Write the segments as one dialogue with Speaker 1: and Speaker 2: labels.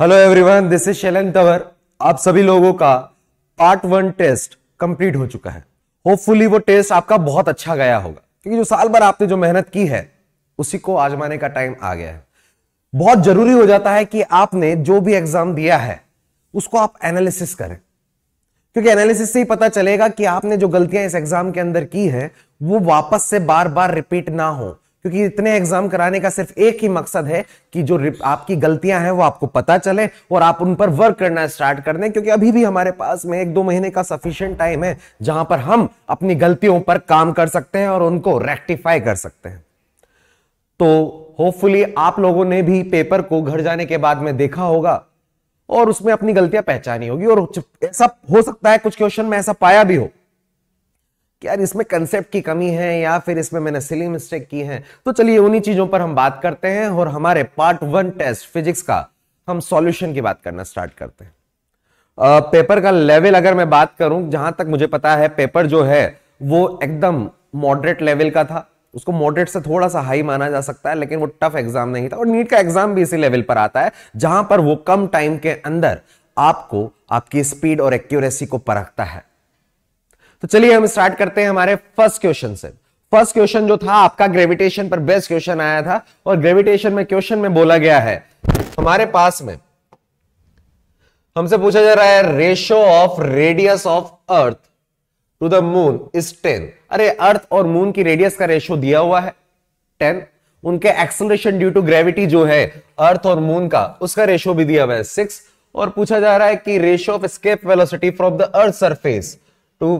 Speaker 1: Hello everyone this is Shailan Tawar आप सभी लोगों का पार्ट वन टेस्ट कंप्लीट हो चुका है होपफुली वो टेस्ट आपका बहुत अच्छा गया होगा क्योंकि जो साल भर आपने जो मेहनत की है उसी को आजमाने का टाइम आ गया है बहुत जरूरी हो जाता है कि आपने जो भी एग्जाम दिया है उसको आप एनालिसिस करें क्योंकि एनालिसिस से ही पता चलेगा कि आपने जो गलतियां इस एग्जाम के अंदर की है वो वापस से बार बार रिपीट ना हो क्योंकि इतने एग्जाम कराने का सिर्फ एक ही मकसद है कि जो आपकी गलतियां हैं वो आपको पता चले और आप उन पर वर्क करना स्टार्ट कर दें क्योंकि अभी भी हमारे पास में एक दो महीने का सफिशियंट टाइम है जहां पर हम अपनी गलतियों पर काम कर सकते हैं और उनको रेक्टिफाई कर सकते हैं तो होपफुली आप लोगों ने भी पेपर को घर जाने के बाद में देखा होगा और उसमें अपनी गलतियां पहचानी होगी और ऐसा हो सकता है कुछ क्वेश्चन में ऐसा पाया भी हो कि यार इसमें कंसेप्ट की कमी है या फिर इसमें मैंने सिली मिस्टेक की है तो चलिए उन्हीं चीजों पर हम बात करते हैं और हमारे पार्ट वन टेस्ट फिजिक्स का हम सॉल्यूशन की बात करना स्टार्ट करते हैं पेपर का लेवल अगर मैं बात करूं जहां तक मुझे पता है पेपर जो है वो एकदम मॉडरेट लेवल का था उसको मॉडरेट से थोड़ा सा हाई माना जा सकता है लेकिन वो टफ एग्जाम नहीं था और नीट का एग्जाम भी इसी लेवल पर आता है जहां पर वो कम टाइम के अंदर आपको आपकी स्पीड और एक्यूरेसी को परखता है तो चलिए हम स्टार्ट करते हैं हमारे फर्स्ट क्वेश्चन से फर्स्ट क्वेश्चन जो था आपका ग्रेविटेशन पर बेस्ट क्वेश्चन आया था और ग्रेविटेशन में क्वेश्चन में बोला गया है हमारे पास में हमसे पूछा जा रहा है ratio of radius of earth to the moon is ten अरे अर्थ और मून की रेडियस का रेशियो दिया हुआ है टेन उनके एक्सलेशन ड्यू टू ग्रेविटी जो है अर्थ और मून का उसका रेशियो भी दिया हुआ है सिक्स और पूछा जा रहा है कि ratio of escape velocity from the earth surface to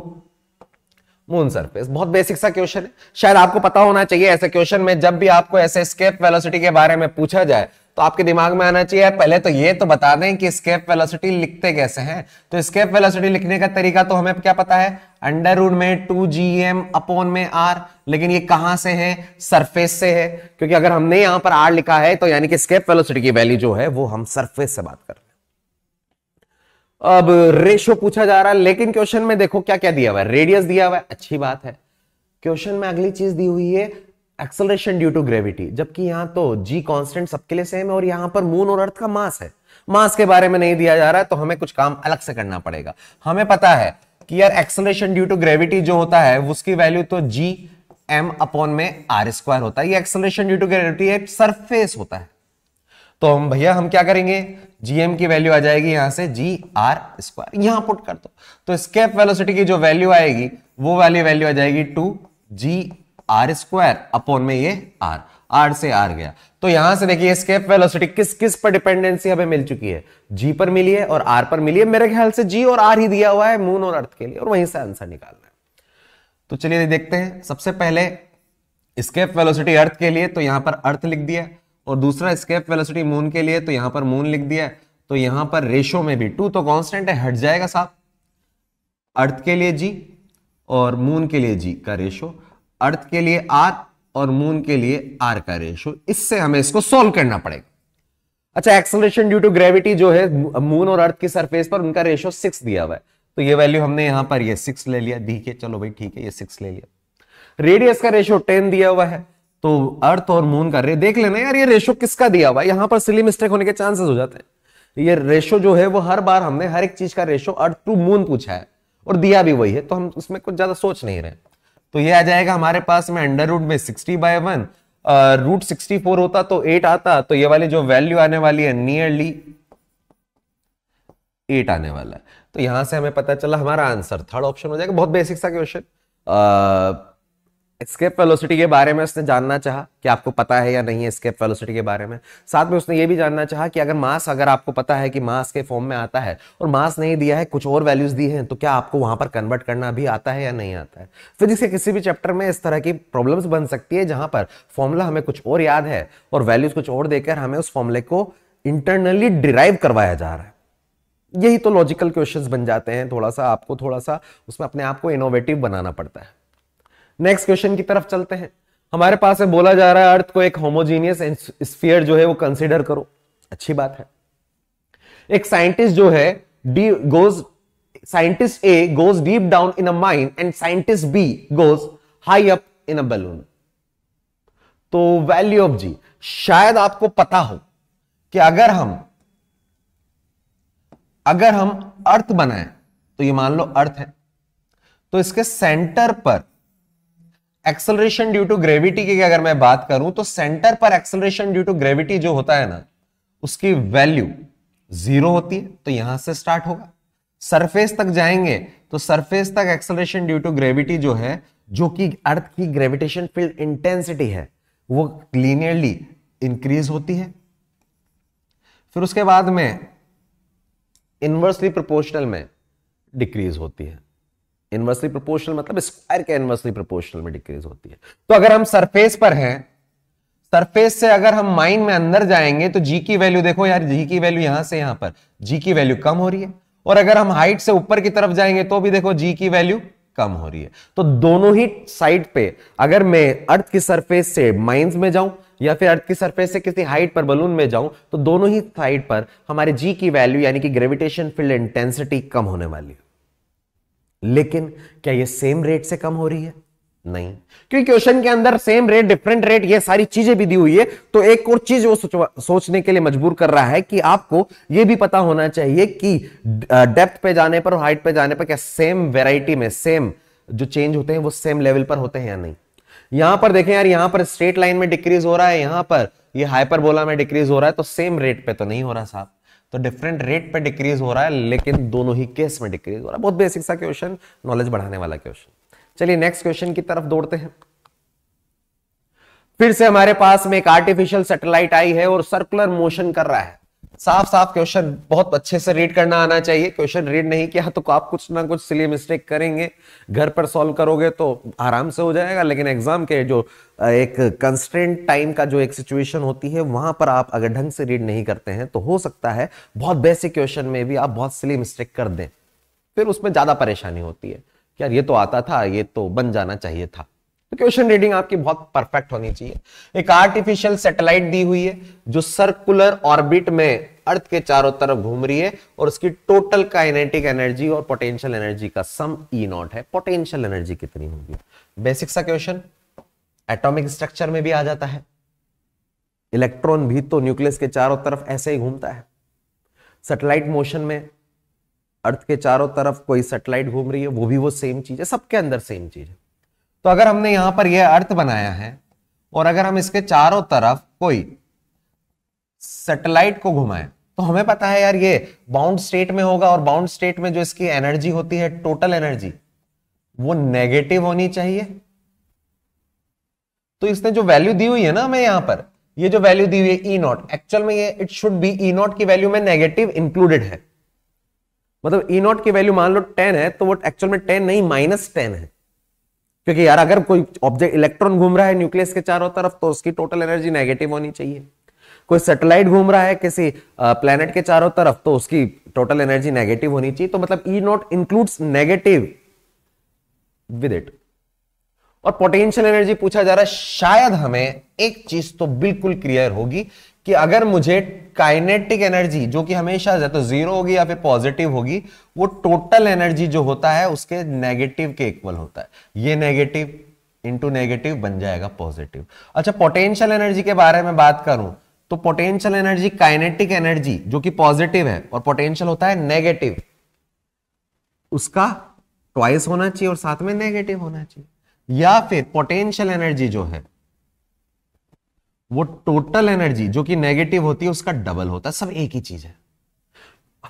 Speaker 1: moon surface बहुत बेसिक सा क्वेश्चन है शायद आपको पता होना चाहिए ऐसे क्वेश्चन में जब भी आपको ऐसे स्केप वेलोसिटी के बारे में पूछा जाए तो आपके दिमाग में आना चाहिए पहले तो ये तो बता दें कि स्केप वेलोसिटी लिखते कैसे हैं तो स्केप वेलोसिटी लिखने का तरीका तो हमें क्या पता है अंडर रूट में टू जी एम अपोन में आर लेकिन ये कहां से है सरफेस से है क्योंकि अगर हमने यहां पर आर लिखा है तो यानी कि स्केप वेलोसिटी की वैल्यू जो है वो हम सरफेस से बात कर अब रेशो पूछा जा रहा है लेकिन क्वेश्चन में देखो क्या क्या दिया हुआ है रेडियस दिया हुआ है अच्छी बात है क्वेश्चन में अगली चीज दी हुई है एक्सलेशन ड्यू टू ग्रेविटी जबकि यहां तो जी कॉन्स्टेंट सबके लिए सेम है और यहां पर मून और अर्थ का मास है मास के बारे में नहीं दिया जा रहा है तो हमें कुछ काम अलग से करना पड़ेगा हमें पता है कि यार एक्सलेशन ड्यू टू ग्रेविटी जो होता है उसकी वैल्यू तो जी एम अपॉन में आर स्क्वायर होता है ये एक्सलेशन ड्यू टू ग्रेविटी है सरफेस होता है तो हम भैया हम क्या करेंगे जीएम की वैल्यू आ जाएगी यहां से जी आर स्क्वायर यहां पुट कर दो तो स्केप वेलोसिटी की जो वैल्यू आएगी वो वाली वैल्यू आ जाएगी two G R square upon में ये आर आर से आर गया तो यहां से देखिए स्केप वेलोसिटी किस किस पर डिपेंडेंसी हमें मिल चुकी है जी पर मिली है और आर पर मिली है मेरे ख्याल से जी और आर ही दिया हुआ है मून और अर्थ के लिए और वहीं से आंसर निकालना है तो चलिए देखते हैं सबसे पहले स्केप वेलोसिटी अर्थ के लिए तो यहां पर अर्थ लिख दिया और दूसरा स्केप वेलोसिटी मून के लिए तो यहां पर मून लिख दिया तो यहां पर रेशो में भी टू तो कांस्टेंट है हट जाएगा साहब अर्थ के लिए जी और मून के लिए जी का रेशो अर्थ के लिए आर और मून के लिए आर का रेशो इससे हमें इसको सोल्व करना पड़ेगा अच्छा एक्सलेशन ड्यू टू ग्रेविटी जो है मून और अर्थ की सरफेस पर उनका रेशो सिक्स दिया हुआ है तो ये वैल्यू हमने यहां पर ये सिक्स ले लिया दी के चलो भाई ठीक है ये सिक्स ले लिया रेडियस का रेशो टेन दिया हुआ है तो अर्थ और मून का रे देख लेना यार ये रेशो किसका दिया हुआ यहां पर सिली मिस्टेक होने के चांसेस हो जाते हैं ये रेशो जो है वो हर बार हमने हर एक चीज का रेशो अर्थ टू मून पूछा है और दिया भी वही है तो हम उसमें कुछ ज्यादा सोच नहीं रहे तो ये आ जाएगा हमारे पास में अंडर रूट में sixty by one root sixty four होता तो एट आता तो ये वाली जो वैल्यू आने वाली है नियरली एट आने वाला है तो यहां से हमें पता चला हमारा आंसर थर्ड ऑप्शन हो जाएगा बहुत बेसिक सा क्वेश्चन एस्केप वेलोसिटी के बारे में उसने जानना चाहा कि आपको पता है या नहीं है स्केप वेलोसिटी के बारे में साथ में उसने ये भी जानना चाहा कि अगर मास अगर आपको पता है कि मास के फॉर्म में आता है और मास नहीं दिया है कुछ और वैल्यूज दी हैं तो क्या आपको वहां पर कन्वर्ट करना भी आता है या नहीं आता है फिजिक्स के किसी भी चैप्टर में इस तरह की प्रॉब्लम्स बन सकती है जहां पर फॉर्मूला हमें कुछ और याद है और वैल्यूज कुछ और देकर हमें उस फॉर्मूले को इंटरनली डिराइव करवाया जा रहा है यही तो लॉजिकल क्वेश्चंस बन जाते हैं थोड़ा सा आपको थोड़ा सा उसमें अपने आप को इनोवेटिव बनाना पड़ता है नेक्स्ट क्वेश्चन की तरफ चलते हैं हमारे पास है बोला जा रहा है अर्थ को एक होमोजीनियस स्फीयर जो है वो कंसिडर करो अच्छी बात है एक साइंटिस्ट जो है D goes scientist A goes deep down in a mine and scientist B goes high up in a balloon तो वैल्यू ऑफ जी शायद आपको पता हो कि अगर हम अगर हम अर्थ बनाए तो ये मान लो अर्थ है तो इसके सेंटर पर एक्सेलरेशन ड्यू टू ग्रेविटी की अगर मैं बात करूं तो सेंटर पर एक्सलरेशन ड्यू टू ग्रेविटी जो होता है ना उसकी वैल्यू जीरो होती है तो यहां से स्टार्ट होगा सरफेस तक जाएंगे तो सरफेस तक एक्सलरेशन ड्यू टू ग्रेविटी जो है जो कि अर्थ की ग्रेविटेशन फील्ड इंटेंसिटी है वो क्लीनियरली इंक्रीज होती है फिर उसके बाद में इनवर्सली प्रोपोर्शनल में डिक्रीज होती है इनवर्सली प्रोपोर्शनल मतलब स्क्वायर के इनवर्सली प्रोपोर्शनल में डिक्रीज होती है तो अगर हम सरफेस पर हैं सरफेस से अगर हम माइन में अंदर जाएंगे तो जी की वैल्यू देखो यार जी की वैल्यू यहां से यहां पर जी की वैल्यू कम हो रही है और अगर हम हाइट से ऊपर की तरफ जाएंगे तो भी देखो जी की वैल्यू कम हो रही है तो दोनों ही साइड पे अगर मैं अर्थ की सरफेस से माइंस में जाऊं या फिर अर्थ की सरफेस से किसी हाइट पर बलून में जाऊं तो दोनों ही साइड पर हमारे जी की वैल्यू यानी कि ग्रेविटेशन फील्ड इंटेंसिटी कम होने वाली है लेकिन क्या ये सेम रेट से कम हो रही है नहीं क्योंकि क्वेश्चन के अंदर सेम रेट डिफरेंट रेट ये सारी चीजें भी दी हुई है तो एक और चीज वो सोचने के लिए मजबूर कर रहा है कि आपको ये भी पता होना चाहिए कि डेप्थ पे जाने पर हाइट पे जाने पर क्या सेम वेराइटी में सेम जो चेंज होते हैं वो सेम लेवल पर होते हैं या नहीं यहां पर देखें यार यहां पर स्ट्रेट लाइन में डिक्रीज हो रहा है यहां पर ये यह हाइपरबोला में डिक्रीज हो रहा है तो सेम रेट पे तो नहीं हो रहा साहब तो डिफरेंट रेट पे डिक्रीज हो रहा है लेकिन दोनों ही केस में डिक्रीज हो रहा है बहुत बेसिक सा क्वेश्चन नॉलेज बढ़ाने वाला क्वेश्चन चलिए नेक्स्ट क्वेश्चन की तरफ दौड़ते हैं फिर से हमारे पास में एक आर्टिफिशियल सेटेलाइट आई है और सर्कुलर मोशन कर रहा है साफ साफ क्वेश्चन बहुत अच्छे से रीड करना आना चाहिए क्वेश्चन रीड नहीं किया तो आप कुछ ना कुछ सिली मिस्टेक करेंगे घर पर सॉल्व करोगे तो आराम से हो जाएगा लेकिन एग्जाम के जो एक कंस्टेंट टाइम का जो एक सिचुएशन होती है वहां पर आप अगर ढंग से रीड नहीं करते हैं तो हो सकता है बहुत बेसिक क्वेश्चन में भी आप बहुत सिली मिस्टेक कर दें फिर उसमें ज्यादा परेशानी होती है यार ये तो आता था ये तो बन जाना चाहिए था तो क्वेश्चन रीडिंग आपकी बहुत परफेक्ट होनी चाहिए एक आर्टिफिशियल सैटेलाइट दी हुई है जो सर्कुलर ऑर्बिट में अर्थ के चारों तरफ घूम रही है और उसकी टोटल काइनेटिक एनर्जी और पोटेंशियल एनर्जी का सम ई नॉट है पोटेंशियल एनर्जी कितनी होगी बेसिक सा क्वेश्चन एटॉमिक स्ट्रक्चर में भी आ जाता है इलेक्ट्रॉन भी तो न्यूक्लियस के चारों तरफ ऐसे ही घूमता है सेटेलाइट मोशन में अर्थ के चारों तरफ कोई सेटेलाइट घूम रही है वो भी वो सेम चीज है सबके अंदर सेम चीज है तो अगर हमने यहां पर यह अर्थ बनाया है और अगर हम इसके चारों तरफ कोई सैटेलाइट को घुमाएं तो हमें पता है यार ये बाउंड स्टेट में होगा और बाउंड स्टेट में जो इसकी एनर्जी होती है टोटल एनर्जी वो नेगेटिव होनी चाहिए तो इसने जो वैल्यू दी हुई है ना हमें यहां पर ये जो वैल्यू दी हुई है ई नॉट एक्चुअल में ये it should be E not की वैल्यू में नेगेटिव इंक्लूडेड है मतलब ई e नॉट की वैल्यू मान लो टेन है तो वो एक्चुअल में टेन नहीं माइनस टेन है क्योंकि यार अगर कोई ऑब्जेक्ट इलेक्ट्रॉन घूम रहा है न्यूक्लियस के चारों तरफ तो उसकी टोटल एनर्जी नेगेटिव होनी चाहिए कोई सैटेलाइट घूम रहा है किसी प्लेनेट के चारों तरफ तो उसकी टोटल एनर्जी नेगेटिव होनी चाहिए तो मतलब E not includes negative with it और पोटेंशियल एनर्जी पूछा जा रहा है शायद हमें एक चीज तो बिल्कुल क्लियर होगी कि अगर मुझे काइनेटिक एनर्जी जो कि हमेशा या तो जीरो होगी या फिर पॉजिटिव होगी वो टोटल एनर्जी जो होता है उसके नेगेटिव के इक्वल होता है ये नेगेटिव इंटू नेगेटिव बन जाएगा पॉजिटिव अच्छा पोटेंशियल एनर्जी के बारे में बात करूं तो पोटेंशियल एनर्जी काइनेटिक एनर्जी जो कि पॉजिटिव है और पोटेंशियल होता है नेगेटिव उसका ट्वाइस होना चाहिए और साथ में नेगेटिव होना चाहिए या फिर पोटेंशियल एनर्जी जो है वो टोटल एनर्जी जो कि नेगेटिव होती है उसका डबल होता है सब एक ही चीज है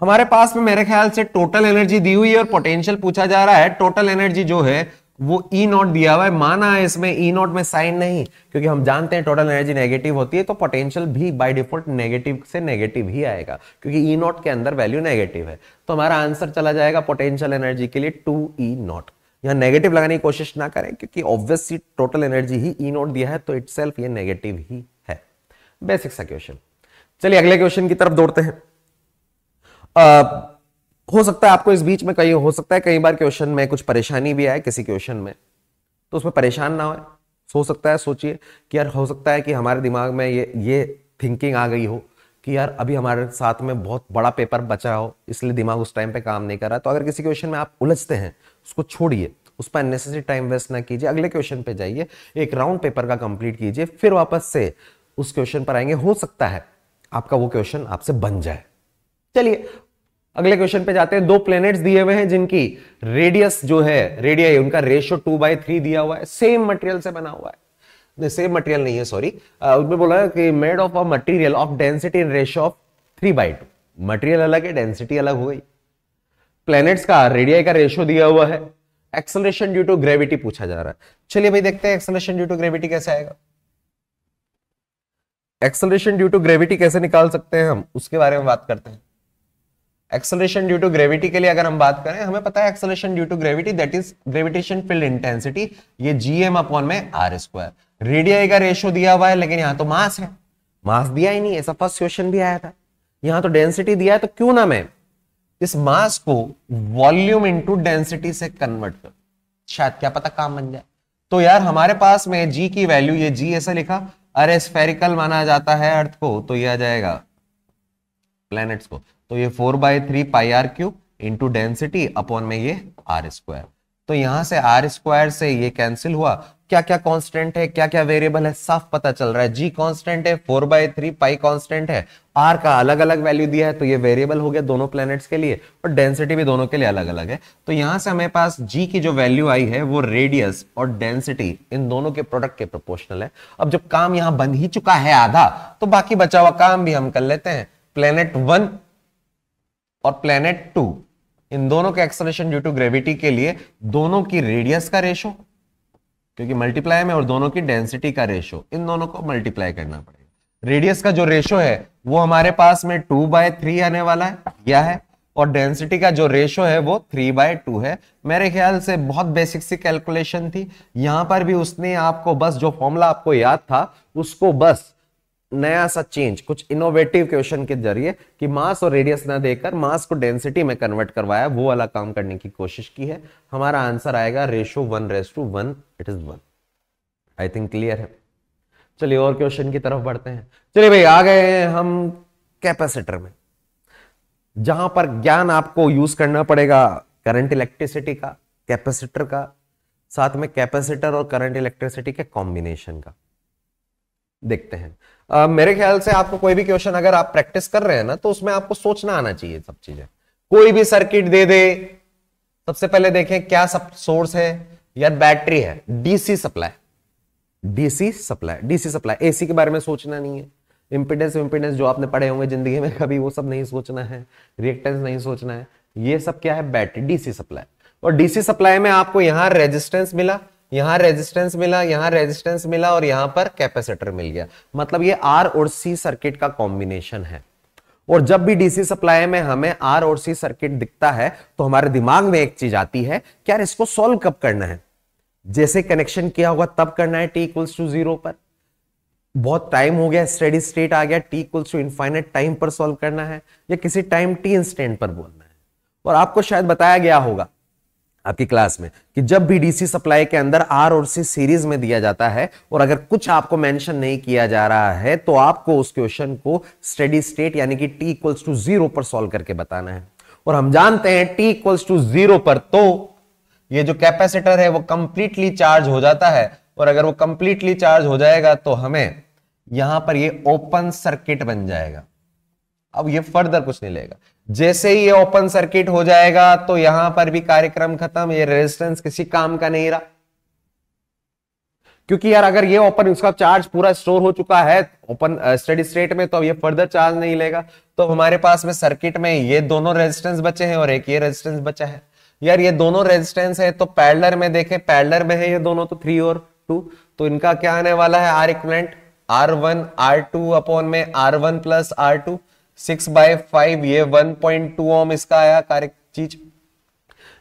Speaker 1: हमारे पास में मेरे ख्याल से टोटल एनर्जी दी हुई है और पोटेंशियल पूछा जा रहा है टोटल एनर्जी जो है वो e नॉट दिया हुआ है माना है इसमें e नॉट में साइन नहीं क्योंकि हम जानते हैं टोटल एनर्जी नेगेटिव होती है तो पोटेंशियल भी बाय डिफॉल्ट नेगेटिव से नेगेटिव ही आएगा क्योंकि e नॉट के अंदर वैल्यू नेगेटिव है तो हमारा आंसर चला जाएगा पोटेंशियल एनर्जी के लिए टू ई नॉट यहाँ नेगेटिव लगाने की कोशिश ना करें क्योंकि ऑब्वियसली टोटल एनर्जी ही ई e नॉट दिया है तो इट ये नेगेटिव ही है बेसिक सा क्वेश्चन चलिए अगले क्वेश्चन की तरफ दौड़ते हैं uh, हो सकता है आपको इस बीच में कहीं हो सकता है कई बार क्वेश्चन में कुछ परेशानी भी आए किसी क्वेश्चन में तो उसमें परेशान ना हो सो सकता है सोचिए कि यार हो सकता है कि हमारे दिमाग में ये ये थिंकिंग आ गई हो कि यार अभी हमारे साथ में बहुत बड़ा पेपर बचा हो इसलिए दिमाग उस टाइम पे काम नहीं कर रहा तो अगर किसी क्वेश्चन में आप उलझते हैं उसको छोड़िए उस पर अननेसेसरी टाइम वेस्ट ना कीजिए अगले क्वेश्चन पे जाइए एक राउंड पेपर का कंप्लीट कीजिए फिर वापस से उस क्वेश्चन पर आएंगे हो सकता है आपका वो क्वेश्चन आपसे बन जाए चलिए अगले क्वेश्चन पे जाते हैं दो प्लेनेट्स दिए हुए हैं जिनकी रेडियस जो है रेडिया उनका रेशियो टू बाई थ्री दिया हुआ है सेम मटेरियल से बना हुआ है सेम मटेरियल नहीं है सॉरी उसमें बोला है कि made of a material of density in ratio of three by two material अलग है डेंसिटी अलग हो गई प्लेनेट्स का रेडियाई का रेशियो दिया हुआ है एक्सलेशन ड्यू टू ग्रेविटी पूछा जा रहा है चलिए भाई देखते हैं एक्सलेशन ड्यू टू ग्रेविटी कैसे आएगा एक्सलेशन ड्यू टू ग्रेविटी कैसे निकाल सकते हैं हम उसके बारे में बात करते हैं एक्सलेशन ड्यू टू ग्रेविटी के लिए अगर हम बात करें हमें पता है acceleration due to gravity that is gravitation field intensity ये जी एम अपॉन में आर स्क्वायर रेडियाई का रेशियो दिया हुआ है लेकिन यहाँ तो मास है मास दिया ही नहीं ऐसा फर्स्ट क्वेश्चन भी आया था यहाँ तो डेंसिटी दिया है तो क्यों ना मैं इस मास को वॉल्यूम इंटू डेंसिटी से कन्वर्ट कर शायद क्या पता काम बन जाए तो यार हमारे पास में जी की वैल्यू ये जी ऐसा लिखा अरे स्फेरिकल माना जाता है अर्थ को तो यह आ जाएगा प्लैनेट्स को तो ये four by three pi R cube into density upon में ये आर स्क्वायर तो यहां से आर स्क्वायर से ये कैंसिल हुआ क्या क्या कांस्टेंट है क्या क्या वेरिएबल है साफ पता चल रहा है जी कांस्टेंट है four by three pi constant है आर का अलग अलग वैल्यू दिया है तो ये वेरिएबल हो गया दोनों प्लैनेट्स के लिए और डेंसिटी भी दोनों के लिए अलग अलग है तो यहां से हमारे पास जी की जो वैल्यू आई है वो रेडियस और डेंसिटी इन दोनों के प्रोडक्ट के प्रोपोर्शनल है अब जब काम यहां बन ही चुका है आधा तो बाकी बचा हुआ काम भी हम कर लेते हैं प्लेनेट वन और प्लेनेट टू इन दोनों के एक्सलेशन ड्यू टू ग्रेविटी के लिए दोनों की रेडियस का रेशो क्योंकि मल्टीप्लाई में और दोनों की डेंसिटी का रेशो इन दोनों को मल्टीप्लाई करना पड़ेगा रेडियस का जो रेशो है वो हमारे पास में टू बाय थ्री आने वाला है यह है और डेंसिटी का जो रेशो है वो थ्री बाय टू है मेरे ख्याल से बहुत बेसिक सी कैलकुलेशन थी यहां पर भी उसने आपको बस जो फॉर्मूला आपको याद था उसको बस नया सा चेंज कुछ इनोवेटिव क्वेश्चन के जरिए कि मास और रेडियस ना देकर मास को डेंसिटी में कन्वर्ट करवाया वो वाला काम करने की कोशिश की है हमारा आंसर आएगा ratio one is to one it is one I think clear है चलिए और क्वेश्चन की तरफ बढ़ते हैं चलिए भाई आ गए हैं हम कैपेसिटर में जहां पर ज्ञान आपको यूज करना पड़ेगा करंट इलेक्ट्रिसिटी का कैपेसिटर का साथ में कैपेसिटर और करंट इलेक्ट्रिसिटी के कॉम्बिनेशन का देखते हैं मेरे ख्याल से आपको कोई भी क्वेश्चन अगर आप प्रैक्टिस कर रहे हैं ना तो उसमें आपको सोचना आना चाहिए सब चीजें कोई भी सर्किट दे दे सबसे पहले देखें क्या सब सोर्स है या बैटरी है DC supply DC supply DC supply AC के बारे में सोचना नहीं है इंपिडेंस इंपिडेंस जो आपने पढ़े होंगे जिंदगी में कभी वो सब नहीं सोचना है रिएक्टेंस नहीं सोचना है ये सब क्या है बैटरी डीसी सप्लाई और डीसी सप्लाई में आपको यहां रेजिस्टेंस मिला यहां रेजिस्टेंस मिला यहां रेजिस्टेंस मिला और यहां पर कैपेसिटर मिल गया मतलब ये आर और सी सर्किट का कॉम्बिनेशन है और जब भी डीसी सप्लाई में हमें आर और सी सर्किट दिखता है तो हमारे दिमाग में एक चीज आती है कि यार इसको सॉल्व कब करना है जैसे कनेक्शन किया होगा तब करना है टी इक्वल्स टू जीरो पर बहुत टाइम हो गया स्टडी स्टेट आ गया T equals to infinite time पर सॉल्व करना है या किसी टाइम टी इंस्टेंट पर बोलना है और आपको शायद बताया गया होगा आपकी क्लास में कि जब भी डीसी सप्लाई के अंदर आर और सी सीरीज में दिया जाता है और अगर कुछ आपको मेंशन नहीं किया जा रहा है तो आपको उस क्वेश्चन को स्टडी स्टेट यानी कि टी इक्वल्स टू जीरो पर सॉल्व करके बताना है और हम जानते हैं टी इक्वल्स टू जीरो पर तो ये जो कैपेसिटर है वो कंप्लीटली चार्ज हो जाता है और अगर वो कंप्लीटली चार्ज हो जाएगा तो हमें यहां पर ये ओपन सर्किट बन जाएगा अब ये फर्दर कुछ नहीं लेगा जैसे ही ये ओपन सर्किट हो जाएगा तो यहां पर भी कार्यक्रम खत्म ये रेजिस्टेंस किसी काम का नहीं रहा क्योंकि यार अगर ये ओपन उसका चार्ज पूरा स्टोर हो चुका है ओपन स्टडी स्टेट में तो अब ये फर्दर चार्ज नहीं लेगा तो हमारे पास में सर्किट में ये दोनों रेजिस्टेंस बचे हैं और एक ये रेजिस्टेंस बचा है यार ये दोनों रेजिस्टेंस है तो पैडलर में देखें पैडलर में है ये दोनों तो थ्री और टू तो इनका क्या आने वाला है R equivalent R one R two upon में R one plus R two six by five ये वन पॉइंट टू ओम इसका आया कार्य चीज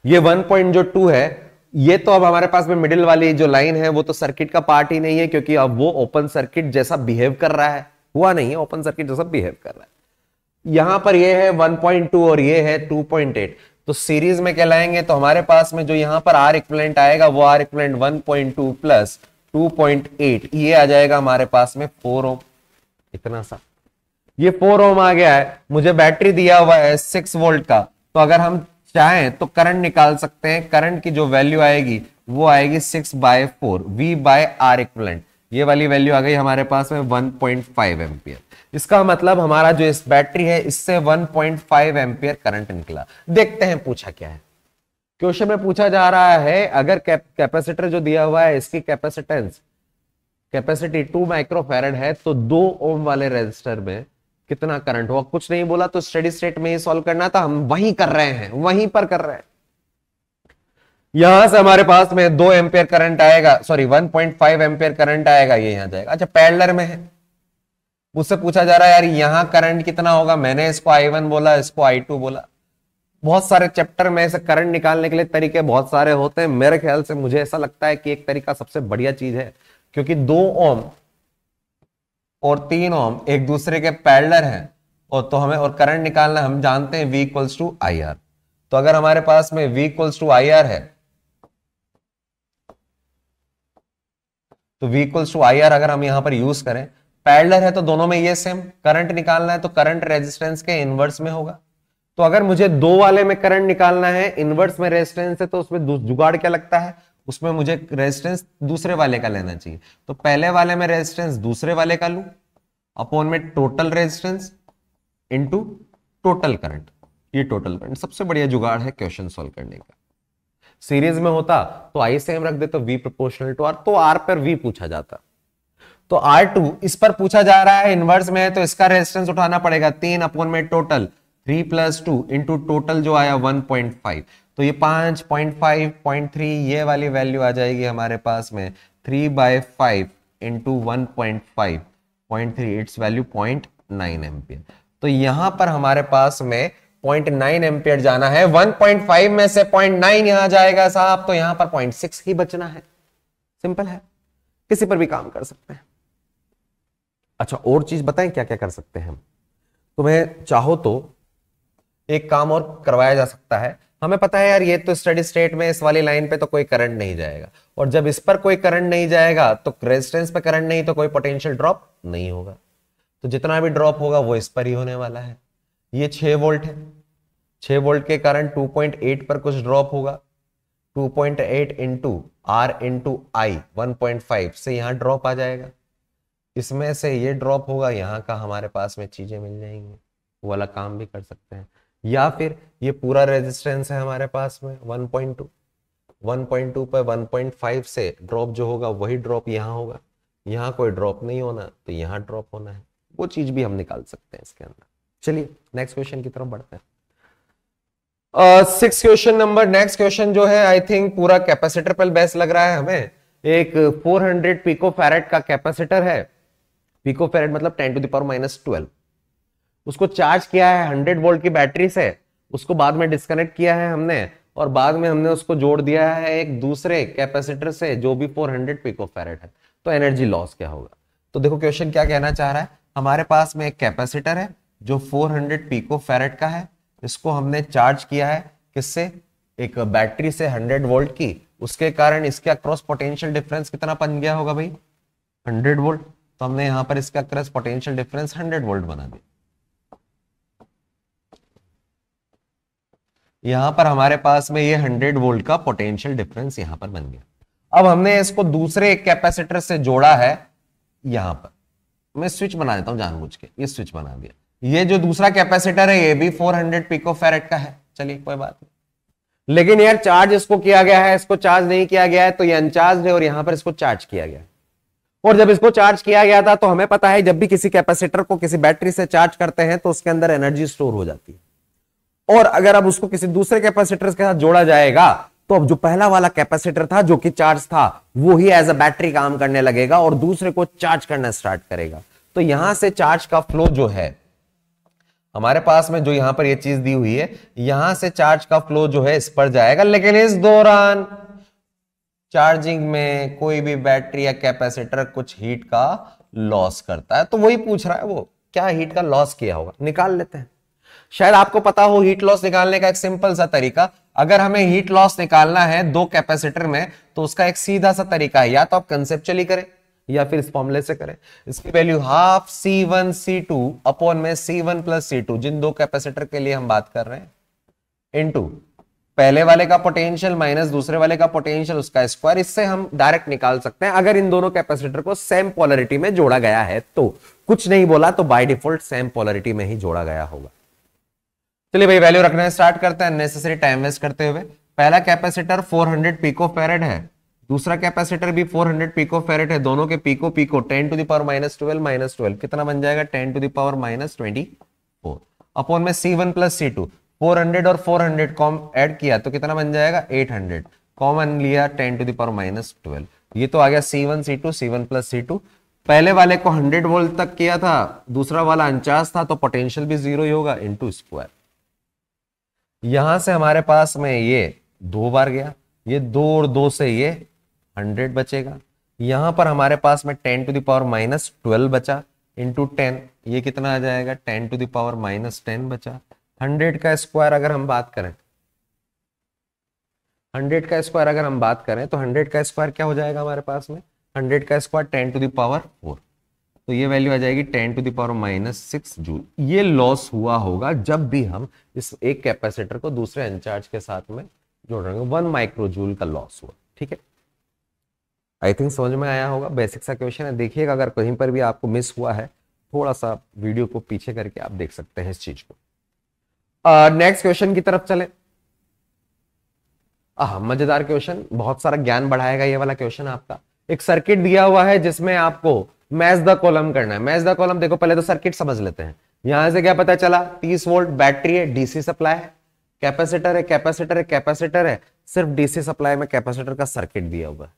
Speaker 1: ये वन पॉइंट जो टू है ये तो अब हमारे पास में मिडिल वाली जो लाइन है वो तो सर्किट का पार्ट ही नहीं है क्योंकि अब वो ओपन सर्किट जैसा बिहेव कर रहा है हुआ नहीं है ओपन सर्किट जैसा बिहेव कर रहा है यहां पर ये है 1.2 और ये है 2.8 तो सीरीज में कहलाएंगे तो हमारे पास में जो यहां पर आर इक्वलेंट आएगा वो आर इक्वलेंट 1.2 प्लस 2.8 ये आ जाएगा हमारे पास में फोर ओम इतना सा ये फोर ओम आ गया है मुझे बैटरी दिया हुआ है सिक्स वोल्ट का तो अगर हम चाहें तो करंट निकाल सकते हैं करंट की जो वैल्यू आएगी वो आएगी six by four V by R equivalent ये वाली वैल्यू आ गई हमारे पास में वन पॉइंट इसका मतलब हमारा जो इस बैटरी है इससे 1.5 पॉइंट करंट निकला देखते हैं पूछा क्या है क्वेश्चन में पूछा जा रहा है अगर कैपेसिटर जो दिया हुआ है इसकी कैपेसिटेंस कैपेसिटी 2 माइक्रोफेरड है तो दो ओम वाले रेजिस्टर में कितना करंट हुआ कुछ नहीं बोला तो स्टडी स्टेट में ही सॉल्व करना था हम वहीं कर रहे हैं वहीं पर कर रहे हैं यहां से हमारे पास में दो एम्पेयर करंट आएगा सॉरी 1.5 पॉइंट एम्पियर करंट आएगा ये यहां जाएगा अच्छा पैडलर में है उससे पूछा जा रहा है यार यहां करंट कितना होगा मैंने इसको आई वन बोला इसको आई टू बोला बहुत सारे चैप्टर में ऐसे करंट निकालने के लिए तरीके बहुत सारे होते हैं मेरे ख्याल से मुझे ऐसा लगता है कि एक तरीका सबसे बढ़िया चीज है क्योंकि दो ओम और तीन ओम एक दूसरे के पैडलर हैं और तो हमें और करंट निकालना हम जानते हैं V equals to I R तो अगर हमारे पास में V equals to I R है तो V equals to I R अगर हम यहां पर यूज करें पैडलर है तो दोनों में ये सेम करंट निकालना है तो करंट रेजिस्टेंस के इनवर्स में होगा तो अगर मुझे दो वाले में करंट निकालना है इनवर्स में रेजिस्टेंस है तो उसमें जुगाड़ क्या लगता है उसमें मुझे रेजिस्टेंस दूसरे वाले का लेना चाहिए तो पहले वाले में रेजिस्टेंस दूसरे वाले का लू अपॉन में total resistance into total current ये टोटल करंट सबसे बढ़िया जुगाड़ है क्वेश्चन सॉल्व करने का सीरीज में होता तो आई सेम रख दे तो वी प्रोपोर्शनल टू आर तो आर पर वी पूछा जाता तो आर टू इस पर पूछा जा रहा है इनवर्स में है तो इसका रेजिस्टेंस उठाना पड़ेगा तीन अपॉन में total three plus two into total जो आया वन पॉइंट फाइव तो ये पांच पॉइंट फाइव पॉइंट थ्री ये वाली वैल्यू आ जाएगी हमारे पास में three by five into one point five point three it's value point nine ampere तो यहां पर हमारे पास में पॉइंट नाइन एम्पियर जाना है वन पॉइंट फाइव में से पॉइंट नाइन यहां जाएगा साहब तो यहां पर पॉइंट सिक्स ही बचना है सिंपल है किसी पर भी काम कर सकते हैं अच्छा और चीज बताएं क्या क्या कर सकते हैं हम तुम्हें चाहो तो एक काम और करवाया जा सकता है हमें पता है यार ये तो स्टडी स्टेट में इस वाली लाइन पे तो कोई करंट नहीं जाएगा और जब इस पर कोई करंट नहीं जाएगा तो रेजिस्टेंस पे करंट नहीं तो कोई पोटेंशियल ड्रॉप नहीं होगा तो जितना भी ड्रॉप होगा वो इस पर ही होने वाला है ये छह वोल्ट है छह वोल्ट के कारण 2.8 पर कुछ ड्रॉप होगा 2.8 point eight into R into I one से यहाँ ड्रॉप आ जाएगा इसमें से ये ड्रॉप होगा यहाँ का हमारे पास में चीजें मिल जाएंगी वो वाला काम भी कर सकते हैं या फिर ये पूरा रेजिस्टेंस है हमारे पास में 1.2 टू पर 1.5 से ड्रॉप जो होगा वही ड्रॉप यहाँ होगा यहाँ कोई ड्रॉप नहीं होना तो यहाँ ड्रॉप होना है वो चीज भी हम निकाल सकते हैं इसके अंदर चलिए नेक्स्ट क्वेश्चन की तरफ बढ़ते हैं six question number next question जो है आई थिंक पूरा कैपेसिटर पर बेस्ट लग रहा है हमें एक 400 पिको फेरेट का कैपेसिटर है पिको फेरेट मतलब 10 टू दावर माइनस ट्वेल्व उसको चार्ज किया है हंड्रेड वोल्ट की बैटरी से उसको बाद में डिस्कनेक्ट किया है हमने और बाद में हमने उसको जोड़ दिया है एक दूसरे कैपेसिटर से जो भी 400 हंड्रेड पिको फेरेट है तो एनर्जी लॉस क्या होगा तो देखो क्वेश्चन क्या कहना चाह रहा है हमारे पास में एक कैपेसिटर है जो 400 हंड्रेड पिको फेरेट का है इसको हमने चार्ज किया है किससे एक बैटरी से 100 वोल्ट की उसके कारण इसके अक्रॉस पोटेंशियल डिफरेंस कितना बन गया होगा भाई हंड्रेड वोल्ट तो हमने यहाँ पर इसका across potential difference hundred volt बना दिया यहां पर हमारे पास में ये 100 वोल्ट का पोटेंशियल डिफरेंस यहां पर बन गया अब हमने इसको दूसरे एक कैपेसिटर से जोड़ा है यहाँ पर मैं स्विच बना देता हूं जानबूझ के ये स्विच बना दिया ये जो दूसरा कैपेसिटर है ये भी 400 हंड्रेड पिको फेरेट का है चलिए कोई बात नहीं लेकिन यार चार्ज इसको किया गया है इसको चार्ज नहीं किया गया है तो ये अनचार्ज है और यहाँ पर इसको चार्ज किया गया है और जब इसको चार्ज किया गया था तो हमें पता है जब भी किसी कैपेसिटर को किसी बैटरी से चार्ज करते हैं तो उसके अंदर एनर्जी स्टोर हो जाती है और अगर अब उसको किसी दूसरे कैपेसिटर के साथ जोड़ा जाएगा तो अब जो पहला वाला कैपेसिटर था जो कि चार्ज था वो ही एज अ बैटरी काम करने लगेगा और दूसरे को चार्ज करना स्टार्ट करेगा तो यहां से चार्ज का फ्लो जो है हमारे पास में जो यहां पर ये चीज दी हुई है यहां से चार्ज का फ्लो जो है इस पर जाएगा लेकिन इस दौरान चार्जिंग में कोई भी बैटरी या कैपेसिटर कुछ हीट का लॉस करता है तो वही पूछ रहा है वो क्या हीट का लॉस किया होगा निकाल लेते हैं शायद आपको पता हो हीट लॉस निकालने का एक सिंपल सा तरीका अगर हमें हीट लॉस निकालना है दो कैपेसिटर में तो उसका एक सीधा सा तरीका है या तो आप कंसेप्चुअली करें या फिर इस फॉर्मुले से करें इसकी value half C one C two upon में C one plus C two जिन दो कैपेसिटर के लिए हम बात कर रहे हैं इनटू पहले वाले का पोटेंशियल माइनस दूसरे वाले का पोटेंशियल उसका स्क्वायर इससे हम डायरेक्ट निकाल सकते हैं अगर इन दोनों कैपेसिटर को सेम पोलरिटी में जोड़ा गया है तो कुछ नहीं बोला तो बाय डिफॉल्ट सेम पोलरिटी में ही जोड़ा गया होगा चलिए भाई वैल्यू रखना स्टार्ट करते हैं नेसेसरी टाइम वेस्ट करते हुए पहला कैपेसिटर 400 पीको फेरेड है दूसरा कैपेसिटर भी 400 पीको फेरेड है दोनों के pico pico 10 to power minus twelve minus twelve कितना बन जाएगा 10 to power minus twenty four upon में C one plus C two four hundred और फोर हंड्रेड कॉम एड किया तो कितना बन जाएगा एट हंड्रेड कॉमन लिया ten to the power minus twelve ये तो आ गया C one C two C one plus C two पहले वाले को हंड्रेड वोल्ट तक किया था दूसरा वाला उनचास था तो पोटेंशियल भी जीरो ही होगा इंटू स्क्वायर यहां से हमारे पास में ये दो बार गया ये दो और दो से ये हंड्रेड बचेगा यहां पर हमारे पास में ten to the power minus twelve बचा इंटू टेन ये कितना आ जाएगा ten to the power minus ten बचा हंड्रेड का स्क्वायर अगर हम बात करें हंड्रेड का स्क्वायर अगर हम बात करें तो हंड्रेड का स्क्वायर क्या हो जाएगा हमारे पास में हंड्रेड का square ten to the power four तो ये वैल्यू आ जाएगी ten to the power minus six joule ये लॉस हुआ होगा जब भी हम इस एक कैपेसिटर को दूसरे अनचार्ज के साथ में जोड़ रहे वन माइक्रो जूल का लॉस हुआ ठीक है आई थिंक समझ में आया होगा बेसिक सा क्वेश्चन है देखिएगा अगर कहीं पर भी आपको मिस हुआ है थोड़ा सा वीडियो को पीछे करके आप देख सकते हैं इस चीज को नेक्स्ट uh, क्वेश्चन की तरफ चले मजेदार क्वेश्चन बहुत सारा ज्ञान बढ़ाएगा ये वाला क्वेश्चन आपका एक सर्किट दिया हुआ है जिसमें आपको मैच द कॉलम करना है मैच द कॉलम देखो पहले तो सर्किट समझ लेते हैं यहां से क्या पता चला 30 वोल्ट बैटरी है डीसी सप्लाई कैपेसिटर है कैपेसिटर है कैपेसिटर है सिर्फ डीसी सप्लाई में कैपेसिटर का सर्किट दिया हुआ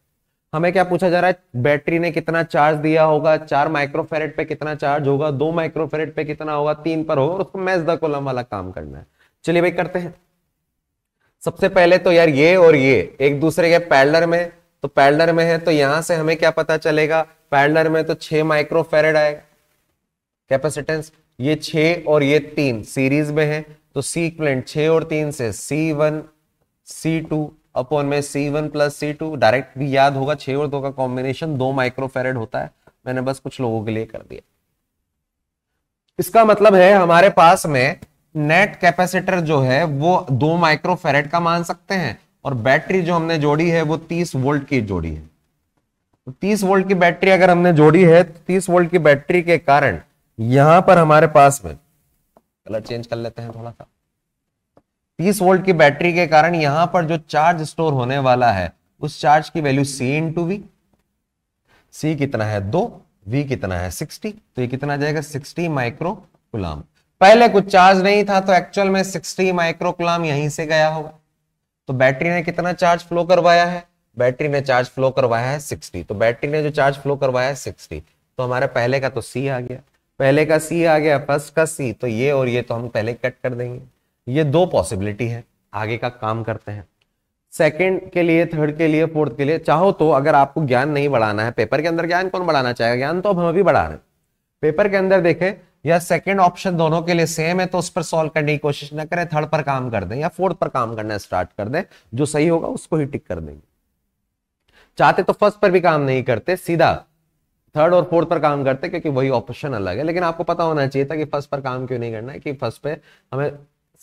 Speaker 1: हमें क्या पूछा जा रहा है बैटरी ने कितना चार्ज दिया होगा चार माइक्रोफेरेट पे कितना चार्ज होगा दो माइक्रोफेरेट पे कितना होगा तीन पर होगा उसको मैच द कॉलम वाला काम करना है चलिए भाई करते हैं सबसे पहले तो यार ये और ये एक दूसरे के पैलर में तो पैलर में है तो यहां से हमें क्या पता चलेगा पैडलर में तो छह माइक्रोफेरेड आएगा कैपेसिटेंस ये छे और ये तीन सीरीज में है तो सीक्वेंट छ और तीन से C one C two upon में C one plus C two direct भी याद होगा छ और दो का कॉम्बिनेशन दो माइक्रोफेरेड होता है मैंने बस कुछ लोगों के लिए कर दिया इसका मतलब है हमारे पास में नेट कैपेसिटर जो है वो दो माइक्रोफेरेड का मान सकते हैं और बैटरी जो हमने जोड़ी है वो तीस वोल्ट की जोड़ी है तीस वोल्ट की बैटरी अगर हमने जोड़ी है तो तीस वोल्ट की बैटरी के कारण यहां पर हमारे पास में कलर चेंज कर लेते हैं थोड़ा सा तीस वोल्ट की बैटरी के कारण यहां पर जो चार्ज स्टोर होने वाला है उस चार्ज की value C into V C कितना है दो वी कितना है सिक्सटी तो ये कितना जाएगा सिक्सटी माइक्रो पहले कुछ चार्ज नहीं था तो एक्चुअल में सिक्सटी माइक्रो यहीं से गया होगा तो बैटरी ने कितना चार्ज फ्लो करवाया है बैटरी ने चार्ज फ्लो करवाया है सिक्सटी तो बैटरी ने जो चार्ज फ्लो करवाया है सिक्सटी तो हमारे पहले का तो सी आ गया पहले का सी आ गया फर्स्ट का सी तो ये और ये तो हम पहले कट कर देंगे ये दो पॉसिबिलिटी है आगे का काम करते हैं सेकंड के लिए थर्ड के लिए फोर्थ के लिए चाहो तो अगर आपको ज्ञान नहीं बढ़ाना है पेपर के अंदर ज्ञान कौन बढ़ाना चाहेगा ज्ञान तो अब हम अभी बढ़ा रहे हैं पेपर के अंदर देखें या सेकंड ऑप्शन दोनों के लिए सेम है तो उस पर सॉल्व करने की कोशिश ना करें थर्ड पर काम कर दें या फोर्थ पर काम करना स्टार्ट कर दें जो सही होगा उसको ही टिक कर देंगे चाहते तो फर्स्ट पर भी काम नहीं करते सीधा थर्ड और फोर्थ पर काम करते क्योंकि वही ऑप्शन अलग है लेकिन आपको पता होना चाहिए था कि फर्स्ट पर काम क्यों नहीं करना है कि फर्स्ट पे हमें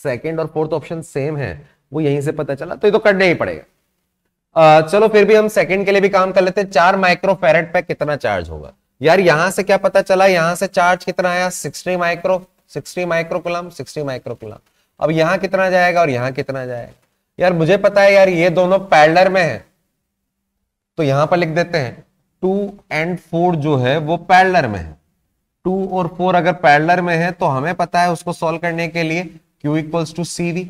Speaker 1: सेकेंड और फोर्थ ऑप्शन सेम है वो यहीं से पता चला तो ये तो करना ही पड़ेगा चलो फिर भी हम सेकंड के लिए भी काम कर लेते हैं चार माइक्रो फेरेट पे कितना चार्ज होगा यार यहां से क्या पता चला यहां से चार्ज कितना आया sixty micro sixty micro coulomb sixty micro coulomb अब यहां कितना जाएगा और यहां कितना जाएगा यार मुझे पता है यार ये दोनों पैलर में है तो यहां पर लिख देते हैं टू एंड फोर जो है वो पैरलर में है टू और फोर अगर पैरलर में है तो हमें पता है उसको सॉल्व करने के लिए Q equals to C V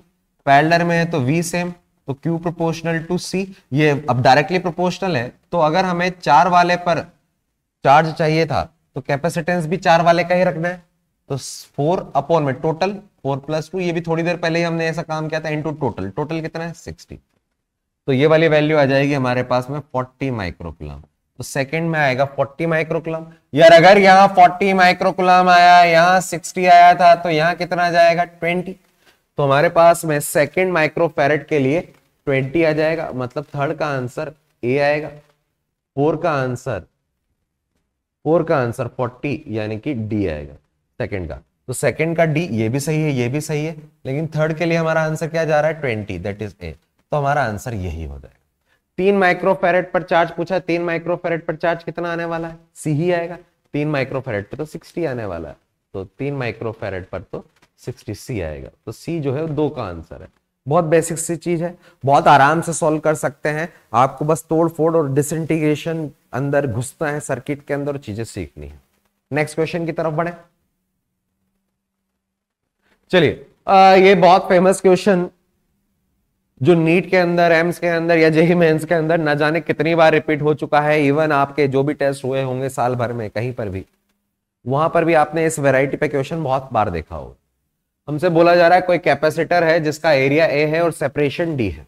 Speaker 1: parallel में है तो वी सेम तो क्यू प्रोपोर्शनल टू सी ये अब डायरेक्टली प्रोपोर्शनल है तो अगर हमें चार वाले पर चार्ज चाहिए था तो कैपेसिटेंस भी चार वाले का ही रखना है तो फोर अपॉन में टोटल फोर प्लस टू ये भी थोड़ी देर पहले ही हमने ऐसा काम किया था इनटू टोटल टोटल कितना है सिक्सटी तो ये वाली वैल्यू आ जाएगी हमारे पास में 40 माइक्रोकुलम तो सेकंड में आएगा 40 माइक्रोकुलम यार अगर यहाँ 40 माइक्रोकुलम आया यहाँ 60 आया था तो यहाँ कितना जाएगा 20 तो हमारे पास में सेकंड माइक्रोफेरेट के लिए 20 आ जाएगा मतलब थर्ड का आंसर ए आएगा फोर का आंसर फोर का आंसर फोर्टी यानी कि डी आएगा सेकेंड का तो सेकेंड का डी ये भी सही है ये भी सही है लेकिन थर्ड के लिए हमारा आंसर क्या जा रहा है ट्वेंटी दैट इज ए तो हमारा आंसर यही हो जाएगा तीन माइक्रोफेरेट पर चार्ज पूछा है तीन माइक्रोफेरेट पर चार्ज कितना आने वाला है सी ही आएगा तीन माइक्रोफेरेट पर तो सिक्सटी आने वाला है तो तीन माइक्रोफेरेट पर तो सिक्सटी सी आएगा तो सी जो है दो का आंसर है बहुत बेसिक सी चीज है बहुत आराम से सॉल्व कर सकते हैं आपको बस तोड़ फोड़ और डिसइंटीग्रेशन अंदर घुसना है सर्किट के अंदर चीजें सीखनी है नेक्स्ट क्वेश्चन की तरफ बढ़े चलिए ये बहुत फेमस क्वेश्चन जो नीट के अंदर एम्स के अंदर या जेई मेन्स के अंदर ना जाने कितनी बार रिपीट हो चुका है इवन आपके जो भी टेस्ट हुए होंगे साल भर में कहीं पर भी वहां पर भी आपने इस वेराइटी पे क्वेश्चन बहुत बार देखा हो हमसे बोला जा रहा है कोई कैपेसिटर है जिसका एरिया ए है और सेपरेशन डी है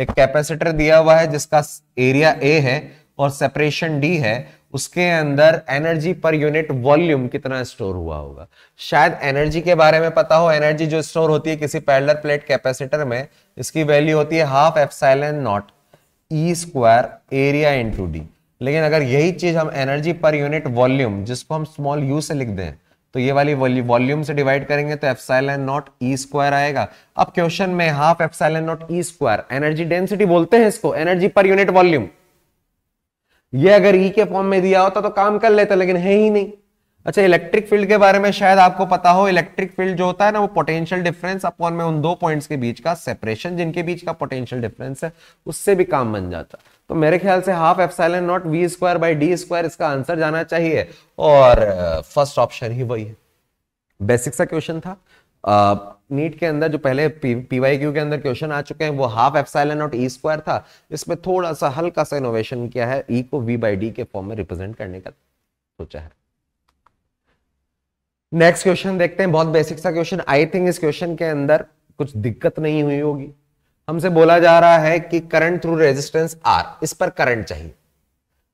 Speaker 1: एक कैपेसिटर दिया हुआ है जिसका एरिया ए है और सेपरेशन डी है उसके अंदर एनर्जी पर यूनिट वॉल्यूम कितना स्टोर हुआ होगा शायद एनर्जी के बारे में पता हो एनर्जी जो स्टोर होती है किसी पैडलर प्लेट कैपेसिटर में इसकी वैल्यू होती है half epsilon naught E square area to D लेकिन अगर यही चीज हम एनर्जी पर यूनिट वॉल्यूम जिसको हम स्मॉल यू से लिख दें तो ये वाली वॉल्यूम से डिवाइड करेंगे तो एफसाइलन नॉट ई स्क्वायर आएगा अब क्वेश्चन में half epsilon naught E square energy density बोलते हैं इसको एनर्जी पर यूनिट वॉल्यूम ये अगर ई e के फॉर्म में दिया होता तो काम कर लेता लेकिन है ही नहीं अच्छा इलेक्ट्रिक फील्ड के बारे में शायद आपको पता हो इलेक्ट्रिक फील्ड जो होता है ना वो पोटेंशियल डिफरेंस अपॉन में उन दो पॉइंट्स के बीच का सेपरेशन जिनके बीच का पोटेंशियल डिफरेंस है उससे भी काम बन जाता तो मेरे ख्याल से half epsilon naught V square by D square इसका आंसर जाना चाहिए और फर्स्ट uh, ऑप्शन ही वही है बेसिक सा क्वेश्चन था uh, नीट के अंदर जो पहले पीवाई क्यू के अंदर क्वेश्चन आ चुके हैं वो half epsilon naught E square था इसमें थोड़ा सा हल्का सा इनोवेशन किया है ई e को वी बाई डी के फॉर्म में रिप्रेजेंट करने का सोचा है नेक्स्ट क्वेश्चन देखते हैं बहुत बेसिक सा क्वेश्चन आई थिंक इस क्वेश्चन के अंदर कुछ दिक्कत नहीं हुई होगी हमसे बोला जा रहा है कि करंट थ्रू रेजिस्टेंस आर इस पर करंट चाहिए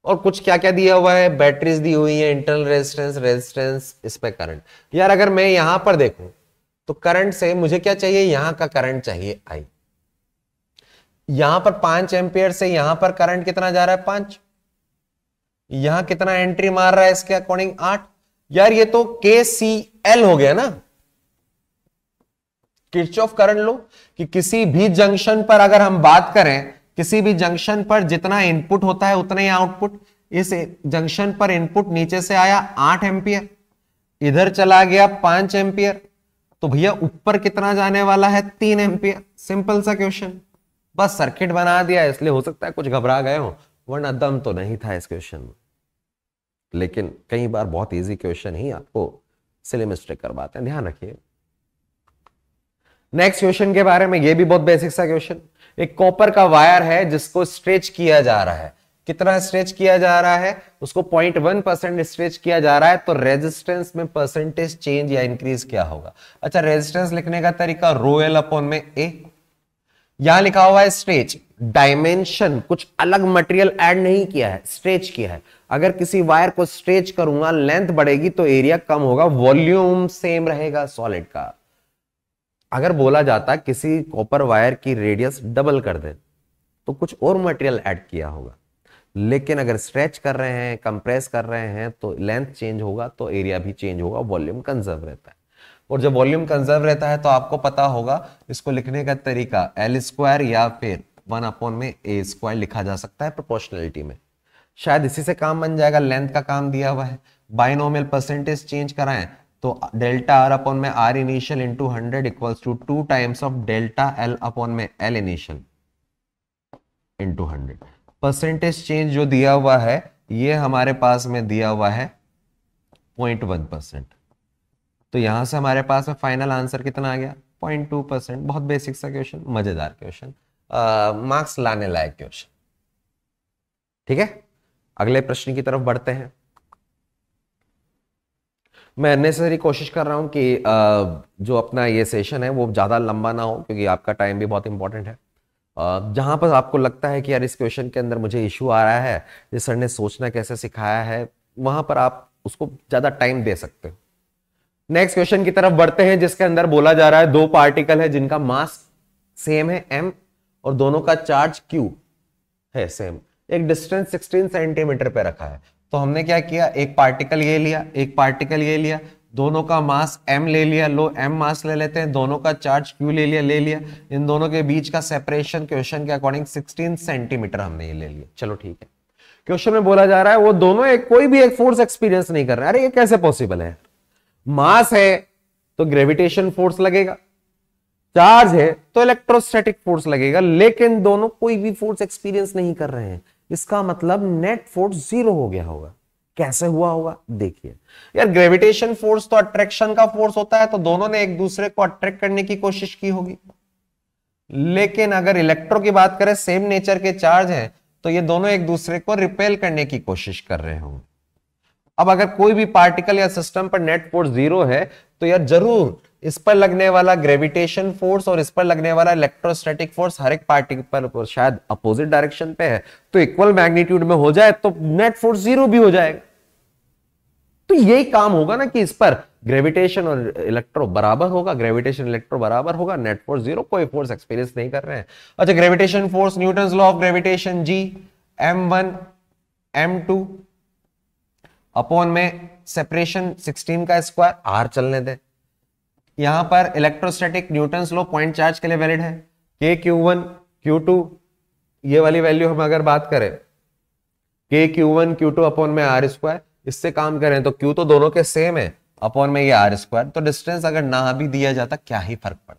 Speaker 1: और कुछ क्या क्या दिया हुआ है बैटरीज दी हुई है इंटरनल रेजिस्टेंस रेजिस्टेंस इस पर करंट यार अगर मैं यहां पर देखूं तो करंट से मुझे क्या चाहिए यहां का करंट चाहिए आई यहां पर पांच एम्पियर से यहां पर करंट कितना जा रहा है पांच यहां कितना एंट्री मार रहा है इसके अकॉर्डिंग आठ यार ये तो के सी एल हो गया ना किच ऑफ करंट लो कि किसी भी जंक्शन पर अगर हम बात करें किसी भी जंक्शन पर जितना इनपुट होता है उतना ही आउटपुट इस जंक्शन पर इनपुट नीचे से आया आठ एम्पियर इधर चला गया पांच एम्पियर तो भैया ऊपर कितना जाने वाला है तीन एम्पियर सिंपल सा क्वेश्चन बस सर्किट बना दिया इसलिए हो सकता है कुछ घबरा गए हो वरना दम तो नहीं था इस क्वेश्चन में लेकिन कई बार बहुत इजी क्वेश्चन ही आपको सिले मिस्टेक करवाते हैं ध्यान रखिए नेक्स्ट क्वेश्चन के बारे में ये भी बहुत बेसिक सा क्वेश्चन एक कॉपर का वायर है जिसको स्ट्रेच किया जा रहा है कितना स्ट्रेच किया जा रहा है उसको पॉइंट वन परसेंट स्ट्रेच किया जा रहा है तो रेजिस्टेंस में परसेंटेज चेंज या इंक्रीज क्या होगा अच्छा रेजिस्टेंस लिखने का तरीका रो एल अपॉन में ए यहां लिखा हुआ है स्ट्रेच डायमेंशन कुछ अलग मटेरियल ऐड नहीं किया है स्ट्रेच किया है अगर किसी वायर को स्ट्रेच करूंगा लेंथ बढ़ेगी तो एरिया कम होगा वॉल्यूम सेम रहेगा सॉलिड का अगर बोला जाता किसी कॉपर वायर की रेडियस डबल कर दे तो कुछ और मटेरियल ऐड किया होगा लेकिन अगर स्ट्रेच कर रहे हैं कंप्रेस कर रहे हैं तो लेंथ चेंज होगा तो एरिया भी चेंज होगा वॉल्यूम कंजर्व रहता है और जब वॉल्यूम कंजर्व रहता है तो आपको पता होगा इसको लिखने का तरीका एल स्क्वायर या फिर वन अपॉन में ए स्क्वायर लिखा जा सकता है प्रोपोर्शनलिटी में शायद इसी से काम बन जाएगा लेंथ का काम दिया हुआ है बाइनोमियल परसेंटेज चेंज कराएं तो डेल्टा आर अपॉन में R initial into hundred equals to two times of delta L upon में L initial into hundred percentage change जो दिया हुआ है ये हमारे पास में दिया हुआ है पॉइंट वन परसेंट तो यहां से हमारे पास में फाइनल आंसर कितना आ गया पॉइंट टू परसेंट बहुत बेसिक सा क्वेश्चन मजेदार क्वेश्चन मार्क्स लाने लायक क्वेश्चन ठीक है अगले प्रश्न की तरफ बढ़ते हैं मैं नेसेसरी कोशिश कर रहा हूं कि जो अपना ये सेशन है वो ज़्यादा लंबा ना हो क्योंकि आपका टाइम भी बहुत इंपॉर्टेंट है जहाँ पर आपको लगता है कि यार इस क्वेश्चन के अंदर मुझे इशू आ रहा है जिस सर ने सोचना कैसे सिखाया है वहाँ पर आप उसको ज़्यादा टाइम दे सकते हो नेक्स्ट क्वेश्चन की तरफ बढ़ते हैं जिसके अंदर बोला जा रहा है दो पार्टिकल है जिनका मास सेम है एम और दोनों का चार्ज क्यू है सेम एक डिस्टेंस 16 सेंटीमीटर पे रखा है तो हमने क्या किया एक पार्टिकल ये लिया एक पार्टिकल ये लिया दोनों का मास m ले लिया लो m मास ले लेते हैं दोनों का चार्ज q ले लिया ले लिया इन दोनों के बीच का सेपरेशन क्वेश्चन के अकॉर्डिंग 16 सेंटीमीटर हमने ये ले लिया चलो ठीक है क्वेश्चन में बोला जा रहा है वो दोनों एक कोई भी एक फोर्स एक्सपीरियंस नहीं कर रहे अरे ये कैसे पॉसिबल है मास है तो ग्रेविटेशन फोर्स लगेगा चार्ज है तो इलेक्ट्रोस्टैटिक फोर्स लगेगा लेकिन दोनों कोई भी फोर्स एक्सपीरियंस नहीं कर रहे हैं इसका मतलब नेट फोर्स जीरो हो गया होगा कैसे हुआ होगा देखिए यार ग्रेविटेशन फोर्स तो अट्रैक्शन का फोर्स होता है तो दोनों ने एक दूसरे को अट्रैक्ट करने की कोशिश की होगी लेकिन अगर इलेक्ट्रो की बात करें सेम नेचर के चार्ज हैं तो ये दोनों एक दूसरे को रिपेल करने की कोशिश कर रहे होंगे अब अगर कोई भी पार्टिकल या सिस्टम पर नेट फोर्स जीरो है तो यार जरूर इस पर लगने वाला ग्रेविटेशन फोर्स और इस पर लगने वाला इलेक्ट्रोस्टैटिक फोर्स हर एक पार्टी पर शायद अपोजिट डायरेक्शन पे है तो इक्वल मैग्नीट्यूड में हो जाए तो नेट फोर्स जीरो भी हो जाएगा तो यही काम होगा ना कि इस पर ग्रेविटेशन और इलेक्ट्रो बराबर होगा ग्रेविटेशन इलेक्ट्रो बराबर होगा नेट फोर्स जीरो कोई फोर्स एक्सपीरियंस नहीं कर रहे हैं अच्छा gravitation force Newton law of gravitation G M one M two upon में सेपरेशन 16 का स्क्वायर आर चलने दे यहां पर electrostatic Newton law point charge के लिए वैलिड है K Q one Q to ये वाली वैल्यू हम अगर बात करें K Q one Q two upon में आर स्क्वायर इससे काम करें तो क्यू तो दोनों के सेम है अपॉन में ये आर स्क्वायर तो डिस्टेंस अगर ना भी दिया जाता क्या ही फर्क पड़ता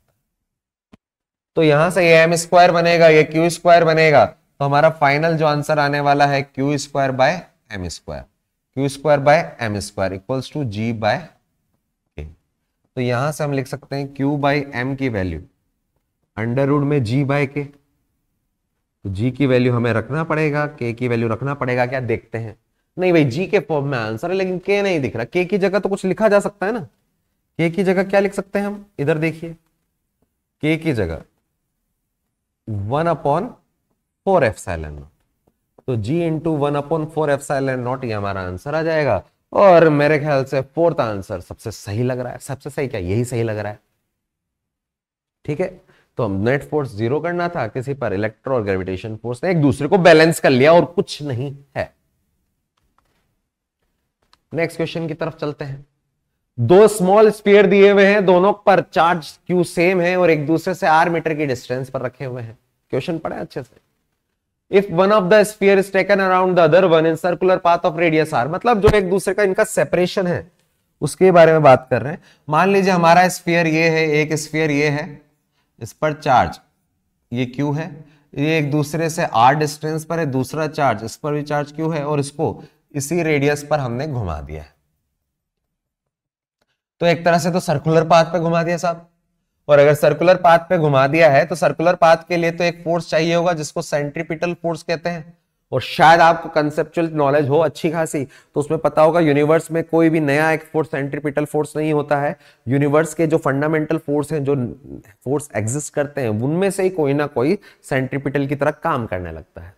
Speaker 1: तो यहां से ये एम स्क्वायर बनेगा ये क्यू स्क्वायर बनेगा तो हमारा फाइनल जो आंसर आने वाला है Q square by M square Q square by M square equals to G by तो यहां से हम लिख सकते हैं क्यू बाई एम की वैल्यू अंडर रूड में जी बाय के तो जी की वैल्यू हमें रखना पड़ेगा के की वैल्यू रखना पड़ेगा क्या देखते हैं नहीं भाई जी के फॉर्म में आंसर है लेकिन के नहीं दिख रहा के की जगह तो कुछ लिखा जा सकता है ना के की जगह क्या लिख सकते हैं हम इधर देखिए के की जगह one upon four epsilon तो G into one upon four epsilon naught ये हमारा आंसर आ जाएगा और मेरे ख्याल से फोर्थ आंसर सबसे सही लग रहा है सबसे सही क्या यही सही लग रहा है ठीक है तो हम नेट फोर्स जीरो करना था किसी पर इलेक्ट्रो और ग्रेविटेशन फोर्स ने एक दूसरे को बैलेंस कर लिया और कुछ नहीं है नेक्स्ट क्वेश्चन की तरफ चलते हैं दो स्मॉल स्पीयर दिए हुए हैं दोनों पर चार्ज क्यू सेम है और एक दूसरे से आर मीटर की डिस्टेंस पर रखे हुए हैं क्वेश्चन पढ़ा अच्छे से if one of the sphere is taken around the other one in circular path of radius R मतलब जो एक दूसरे का इनका सेपरेशन है उसके बारे में बात कर रहे हैं मान लीजिए हमारा स्पीयर ये है एक स्पीयर ये है इस पर चार्ज ये क्यू है ये एक दूसरे से आर डिस्टेंस पर है दूसरा चार्ज इस पर भी चार्ज क्यू है और इसको इसी रेडियस पर हमने घुमा दिया है तो एक तरह से तो सर्कुलर पाथ पे घुमा दिया साहब और अगर सर्कुलर पाथ पे घुमा दिया है तो सर्कुलर पाथ के लिए तो एक फोर्स चाहिए होगा जिसको सेंट्रीपिटल फोर्स कहते हैं और शायद आपको कंसेप्चुअल नॉलेज हो अच्छी खासी तो उसमें पता होगा यूनिवर्स में कोई भी नया एक फोर्स सेंट्रीपिटल फोर्स नहीं होता है यूनिवर्स के जो फंडामेंटल फोर्स हैं जो फोर्स एग्जिस्ट करते हैं उनमें से ही कोई ना कोई सेंट्रीपिटल की तरह काम करने लगता है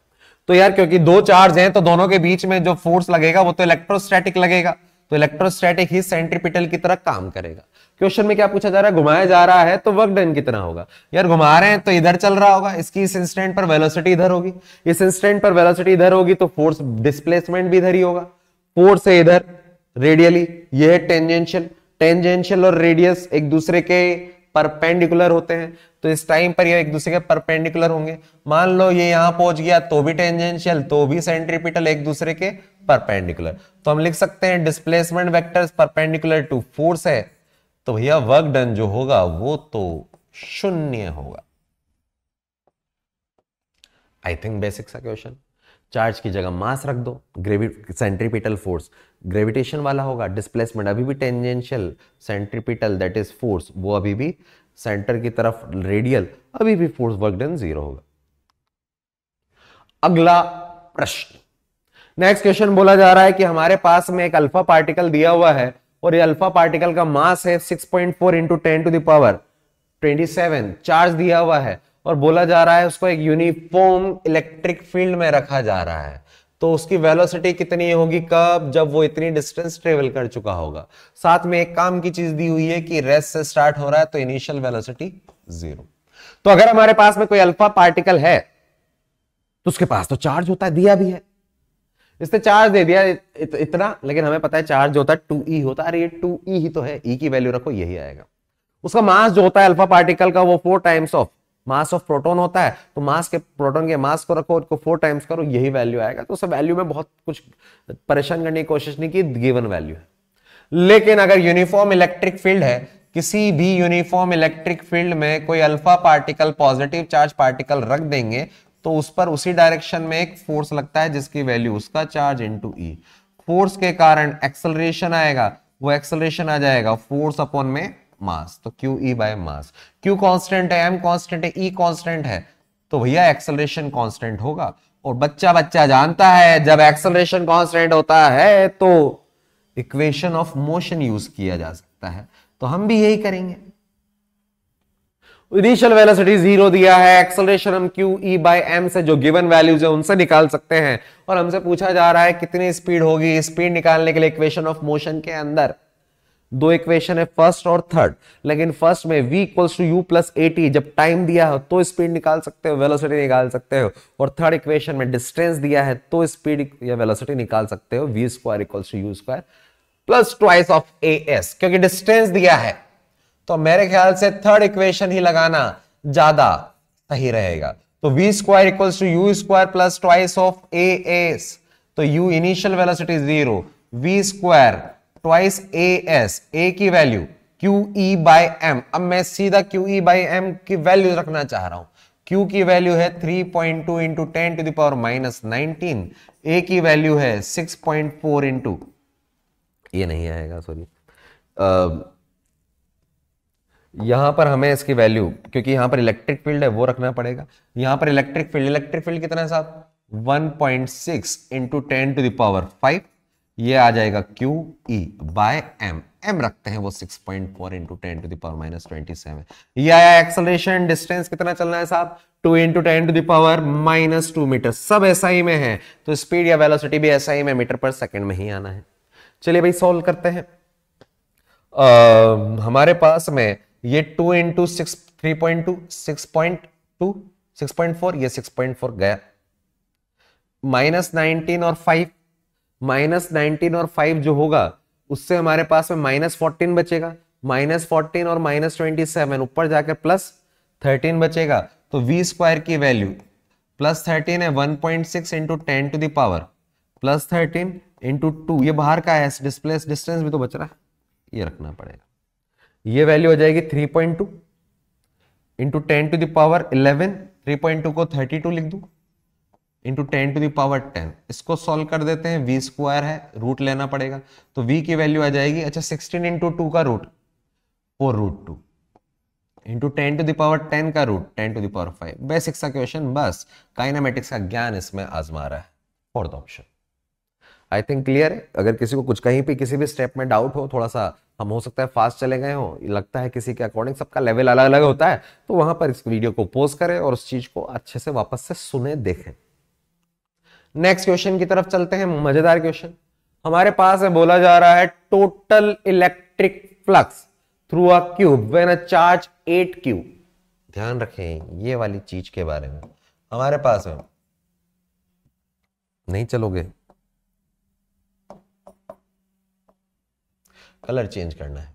Speaker 1: तो यार क्योंकि दो चार्ज हैं तो दोनों के बीच में जो फोर्स लगेगा वो तो इलेक्ट्रोस्टैटिक लगेगा तो इलेक्ट्रोस्टैटिक ही सेंट्रीपिटल की तरह काम करेगा क्वेश्चन में क्या पूछा जा रहा है घुमाया जा रहा है तो वर्क डन कितना होगा यार घुमा रहे हैं तो इधर चल रहा होगा इसकी इस इंस्टेंट पर वेलोसिटी इधर होगी इस इंस्टेंट पर वेलोसिटी इधर होगी तो फोर्स डिस्प्लेसमेंट भी इधर ही होगा फोर्स है इधर रेडियली यह है टेंजेंशियल टेंजेंशियल और रेडियस एक दूसरे के परपेंडिकुलर होते हैं तो इस टाइम पर ये एक दूसरे के परपेंडिकुलर होंगे मान लो ये यहाँ पहुंच गया तो भी टेंजेंशियल तो भी सेंट्रीपिटल एक दूसरे के परपेंडिकुलर तो हम लिख सकते हैं displacement vectors perpendicular to force है तो भैया वर्क डन जो होगा वो तो शून्य होगा आई थिंक बेसिक सा क्वेश्चन चार्ज की जगह मास रख दो ग्रेविट सेंट्रीपिटल फोर्स ग्रेविटेशन वाला होगा डिस्प्लेसमेंट अभी भी tangential centripetal that is force वो अभी भी सेंटर की तरफ रेडियल अभी भी फोर्स वर्क डन जीरो होगा अगला प्रश्न नेक्स्ट क्वेश्चन बोला जा रहा है कि हमारे पास में एक अल्फा पार्टिकल दिया हुआ है और ये अल्फा पार्टिकल का मास है 6.4 point four into ten to the power twenty seven charge दिया हुआ है और बोला जा रहा है उसको एक यूनिफॉर्म इलेक्ट्रिक फील्ड में रखा जा रहा है तो उसकी वेलोसिटी कितनी होगी कब जब वो इतनी डिस्टेंस ट्रेवल कर चुका होगा साथ में एक काम की चीज दी हुई है कि रेस्ट से स्टार्ट हो रहा है तो इनिशियल वेलोसिटी जीरो तो अगर हमारे पास में कोई अल्फा पार्टिकल है तो उसके पास तो चार्ज होता है दिया भी है इसने चार्ज दे दिया इत, इत, इतना लेकिन हमें पता है चार्ज जो होता है टू ई होता है अरे ये टू ई ही तो है ई e की वैल्यू रखो यही आएगा उसका मास जो होता है अल्फा पार्टिकल का वो four times of mass of proton होता है तो मास के प्रोटोन के मास को रखो उसको फोर टाइम्स करो यही वैल्यू आएगा तो उस वैल्यू में बहुत कुछ परेशान करने की कोशिश नहीं की गिवन वैल्यू है लेकिन अगर यूनिफॉर्म इलेक्ट्रिक फील्ड है किसी भी यूनिफॉर्म इलेक्ट्रिक फील्ड में कोई alpha particle positive charge particle रख देंगे तो उस पर उसी डायरेक्शन में एक फोर्स लगता है जिसकी वैल्यू उसका charge into E e. Force के कारण एक्सलरेशन आएगा वो एक्सलरेशन आ जाएगा फोर्स अपॉन में मास तो Q E by mass Q constant है एम कॉन्स्टेंट है ई e कॉन्स्टेंट है तो भैया एक्सलरेशन कॉन्स्टेंट होगा और बच्चा बच्चा जानता है जब एक्सलरेशन कॉन्स्टेंट होता है तो इक्वेशन ऑफ मोशन यूज किया जा सकता है तो हम भी यही करेंगे इनिशियल वेलोसिटी जीरो दिया है एक्सलेशन हम क्यू ई बाई एम से जो गिवन वैल्यूज है उनसे निकाल सकते हैं और हमसे पूछा जा रहा है कितनी स्पीड होगी स्पीड निकालने के लिए इक्वेशन ऑफ मोशन के अंदर दो इक्वेशन है फर्स्ट और थर्ड लेकिन फर्स्ट में v equals to U plus T जब टाइम दिया हो तो स्पीड निकाल सकते हो वेलोसिटी निकाल सकते हो और थर्ड इक्वेशन में डिस्टेंस दिया है तो स्पीड या वेलोसिटी निकाल सकते हो V square equals to U square plus twice of A S क्योंकि डिस्टेंस दिया है तो मेरे ख्याल से थर्ड इक्वेशन ही लगाना ज्यादा सही रहेगा तो V square equals to U square plus twice of A S तो U initial velocity zero V square twice A S A की value Q E by M अब मैं सीधा क्यू ई बाई एम की वैल्यू रखना चाह रहा हूं Q की वैल्यू है 3.2 point two into ten to the power minus nineteen A की वैल्यू है 6.4 पॉइंट इंटू ये नहीं आएगा सॉरी यहां पर हमें इसकी वैल्यू क्योंकि यहां पर इलेक्ट्रिक फील्ड है वो रखना पड़ेगा यहां पर इलेक्ट्रिक फील्ड इलेक्ट्रिक फील्ड कितना है साहब 1.6 point six into ten to the power five ये आ जाएगा Q E by M M रखते हैं वो 6.4 point four into ten to the power minus twenty seven ये आया एक्सलेशन डिस्टेंस कितना चलना है साहब 2 into ten to the power minus two metre सब ऐसा ही में है तो स्पीड या वेलोसिटी भी ऐसा ही में मीटर पर सेकेंड में ही आना है चलिए भाई सोल्व करते हैं आ, हमारे पास में ये two into six three point two six point two six point four यह सिक्स पॉइंट फोर गया माइनस नाइनटीन और फाइव माइनस नाइनटीन और फाइव जो होगा उससे हमारे पास में माइनस फोर्टीन बचेगा माइनस फोर्टीन और माइनस ट्वेंटी सेवन ऊपर जाकर प्लस थर्टीन बचेगा तो वी स्क्वायर की वैल्यू प्लस थर्टीन है one point six into ten to the power plus thirteen into two ये बाहर का है डिस्प्लेस डिस्टेंस भी तो बच रहा है ये रखना पड़ेगा ये वैल्यू हो जाएगी 3.2 point two into ten to the power eleven three point two को 32 लिख दू इंटू टेन टू दावर 10 इसको सॉल्व कर देते हैं वी स्क्वायर है रूट लेना पड़ेगा तो वी की वैल्यू आ जाएगी अच्छा 16 इंटू टू का root four root two into ten to the power ten का root ten to the power five basics का क्वेश्चन बस काइनामेटिक्स का ज्ञान इसमें आजमा रहा है fourth option I think clear है अगर किसी को कुछ कहीं पे किसी भी स्टेप में डाउट हो थोड़ा सा हम हो सकता है फास्ट चले गए हों लगता है किसी के अकॉर्डिंग सबका लेवल अलग अलग होता है तो वहां पर इस वीडियो को पोज करें और उस चीज को अच्छे से वापस से सुने देखें नेक्स्ट क्वेश्चन की तरफ चलते हैं मजेदार क्वेश्चन हमारे पास है बोला जा रहा है total electric flux through a cube when a charge at cube ध्यान रखें ये वाली चीज के बारे में हमारे पास है नहीं चलोगे कलर चेंज करना है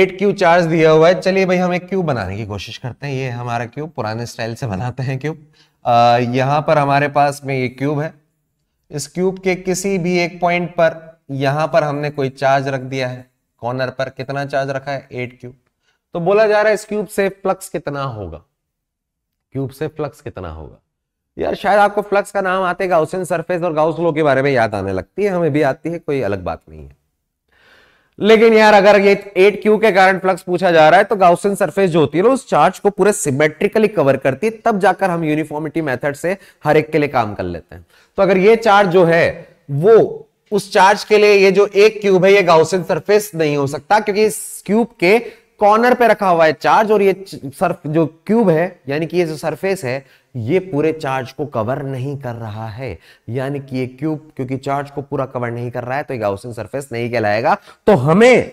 Speaker 1: एट क्यू चार्ज दिया हुआ है चलिए भाई हम एक क्यूब बनाने की कोशिश करते हैं ये हमारा क्यूब पुराने स्टाइल से बनाते हैं क्यूब यहां पर हमारे पास में ये क्यूब है इस क्यूब के किसी भी एक पॉइंट पर यहां पर हमने कोई चार्ज रख दिया है कॉर्नर पर कितना चार्ज रखा है एट क्यूब तो बोला जा रहा है इस क्यूब से फ्लक्स कितना होगा क्यूब से फ्लक्स कितना होगा यार शायद आपको फ्लक्स का नाम आते गाउसियन सरफेस और गाउस लो के बारे में याद आने लगती है हमें भी आती है कोई अलग बात नहीं है लेकिन यार अगर ये एट क्यू के कारण फ्लक्स पूछा जा रहा है तो गाउसियन सरफेस जो होती है ना उस चार्ज को पूरे सिमेट्रिकली कवर करती है तब जाकर हम यूनिफॉर्मिटी मेथड से हर एक के लिए काम कर लेते हैं तो अगर ये चार्ज जो है वो उस चार्ज के लिए ये जो एक क्यूब है ये गाउसियन सरफेस नहीं हो सकता क्योंकि इस क्यूब के कॉर्नर पे रखा हुआ है चार्ज और ये सर्फ जो क्यूब है यानी कि ये जो सरफेस है ये पूरे चार्ज को कवर नहीं कर रहा है यानी कि ये क्यूब क्योंकि चार्ज को पूरा कवर नहीं कर रहा है तो गाउसियन सरफेस नहीं कहलाएगा तो हमें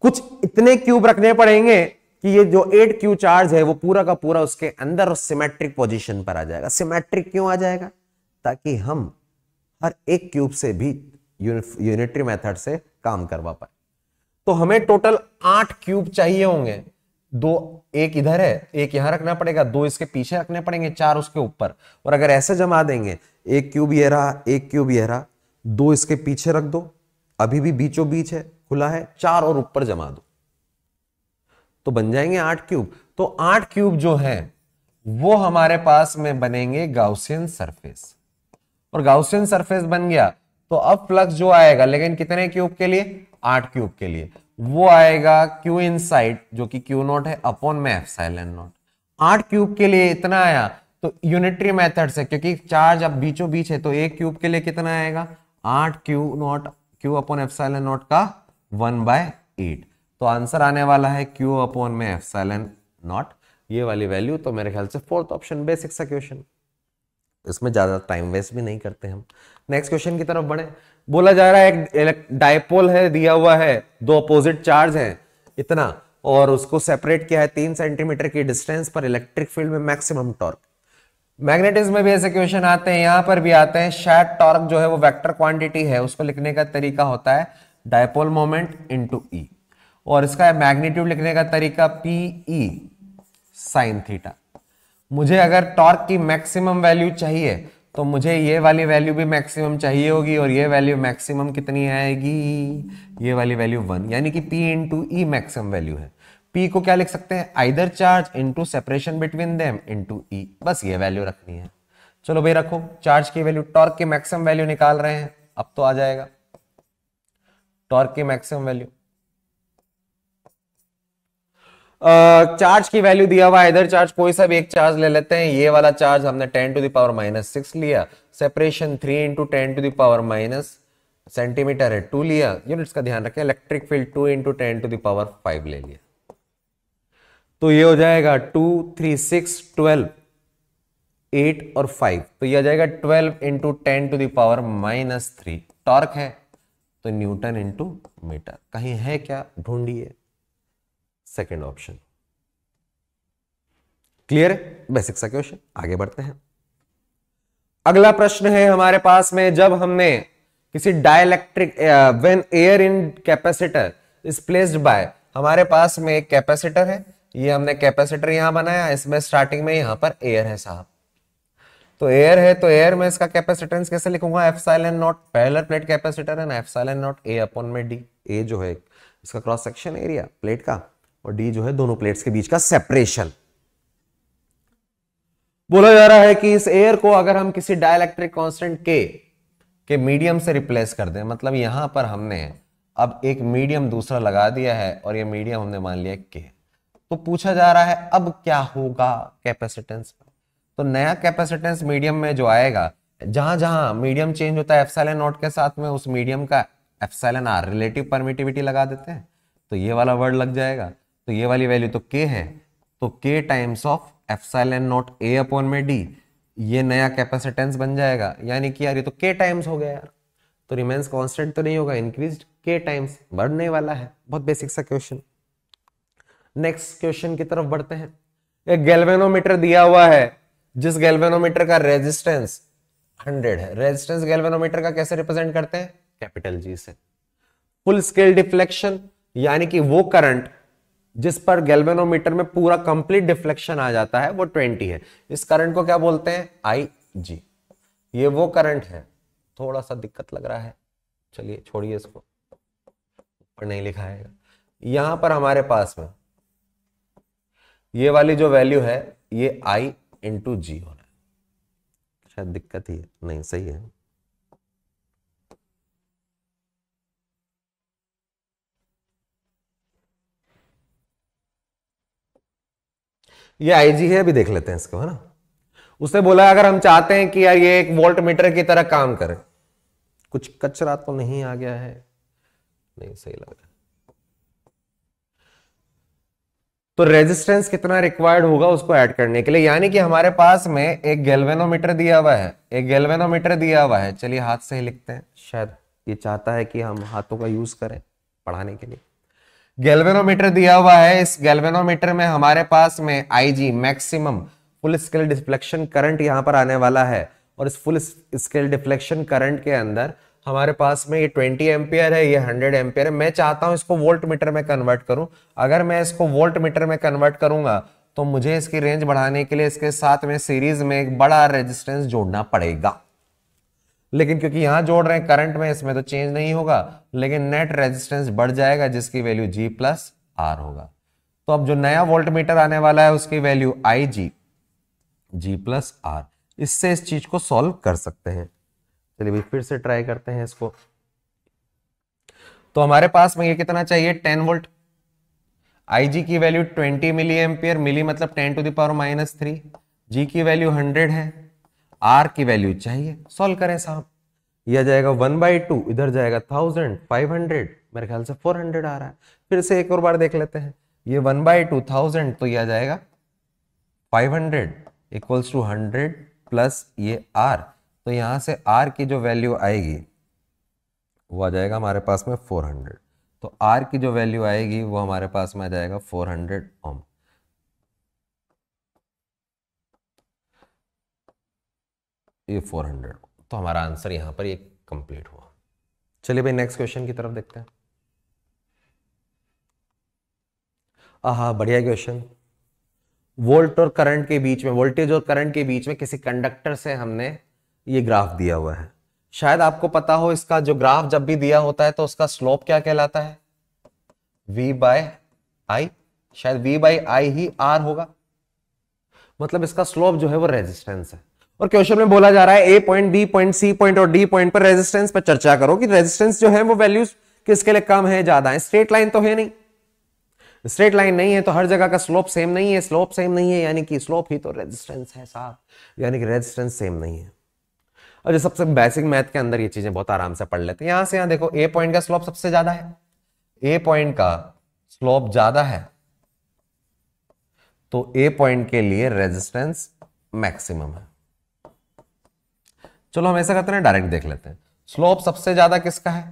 Speaker 1: कुछ इतने क्यूब रखने पड़ेंगे कि ये जो एट क्यू चार्ज है वो पूरा का पूरा उसके अंदर और सिमेट्रिक पोजिशन पर आ जाएगा सिमेट्रिक क्यों आ जाएगा ताकि हम हर एक क्यूब से भी यूनिटरी मेथड से काम करवा पाए तो हमें टोटल आठ क्यूब चाहिए होंगे दो एक इधर है एक यहां रखना पड़ेगा दो इसके पीछे रखने पड़ेंगे चार उसके ऊपर और अगर ऐसे जमा देंगे एक क्यूब यह रहा एक क्यूब यह रहा दो इसके पीछे रख दो अभी भी बीचों बीच है खुला है चार और ऊपर जमा दो तो बन जाएंगे आठ क्यूब तो आठ क्यूब जो है वो हमारे पास में बनेंगे गाउसियन सरफेस और गाउसियन सरफेस बन गया तो अब फ्लक्स जो आएगा लेकिन कितने क्यूब के लिए आठ क्यूब के लिए वो आएगा क्यू इन जो कि क्यू नॉट है अपॉन में एफ नॉट आठ क्यूब के लिए इतना आया तो यूनिट्री मेथड से क्योंकि चार्ज अब बीचों बीच है तो एक क्यूब के लिए कितना आएगा आठ Q naught Q upon F naught का वन बाय एट तो आंसर आने वाला है क्यू अपॉन में एफ नॉट ये वाली वैल्यू तो मेरे ख्याल से फोर्थ ऑप्शन बेसिक सा क्वेश्चन इसमें ज्यादा टाइम वेस्ट भी नहीं करते हम नेक्स्ट क्वेश्चन की तरफ बढ़े बोला जा रहा है एक डायपोल है दिया हुआ है दो अपोजिट चार्ज है इतना और उसको सेपरेट किया है तीन सेंटीमीटर की डिस्टेंस पर इलेक्ट्रिक फील्ड में मैक्सिमम टॉर्क मैग्नेटिज्म में भी ऐसे क्वेश्चन आते हैं यहां पर भी आते हैं शायद टॉर्क जो है वो वेक्टर क्वांटिटी है उसको लिखने का तरीका होता है डायपोल मोमेंट इंटू ई और इसका मैग्नीट्यूड लिखने का तरीका पी ई साइन थीटा मुझे अगर टॉर्क की मैक्सिमम वैल्यू चाहिए तो मुझे ये वाली वैल्यू भी मैक्सिमम चाहिए होगी और ये वैल्यू मैक्सिमम कितनी आएगी ये वाली वैल्यू वन यानी कि P into E maximum value है पी को क्या लिख सकते हैं either charge into separation between them into E बस ये वैल्यू रखनी है चलो भाई रखो चार्ज की वैल्यू टॉर्क की मैक्सिमम वैल्यू निकाल रहे हैं अब तो आ जाएगा टॉर्क की मैक्सिमम वैल्यू चार्ज की वैल्यू दिया हुआ है इधर चार्ज कोई सा भी एक चार्ज ले लेते हैं ये वाला चार्ज हमने ten to the power minus six लिया separation three into ten to the power minus centimetre है टू लिया यूनिट्स का ध्यान रखें electric field two into ten to the power five ले लिया तो ये हो जाएगा two three six twelve eight और फाइव तो यह आ जाएगा twelve into ten to the power minus three torque है तो न्यूटन इंटू मीटर कहीं है क्या ढूंढिए सेकेंड ऑप्शन क्लियर है बेसिक सा क्वेश्चन आगे बढ़ते हैं अगला प्रश्न है हमारे पास में जब हमने किसी dielectric when air in capacitor is placed by हमारे पास में एक कैपेसिटर है ये हमने कैपेसिटर यहां बनाया इसमें स्टार्टिंग में यहां पर एयर है साहब तो एयर है तो एयर में इसका कैपेसिटेंस कैसे लिखूंगा epsilon naught parallel plate capacitor है ना epsilon naught A upon में डी ए जो है इसका क्रॉस सेक्शन एरिया प्लेट का और डी जो है दोनों प्लेट्स के बीच का सेपरेशन बोला जा रहा है कि इस एयर को अगर हम किसी डायलैक्ट्रिक कांस्टेंट के के मीडियम से रिप्लेस कर दें मतलब यहां पर हमने अब एक मीडियम दूसरा लगा दिया है और ये मीडियम हमने मान लिया के तो पूछा जा रहा है अब क्या होगा कैपेसिटेंस तो नया कैपेसिटेंस मीडियम में जो आएगा जहां जहां मीडियम चेंज होता है एफसेलन नॉट के साथ में उस मीडियम का एफसेलन आर रिलेटिव परमिटिविटी लगा देते हैं तो ये वाला वर्ड लग जाएगा तो ये वाली वैल्यू तो के है तो K times of epsilon naught A upon में डी ये नया कैपेसिटेंस बन जाएगा यानी कि यार ये तो के टाइम्स हो गया यार तो रिमेंस कॉन्स्टेंट तो नहीं होगा इंक्रीज के टाइम्स बढ़ने वाला है बहुत बेसिक सा क्वेश्चन नेक्स्ट क्वेश्चन की तरफ बढ़ते हैं एक गैल्वेनोमीटर दिया हुआ है जिस गैल्वेनोमीटर का रेजिस्टेंस 100 है रेजिस्टेंस गैल्वेनोमीटर का कैसे रिप्रेजेंट करते हैं कैपिटल जी से फुल स्केल डिफ्लेक्शन यानी कि वो करंट जिस पर गैल्वेनोमीटर में पूरा कंप्लीट डिफ्लेक्शन आ जाता है वो 20 है इस करंट को क्या बोलते हैं आई जी ये वो करंट है थोड़ा सा दिक्कत लग रहा है चलिए छोड़िए इसको ऊपर नहीं लिखा है यहां पर हमारे पास में ये वाली जो वैल्यू है ये आई इंटू जी होना है शायद दिक्कत ही है नहीं सही है ये आईजी है अभी देख लेते हैं इसको है ना उसने बोला अगर हम चाहते हैं कि यार ये एक वोल्ट मीटर की तरह काम करे कुछ कचरा तो नहीं आ गया है नहीं सही लग रहा तो रेजिस्टेंस कितना रिक्वायर्ड होगा उसको ऐड करने के लिए यानी कि हमारे पास में एक गेलवेनोमीटर दिया हुआ है एक गेलवेनोमीटर दिया हुआ है चलिए हाथ से ही लिखते हैं शायद ये चाहता है कि हम हाथों का यूज करें पढ़ाने के लिए गैल्वेनोमीटर दिया हुआ है इस गैल्वेनोमीटर में हमारे पास में I G maximum full scale deflection current यहाँ पर आने वाला है और इस फुल स्केल डिफ्लेक्शन करंट के अंदर हमारे पास में ये 20 एम्पियर है ये 100 एम्पियर है मैं चाहता हूँ इसको वोल्ट मीटर में कन्वर्ट करूँ अगर मैं इसको वोल्ट मीटर में कन्वर्ट करूंगा तो मुझे इसकी रेंज बढ़ाने के लिए इसके साथ में सीरीज में एक बड़ा रेजिस्टेंस जोड़ना पड़ेगा लेकिन क्योंकि यहां जोड़ रहे हैं करंट में इसमें तो चेंज नहीं होगा लेकिन नेट रेजिस्टेंस बढ़ जाएगा जिसकी वैल्यू जी प्लस आर होगा तो अब जो नया वोल्ट मीटर आने वाला है उसकी value I G G plus R इससे इस चीज को सॉल्व कर सकते हैं चलिए भाई फिर से ट्राई करते हैं इसको तो हमारे पास में ये कितना चाहिए टेन वोल्ट आई की value twenty milli ampere milli मतलब ten to the power minus three G की वैल्यू हंड्रेड है आर की वैल्यू चाहिए सॉल्व करें साहब यह जाएगा वन बाई टू इधर जाएगा थाउजेंड फाइव हंड्रेड मेरे ख्याल से फोर हंड्रेड आ रहा है फिर से एक और बार देख लेते हैं ये वन बाई टू थाउजेंड तो यह जाएगा five hundred equals to hundred plus ये आर तो यहां से आर की जो वैल्यू आएगी वो आ जाएगा हमारे पास में फोर हंड्रेड तो आर की जो वैल्यू आएगी वो हमारे पास में आ जाएगा फोर हंड्रेड ओम ये फोर हंड्रेड तो हमारा आंसर यहाँ पर ये कंप्लीट हुआ चलिए भाई नेक्स्ट क्वेश्चन की तरफ देखते हैं हाँ बढ़िया क्वेश्चन वोल्ट और करंट के बीच में वोल्टेज और करंट के बीच में किसी कंडक्टर से हमने ये ग्राफ दिया हुआ है शायद आपको पता हो इसका जो ग्राफ जब भी दिया होता है तो उसका स्लोप क्या कहलाता है v बाय आई शायद v बाय आई ही R होगा मतलब इसका स्लोप जो है वो रेजिस्टेंस है और क्वेश्चन में बोला जा रहा है A point B point C point और डी पॉइंट पर रेजिस्टेंस पर चर्चा करो कि रेजिस्टेंस जो है वो वैल्यूज किसके लिए कम है ज्यादा है स्ट्रेट लाइन तो है नहीं स्ट्रेट लाइन नहीं है तो हर जगह का स्लोप सेम नहीं है स्लोप सेम नहीं है यानी कि स्लोप ही तो रेजिस्टेंस है साहब यानी कि रेजिस्टेंस सेम नहीं है और जो सबसे बेसिक मैथ के अंदर ये चीजें बहुत आराम से पढ़ लेते हैं यहां से यहां देखो ए पॉइंट का स्लोप सबसे ज्यादा है ए पॉइंट का स्लोप ज्यादा है तो ए पॉइंट के लिए रेजिस्टेंस मैक्सिमम है चलो हम ऐसा करते हैं डायरेक्ट देख लेते हैं स्लोप सबसे ज्यादा किसका है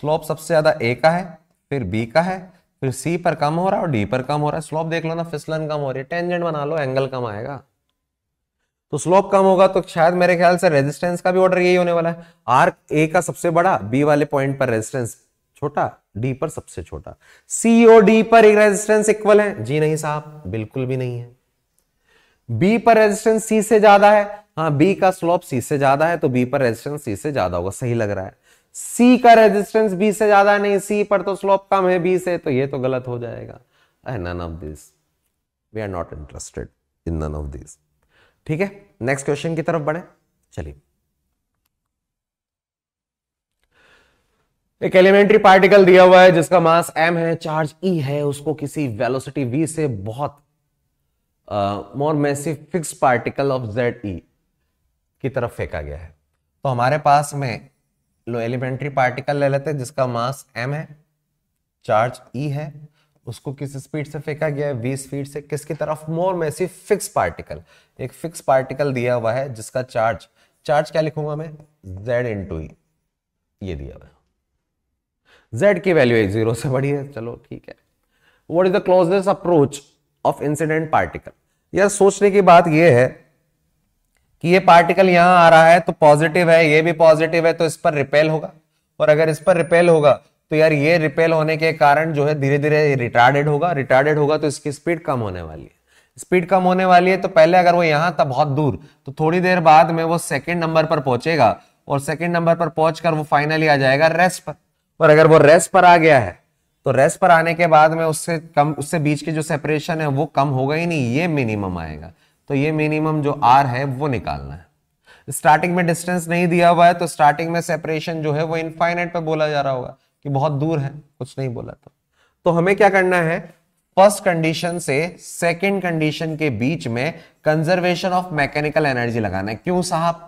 Speaker 1: स्लोप सबसे ज्यादा ए का है फिर बी का है फिर सी पर कम हो रहा है और डी पर कम हो रहा है स्लोप देख लो ना फिसलन कम हो रही है टेंजेंट बना लो एंगल कम आएगा तो स्लोप कम होगा तो शायद मेरे ख्याल से रेजिस्टेंस का भी ऑर्डर यही होने वाला है आर्क ए का सबसे बड़ा बी वाले पॉइंट पर रेजिस्टेंस छोटा डी पर सबसे छोटा सी और डी पर रेजिस्टेंस इक्वल है जी नहीं साहब बिल्कुल भी नहीं है बी पर रेजिस्टेंस सी से ज्यादा है हाँ बी का स्लोप सी से ज्यादा है तो बी पर रेजिस्टेंस सी से ज्यादा होगा सही लग रहा है सी का रेजिस्टेंस बी से ज्यादा नहीं सी पर तो स्लोप कम है बी से तो ये तो गलत हो जाएगा none of this we are not interested in none of this ठीक है नेक्स्ट क्वेश्चन की तरफ बढ़े चलिए एक एलिमेंट्री पार्टिकल दिया हुआ है जिसका मास एम है चार्ज ई e है उसको किसी वेलोसिटी वी से बहुत more massive fix particle of Z e की तरफ फेंका गया है तो हमारे पास में लो एलिमेंट्री पार्टिकल ले लेते हैं जिसका मास एम है चार्ज ई e है उसको किस स्पीड से फेंका गया है वी स्पीड से किसकी तरफ मोर मेसी फिक्स पार्टिकल एक फिक्स पार्टिकल दिया हुआ है जिसका चार्ज चार्ज क्या लिखूंगा मैं जेड इन टू ये दिया हुआ जेड की वैल्यू एक जीरो से बड़ी है चलो ठीक है what is the closest approach of incident particle यार सोचने की बात यह है कि ये पार्टिकल यहां आ रहा है तो पॉजिटिव है ये भी पॉजिटिव है तो इस पर रिपेल होगा और अगर इस पर रिपेल होगा तो यार ये रिपेल होने के कारण जो है धीरे धीरे रिटार्डेड होगा रिटार्डेड होगा तो इसकी स्पीड कम होने वाली है स्पीड कम होने वाली है तो पहले अगर वो यहाँ था बहुत दूर तो थोड़ी देर बाद में वो सेकेंड नंबर पर पहुंचेगा और सेकेंड नंबर पर पहुंचकर वो फाइनली आ जाएगा रेस्ट पर और अगर वो रेस्ट पर आ गया है तो रेस्ट पर आने के बाद में उससे कम उससे बीच की जो सेपरेशन है वो कम होगा ही नहीं ये मिनिमम आएगा तो ये मिनिमम जो आर है वो निकालना है स्टार्टिंग में डिस्टेंस नहीं दिया हुआ है तो स्टार्टिंग में सेपरेशन जो है वो इनफाइनाइट पे बोला जा रहा होगा कि बहुत दूर है कुछ नहीं बोला तो तो हमें क्या करना है फर्स्ट कंडीशन से सेकंड कंडीशन के बीच में कंजर्वेशन ऑफ मैकेनिकल एनर्जी लगाना है क्यों साहब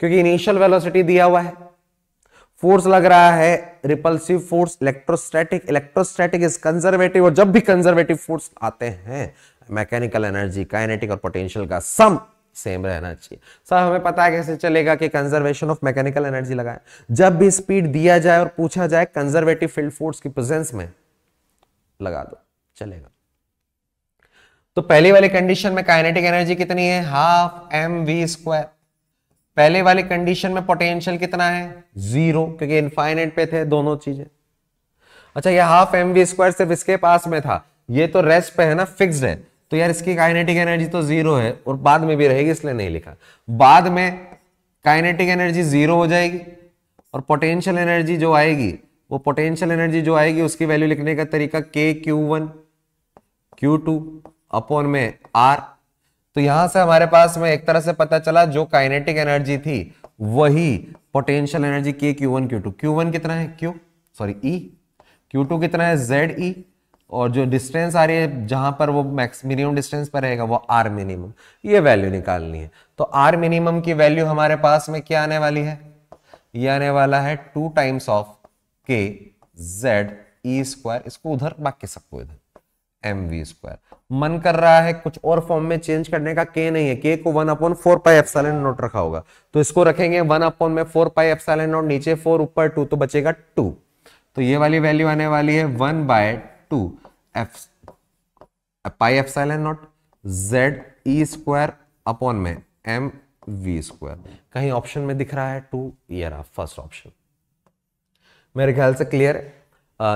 Speaker 1: क्योंकि इनिशियल वेलोसिटी दिया हुआ है फोर्स लग रहा है repulsive force electrostatic electrostatic is conservative और जब भी कंजर्वेटिव फोर्स आते हैं मैकेनिकल एनर्जी काइनेटिक और पोटेंशियल का सम सेम रहना चाहिए सर हमें पता है कैसे चलेगा कि कंजर्वेशन ऑफ मैकेनिकल एनर्जी लगाए जब भी स्पीड दिया जाए और पूछा जाए कंजर्वेटिव फील्ड फोर्स की प्रेजेंस में लगा दो चलेगा तो पहले वाले कंडीशन में काइनेटिक एनर्जी कितनी है हाफ एम वी स्क्वायर पहले वाले कंडीशन में पोटेंशियल कितना है जीरो क्योंकि इनफाइनेट पे थे दोनों चीजें अच्छा ये हाफ एम वी स्क्वायर सिर्फ इसके पास में था ये तो रेस्ट पे है ना फिक्स्ड है तो यार इसकी काइनेटिक एनर्जी तो जीरो है और बाद में भी रहेगी इसलिए नहीं लिखा बाद में काइनेटिक एनर्जी जीरो हो जाएगी और पोटेंशियल एनर्जी जो आएगी वो पोटेंशियल एनर्जी जो आएगी उसकी वैल्यू लिखने का तरीका K Q one Q two upon में आर तो यहां से हमारे पास में एक तरह से पता चला जो काइनेटिक एनर्जी थी वही पोटेंशियल एनर्जी के Q one Q two Q one कितना है Q sorry e Q two कितना है जेड ई e। और जो डिस्टेंस आ रही है जहां पर वो मैक्स मिनिमम डिस्टेंस पर रहेगा वो आर मिनिमम ये वैल्यू निकालनी है तो आर मिनिमम की वैल्यू हमारे पास में क्या आने वाली है ये आने वाला है two times of K Z e square इसको उधर बाकी सबको इधर एम वी स्क्वायर मन कर रहा है कुछ और फॉर्म में चेंज करने का के नहीं है के को one upon four pi F naught रखा होगा तो इसको रखेंगे वन अपॉन में फोर पाई एफ नोट नीचे फोर ऊपर टू तो बचेगा टू तो ये वाली वैल्यू आने वाली है one by two F pi epsilon है naught Z e square upon में एम वी स्क्वायर कहीं ऑप्शन में दिख रहा है टू ये रहा फर्स्ट ऑप्शन मेरे ख्याल से क्लियर है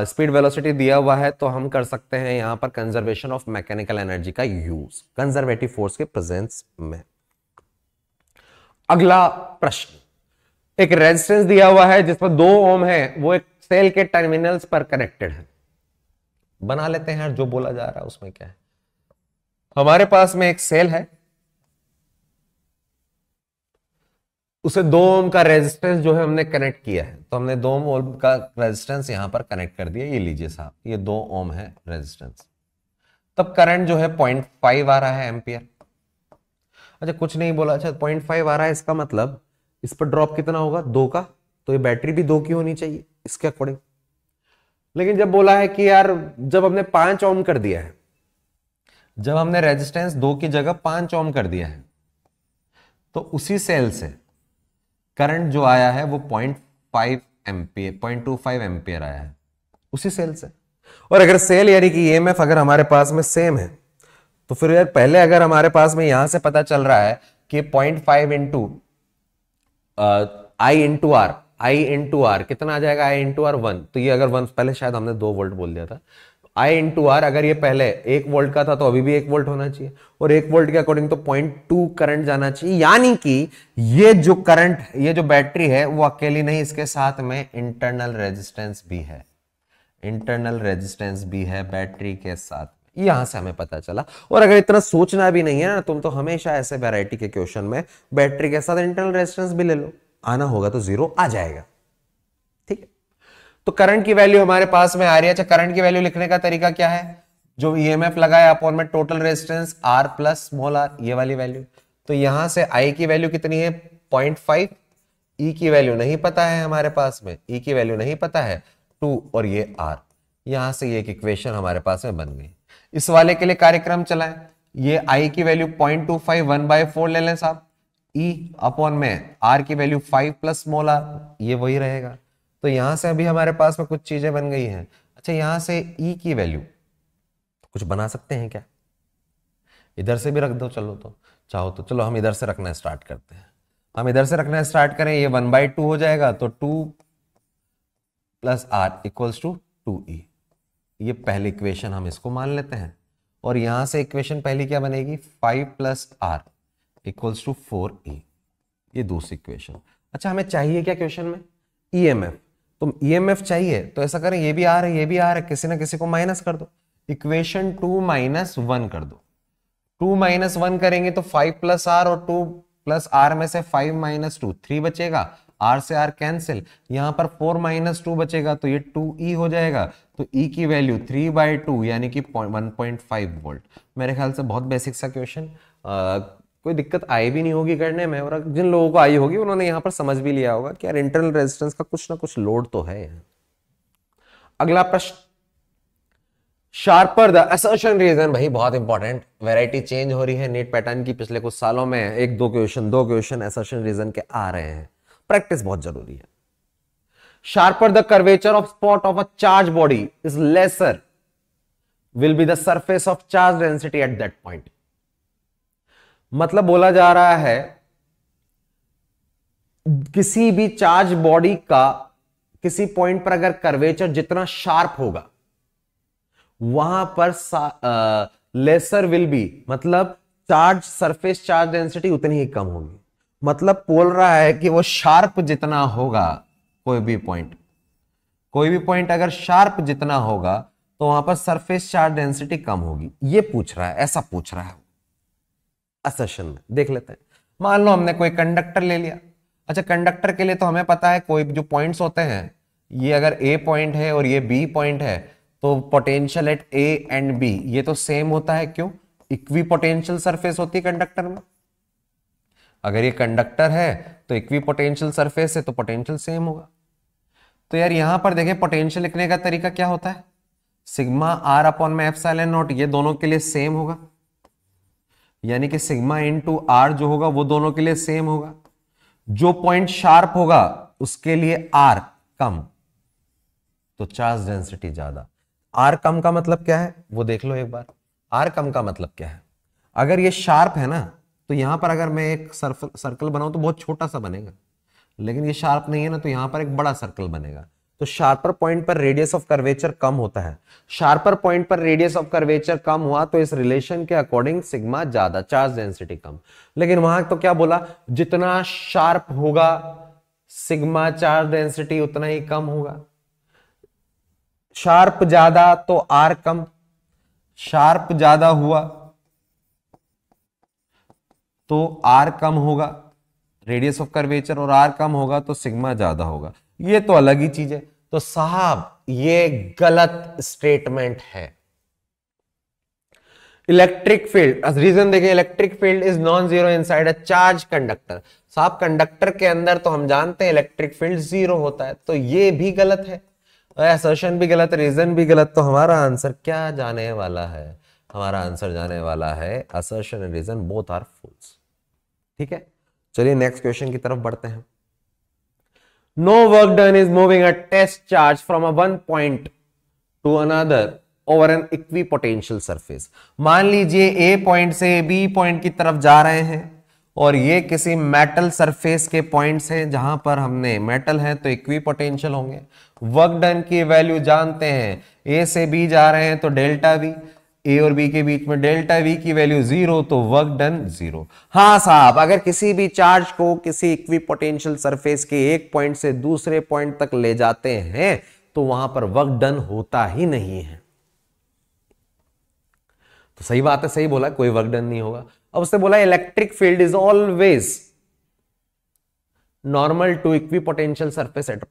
Speaker 1: स्पीड uh, वेलोसिटी दिया हुआ है तो हम कर सकते हैं यहां पर कंजर्वेशन ऑफ मैकेनिकल एनर्जी का यूज कंजर्वेटिव फोर्स के प्रेजेंस में अगला प्रश्न एक रेजिस्टेंस दिया हुआ है जिस पर दो ओम है वो एक सेल के टर्मिनल्स पर कनेक्टेड है बना लेते हैं जो बोला जा रहा है उसमें क्या है हमारे पास में एक सेल है उसे दो ओम का रेजिस्टेंस जो है हमने कनेक्ट किया है तो हमने दो ओम का रेजिस्टेंस यहां पर कनेक्ट कर दिया ये लीजिए साहब ये दो ओम है रेजिस्टेंस तब करंट जो है पॉइंट फाइव आ रहा है एम्पियर अच्छा कुछ नहीं बोला अच्छा पॉइंट फाइव आ रहा है इसका मतलब इस पर ड्रॉप कितना होगा दो का तो ये बैटरी भी दो की होनी चाहिए इसके अकॉर्डिंग लेकिन जब बोला है कि यार जब हमने पांच ओम कर दिया है जब हमने रेजिस्टेंस दो की जगह पांच ओम कर दिया है तो उसी सेल से करंट जो आया है वो point five ampere point two five ampere आया है उसी सेल से और अगर सेल यानी कि ई e अगर हमारे पास में सेम है तो फिर यार पहले अगर हमारे पास में यहां से पता चल रहा है कि point five into I into R I into R कितना आ जाएगा I into R one तो ये अगर वन पहले शायद हमने दो वोल्ट बोल दिया था आई इन टू आर अगर ये पहले एक वोल्ट का था तो अभी भी एक वोल्ट होना चाहिए और एक वोल्ट के अकॉर्डिंग तो पॉइंट टू करंट जाना चाहिए यानी कि ये जो करंट ये जो बैटरी है वो अकेली नहीं इसके साथ में इंटरनल रेजिस्टेंस भी है इंटरनल रेजिस्टेंस भी है बैटरी के साथ यहां से हमें पता चला और अगर इतना सोचना भी नहीं है ना तुम तो हमेशा ऐसे वेराइटी के क्वेश्चन में बैटरी के साथ इंटरनल रेजिस्टेंस भी ले लो आना होगा तो जीरो आ जाएगा ठीक है तो करंट की वैल्यू हमारे पास में आ रही है अच्छा करंट की वैल्यू लिखने का तरीका क्या है जो ईएमएफ e लगाया अपॉन में total resistance R plus small R ये वाली वैल्यू तो यहां से आई की वैल्यू कितनी है पॉइंट फाइव ई की वैल्यू नहीं पता है हमारे पास में ई e की वैल्यू नहीं पता है टू और ये आर यहां से ये एक इक्वेशन हमारे पास में बन गई इस वाले के लिए कार्यक्रम चलाएं ये आई की value point two five one by four ले लें साहब ई e अपॉन में आर की value five plus small R ये वही रहेगा तो यहां से अभी हमारे पास में कुछ चीजें बन गई हैं अच्छा यहां से ई e की वैल्यू तो कुछ बना सकते हैं क्या इधर से भी रख दो चलो तो चाहो तो चलो हम इधर से रखना स्टार्ट करते हैं हम इधर से रखना स्टार्ट करें ये वन बाई टू हो जाएगा तो two plus R equals to two e ये पहली इक्वेशन हम इसको मान लेते हैं और यहां से इक्वेशन पहली क्या बनेगी five plus R equals to four A ये दूसरी क्वेश्चन अच्छा हमें चाहिए क्या क्वेश्चन में ई एम एफ तो ई एम एफ चाहिए तो ऐसा करें ये भी आ रहा है ये भी आ रहा है किसी ना किसी को माइनस कर दो इक्वेशन टू माइनस वन कर दो टू माइनस वन करेंगे तो फाइव प्लस आर और टू प्लस आर में से फाइव माइनस टू थ्री बचेगा आर से आर कैंसिल यहां पर फोर माइनस टू बचेगा तो ये टू ई e हो जाएगा तो ई e की वैल्यू थ्री बाई टू यानी कि वन पॉइंट फाइव वोल्ट मेरे ख्याल से बहुत बेसिक सा क्वेश्चन कोई दिक्कत आई भी नहीं होगी करने में और जिन लोगों को आई होगी उन्होंने यहां पर समझ भी लिया होगा कि यार इंटरनल रेजिस्टेंस का कुछ ना कुछ लोड तो है अगला प्रश्न शार्पर द असर्शन रीजन भाई बहुत इंपॉर्टेंट वैरायटी चेंज हो रही है नेट पैटर्न की पिछले कुछ सालों में एक दो क्वेश्चन दो क्वेश्चन असर्शन रीजन के आ रहे हैं प्रैक्टिस बहुत जरूरी है sharper the curvature of spot of a charge body is lesser will be the surface of charge density at that point मतलब बोला जा रहा है किसी भी चार्ज बॉडी का किसी पॉइंट पर अगर कर्वेचर जितना शार्प होगा वहां पर लेसर विल बी मतलब चार्ज सरफेस चार्ज डेंसिटी उतनी ही कम होगी मतलब बोल रहा है कि वो शार्प जितना होगा कोई भी पॉइंट कोई भी पॉइंट अगर शार्प जितना होगा तो वहां पर सरफेस चार्ज डेंसिटी कम होगी ये पूछ रहा है ऐसा पूछ रहा है असेशन में देख लेते हैं मान लो हमने कोई कंडक्टर ले लिया अच्छा कंडक्टर के लिए तो हमें पता है कोई जो पॉइंट्स होते हैं ये अगर ए पॉइंट है और ये बी पॉइंट है तो potential at A and B ये तो सेम होता है क्यों इक्वी पोटेंशियल सरफेस होती है कंडक्टर में अगर ये कंडक्टर है तो इक्वी पोटेंशियल सरफेस है तो पोटेंशियल सेम होगा तो यार यहां पर देखें पोटेंशियल लिखने का तरीका क्या होता है सिग्मा आर अपॉन में एफ साइलेंट नॉट ये दोनों के लिए सेम होगा यानी कि सिग्मा इन टू आर जो होगा वो दोनों के लिए सेम होगा जो पॉइंट शार्प होगा उसके लिए आर कम तो चार्ज डेंसिटी ज्यादा आर कम का मतलब क्या है वो देख लो एक बार आर कम का मतलब क्या है अगर ये शार्प है ना तो यहां पर अगर मैं एक सर्कल बनाऊं तो बहुत छोटा सा बनेगा लेकिन ये शार्प नहीं है ना तो यहां पर एक बड़ा सर्कल बनेगा तो शार्पर पॉइंट पर रेडियस ऑफ कर्वेचर कम होता है शार्पर पॉइंट पर रेडियस ऑफ कर्वेचर कम हुआ तो इस रिलेशन के अकॉर्डिंग सिग्मा ज्यादा चार्ज डेंसिटी कम लेकिन वहां तो क्या बोला जितना शार्प होगा सिग्मा चार्ज डेंसिटी उतना ही कम होगा शार्प ज्यादा तो आर कम शार्प ज्यादा हुआ तो आर कम होगा रेडियस ऑफ कर्वेचर और आर कम होगा तो सिग्मा ज्यादा होगा ये तो अलग ही चीज है तो साहब ये गलत स्टेटमेंट है इलेक्ट्रिक फील्ड रीजन देखिए electric field is non zero inside a charge conductor साहब कंडक्टर के अंदर तो हम जानते हैं इलेक्ट्रिक फील्ड जीरो होता है तो ये भी गलत है असर्शन भी गलत रीजन भी गलत तो हमारा आंसर क्या जाने वाला है हमारा आंसर जाने वाला है assertion and reason both are false ठीक है चलिए नेक्स्ट क्वेश्चन की तरफ बढ़ते हैं no work done is moving a test charge from a one point to another over an equipotential surface. मान लीजिए A पॉइंट से B पॉइंट की तरफ जा रहे हैं और ये किसी मेटल सरफेस के पॉइंट्स हैं जहां पर हमने मेटल है तो इक्विपोटेंशियल होंगे वर्क डन की वैल्यू जानते हैं ए से बी जा रहे हैं तो डेल्टा बी ए और बी के बीच में डेल्टा वी की वैल्यू जीरो तो वर्क डन जीरो हाँ साहब अगर किसी भी चार्ज को किसी इक्वी पोटेंशियल सरफेस के एक पॉइंट से दूसरे पॉइंट तक ले जाते हैं तो वहां पर वर्क डन होता ही नहीं है तो सही बात है सही बोला कोई वर्क डन नहीं होगा अब उसने बोला electric field is always normal to equipotential surface at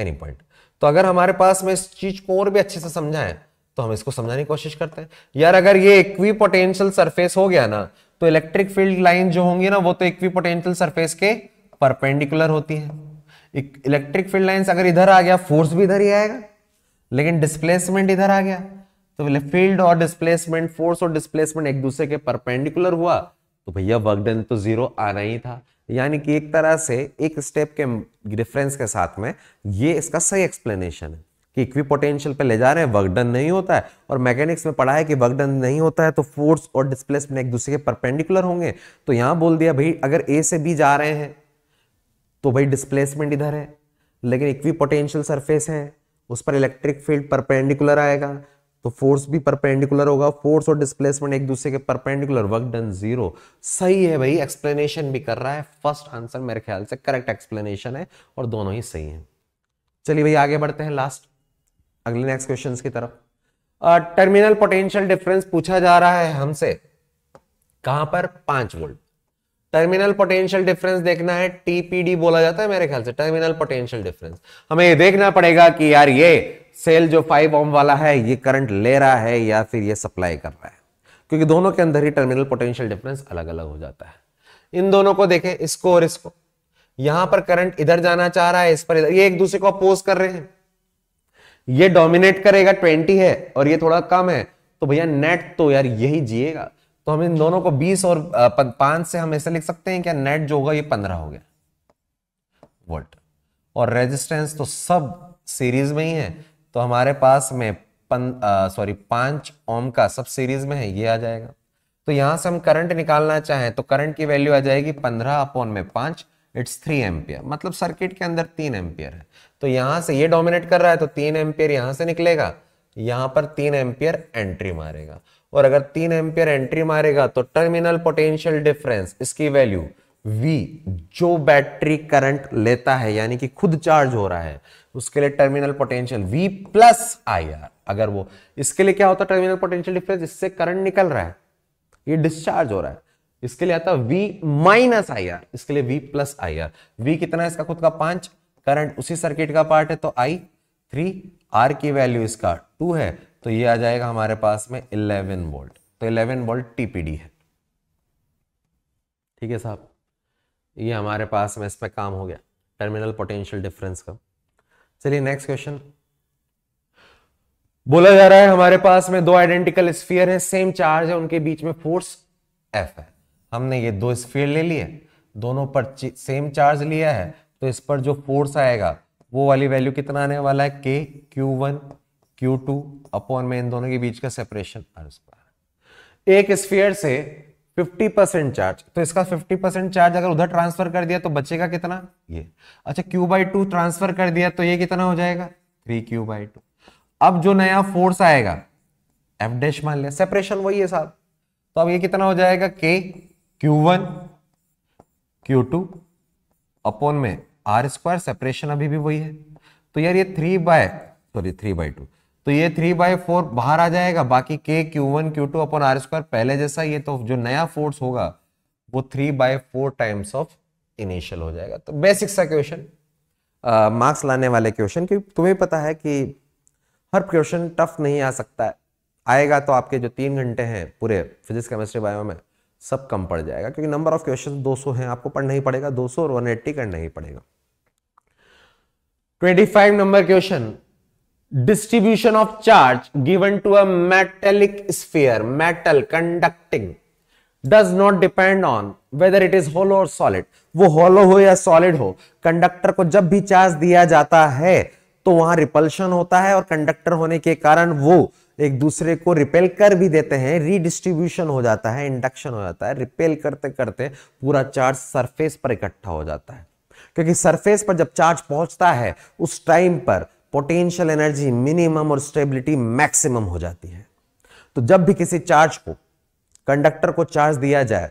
Speaker 1: any point तो अगर हमारे पास में इस चीज को और भी अच्छे से समझाएं तो हम इसको समझाने की कोशिश करते हैं यार अगर ये इक्वी पोटेंशियल सरफेस हो गया ना तो इलेक्ट्रिक फील्ड लाइन जो होंगी ना वो तो इक्वी पोटेंशियल सरफेस के परपेंडिकुलर होती है इलेक्ट्रिक फील्ड लाइन अगर इधर आ गया फोर्स भी इधर ही आएगा लेकिन डिस्प्लेसमेंट इधर आ गया तो फील्ड मतलब और डिस्प्लेसमेंट फोर्स और डिस्प्लेसमेंट एक दूसरे के परपेंडिकुलर हुआ तो भैया वर्क डन तो जीरो आना ही था यानी कि एक तरह से एक स्टेप के डिफरेंस के साथ में ये इसका सही एक्सप्लेनेशन है कि इक्वी पोटेंशियल पे ले जा रहे हैं वर्क डन नहीं होता है और मैकेनिक्स में पढ़ा है कि वर्क डन नहीं होता है तो फोर्स और डिस्प्लेसमेंट एक दूसरे के परपेंडिकुलर होंगे तो यहां बोल दिया भाई अगर ए से बी जा रहे हैं तो भाई डिस्प्लेसमेंट इधर है लेकिन इक्वी पोटेंशियल सरफेस है उस पर इलेक्ट्रिक फील्ड परपेंडिकुलर आएगा तो फोर्स भी परपेंडिकुलर होगा फोर्स और डिस्प्लेसमेंट एक दूसरे के परपेंडिकुलर वर्क डन जीरो सही है भाई एक्सप्लेनेशन भी कर रहा है फर्स्ट आंसर मेरे ख्याल से करेक्ट एक्सप्लेनेशन है और दोनों ही सही है चलिए भाई आगे बढ़ते हैं लास्ट अगले नेक्स्ट क्वेश्चन की तरफ टर्मिनल पोटेंशियल डिफरेंस पूछा जा रहा है हमसे कहां पर पांच वोल्ट टर्मिनल पोटेंशियल डिफरेंस देखना है टीपीडी बोला जाता है मेरे ख्याल से टर्मिनल पोटेंशियल डिफरेंस हमें ये देखना पड़ेगा कि यार ये सेल जो फाइव ओम वाला है ये करंट ले रहा है या फिर ये सप्लाई कर रहा है क्योंकि दोनों के अंदर ही टर्मिनल पोटेंशियल डिफरेंस अलग अलग हो जाता है इन दोनों को देखें इसको और इसको यहां पर करंट इधर जाना चाह रहा है इस पर इधर ये एक दूसरे को अपोज कर रहे हैं ये डोमिनेट करेगा ट्वेंटी है और ये थोड़ा कम है तो भैया नेट तो यार यही जिएगा तो हम इन दोनों को बीस और पांच से हम ऐसे लिख सकते हैं क्या नेट जो होगा ये पंद्रह हो गया वोल्ट और रेजिस्टेंस तो सब सीरीज में ही है तो हमारे पास में सॉरी पांच ओम का सब सीरीज में है ये आ जाएगा तो यहां से हम करंट निकालना चाहें तो करंट की वैल्यू आ जाएगी पंद्रह अपॉन में पांच इट्स थ्री एम्पियर मतलब सर्किट के अंदर तीन एम्पियर है तो यहां से ये डोमिनेट कर रहा है तो तीन एम्पियर यहां से निकलेगा यहां पर तीन एम्पियर एंट्री मारेगा और अगर तीन एम्पियर एंट्री मारेगा तो टर्मिनल पोटेंशियल डिफरेंस इसकी वैल्यू V जो बैटरी करंट लेता है यानी कि खुद चार्ज हो रहा है उसके लिए terminal potential V plus I अगर वो इसके लिए क्या होता है टर्मिनल पोटेंशियल डिफरेंस इससे करंट निकल रहा है ये डिस्चार्ज हो रहा है इसके लिए आता V माइनस आई इसके लिए V प्लस आई वी कितना है इसका खुद का पांच करंट उसी सर्किट का पार्ट है तो आई थ्री आर की वैल्यू इसका टू है तो ये आ जाएगा हमारे पास में इलेवन वोल्ट तो इलेवन वोल्ट टीपीडी है ठीक है साहब ये हमारे पास में इस पर काम हो गया टर्मिनल पोटेंशियल डिफरेंस का चलिए नेक्स्ट क्वेश्चन बोला जा रहा है हमारे पास में दो आइडेंटिकल स्फीयर हैं सेम चार्ज है उनके बीच में फोर्स एफ है हमने ये दो स्फीयर ले लिए दोनों पर सेम चार्ज लिया है तो इस पर जो फोर्स आएगा वो वाली वैल्यू कितना आने वाला है K Q one Q two upon में इन दोनों के बीच का सेपरेशन आर स्क्वायर एक स्फीयर से 50 परसेंट चार्ज तो इसका 50 परसेंट चार्ज अगर उधर ट्रांसफर कर दिया तो बचेगा कितना ये अच्छा क्यू बाई टू ट्रांसफर कर दिया तो ये कितना हो जाएगा थ्री क्यू बाई टू अब जो नया फोर्स आएगा एफ डैश मान लिया सेपरेशन वही है साहब तो अब ये कितना हो जाएगा K Q one Q two upon में आर स्क्वायर सेपरेशन अभी भी वही है तो यार ये three by sorry three by two तो ये थ्री बाय फोर बाहर आ जाएगा बाकी K Q one Q two upon R square पहले जैसा ये तो जो नया फोर्स होगा वो three by four times of initial हो जाएगा तो बेसिक सा क्वेश्चन मार्क्स लाने वाले क्वेश्चन क्योंकि तुम्हें पता है कि हर क्वेश्चन टफ नहीं आ सकता है आएगा तो आपके जो तीन घंटे हैं पूरे फिजिक्स केमिस्ट्री बायो में सब कम पड़ जाएगा क्योंकि नंबर ऑफ क्वेश्चन 200 हैं आपको पढ़ना ही पड़ेगा 200 और 180 करना ही पड़ेगा 25 number question distribution of charge given to a metallic sphere metal conducting does not depend on whether it is hollow और सॉलिड वो होलो हो या सॉलिड हो कंडक्टर को जब भी चार्ज दिया जाता है तो वहां रिपल्शन होता है और कंडक्टर होने के कारण वो एक दूसरे को रिपेल कर भी देते हैं रीडिस्ट्रीब्यूशन हो जाता है इंडक्शन हो जाता है रिपेल करते करते पूरा चार्ज सरफेस पर इकट्ठा हो जाता है क्योंकि सरफेस पर जब चार्ज पहुंचता है उस टाइम पर पोटेंशियल एनर्जी मिनिमम और स्टेबिलिटी मैक्सिमम हो जाती है तो जब भी किसी चार्ज को कंडक्टर को चार्ज दिया जाए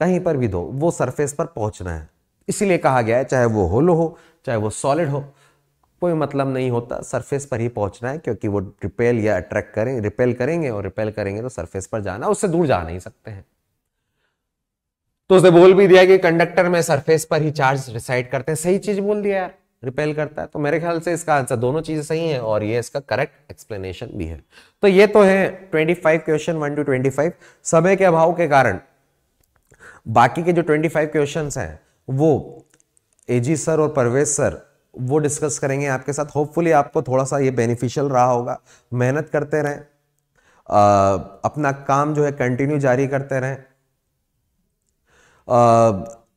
Speaker 1: कहीं पर भी दो वो सरफेस पर पहुंचना है इसीलिए कहा गया है चाहे वो होलो हो चाहे वो सॉलिड हो कोई मतलब नहीं होता सरफेस पर ही पहुंचना है क्योंकि वो रिपेल या अट्रैक्ट करें रिपेल करेंगे और रिपेल करेंगे तो सरफेस पर जाना उससे दूर जा नहीं सकते हैं तो उसने बोल भी दिया कि कंडक्टर में सरफेस पर ही चार्ज रिसाइड करते हैं सही चीज बोल दिया यार रिपेल करता है तो मेरे ख्याल से इसका आंसर दोनों चीजें सही है और ये इसका करेक्ट एक्सप्लेनेशन भी है तो ये तो है 25 क्वेश्चन 1 टू 25 समय के अभाव के कारण बाकी के जो 25 क्वेश्चंस हैं वो एजी सर और परवेज सर वो डिस्कस करेंगे आपके साथ होपफुली आपको थोड़ा सा ये बेनिफिशियल रहा होगा मेहनत करते रहें अपना काम जो है कंटिन्यू जारी करते रहें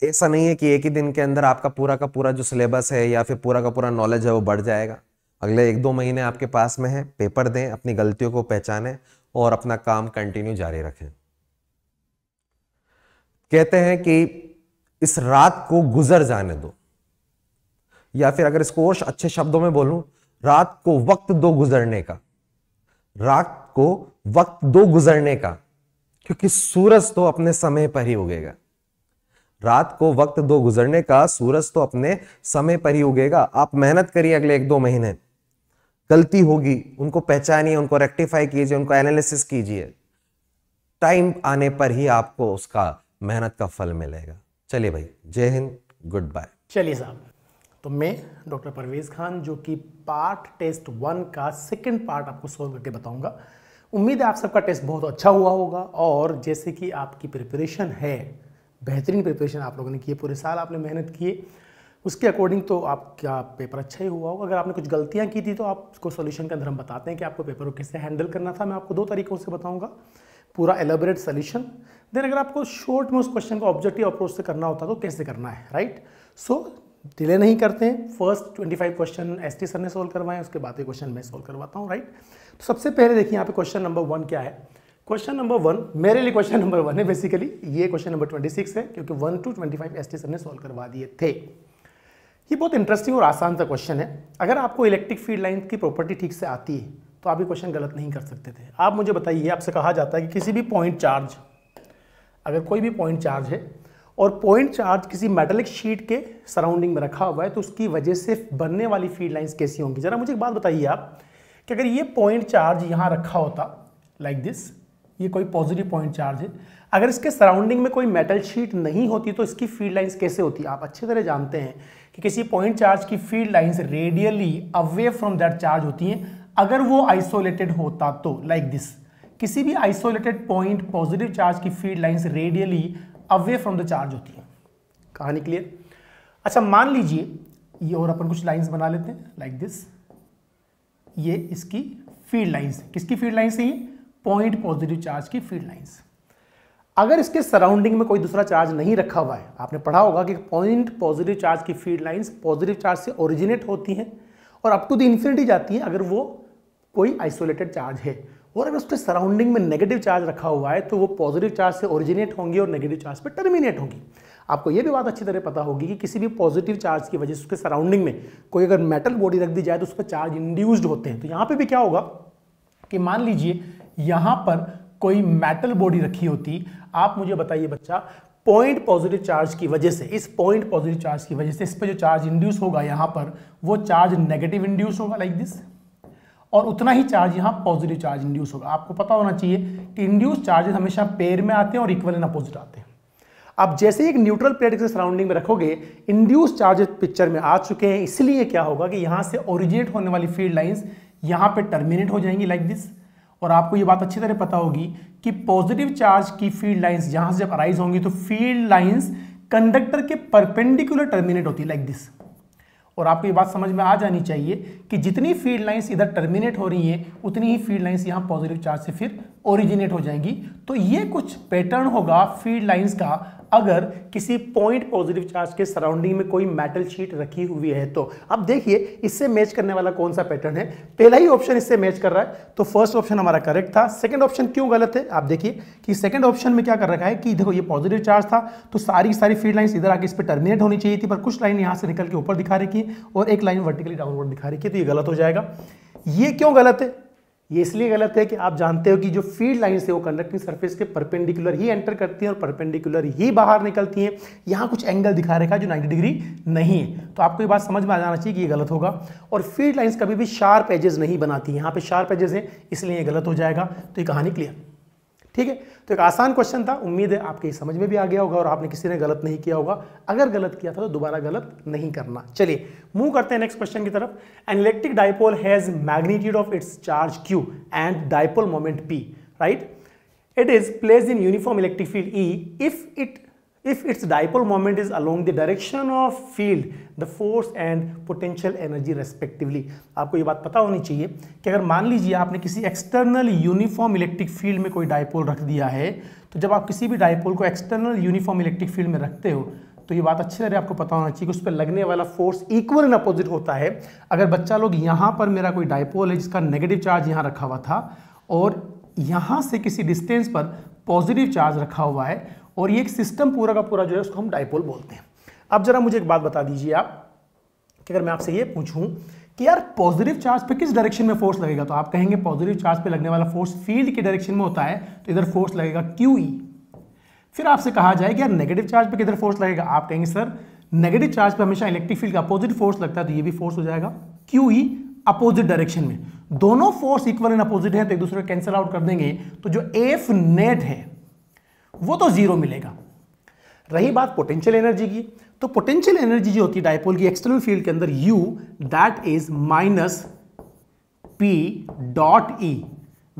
Speaker 1: ऐसा नहीं है कि एक ही दिन के अंदर आपका पूरा का पूरा जो सिलेबस है या फिर पूरा का पूरा नॉलेज है वो बढ़ जाएगा अगले एक दो महीने आपके पास में है पेपर दें अपनी गलतियों को पहचानें और अपना काम कंटिन्यू जारी रखें कहते हैं कि इस रात को गुजर जाने दो या फिर अगर इसको और अच्छे शब्दों में बोलूं रात को वक्त दो गुजरने का रात को वक्त दो गुजरने का क्योंकि सूरज तो अपने समय पर ही उगेगा रात को वक्त दो गुजरने का सूरज तो अपने समय पर ही उगेगा आप मेहनत करिए अगले एक दो महीने गलती होगी उनको पहचानिए उनको रेक्टिफाई कीजिए उनको एनालिसिस कीजिए टाइम आने पर ही आपको उसका मेहनत का फल मिलेगा चलिए भाई जय हिंद गुड बाय
Speaker 2: चलिए साहब तो मैं डॉक्टर परवेज़ खान जो कि पार्ट टेस्ट वन का सेकंड पार्ट आपको सोल्व करके बताऊंगा उम्मीद है आप सबका टेस्ट बहुत अच्छा हुआ होगा और जैसे कि आपकी प्रिपरेशन है बेहतरीन प्रिपरेशन आप लोगों ने किए पूरे साल आपने मेहनत किए उसके अकॉर्डिंग तो आपका पेपर अच्छा ही हुआ होगा अगर आपने कुछ गलतियाँ की थी तो आप उसको सोल्यूशन के अंदर हम बताते हैं कि आपको पेपर को कैसे हैंडल करना था मैं आपको दो तरीक़ों से बताऊँगा पूरा एलेबरेट सोल्यूशन देन अगर आपको शॉर्ट में उस क्वेश्चन को ऑब्जेक्टिव अप्रोच से करना होता तो कैसे करना है राइट सो डिले नहीं करते हैं first 25 question S T sir ने सोल्व करवाए उसके बाद ये क्वेश्चन मैं सोल्व करवाता हूँ राइट तो सबसे पहले देखिए यहाँ पे क्वेश्चन नंबर वन क्या है क्वेश्चन नंबर वन मेरे लिए क्वेश्चन नंबर वन है बेसिकली ये क्वेश्चन नंबर 26 है क्योंकि one two twenty five S T sir ने सोल्व करवा दिए थे ये बहुत इंटरेस्टिंग और आसान सा क्वेश्चन है अगर आपको इलेक्ट्रिक फील्ड लाइन की प्रॉपर्टी ठीक से आती है तो आप ये क्वेश्चन गलत नहीं कर सकते थे आप मुझे बताइए आपसे कहा जाता है कि किसी भी पॉइंट चार्ज अगर कोई भी पॉइंट चार्ज है और पॉइंट चार्ज किसी मेटलिक शीट के सराउंडिंग में रखा हुआ है तो उसकी वजह से बनने वाली फील्ड लाइंस कैसी होंगी जरा मुझे एक बात बताइए आप कि अगर ये पॉइंट चार्ज यहाँ रखा होता लाइक like दिस ये कोई पॉजिटिव पॉइंट चार्ज है अगर इसके सराउंडिंग में कोई मेटल शीट नहीं होती तो इसकी फील्ड लाइंस कैसे होती आप अच्छी तरह जानते हैं कि किसी पॉइंट चार्ज की field lines radially away from that charge होती हैं अगर वो आइसोलेटेड होता तो लाइक like दिस किसी भी आइसोलेटेड पॉइंट पॉजिटिव चार्ज की field lines radially away from the charge होती है कहानी क्लियर अच्छा मान लीजिए ये और अपन कुछ लाइंस बना लेते हैं लाइक like दिस ये इसकी फील्ड लाइंस किसकी फील्ड लाइंस है पॉइंट पॉजिटिव चार्ज की फील्ड लाइंस अगर इसके सराउंडिंग में कोई दूसरा चार्ज नहीं रखा हुआ है आपने पढ़ा होगा कि पॉइंट पॉजिटिव चार्ज की फील्ड लाइंस पॉजिटिव चार्ज से ओरिजिनेट होती हैं और अप टू द इन्फिनिटी जाती हैं अगर वो कोई आइसोलेटेड चार्ज है और अगर उसके सराउंडिंग में नेगेटिव चार्ज रखा हुआ है तो वो पॉजिटिव चार्ज से ओरिजिनेट होंगी और नेगेटिव चार्ज पर टर्मिनेट होंगी आपको ये भी बात अच्छी तरह पता होगी कि किसी भी पॉजिटिव चार्ज की वजह से उसके सराउंडिंग में कोई अगर मेटल बॉडी रख दी जाए तो उस पर चार्ज इंड्यूस्ड होते हैं तो यहाँ पर भी क्या होगा कि मान लीजिए यहाँ पर कोई मेटल बॉडी रखी होती आप मुझे बताइए बच्चा पॉइंट पॉजिटिव चार्ज की वजह से इस पॉइंट पॉजिटिव चार्ज की वजह से इस पर जो चार्ज इंड्यूस होगा यहाँ पर वो चार्ज नेगेटिव इंड्यूस होगा लाइक दिस और उतना ही चार्ज यहाँ पॉजिटिव चार्ज इंड्यूस होगा आपको पता होना चाहिए कि इंड्यूस चार्जेस हमेशा पेयर में आते हैं और इक्वल एंड अपोजिट आते हैं आप जैसे ही एक न्यूट्रल प्लेट के सराउंडिंग में रखोगे इंड्यूस चार्जेस पिक्चर में आ चुके हैं इसलिए क्या होगा कि यहाँ से ओरिजिनेट होने वाली फील्ड लाइन्स यहाँ पर टर्मिनेट हो जाएंगी लाइक दिस और आपको ये बात अच्छी तरह पता होगी कि पॉजिटिव चार्ज की फील्ड लाइन्स यहाँ से जब अराइज होंगी तो फील्ड लाइन्स कंडक्टर के परपेंडिकुलर टर्मिनेट होती है लाइक दिस और आपको ये बात समझ में आ जानी चाहिए कि जितनी फील्ड लाइंस इधर टर्मिनेट हो रही है उतनी ही फील्ड लाइंस यहाँ पॉजिटिव चार्ज से फिर ओरिजिनेट हो जाएंगी तो ये कुछ पैटर्न होगा फील्ड लाइंस का अगर किसी पॉइंट पॉजिटिव चार्ज के सराउंडिंग में कोई मेटल शीट रखी हुई है तो अब देखिए इससे मैच करने वाला कौन सा पैटर्न है पहला ही ऑप्शन इससे मैच कर रहा है तो फर्स्ट ऑप्शन हमारा करेक्ट था सेकंड ऑप्शन क्यों गलत है आप देखिए कि सेकंड ऑप्शन में क्या कर रखा है कि देखो ये पॉजिटिव चार्ज था तो सारी सारी फील्ड लाइन इधर आके इस पर टर्मिनेट होनी चाहिए थी पर कुछ लाइन यहाँ से निकल के ऊपर दिखा रही है और एक लाइन वर्टिकली डाउनवर्ड दिखा रही है तो ये गलत हो जाएगा ये क्यों गलत है ये इसलिए गलत है कि आप जानते हो कि जो फील्ड लाइन्स है वो कंडक्टिंग सरफेस के परपेंडिकुलर ही एंटर करती हैं और परपेंडिकुलर ही बाहर निकलती हैं यहाँ कुछ एंगल दिखा रखा है जो 90 डिग्री नहीं है तो आपको ये बात समझ में आ जाना चाहिए कि ये गलत होगा और फील्ड लाइन्स कभी भी शार्प एजेस नहीं बनाती यहाँ पर शार्प एजेस हैं इसलिए ये गलत हो जाएगा तो ये कहानी क्लियर ठीक है तो एक आसान क्वेश्चन था उम्मीद है आपके समझ में भी आ गया होगा और आपने किसी ने गलत नहीं किया होगा अगर गलत किया था तो दोबारा गलत नहीं करना चलिए मूव करते हैं नेक्स्ट क्वेश्चन की तरफ an electric dipole has magnitude of its charge Q and dipole moment P right it is place in uniform electric field E if it If its dipole moment is along the direction of field, the force and potential energy respectively. आपको ये बात पता होनी चाहिए कि अगर मान लीजिए आपने किसी एक्सटर्नल यूनिफॉर्म इलेक्ट्रिक फील्ड में कोई डायपोल रख दिया है तो जब आप किसी भी डायपोल को एक्सटर्नल यूनिफॉर्म इलेक्ट्रिक फील्ड में रखते हो तो ये बात अच्छी तरह आपको पता होना चाहिए कि उस पर लगने वाला फोर्स इक्वल एंड अपोजिट होता है अगर बच्चा लोग यहाँ पर मेरा कोई डायपोल है जिसका नेगेटिव चार्ज यहाँ रखा हुआ था और यहाँ से किसी डिस्टेंस पर पॉजिटिव चार्ज रखा हुआ है और ये एक सिस्टम पूरा का पूरा जो है उसको हम डाइपोल बोलते हैं अब जरा मुझे एक बात बता दीजिए आप कि अगर मैं आपसे ये पूछूं कि यार पॉजिटिव चार्ज पे किस डायरेक्शन में फोर्स लगेगा तो आप कहेंगे पॉजिटिव चार्ज पे लगने वाला फोर्स फील्ड के डायरेक्शन में होता है तो इधर फोर्स लगेगा क्यू ई फिर आपसे कहा जाए कि यार नेगेटिव चार्ज पे किधर फोर्स लगेगा आप कहेंगे सर नेगेटिव चार्ज पे हमेशा इलेक्ट्रिक फील्ड का अपोजिट फोर्स लगता है तो ये भी फोर्स हो जाएगा क्यू ई अपोजिट डायरेक्शन में दोनों फोर्स इक्वल एंड अपोजिट है तो एक दूसरे को कैंसिल आउट कर देंगे तो जो एफ नेट है वो तो जीरो मिलेगा रही बात पोटेंशियल एनर्जी की तो पोटेंशियल एनर्जी जो होती है डायपोल की एक्सटर्नल फील्ड के अंदर U that is minus P dot E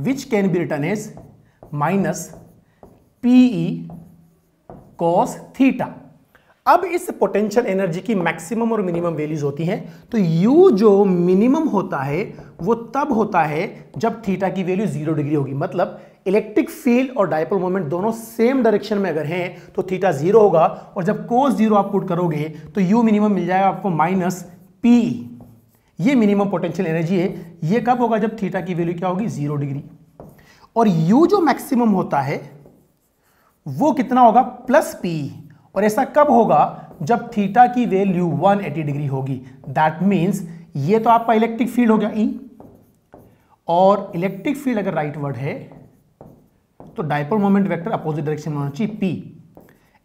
Speaker 2: which can be written is minus P E cos theta अब इस पोटेंशियल एनर्जी की मैक्सिमम और मिनिमम वैल्यूज होती हैं तो U जो मिनिमम होता है वो तब होता है जब थीटा की वैल्यू जीरो डिग्री होगी मतलब इलेक्ट्रिक फील्ड और डायपोल मोमेंट दोनों सेम डायरेक्शन में अगर हैं तो थीटा जीरो होगा और जब कोस जीरो आप पुट करोगे तो यू मिनिमम मिल जाएगा आपको माइनस पी ये मिनिमम पोटेंशियल एनर्जी है ये कब होगा जब थीटा की वैल्यू क्या होगी जीरो डिग्री और यू जो मैक्सिमम होता है वो कितना होगा प्लस पी और ऐसा कब होगा जब थीटा की वैल्यू 180 डिग्री होगी दैट मीन्स ये तो आपका इलेक्ट्रिक फील्ड हो गया ई e, और इलेक्ट्रिक फील्ड अगर राइट वर्ड है तो dipole moment vector opposite direction में होना चाहिए पी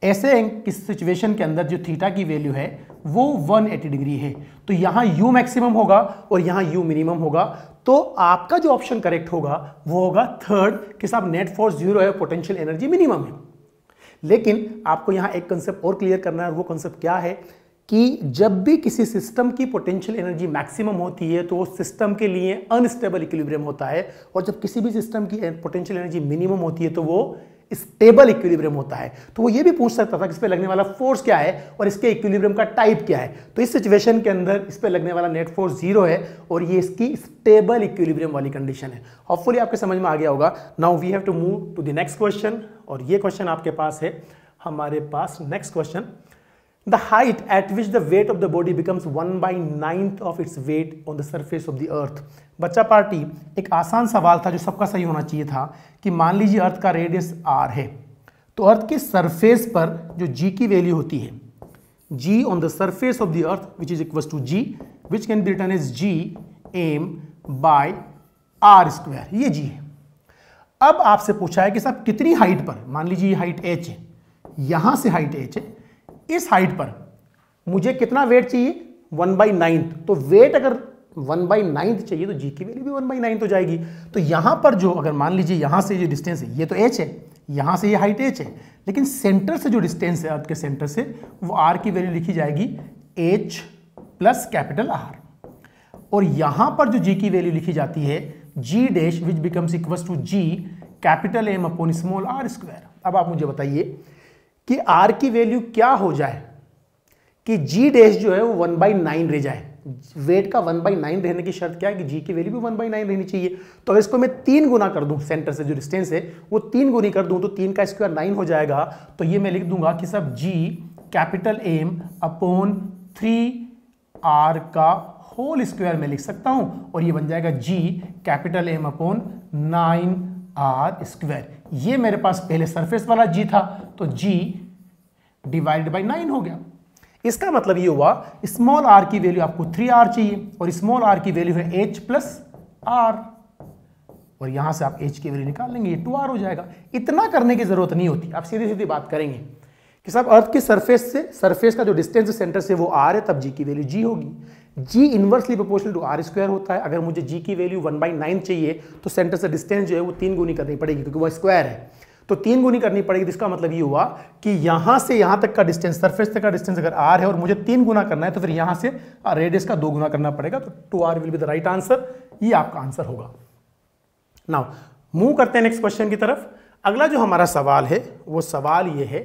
Speaker 2: ऐसे किस सिचुएशन के अंदर जो थीटा की वैल्यू है वो 180 डिग्री है तो यहां यू मैक्सिमम होगा और यहां यू मिनिमम होगा तो आपका जो ऑप्शन करेक्ट होगा वो होगा थर्ड कि साहब नेट फोर्स जीरो है पोटेंशियल एनर्जी मिनिमम है लेकिन आपको यहां एक कंसेप्ट और क्लियर करना है और वो कंसेप्ट क्या है कि जब भी किसी सिस्टम की पोटेंशियल एनर्जी मैक्सिमम होती है तो वो सिस्टम के लिए अनस्टेबल इक्विलिब्रियम होता है और जब किसी भी सिस्टम की पोटेंशियल एनर्जी मिनिमम होती है तो वो स्टेबल इक्विलिब्रियम होता है तो वो ये भी पूछ सकता था कि इस पर लगने वाला फोर्स क्या है और इसके इक्विलिब्रियम का टाइप क्या है तो इस सिचुएशन के अंदर इस पर लगने वाला नेट फोर्स जीरो है और ये इसकी स्टेबल इक्विलिब्रियम वाली कंडीशन है होपफुली आपके समझ में आ गया होगा now we have to move to the next question और ये क्वेश्चन आपके पास है हमारे पास next question The height at which the weight of the body becomes one by ninth of its weight on the surface of the earth. बच्चा party एक आसान सवाल था जो सबका सही होना चाहिए था कि मान लीजिए अर्थ का रेडियस आर है तो अर्थ के सरफेस पर जो जी की वैल्यू होती है G on the surface of the earth which is equal to G which can be written is G M by R square ये जी है अब आपसे पूछा है कि साहब कितनी हाइट पर मान लीजिए ये हाइट एच है यहां से हाइट एच है इस हाइट पर मुझे कितना वेट चाहिए वन बाई नाइन्थ तो वेट अगर वन बाई नाइन्थ चाहिए तो जी की वैल्यू भी वन बाई नाइन्थ हो जाएगी तो यहाँ पर जो अगर मान लीजिए यहाँ से जो डिस्टेंस है ये तो एच है यहाँ से ये हाइट एच है लेकिन सेंटर से जो डिस्टेंस है अर्थ के सेंटर से वो आर की वैल्यू लिखी जाएगी एच प्लस कैपिटल आर और यहाँ पर जो जी की वैल्यू लिखी जाती है G dash which becomes equal to G capital M upon small R square अब आप मुझे बताइए कि आर की वैल्यू क्या हो जाए कि जी डैश जो है वो वन बाई नाइन रह जाए वेट का वन बाई नाइन रहने की शर्त क्या है कि जी की वैल्यू भी वन बाई नाइन रहनी चाहिए तो अगर इसको मैं तीन गुना कर दूं सेंटर से जो डिस्टेंस है वो तीन गुनी कर दूं तो तीन का स्क्वायर नाइन हो जाएगा तो ये मैं लिख दूंगा कि सब G capital M upon three R का होल स्क्वायर में लिख सकता हूं और ये बन जाएगा G capital M upon nine R square ये मेरे पास पहले सरफेस वाला जी था तो जी डिवाइडेड बाई नाइन हो गया इसका मतलब ये हुआ स्मॉल आर की वैल्यू आपको थ्री आर चाहिए और स्मॉल आर की वैल्यू है एच प्लस आर और यहां से आप एच की वैल्यू निकाल लेंगे ये टू आर हो जाएगा इतना करने की ज़रूरत नहीं होती आप सीधी सीधी बात करेंगे कि साहब अर्थ की सरफेस से सरफेस का जो डिस्टेंस सेंटर से वो आर है तब जी की वैल्यू जी होगी g inversely proportional to R square होता है अगर मुझे g की वैल्यू वन बाई नाइन चाहिए तो सेंटर से डिस्टेंस जो है वो तीन गुनी करनी पड़ेगी क्योंकि वह स्क्वायर है तो तीन गुनी करनी पड़ेगी तो इसका मतलब ये हुआ कि यहाँ से यहाँ तक का डिस्टेंस सरफेस तक का डिस्टेंस अगर आर है और मुझे तीन गुना करना है तो फिर यहाँ से रेडियस का दो गुना करना पड़ेगा तो two R will be the right answer ये आपका आंसर होगा नाउ मूव करते हैं नेक्स्ट क्वेश्चन की तरफ अगला जो हमारा सवाल है वो सवाल ये है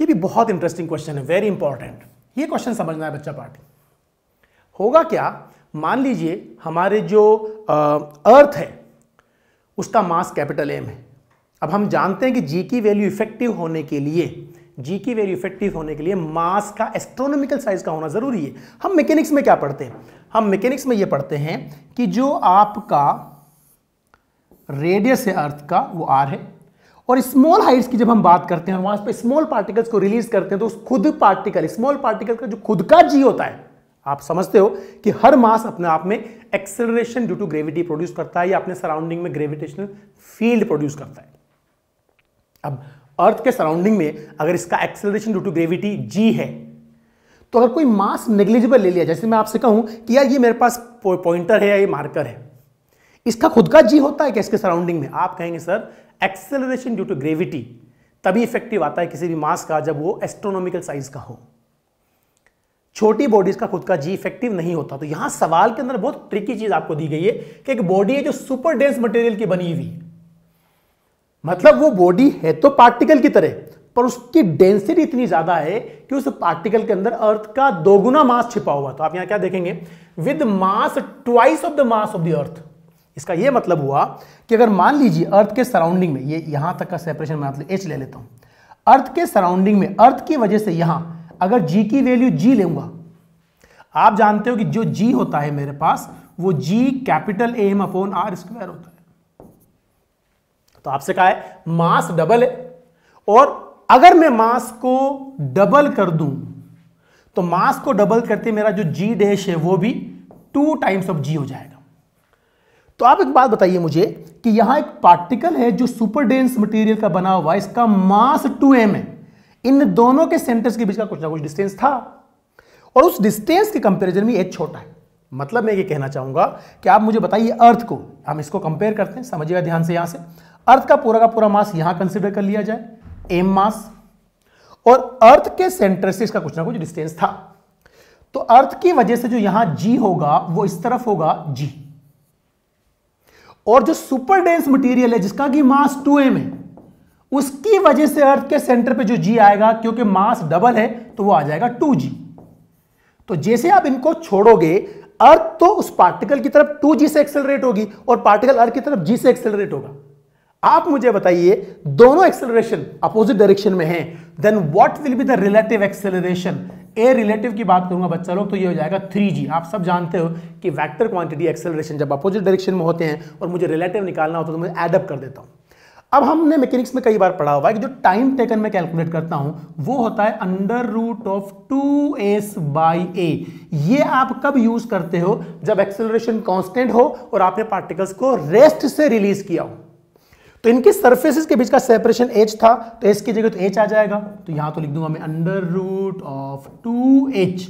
Speaker 2: ये भी बहुत इंटरेस्टिंग क्वेश्चन है वेरी इंपॉर्टेंट ये क्वेश्चन समझना है बच्चा पार्टी होगा क्या मान लीजिए हमारे जो अर्थ है उसका मास कैपिटल एम है अब हम जानते हैं कि जी की वैल्यू इफेक्टिव होने के लिए जी की वैल्यू इफेक्टिव होने के लिए मास का एस्ट्रोनॉमिकल साइज का होना ज़रूरी है हम मैकेनिक्स में क्या पढ़ते हैं हम मैकेनिक्स में ये पढ़ते हैं कि जो आपका रेडियस है अर्थ का वो आर है और स्मॉल हाइट्स की जब हम बात करते हैं और वहां पर स्मॉल पार्टिकल्स को रिलीज करते हैं तो उस खुद पार्टिकल स्मॉल पार्टिकल का जो खुद का जी होता है आप समझते हो कि हर मास अपने आप में acceleration due to gravity produce करता है या अपने सराउंडिंग में ग्रेविटेशनल फील्ड प्रोड्यूस करता है अब अर्थ के सराउंडिंग में अगर इसका acceleration due to gravity G है तो अगर कोई मास नेग्लिजिबल ले लिया जैसे मैं आपसे कहूं कि यार ये मेरे पास पॉइंटर है या ये मार्कर है इसका खुद का जी होता है क्या इसके सराउंडिंग में आप कहेंगे sir acceleration due to gravity तभी इफेक्टिव आता है किसी भी मास का जब वो एस्ट्रोनॉमिकल साइज का हो छोटी बॉडीज का खुद का जी इफेक्टिव नहीं होता तो यहां सवाल के अंदर बहुत ट्रिकी चीज आपको दी गई है कि एक बॉडी है जो सुपर डेंस मटेरियल की बनी हुई मतलब वो बॉडी है तो पार्टिकल की तरह पर उसकी डेंसिटी इतनी ज्यादा है कि उस पार्टिकल के अंदर अर्थ का दोगुना मास छिपा हुआ तो आप यहां क्या देखेंगे with mass twice of the mass of the earth इसका यह मतलब हुआ कि अगर मान लीजिए अर्थ के सराउंडिंग में ये यहां तक का सेपरेशन मैं मतलब एच ले लेता हूं अर्थ के सराउंडिंग में अर्थ की वजह से यहां अगर जी की वैल्यू जी लूंगा आप जानते हो कि जो जी होता है मेरे पास वो G capital A M upon R square होता है तो आपसे कहा है मास डबल है और अगर मैं मास को डबल कर दूं तो मास को डबल करते मेरा जो जी डैश है वो भी टू टाइम्स ऑफ जी हो जाएगा तो आप एक बात बताइए मुझे कि यहां एक पार्टिकल है जो सुपर डेंस मटेरियल का बना हुआ है इसका मास टू एम है इन दोनों के सेंटर्स के बीच का कुछ ना कुछ डिस्टेंस था और उस डिस्टेंस के कंपैरिजन में एच छोटा है मतलब मैं ये कहना चाहूंगा कि आप मुझे बताइए अर्थ को हम इसको कंपेयर करते हैं समझिएगा ध्यान से यहां से अर्थ का पूरा का पूरा मास यहां कंसिडर कर लिया जाए एम मास और अर्थ के सेंटर से इसका कुछ ना कुछ डिस्टेंस था तो अर्थ की वजह से जो यहां जी होगा वो इस तरफ होगा जी और जो सुपर डेंस मटेरियल है जिसका कि मास टू एम है उसकी वजह से अर्थ के सेंटर पे जो जी आएगा क्योंकि मास डबल है तो वो आ जाएगा टू जी तो जैसे आप इनको छोड़ोगे अर्थ तो उस पार्टिकल की तरफ टू जी से एक्सेलरेट होगी और पार्टिकल अर्थ की तरफ जी से एक्सेलरेट होगा आप मुझे बताइए दोनों एक्सेलरेशन अपोजिट डायरेक्शन में है then what will be the relative acceleration A relative की बात करूंगा बच्चा लोग तो ये हो जाएगा थ्री जी आप सब जानते हो कि वेक्टर क्वांटिटी एक्सेलरेशन जब अपोजिट डायरेक्शन में होते हैं और मुझे रिलेटिव निकालना होता है तो मैं एडअप कर देता हूं अब हमने मैकेनिक्स में कई बार पढ़ा हुआ है कि जो टाइम टेकन मैं कैलकुलेट करता हूं वो होता है under root of two S by A ये आप कब यूज करते हो जब एक्सेलरेशन कांस्टेंट हो और आपने पार्टिकल्स को रेस्ट से रिलीज किया हो तो इनके सर्फेसिस के बीच का सेपरेशन एच था तो एस की जगह तो एच आ जाएगा तो यहां तो लिख दूंगा मैं under root of two H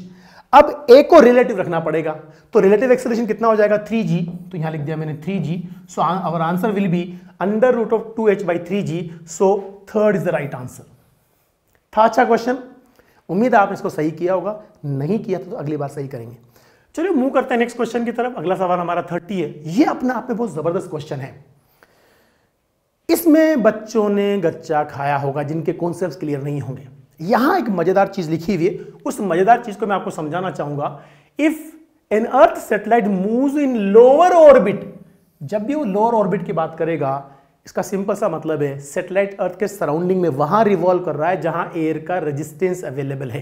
Speaker 2: अब ए को रिलेटिव रखना पड़ेगा तो रिलेटिव एक्सेलरेशन कितना हो जाएगा थ्री जी तो यहां लिख दिया मैंने three G so our answer will be under root of two H by three G so third is the right answer था अच्छा क्वेश्चन उम्मीद है आपने इसको सही किया होगा नहीं किया तो, तो अगली बार सही करेंगे चलिए मूव करते हैं नेक्स्ट क्वेश्चन की तरफ अगला सवाल हमारा थर्टी है ये अपने आप में बहुत जबरदस्त क्वेश्चन है इसमें बच्चों ने गच्चा खाया होगा जिनके कॉन्सेप्ट क्लियर नहीं होंगे यहां एक मजेदार चीज लिखी हुई है उस मजेदार चीज को मैं आपको समझाना चाहूंगा if an earth satellite move in lower orbit जब भी वो लोअर ऑर्बिट की बात करेगा इसका सिंपल सा मतलब है सेटेलाइट अर्थ के सराउंडिंग में वहां रिवॉल्व कर रहा है जहां एयर का रेजिस्टेंस अवेलेबल है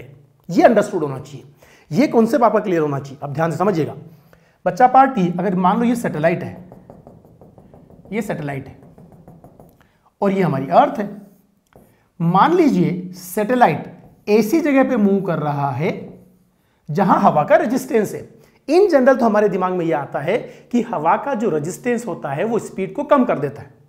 Speaker 2: ये अंडरस्टूड होना चाहिए ये कॉन्सेप्ट आपका क्लियर होना चाहिए आप ध्यान से समझिएगा बच्चा पार्टी अगर मान लो ये सेटेलाइट है ये सेटेलाइट है और ये हमारी अर्थ है मान लीजिए सेटेलाइट ऐसी जगह पे मूव कर रहा है जहां हवा का रेजिस्टेंस है इन जनरल तो हमारे दिमाग में यह आता है कि हवा का जो रेजिस्टेंस होता है वो स्पीड को कम कर देता है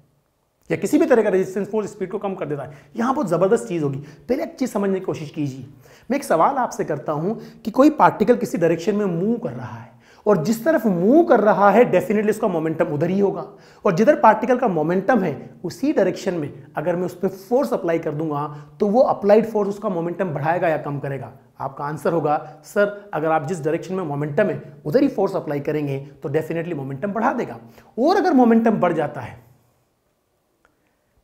Speaker 2: या किसी भी तरह का रेजिस्टेंस फोर्स स्पीड को कम कर देता है यहाँ बहुत ज़बरदस्त चीज़ होगी पहले एक चीज़ समझने की कोशिश कीजिए मैं एक सवाल आपसे करता हूँ कि कोई पार्टिकल किसी डायरेक्शन में मूव कर रहा है और जिस तरफ मूव कर रहा है डेफिनेटली उसका मोमेंटम उधर ही होगा और जिधर पार्टिकल का मोमेंटम है उसी डायरेक्शन में अगर मैं उस पर फोर्स अप्लाई कर दूंगा तो वो अप्लाइड फोर्स उसका मोमेंटम बढ़ाएगा या कम करेगा आपका आंसर होगा सर अगर आप जिस डायरेक्शन में मोमेंटम है उधर ही फोर्स अप्लाई करेंगे तो डेफिनेटली मोमेंटम बढ़ा देगा और अगर मोमेंटम बढ़ जाता है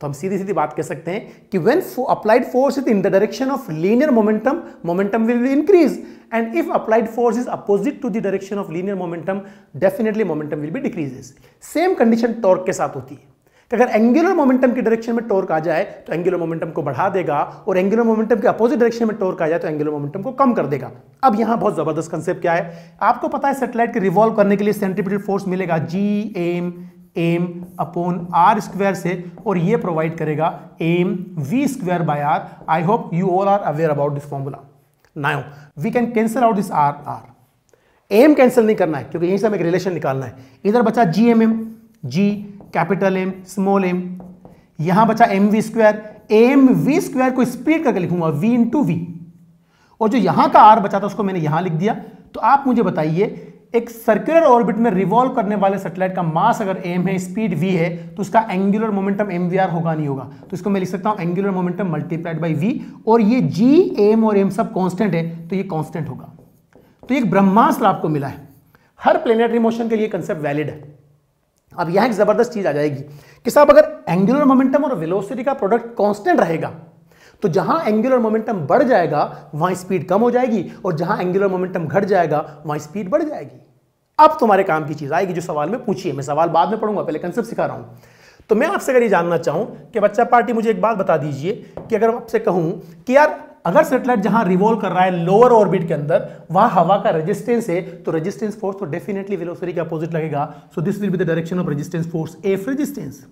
Speaker 2: तो हम सीधी सीधी बात कह सकते हैं कि when applied force is in the direction of linear momentum momentum will be increase and if applied force is opposite to the direction of linear momentum definitely momentum will be decreases same condition torque के साथ होती है अगर angular momentum की डायरेक्शन में torque आ जाए तो एंगुलर मोमेंटम को बढ़ा देगा और एंगुलर मोमेंटम के अपोजिट डायरेक्शन में टॉर्क आ जाए तो एंगुलर मोमेंटम को कम कर देगा अब यहां बहुत जबरदस्त कंसेप्ट क्या है आपको पता है सेटेलाइट के रिवॉल्व करने के लिए सेंट्रीपिटल फोर्स मिलेगा G M M upon R square से और ये प्रोवाइड करेगा M V square by R I hope you all are aware about this formula now we can cancel out this R R M cancel नहीं करना है क्योंकि यहीं से हमें एक रिलेशन निकालना है इधर बचा G M M G capital M small M यहां बचा M V square M V square को स्प्लिट करके लिखूंगा वी इन टू वी और जो यहां का आर बचा था उसको मैंने यहां लिख दिया तो आप मुझे बताइए एक सर्कुलर ऑर्बिट में रिवॉल्व करने वाले सैटेलाइट का मास अगर एम है स्पीड वी है तो उसका angular momentum M V R होगा नहीं होगा तो इसको मैं लिख सकता हूं angular momentum multiplied by V और ये जी एम और एम सब कॉन्स्टेंट है तो ये कॉन्स्टेंट होगा तो एक ब्रह्मास्त्र आपको मिला है हर प्लेनेटरी मोशन के लिए कंसेप्ट वैलिड है अब यह एक जबरदस्त चीज आ जाएगी कि साहब अगर एंगुलर मोमेंटम और वेलोसिटी का प्रोडक्ट कॉन्स्टेंट रहेगा तो जहां एंगुलर मोमेंटम बढ़ जाएगा वहां स्पीड कम हो जाएगी और जहां एंगुलर मोमेंटम घट जाएगा वहां स्पीड बढ़ जाएगी अब तुम्हारे काम की चीज आएगी जो सवाल में पूछिए मैं सवाल बाद में पढ़ूंगा पहले कंसेप्ट सिखा रहा हूं तो मैं आपसे अगर ये जानना चाहूं कि बच्चा पार्टी मुझे एक बात बता दीजिए कि अगर आपसे कहूं कि यार अगर सेटेलाइट जहां रिवॉल्व कर रहा है लोअर ऑर्बिट के अंदर वहां हवा का रेजिस्टेंस है तो रेजिस्टेंस फोर्स तो डेफिनेटली वेलोसिटी के अपोजिट लगेगा so this will be the direction of resistance force F resistance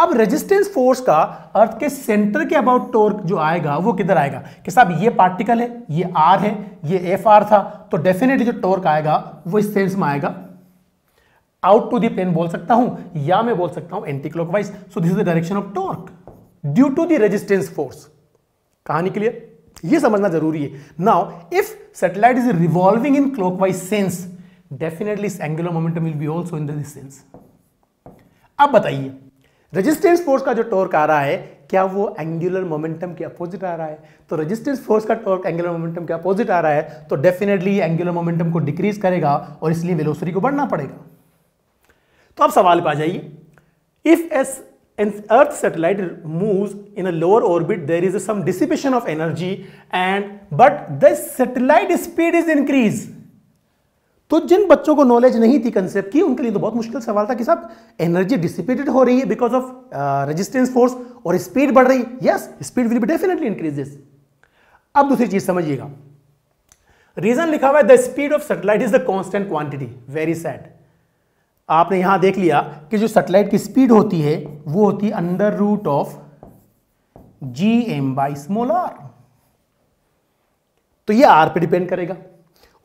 Speaker 2: अब रेजिस्टेंस फोर्स का अर्थ के सेंटर के अबाउट टोर्क जो आएगा वो किधर आएगा कि साहब ये पार्टिकल है ये आर है ये एफ आर था तो डेफिनेटली जो टोर्क आएगा वो इस सेंस में आएगा आउट टू दी प्लेन बोल सकता हूं या मैं बोल सकता हूं anti clockwise so this is the direction of torque due to the resistance force कहानी क्लियर ये समझना जरूरी है now if satellite is revolving in clockwise sense definitely angular momentum will be also in this sense अब बताइए resistance force का जो torque आ रहा है क्या वो एंगुलर मोमेंटम के अपोजिट आ रहा है तो रेजिस्टेंस फोर्स का टॉर्क एंगुलर मोमेंटम के अपोजिट आ रहा है तो डेफिनेटली एंगुलर मोमेंटम को डिक्रीज करेगा और इसलिए वेलोसिटी को बढ़ना पड़ेगा तो अब सवाल पे आ जाइए if as an earth satellite move in a lower orbit there is some dissipation of energy and but the satellite speed is increase तो जिन बच्चों को नॉलेज नहीं थी कंसेप्ट की उनके लिए तो बहुत मुश्किल सवाल था कि साहब एनर्जी डिसिपेटेड हो रही है बिकॉज ऑफ रेजिस्टेंस फोर्स और स्पीड बढ़ रही है yes speed will be definitely increases अब दूसरी चीज समझिएगा रीजन लिखा हुआ है the speed of satellite is the constant quantity very sad आपने यहां देख लिया कि जो सेटेलाइट की स्पीड होती है वो होती है under root of G M by small R तो ये आर पे डिपेंड करेगा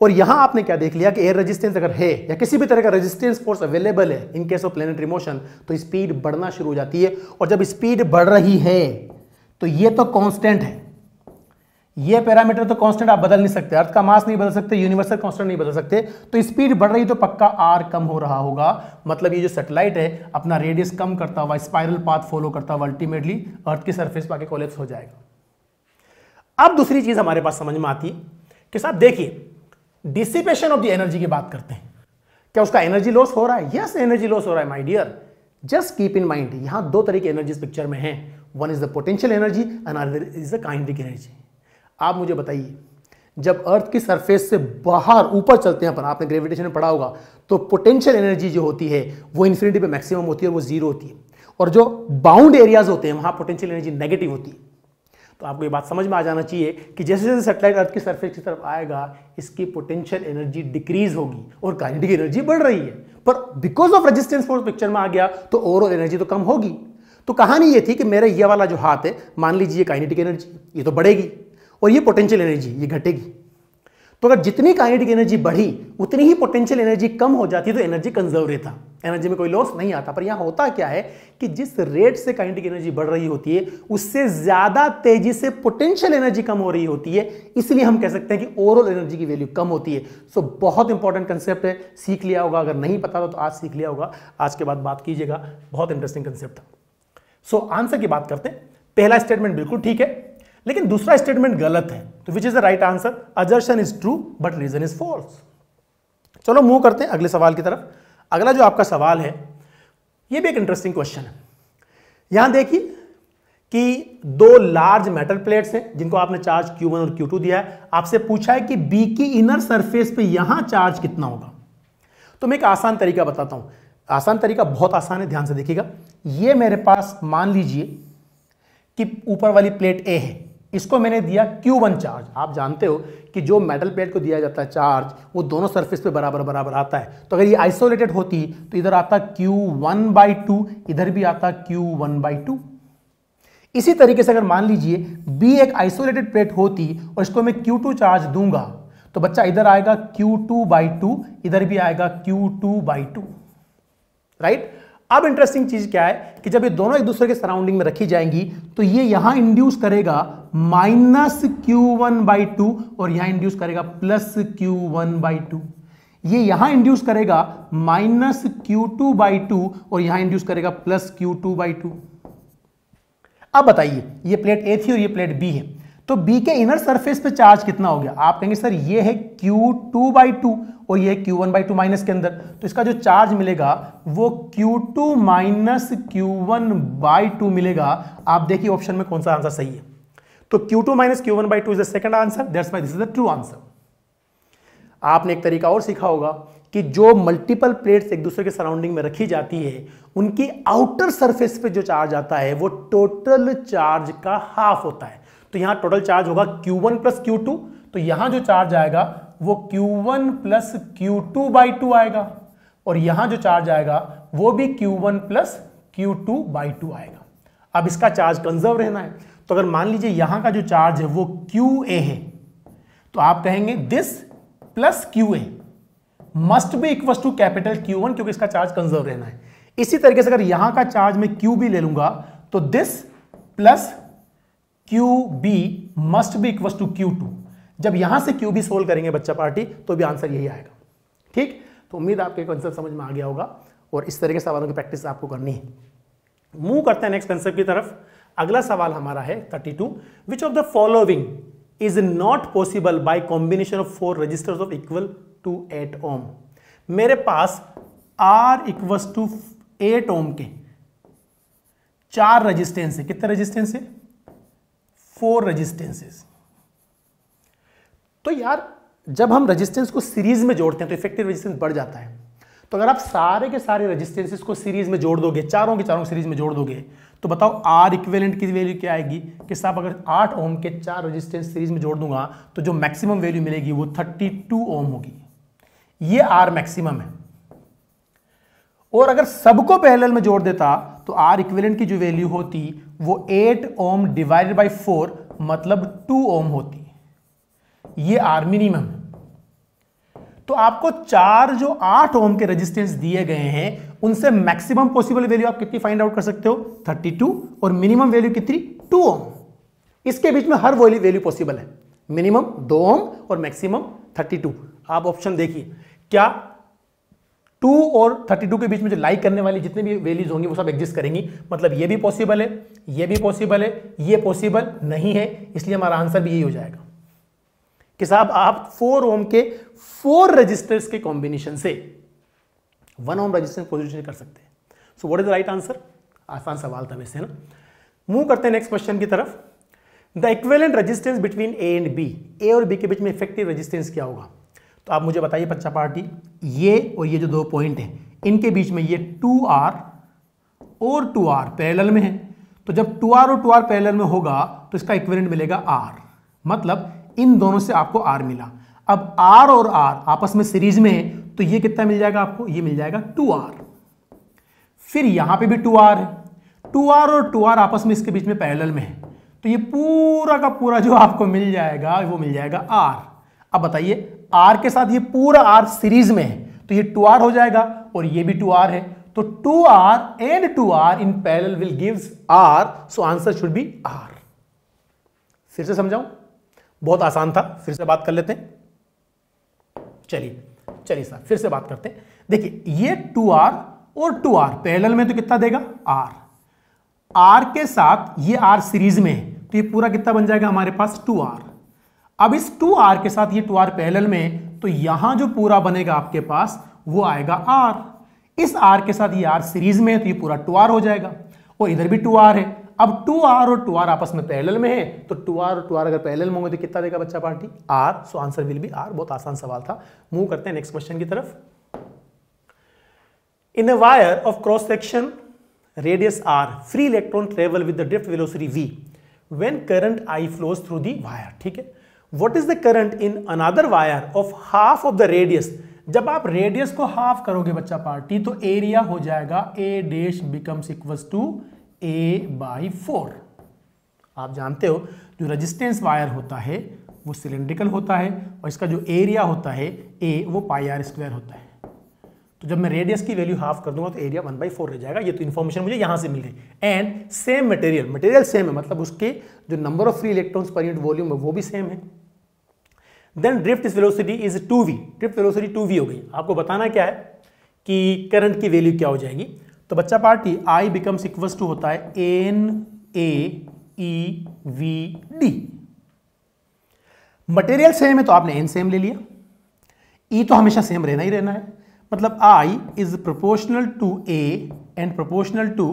Speaker 2: और यहां आपने क्या देख लिया कि एयर रेजिस्टेंस अगर है या किसी भी तरह का रेजिस्टेंस फोर्स अवेलेबल है in case of planetary motion तो स्पीड बढ़ना शुरू हो जाती है और जब स्पीड बढ़ रही है तो ये तो कांस्टेंट है ये पैरामीटर तो कांस्टेंट आप बदल नहीं सकते अर्थ का मास नहीं बदल सकते यूनिवर्सल कांस्टेंट नहीं बदल सकते तो स्पीड बढ़ रही तो पक्का आर कम हो रहा होगा मतलब ये जो सेटेलाइट है अपना रेडियस कम करता हुआ स्पाइरल पाथ फॉलो करता हुआ अल्टीमेटली अर्थ की सर्फेस पर कोलेप्स हो जाएगा अब दूसरी चीज हमारे पास समझ में आती है कि साहब देखिए डिसिपेशन ऑफ द एनर्जी की बात करते हैं क्या उसका एनर्जी लॉस हो रहा है यस एनर्जी लॉस हो रहा है my dear just keep in mind यहां दो तरह की एनर्जी पिक्चर में है one is the potential energy and other is the kinetic energy आप मुझे बताइए जब अर्थ की सरफेस से बाहर ऊपर चलते हैं अपन आपने ग्रेविटेशन में पढ़ा होगा तो पोटेंशियल एनर्जी जो होती है वो इन्फिनिटी पे मैक्सिमम होती है वो जीरो होती है और जो बाउंड एरियाज होते हैं वहां पोटेंशियल एनर्जी नेगेटिव होती है तो आपको ये बात समझ में आ जाना चाहिए कि जैसे जैसे सेटेलाइट अर्थ की सरफेस की तरफ आएगा इसकी पोटेंशियल एनर्जी डिक्रीज होगी और काइनेटिक एनर्जी बढ़ रही है पर because of resistance force picture में आ गया तो ओवरऑल एनर्जी तो कम होगी तो कहानी ये थी कि मेरा ये वाला जो हाथ है मान लीजिए काइनेटिक एनर्जी ये तो बढ़ेगी और ये पोटेंशियल एनर्जी ये घटेगी तो अगर जितनी काइनेटिक एनर्जी बढ़ी उतनी ही पोटेंशियल एनर्जी कम हो जाती तो एनर्जी कंजर्व रहता एनर्जी में कोई लॉस नहीं आता पर यहां होता क्या है कि जिस रेट से काइनेटिक एनर्जी बढ़ रही होती है उससे ज्यादा तेजी से पोटेंशियल एनर्जी कम हो रही होती है इसलिए हम कह सकते हैं कि ओवरऑल एनर्जी की वैल्यू कम होती है सो so, बहुत इंपॉर्टेंट कंसेप्ट है सीख लिया होगा अगर नहीं पता था तो आज सीख लिया होगा आज के बाद बात कीजिएगा बहुत इंटरेस्टिंग कंसेप्ट था सो आंसर की बात करते हैं पहला स्टेटमेंट बिल्कुल ठीक है लेकिन दूसरा स्टेटमेंट गलत है तो which is the right answer assertion is true but reason is false चलो मूव करते हैं अगले सवाल की तरफ अगला जो आपका सवाल है ये भी एक इंटरेस्टिंग क्वेश्चन है यहां देखिए कि दो लार्ज मेटल प्लेट्स हैं जिनको आपने चार्ज Q1 और Q2 दिया है आपसे पूछा है कि B की इनर सरफेस पे यहां चार्ज कितना होगा तो मैं एक आसान तरीका बताता हूं आसान तरीका बहुत आसान है ध्यान से देखिएगा ये मेरे पास मान लीजिए कि ऊपर वाली प्लेट ए है इसको मैंने दिया Q1 चार्ज आप जानते हो कि जो मेटल प्लेट को दिया जाता है चार्ज वो दोनों सरफेस पे बराबर बराबर आता है तो अगर ये आइसोलेटेड होती तो इधर आता Q1 वन बाई टू इधर भी आता Q1 वन बाई टू इसी तरीके से अगर मान लीजिए B एक आइसोलेटेड प्लेट होती और इसको मैं Q2 चार्ज दूंगा तो बच्चा इधर आएगा Q2 टू बाई टू इधर भी आएगा Q2 two by two right अब इंटरेस्टिंग चीज क्या है कि जब ये दोनों एक दूसरे के सराउंडिंग में रखी जाएंगी तो ये यहां इंड्यूस करेगा minus Q one by two और यहां इंड्यूस करेगा plus Q one by two ये यहां इंड्यूस करेगा minus Q two by two और यहां इंड्यूस करेगा plus Q two by two अब बताइए ये प्लेट ए थी और ये प्लेट बी है तो बी के इनर सरफेस पे चार्ज कितना हो गया आप कहेंगे सर ये है क्यू टू बाई टू और ये Q one by two minus के अंदर तो इसका जो चार्ज मिलेगा वो Q two minus Q one by two मिलेगा आप देखिए ऑप्शन में कौन सा आंसर सही है तो Q two minus Q one by two is the second answer that's my this is the true answer आपने एक तरीका और सीखा होगा कि जो मल्टीपल प्लेट्स एक दूसरे के सराउंडिंग में रखी जाती है उनकी आउटर सरफेस पे जो चार्ज आता है वो टोटल चार्ज का हाफ होता है तो यहां टोटल चार्ज होगा Q1 वन प्लस क्यू तो यहां जो चार्ज आएगा वो Q1 one plus Q two by two आएगा और यहां जो चार्ज आएगा वो भी Q1 one plus Q two by two आएगा अब इसका चार्ज कंजर्व रहना है तो अगर मान लीजिए यहां का जो चार्ज है वो क्यू ए है तो आप कहेंगे this plus Q A must be equal to capital Q one क्योंकि इसका चार्ज कंजर्व रहना है इसी तरीके से अगर यहां का चार्ज में क्यू भी ले लूंगा तो this plus Q B must be equal to Q two जब यहां से क्यू बी सोल्व करेंगे बच्चा पार्टी तो भी आंसर यही आएगा ठीक तो उम्मीद आपके कंसेप्ट समझ में आ गया होगा और इस तरह के सवालों की प्रैक्टिस आपको करनी है मूव करते हैं नेक्स्ट कंसेप्ट की तरफ अगला सवाल हमारा है thirty two which of the following is not possible by combination of four resistors of equal to eight ohm मेरे पास R equal to eight ohm के चार रजिस्टेंस है कितने रजिस्टेंस है फोर रेजिस्टेंसेस तो यार जब हम रेजिस्टेंस को सीरीज में जोड़ते हैं तो इफेक्टिव रेजिस्टेंस बढ़ जाता है तो अगर आप सारे के सारे रेजिस्टेंसेस को सीरीज में जोड़ दोगे चारों के चारों सीरीज में जोड़ दोगे तो बताओ आर इक्वेलेंट की वैल्यू क्या आएगी कि साहब अगर आठ ओम के चार रेजिस्टेंस सीरीज में जोड़ दूंगा तो जो मैक्सिमम वैल्यू मिलेगी वो थर्टी टू ओम होगी ये आर मैक्सिमम है और अगर सबको पैरेलल में जोड़ देता तो आर इक्वेलेंट की जो वैल्यू होती वो eight ohm divided by four मतलब टू ओम होती है ये आर मिनिमम तो आपको चार जो आठ ओम के रेजिस्टेंस दिए गए हैं उनसे मैक्सिमम पॉसिबल वैल्यू आप कितनी फाइंड आउट कर सकते हो 32 और मिनिमम वैल्यू कितनी 2 ओम इसके बीच में हर वैल्यू पॉसिबल है मिनिमम 2 ओम और मैक्सिमम 32 आप ऑप्शन देखिए क्या टू और थर्टी टू के बीच में जो लाइक करने वाली जितनी भी वैल्यूज होंगी वो सब एग्जिस्ट करेंगी मतलब ये भी पॉसिबल है ये भी पॉसिबल है ये पॉसिबल नहीं है इसलिए हमारा आंसर भी यही हो जाएगा कि साहब आप फोर ओम के फोर रजिस्टर्स के कॉम्बिनेशन से वन ओम रजिस्टर पोजिशन कर सकते हैं so what is the right answer आसान सवाल था वैसे ना मूव करते हैं नेक्स्ट क्वेश्चन की तरफ the equivalent resistance between A and B A और बी के बीच में इफेक्टिव रेजिस्टेंस क्या होगा तो आप मुझे बताइए पंचा पार्टी ये और ये जो दो पॉइंट हैं इनके बीच में ये टू आर और टू आर पैरेलल में है तो जब टू आर और टू आर पैरेलल में होगा तो इसका इक्विवेलेंट मिलेगा आर मतलब इन दोनों से आपको आर मिला अब आर और आर आपस में सीरीज में है तो ये कितना मिल जाएगा आपको ये मिल जाएगा टू आर फिर यहां पे भी टू आर है टू आर और टू आर आपस में इसके बीच में पैरेलल में है तो ये पूरा का पूरा जो आपको मिल जाएगा वो मिल जाएगा आर अब बताइए आर के साथ ये पूरा आर सीरीज में है तो ये टू आर हो जाएगा और ये भी टू आर है तो two R and two R in parallel will gives R so answer should be R फिर से समझाऊं बहुत आसान था फिर से बात कर लेते हैं चलिए चलिए सर फिर से बात करते हैं देखिए ये टू आर और टू आर पैरल में तो कितना देगा आर आर के साथ ये आर सीरीज में है तो ये पूरा कितना बन जाएगा हमारे पास टू आर अब इस टू आर के साथ ये टू आर पैरेलल में तो यहां जो पूरा बनेगा आपके पास वो आएगा आर इस आर के साथ ये आर सीरीज में है तो ये पूरा टू आर हो जाएगा और इधर भी टू आर है अब टू आर और टू आर आपस में पैरेलल में है तो टू आर और टू आर अगर पैरेलल में होंगे तो कितना देगा बच्चा party R so answer will be R बहुत आसान सवाल था मूव करते हैं नेक्स्ट क्वेश्चन की तरफ in a wire of cross section radius r free electron travel with the drift velocity v when current i flows through the wire ठीक है what is the current in another wire of half of the radius जब आप radius को half करोगे बच्चा party तो area हो जाएगा A dash becomes equal to A by four आप जानते हो जो रेजिस्टेंस वायर होता है वो सिलेंड्रिकल होता है और इसका जो एरिया होता है ए वो पाई आर स्क्वायर होता है तो जब मैं रेडियस की वैल्यू हाफ कर दूंगा तो एरिया वन बाई फोर रह जाएगा ये तो इन्फॉर्मेशन मुझे यहाँ से मिल गई and same material material same है मतलब उसके जो number of free electrons per unit volume है वो भी सेम है then drift velocity is V drift velocity V हो गई आपको बताना क्या है कि करंट की वैल्यू क्या हो जाएगी तो बच्चा party I becomes equal to होता है N A E V D material same है तो आपने एन सेम ले लिया ई e तो हमेशा सेम रहना ही रहना है मतलब I is proportional to A and proportional to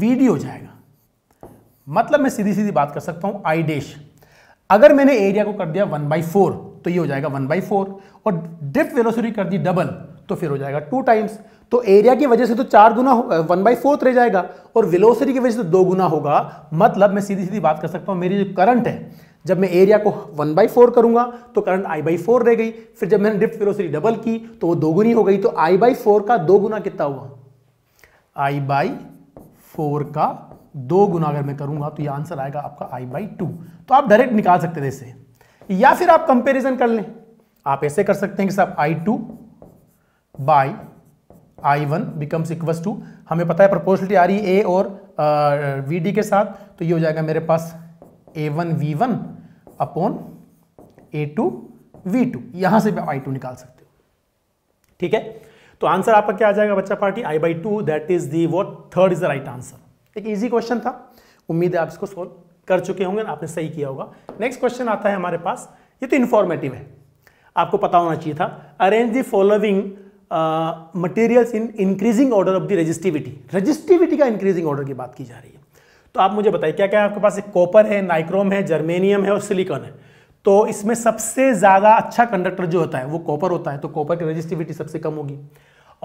Speaker 2: V D हो जाएगा मतलब मैं सीधी सीधी बात कर सकता हूं आई डेश अगर मैंने एरिया को कर दिया वन बाई फोर तो ये हो जाएगा वन बाई फोर और डिप वेलोसिटी कर दी डबल तो फिर हो जाएगा टू टाइम्स तो एरिया की वजह से तो चार गुना वन बाई फोर्थ रह जाएगा और वेलोसिटी की वजह से तो दो गुना होगा मतलब मैं सीधी सीधी बात कर सकता हूँ मेरी जो करंट है जब मैं एरिया को वन बाई फोर करूंगा तो करंट आई बाई फोर रह गई फिर जब मैंने ड्रिप वेलोसिटी डबल की तो वो दोगुनी हो गई तो आई बाई फोर का दो गुना कितना हुआ आई बाई फोर का दो गुना अगर मैं करूंगा तो ये आंसर आएगा आपका आई बाई टू तो आप डायरेक्ट निकाल सकते थे इसे या फिर आप कंपेरिजन कर लें आप ऐसे कर सकते हैं कि साहब I two by I one becomes equals to हमें पता है प्रपोर्शलिटी आ रही है ए और वी डी के साथ तो ये हो जाएगा मेरे पास A one V one upon A two V two यहां से भी आप आई टू निकाल सकते हो ठीक है तो आंसर आपका क्या आ जाएगा बच्चा party I by two that is the what third is the right answer एक ईजी क्वेश्चन था उम्मीद है आप इसको सोल्व कर चुके होंगे ना आपने सही किया होगा नेक्स्ट क्वेश्चन आता है हमारे पास ये तो इन्फॉर्मेटिव है आपको पता होना चाहिए था arrange the following materials in increasing order of the resistivity resistivity का इंक्रीजिंग ऑर्डर की बात की जा रही है तो आप मुझे बताइए क्या क्या आपके पास एक कॉपर है नाइक्रोम है जर्मेनियम है और सिलिकॉन है तो इसमें सबसे ज़्यादा अच्छा कंडक्टर जो होता है वो कॉपर होता है तो कॉपर की रजिस्टिविटी सबसे कम होगी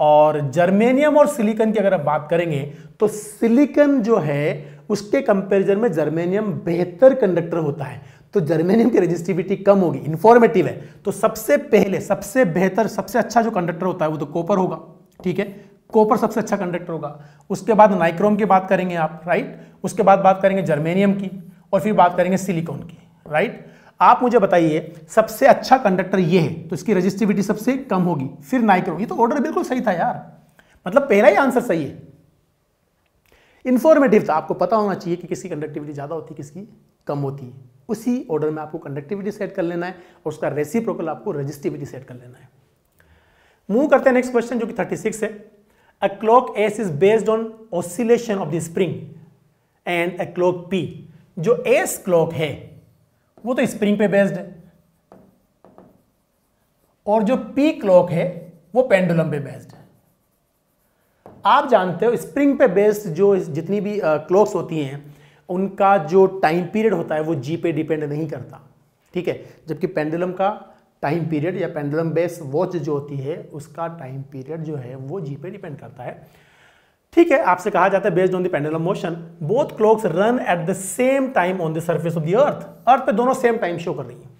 Speaker 2: और जर्मेनियम और सिलिकन की अगर आप बात करेंगे तो सिलिकन जो है उसके कंपैरिजन में जर्मेनियम बेहतर कंडक्टर होता है तो जर्मेनियम की रेजिस्टिविटी कम होगी इन्फॉर्मेटिव है तो सबसे पहले सबसे बेहतर सबसे अच्छा जो कंडक्टर होता है वो तो कॉपर होगा ठीक है कॉपर सबसे अच्छा कंडक्टर होगा उसके बाद नाइक्रोम की बात करेंगे आप राइट उसके बाद बात करेंगे जर्मेनियम की और फिर बात करेंगे सिलिकॉन की राइट आप मुझे बताइए सबसे अच्छा कंडक्टर ये है तो इसकी रजिस्टिविटी सबसे कम होगी फिर नाइक्रोन ये तो ऑर्डर बिल्कुल सही था यार मतलब पहला ही आंसर सही है इन्फॉर्मेटिव था आपको पता होना चाहिए कि किसकी कंडक्टिविटी ज़्यादा होती है किसकी कम होती है उसी ऑर्डर में आपको कंडक्टिविटी सेट कर लेना है और उसका रेसिप्रोकल आपको रजिस्टिविटी सेट कर लेना है मूव करते हैं नेक्स्ट क्वेश्चन जो कि 36 है a clock S is based on oscillation of the spring and a clock P जो एस क्लॉक है वो तो स्प्रिंग पे बेस्ड है और जो पी क्लॉक है वो पेंडुलम पे बेस्ड है आप जानते हो स्प्रिंग पे बेस्ड जो जितनी भी क्लॉक्स होती हैं उनका जो टाइम पीरियड होता है वो जी पे डिपेंड नहीं करता ठीक है जबकि पेंडुलम का टाइम पीरियड या पेंडुलम बेस वॉच जो होती है उसका टाइम पीरियड जो है वो जी पे डिपेंड करता है ठीक है आपसे कहा जाता है based on the pendulum motion both clocks run at the same time on the surface of the earth earth पे दोनों सेम टाइम शो कर रही है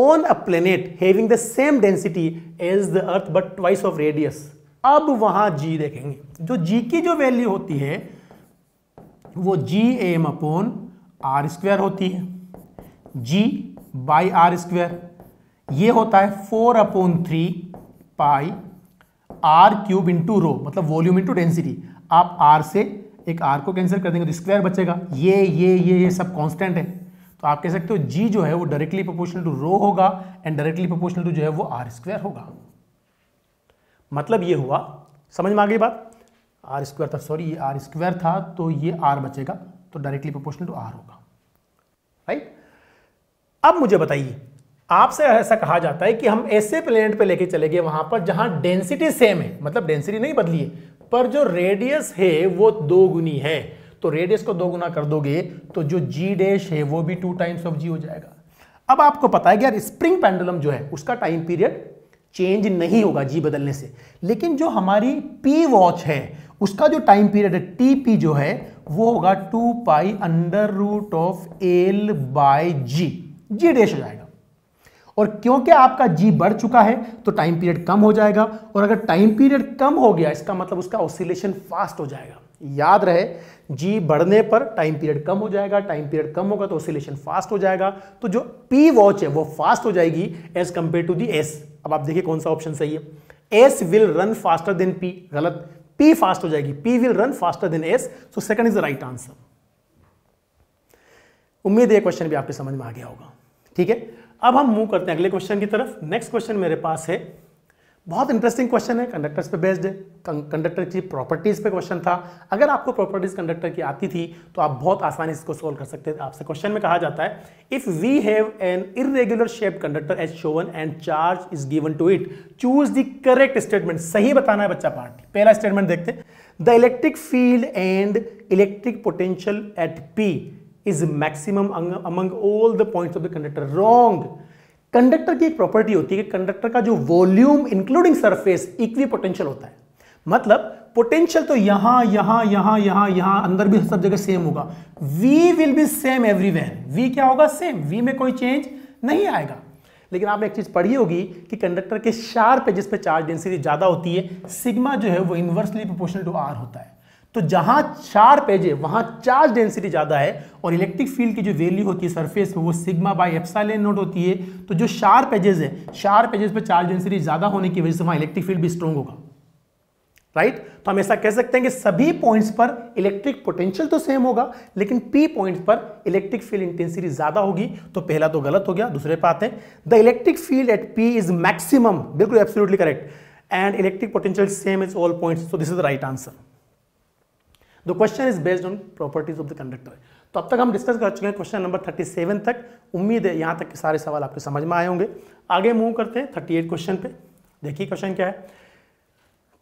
Speaker 2: on a planet having the same density as the earth but twice of radius अब वहां जी देखेंगे जो जी की जो वैल्यू होती है वो G M upon R square होती है जी बाई आर स्क्वायर ये होता है four upon three pi R cube into rho मतलब वॉल्यूम इंटू डेंसिटी आप आर से एक आर को कैंसिल कर देंगे तो स्क्वायर बचेगा ये ये ये ये सब कॉन्स्टेंट है तो आप कह सकते हो जी जो है वो डायरेक्टली प्रोपोर्शनल टू रो होगा एंड डायरेक्टली प्रोपोर्शनल टू जो है वो आर स्क्वायर होगा मतलब ये हुआ समझ में आ गई बात आर स्क्वायर था सॉरी ये आर स्क्वायर था तो ये आर बचेगा तो डायरेक्टली प्रोपोर्शनल टू आर होगा राइट अब मुझे बताइए आपसे ऐसा कहा जाता है कि हम ऐसे प्लेनेट पे लेके चले गए वहां पर जहां डेंसिटी सेम है मतलब डेंसिटी नहीं बदली है पर जो रेडियस है वो दो गुनी है तो रेडियस को दो गुना कर दोगे तो जो जी डैश है वो भी टू टाइम्स ऑफ जी हो जाएगा अब आपको पता है कि यार स्प्रिंग पेंडुलम जो है उसका टाइम पीरियड चेंज नहीं होगा जी बदलने से लेकिन जो हमारी पी वॉच है उसका जो टाइम पीरियड है टी पी जो है वो होगा two pi under root of L by G G dash हो जाएगा और क्योंकि आपका जी बढ़ चुका है तो टाइम पीरियड कम हो जाएगा और अगर टाइम पीरियड कम हो गया इसका मतलब उसका ऑसिलेशन फास्ट हो जाएगा याद रहे जी बढ़ने पर टाइम पीरियड कम हो जाएगा टाइम पीरियड कम होगा तो ऑसिलेशन फास्ट हो जाएगा तो जो पी वॉच है वो फास्ट हो जाएगी as compare to the S अब आप देखिए कौन सा ऑप्शन सही है S will run faster than P गलत पी फास्ट हो जाएगी P will run faster than S so second is the right answer उम्मीद है क्वेश्चन भी आपके समझ में आ गया होगा ठीक है अब हम मूव करते हैं अगले क्वेश्चन की तरफ नेक्स्ट क्वेश्चन मेरे पास है बहुत इंटरेस्टिंग क्वेश्चन है कंडक्टर्स पे बेस्ड है कंडक्टर की प्रॉपर्टीज़ पे क्वेश्चन था अगर आपको प्रॉपर्टीज़ कंडक्टर की आती थी तो आप बहुत आसानी से इसको सोल्व कर सकते थे आपसे क्वेश्चन में कहा जाता है if we have an irregular shape conductor as shown and charge is given to it choose the correct statement सही बताना है बच्चा पार्ट पहला स्टेटमेंट देखते the electric field and electric potential at P is maximum among all the points of the conductor wrong conductor की एक property होती है कि कंडक्टर का जो volume including surface equipotential होता है मतलब पोटेंशियल तो यहां यहां यहां यहां यहां अंदर भी सब जगह सेम होगा V will be same everywhere V क्या होगा सेम वी में कोई चेंज नहीं आएगा लेकिन आपने एक चीज पढ़ी होगी कि कंडक्टर के शार्प पे जिस पे चार्ज डेंसिटी ज्यादा होती है सिग्मा जो है वो इन्वर्सली प्रोपोर्शनल टू आर होता है तो जहां चार पेज है वहां चार्ज डेंसिटी ज़्यादा है और इलेक्ट्रिक फील्ड की जो वैल्यू होती है सरफेस में वो सिग्मा बाय एप्साइलन नोट होती है तो जो चार पेजेस है चार पेजेस पे चार्ज डेंसिटी ज़्यादा होने की वजह से वहां इलेक्ट्रिक फील्ड भी स्ट्रांग होगा राइट तो हम ऐसा कह सकते हैं कि सभी पॉइंट्स पर इलेक्ट्रिक पोटेंशियल तो सेम होगा लेकिन पी पॉइंट पर इलेक्ट्रिक फील्ड इंटेंसिटी ज्यादा होगी तो पहला तो गलत हो गया दूसरे पे आते हैं the electric field at P is maximum बिल्कुल absolutely correct and electric potential same is all points so this is the right answer the question is based on properties of the conductor तो अब तक हम discuss कर चुके हैं question number 37 तक उम्मीद है यहाँ तक के सारे सवाल आपके समझ में आए होंगे आगे मूव करते हैं 38 क्वेश्चन पे देखिए क्वेश्चन क्या है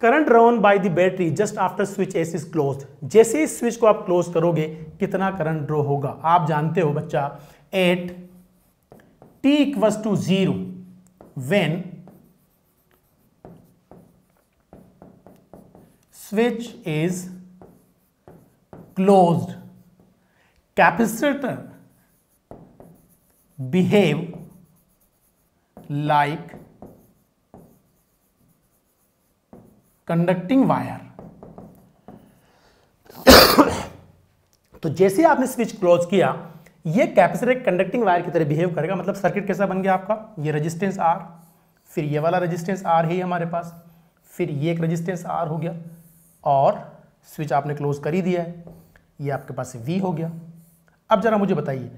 Speaker 2: current run by the battery just after switch S is close जैसे इस स्विच को आप क्लोज करोगे कितना करंट ड्रॉ होगा आप जानते हो बच्चा at T equals to zero when switch is closed capacitor behave like conducting wire तो जैसे आपने स्विच क्लोज किया ये कैपेसिटर एक कंडक्टिंग वायर की तरह बिहेव करेगा मतलब सर्किट कैसा बन गया आपका ये रेजिस्टेंस आर फिर ये वाला रेजिस्टेंस आर ही हमारे पास फिर ये एक रेजिस्टेंस आर हो गया और स्विच आपने क्लोज कर ही दिया है ये आपके पास वी हो गया अब जरा मुझे बताइए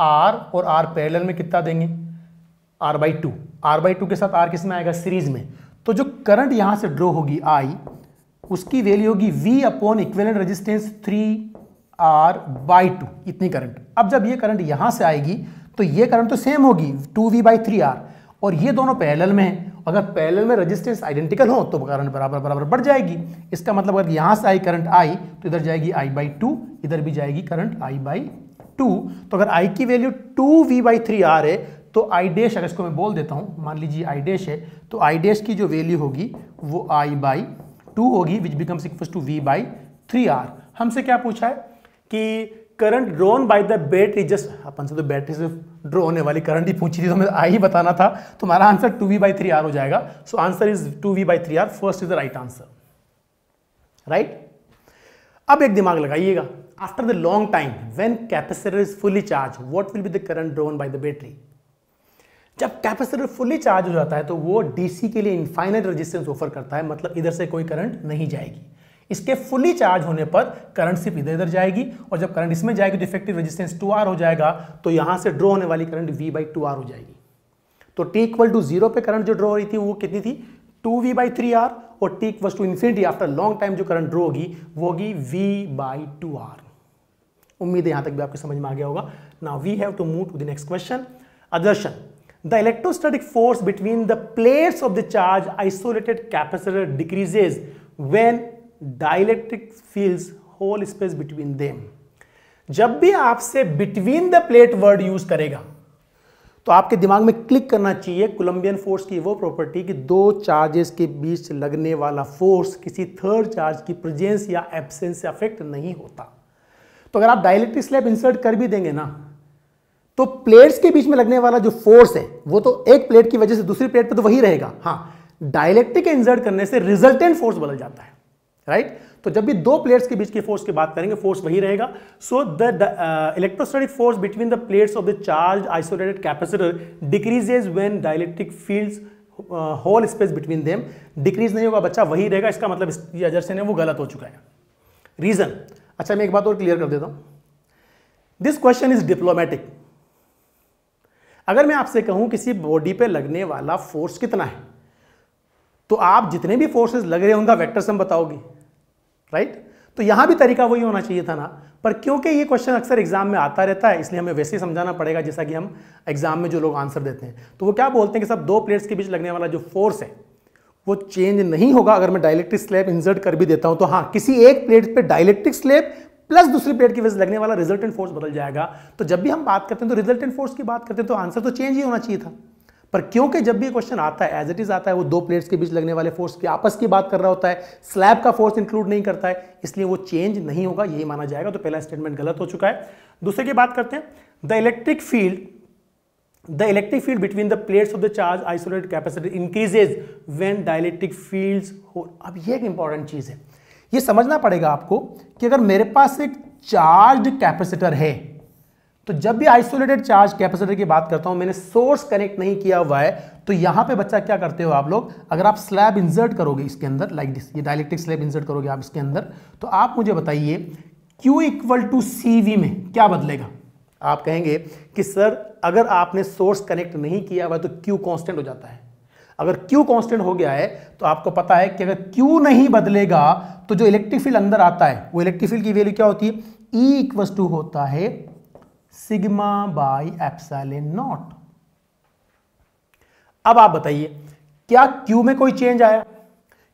Speaker 2: आर और आर पैरेलल में कितना देंगे R by two R by two के साथ आर किस में आएगा सीरीज में तो जो करंट यहां से ड्रॉ होगी आई उसकी वैल्यू होगी V upon equivalent resistance three R by two इतनी करंट अब जब ये करंट यहां से आएगी तो ये करंट तो सेम होगी two V by three R और ये दोनों पैरेलल में हैं अगर पैरेलल में रेजिस्टेंस आइडेंटिकल हो तो करंट बराबर बराबर बढ़ जाएगी इसका मतलब अगर यहाँ से आई करंट आई तो इधर जाएगी आई बाई टू इधर भी जाएगी करंट आई बाई टू तो अगर आई की value two V by three R है तो आई डैश अगर इसको मैं बोल देता हूँ मान लीजिए आई डैश है तो आई डैश की जो वैल्यू होगी वो आई बाई टू होगी which becomes equal to V by three R हमसे क्या पूछा है कि current drawn by the battery just upon से तो बैटरी से ड्रो होने वाली करंट ही पूछी थी तो मैं आई बताना था तो हमारा answer two V by three R हो जाएगा so answer is two V by three R first is the right answer right अब एक दिमाग लगाइएगा after the long time when capacitor is fully charge what will be the current drawn by the battery जब capacitor fully charge हो जाता है तो वो डीसी के लिए इनफाइनाइट रेजिस्टेंस ऑफर करता है मतलब इधर से कोई करंट नहीं जाएगी इसके फुली चार्ज होने पर करंट सिर्फ इधर इधर जाएगी और जब करंट इसमें जाएगी तो इफेक्टिव रेजिस्टेंस टू आर हो जाएगा तो यहां से ड्रॉ होने वाली current V by two R हो जाएगी तो टी इक्वल टू जीरो पे करंट जो ड्रॉ हो रही थी वो कितनी थी two V by three R और T equal to infinity after long time जो करंट ड्रॉ होगी वो होगी वी बाई टू आर उम्मीद है यहां तक भी आपको समझ में आ गया होगा ना we have to move to the next question अदर्शन the electrostatic force between the plates of the charge isolated capacitor decreases when dielectric fills whole space between them जब भी आपसे between the plate word use करेगा तो आपके दिमाग में click करना चाहिए कोलंबियन फोर्स की वो प्रॉपर्टी कि दो चार्जेस के बीच लगने वाला फोर्स किसी थर्ड चार्ज की प्रेजेंस या एब्सेंस से अफेक्ट नहीं होता तो अगर आप डायलेक्ट्रिक स्लैब इंसर्ट कर भी देंगे ना तो प्लेट्स के बीच में लगने वाला जो फोर्स है वो तो एक प्लेट की वजह से दूसरी प्लेट पर तो वही रहेगा हाँ डायलेक्ट्रिक इंसर्ट करने से रिजल्टेंट फोर्स बदल जाता है राइट right? तो जब भी दो प्लेयर्स के बीच की फोर्स की बात करेंगे फोर्स वही रहेगा so the electrostatic force between the plates of the charge isolated capacitor decreases when dielectric fills whole space between them decrease नहीं होगा बच्चा वही रहेगा इसका मतलब ये है वो गलत हो चुका है रीजन अच्छा मैं एक बात और क्लियर कर देता हूं दिस क्वेश्चन इज डिप्लोमेटिक अगर मैं आपसे कहूं किसी बॉडी पे लगने वाला फोर्स कितना है तो आप जितने भी फोर्सेस लग रहे होंगे वेक्टर सम बताओगे राइट तो यहां भी तरीका वही होना चाहिए था ना पर क्योंकि ये क्वेश्चन अक्सर एग्जाम में आता रहता है इसलिए हमें वैसे ही समझाना पड़ेगा जैसा कि हम एग्जाम में जो लोग आंसर देते हैं तो वो क्या बोलते हैं कि सब दो प्लेट्स के बीच लगने वाला जो फोर्स है वो चेंज नहीं होगा अगर मैं डायलेक्ट्रिक स्लैब इंसर्ट कर भी देता हूं तो हाँ किसी एक प्लेट पर डायलेक्ट्रिक स्लैब प्लस दूसरी प्लेट की वजह से लगने वाला रिजल्टेंट फोर्स बदल जाएगा तो जब भी हम बात करते हैं तो रिजल्टेंट फोर्स की बात करते हैं तो आंसर तो चेंज ही होना चाहिए था पर क्योंकि जब भी क्वेश्चन आता है एज इट इज आता है वो दो प्लेट्स के बीच लगने वाले फोर्स की आपस की बात कर रहा होता है स्लैब का फोर्स इंक्लूड नहीं करता है इसलिए वो चेंज नहीं होगा यही माना जाएगा तो पहला स्टेटमेंट गलत हो चुका है दूसरे की बात करते हैं the electric field electric field between the plates of the charge isolate capacity increases when the electric field हो अब ये एक इंपॉर्टेंट चीज है ये समझना पड़ेगा आपको कि अगर मेरे पास एक चार्ज कैपेसिटर है तो जब भी आइसोलेटेड चार्ज कैपेसिटर की बात करता हूं मैंने सोर्स कनेक्ट नहीं किया हुआ है तो यहां पे बच्चा क्या करते हो आप लोग अगर आप स्लैब इंसर्ट करोगे इसके अंदर लाइक दिस ये डायलेक्ट्रिक स्लैब इंसर्ट करोगे आप इसके अंदर तो आप मुझे बताइए Q इक्वल टू सी में क्या बदलेगा आप कहेंगे कि सर अगर आपने सोर्स कनेक्ट नहीं किया हुआ तो क्यू कॉन्स्टेंट हो जाता है अगर Q कांस्टेंट हो गया है तो आपको पता है कि अगर Q नहीं बदलेगा तो जो इलेक्ट्रिक फील्ड अंदर आता है वो इलेक्ट्रिक फील्ड की वैल्यू क्या होती है E इक्वल टू होता है सिग्मा बाई एप्सलन नॉट अब आप बताइए क्या क्यू में कोई चेंज आया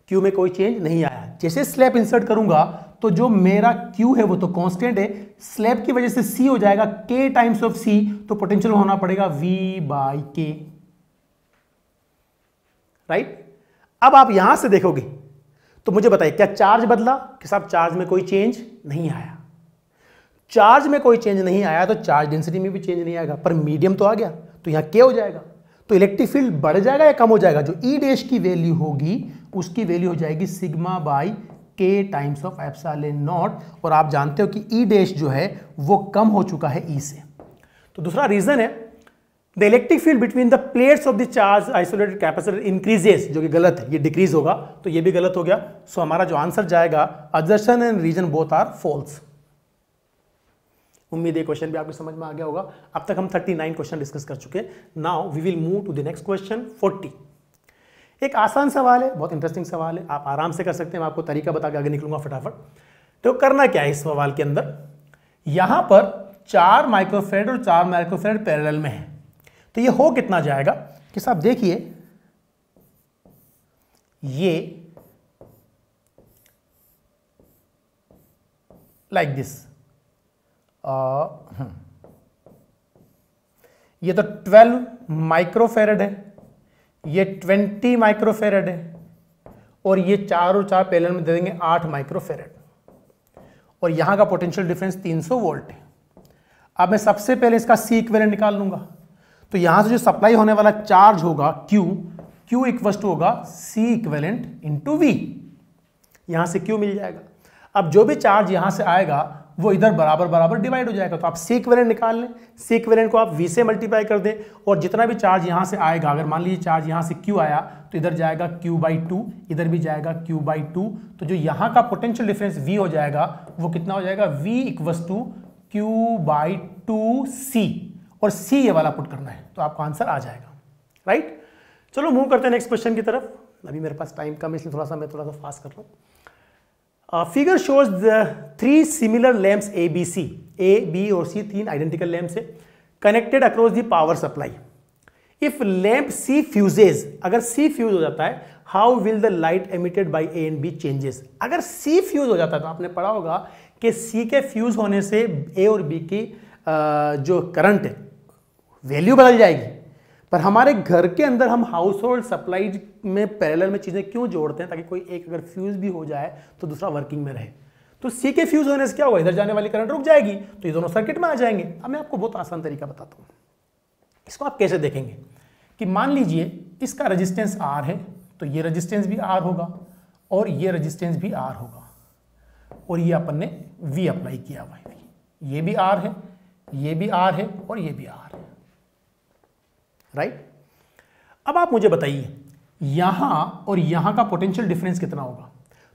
Speaker 2: क्यू में कोई चेंज नहीं आया जैसे स्लैब इंसर्ट करूंगा तो जो मेरा क्यू है वो तो कांस्टेंट है स्लैब की वजह से सी हो जाएगा के टाइम्स ऑफ सी तो पोटेंशियल होना पड़ेगा वी बाई के राइट अब आप यहां से देखोगे तो मुझे बताइए क्या चार्ज बदला कि साहब चार्ज में कोई चेंज नहीं आया चार्ज में कोई चेंज नहीं आया तो चार्ज डेंसिटी में भी चेंज नहीं आएगा पर मीडियम तो आ गया तो यहाँ क्या हो जाएगा तो इलेक्ट्रिक फील्ड बढ़ जाएगा या कम हो जाएगा जो ई डेस डैश की वैल्यू होगी उसकी वैल्यू हो जाएगी sigma by K times of epsilon naught और आप जानते हो कि ई e डैश जो है वो कम हो चुका है ई e से तो दूसरा रीजन है the electric field between the plates of the charge isolated capacitor increases जो कि गलत है ये डिक्रीज होगा तो ये भी गलत हो गया सो हमारा जो आंसर जाएगा assertion and reason both are false उम्मीद है क्वेश्चन भी आपको समझ में आ गया होगा अब तक हम 39 क्वेश्चन डिस्कस कर चुके हैं now we will move to the next question 40 एक आसान सवाल है बहुत इंटरेस्टिंग सवाल है आप आराम से कर सकते हैं मैं आपको तरीका बता के आगे निकलूंगा फटाफट तो करना क्या है इस सवाल के अंदर यहां पर चार माइक्रोफेड और चार माइक्रोफेड पैरल में है तो ये हो कितना जाएगा कि साहब देखिए ये लाइक like दिस हम्म। ये तो 12 माइक्रोफेरेड है ये 20 माइक्रोफेरेड है और ये और चार पैरेलल में दे देंगे 8 माइक्रोफेरेड और यहां का पोटेंशियल डिफरेंस 300 वोल्ट है अब मैं सबसे पहले इसका सी इक्वेलेंट निकाल लूंगा तो यहां से जो सप्लाई होने वाला चार्ज होगा Q Q इक्वस टू होगा C इक्वेलेंट इंटू वी यहां से Q मिल जाएगा अब जो भी चार्ज यहां से आएगा वो इधर बराबर बराबर डिवाइड हो जाएगा तो आप सीक वेरियंट निकाल लें सीक वेरियंट को आप वी से मल्टीप्लाई कर दें और जितना भी चार्ज यहाँ से आएगा अगर मान लीजिए चार्ज यहाँ से क्यू आया तो इधर जाएगा क्यू बाई टू इधर भी जाएगा क्यू बाई टू तो जो यहाँ का पोटेंशियल डिफरेंस वी हो जाएगा वो कितना हो जाएगा V equals to Q by two C और सी ये वाला पुट करना है तो आपका आंसर आ जाएगा राइट चलो मूव करते हैं नेक्स्ट क्वेश्चन की तरफ अभी मेरे पास टाइम कम इसलिए थोड़ा सा मैं थोड़ा सा फास्ट कर रहा हूँ uh, figure shows the three similar lamps A, B, C. A, B or C three identical lamps है connected across the power supply. If lamp C fuses, अगर C fuse हो जाता है how will the light emitted by A and B changes? अगर C fuse हो जाता है तो आपने पढ़ा होगा कि C के fuse होने से A और B की uh, जो current है value बदल जाएगी पर हमारे घर के अंदर हम हाउस होल्ड सप्लाईज में पैरेलल में चीज़ें क्यों जोड़ते हैं ताकि कोई एक अगर फ्यूज भी हो जाए तो दूसरा वर्किंग में रहे तो सी के फ्यूज होने से क्या होगा इधर जाने वाली करंट रुक जाएगी तो ये दोनों सर्किट में आ जाएंगे अब मैं आपको बहुत आसान तरीका बताता हूँ इसको आप कैसे देखेंगे कि मान लीजिए इसका रजिस्टेंस आर है तो ये रजिस्टेंस भी आर होगा और ये रजिस्टेंस भी आर होगा और ये अपन ने वी अप्लाई किया हुआ है ये भी आर है ये भी आर है और ये भी आर है राइट अब आप मुझे बताइए यहां और यहां का पोटेंशियल डिफरेंस कितना होगा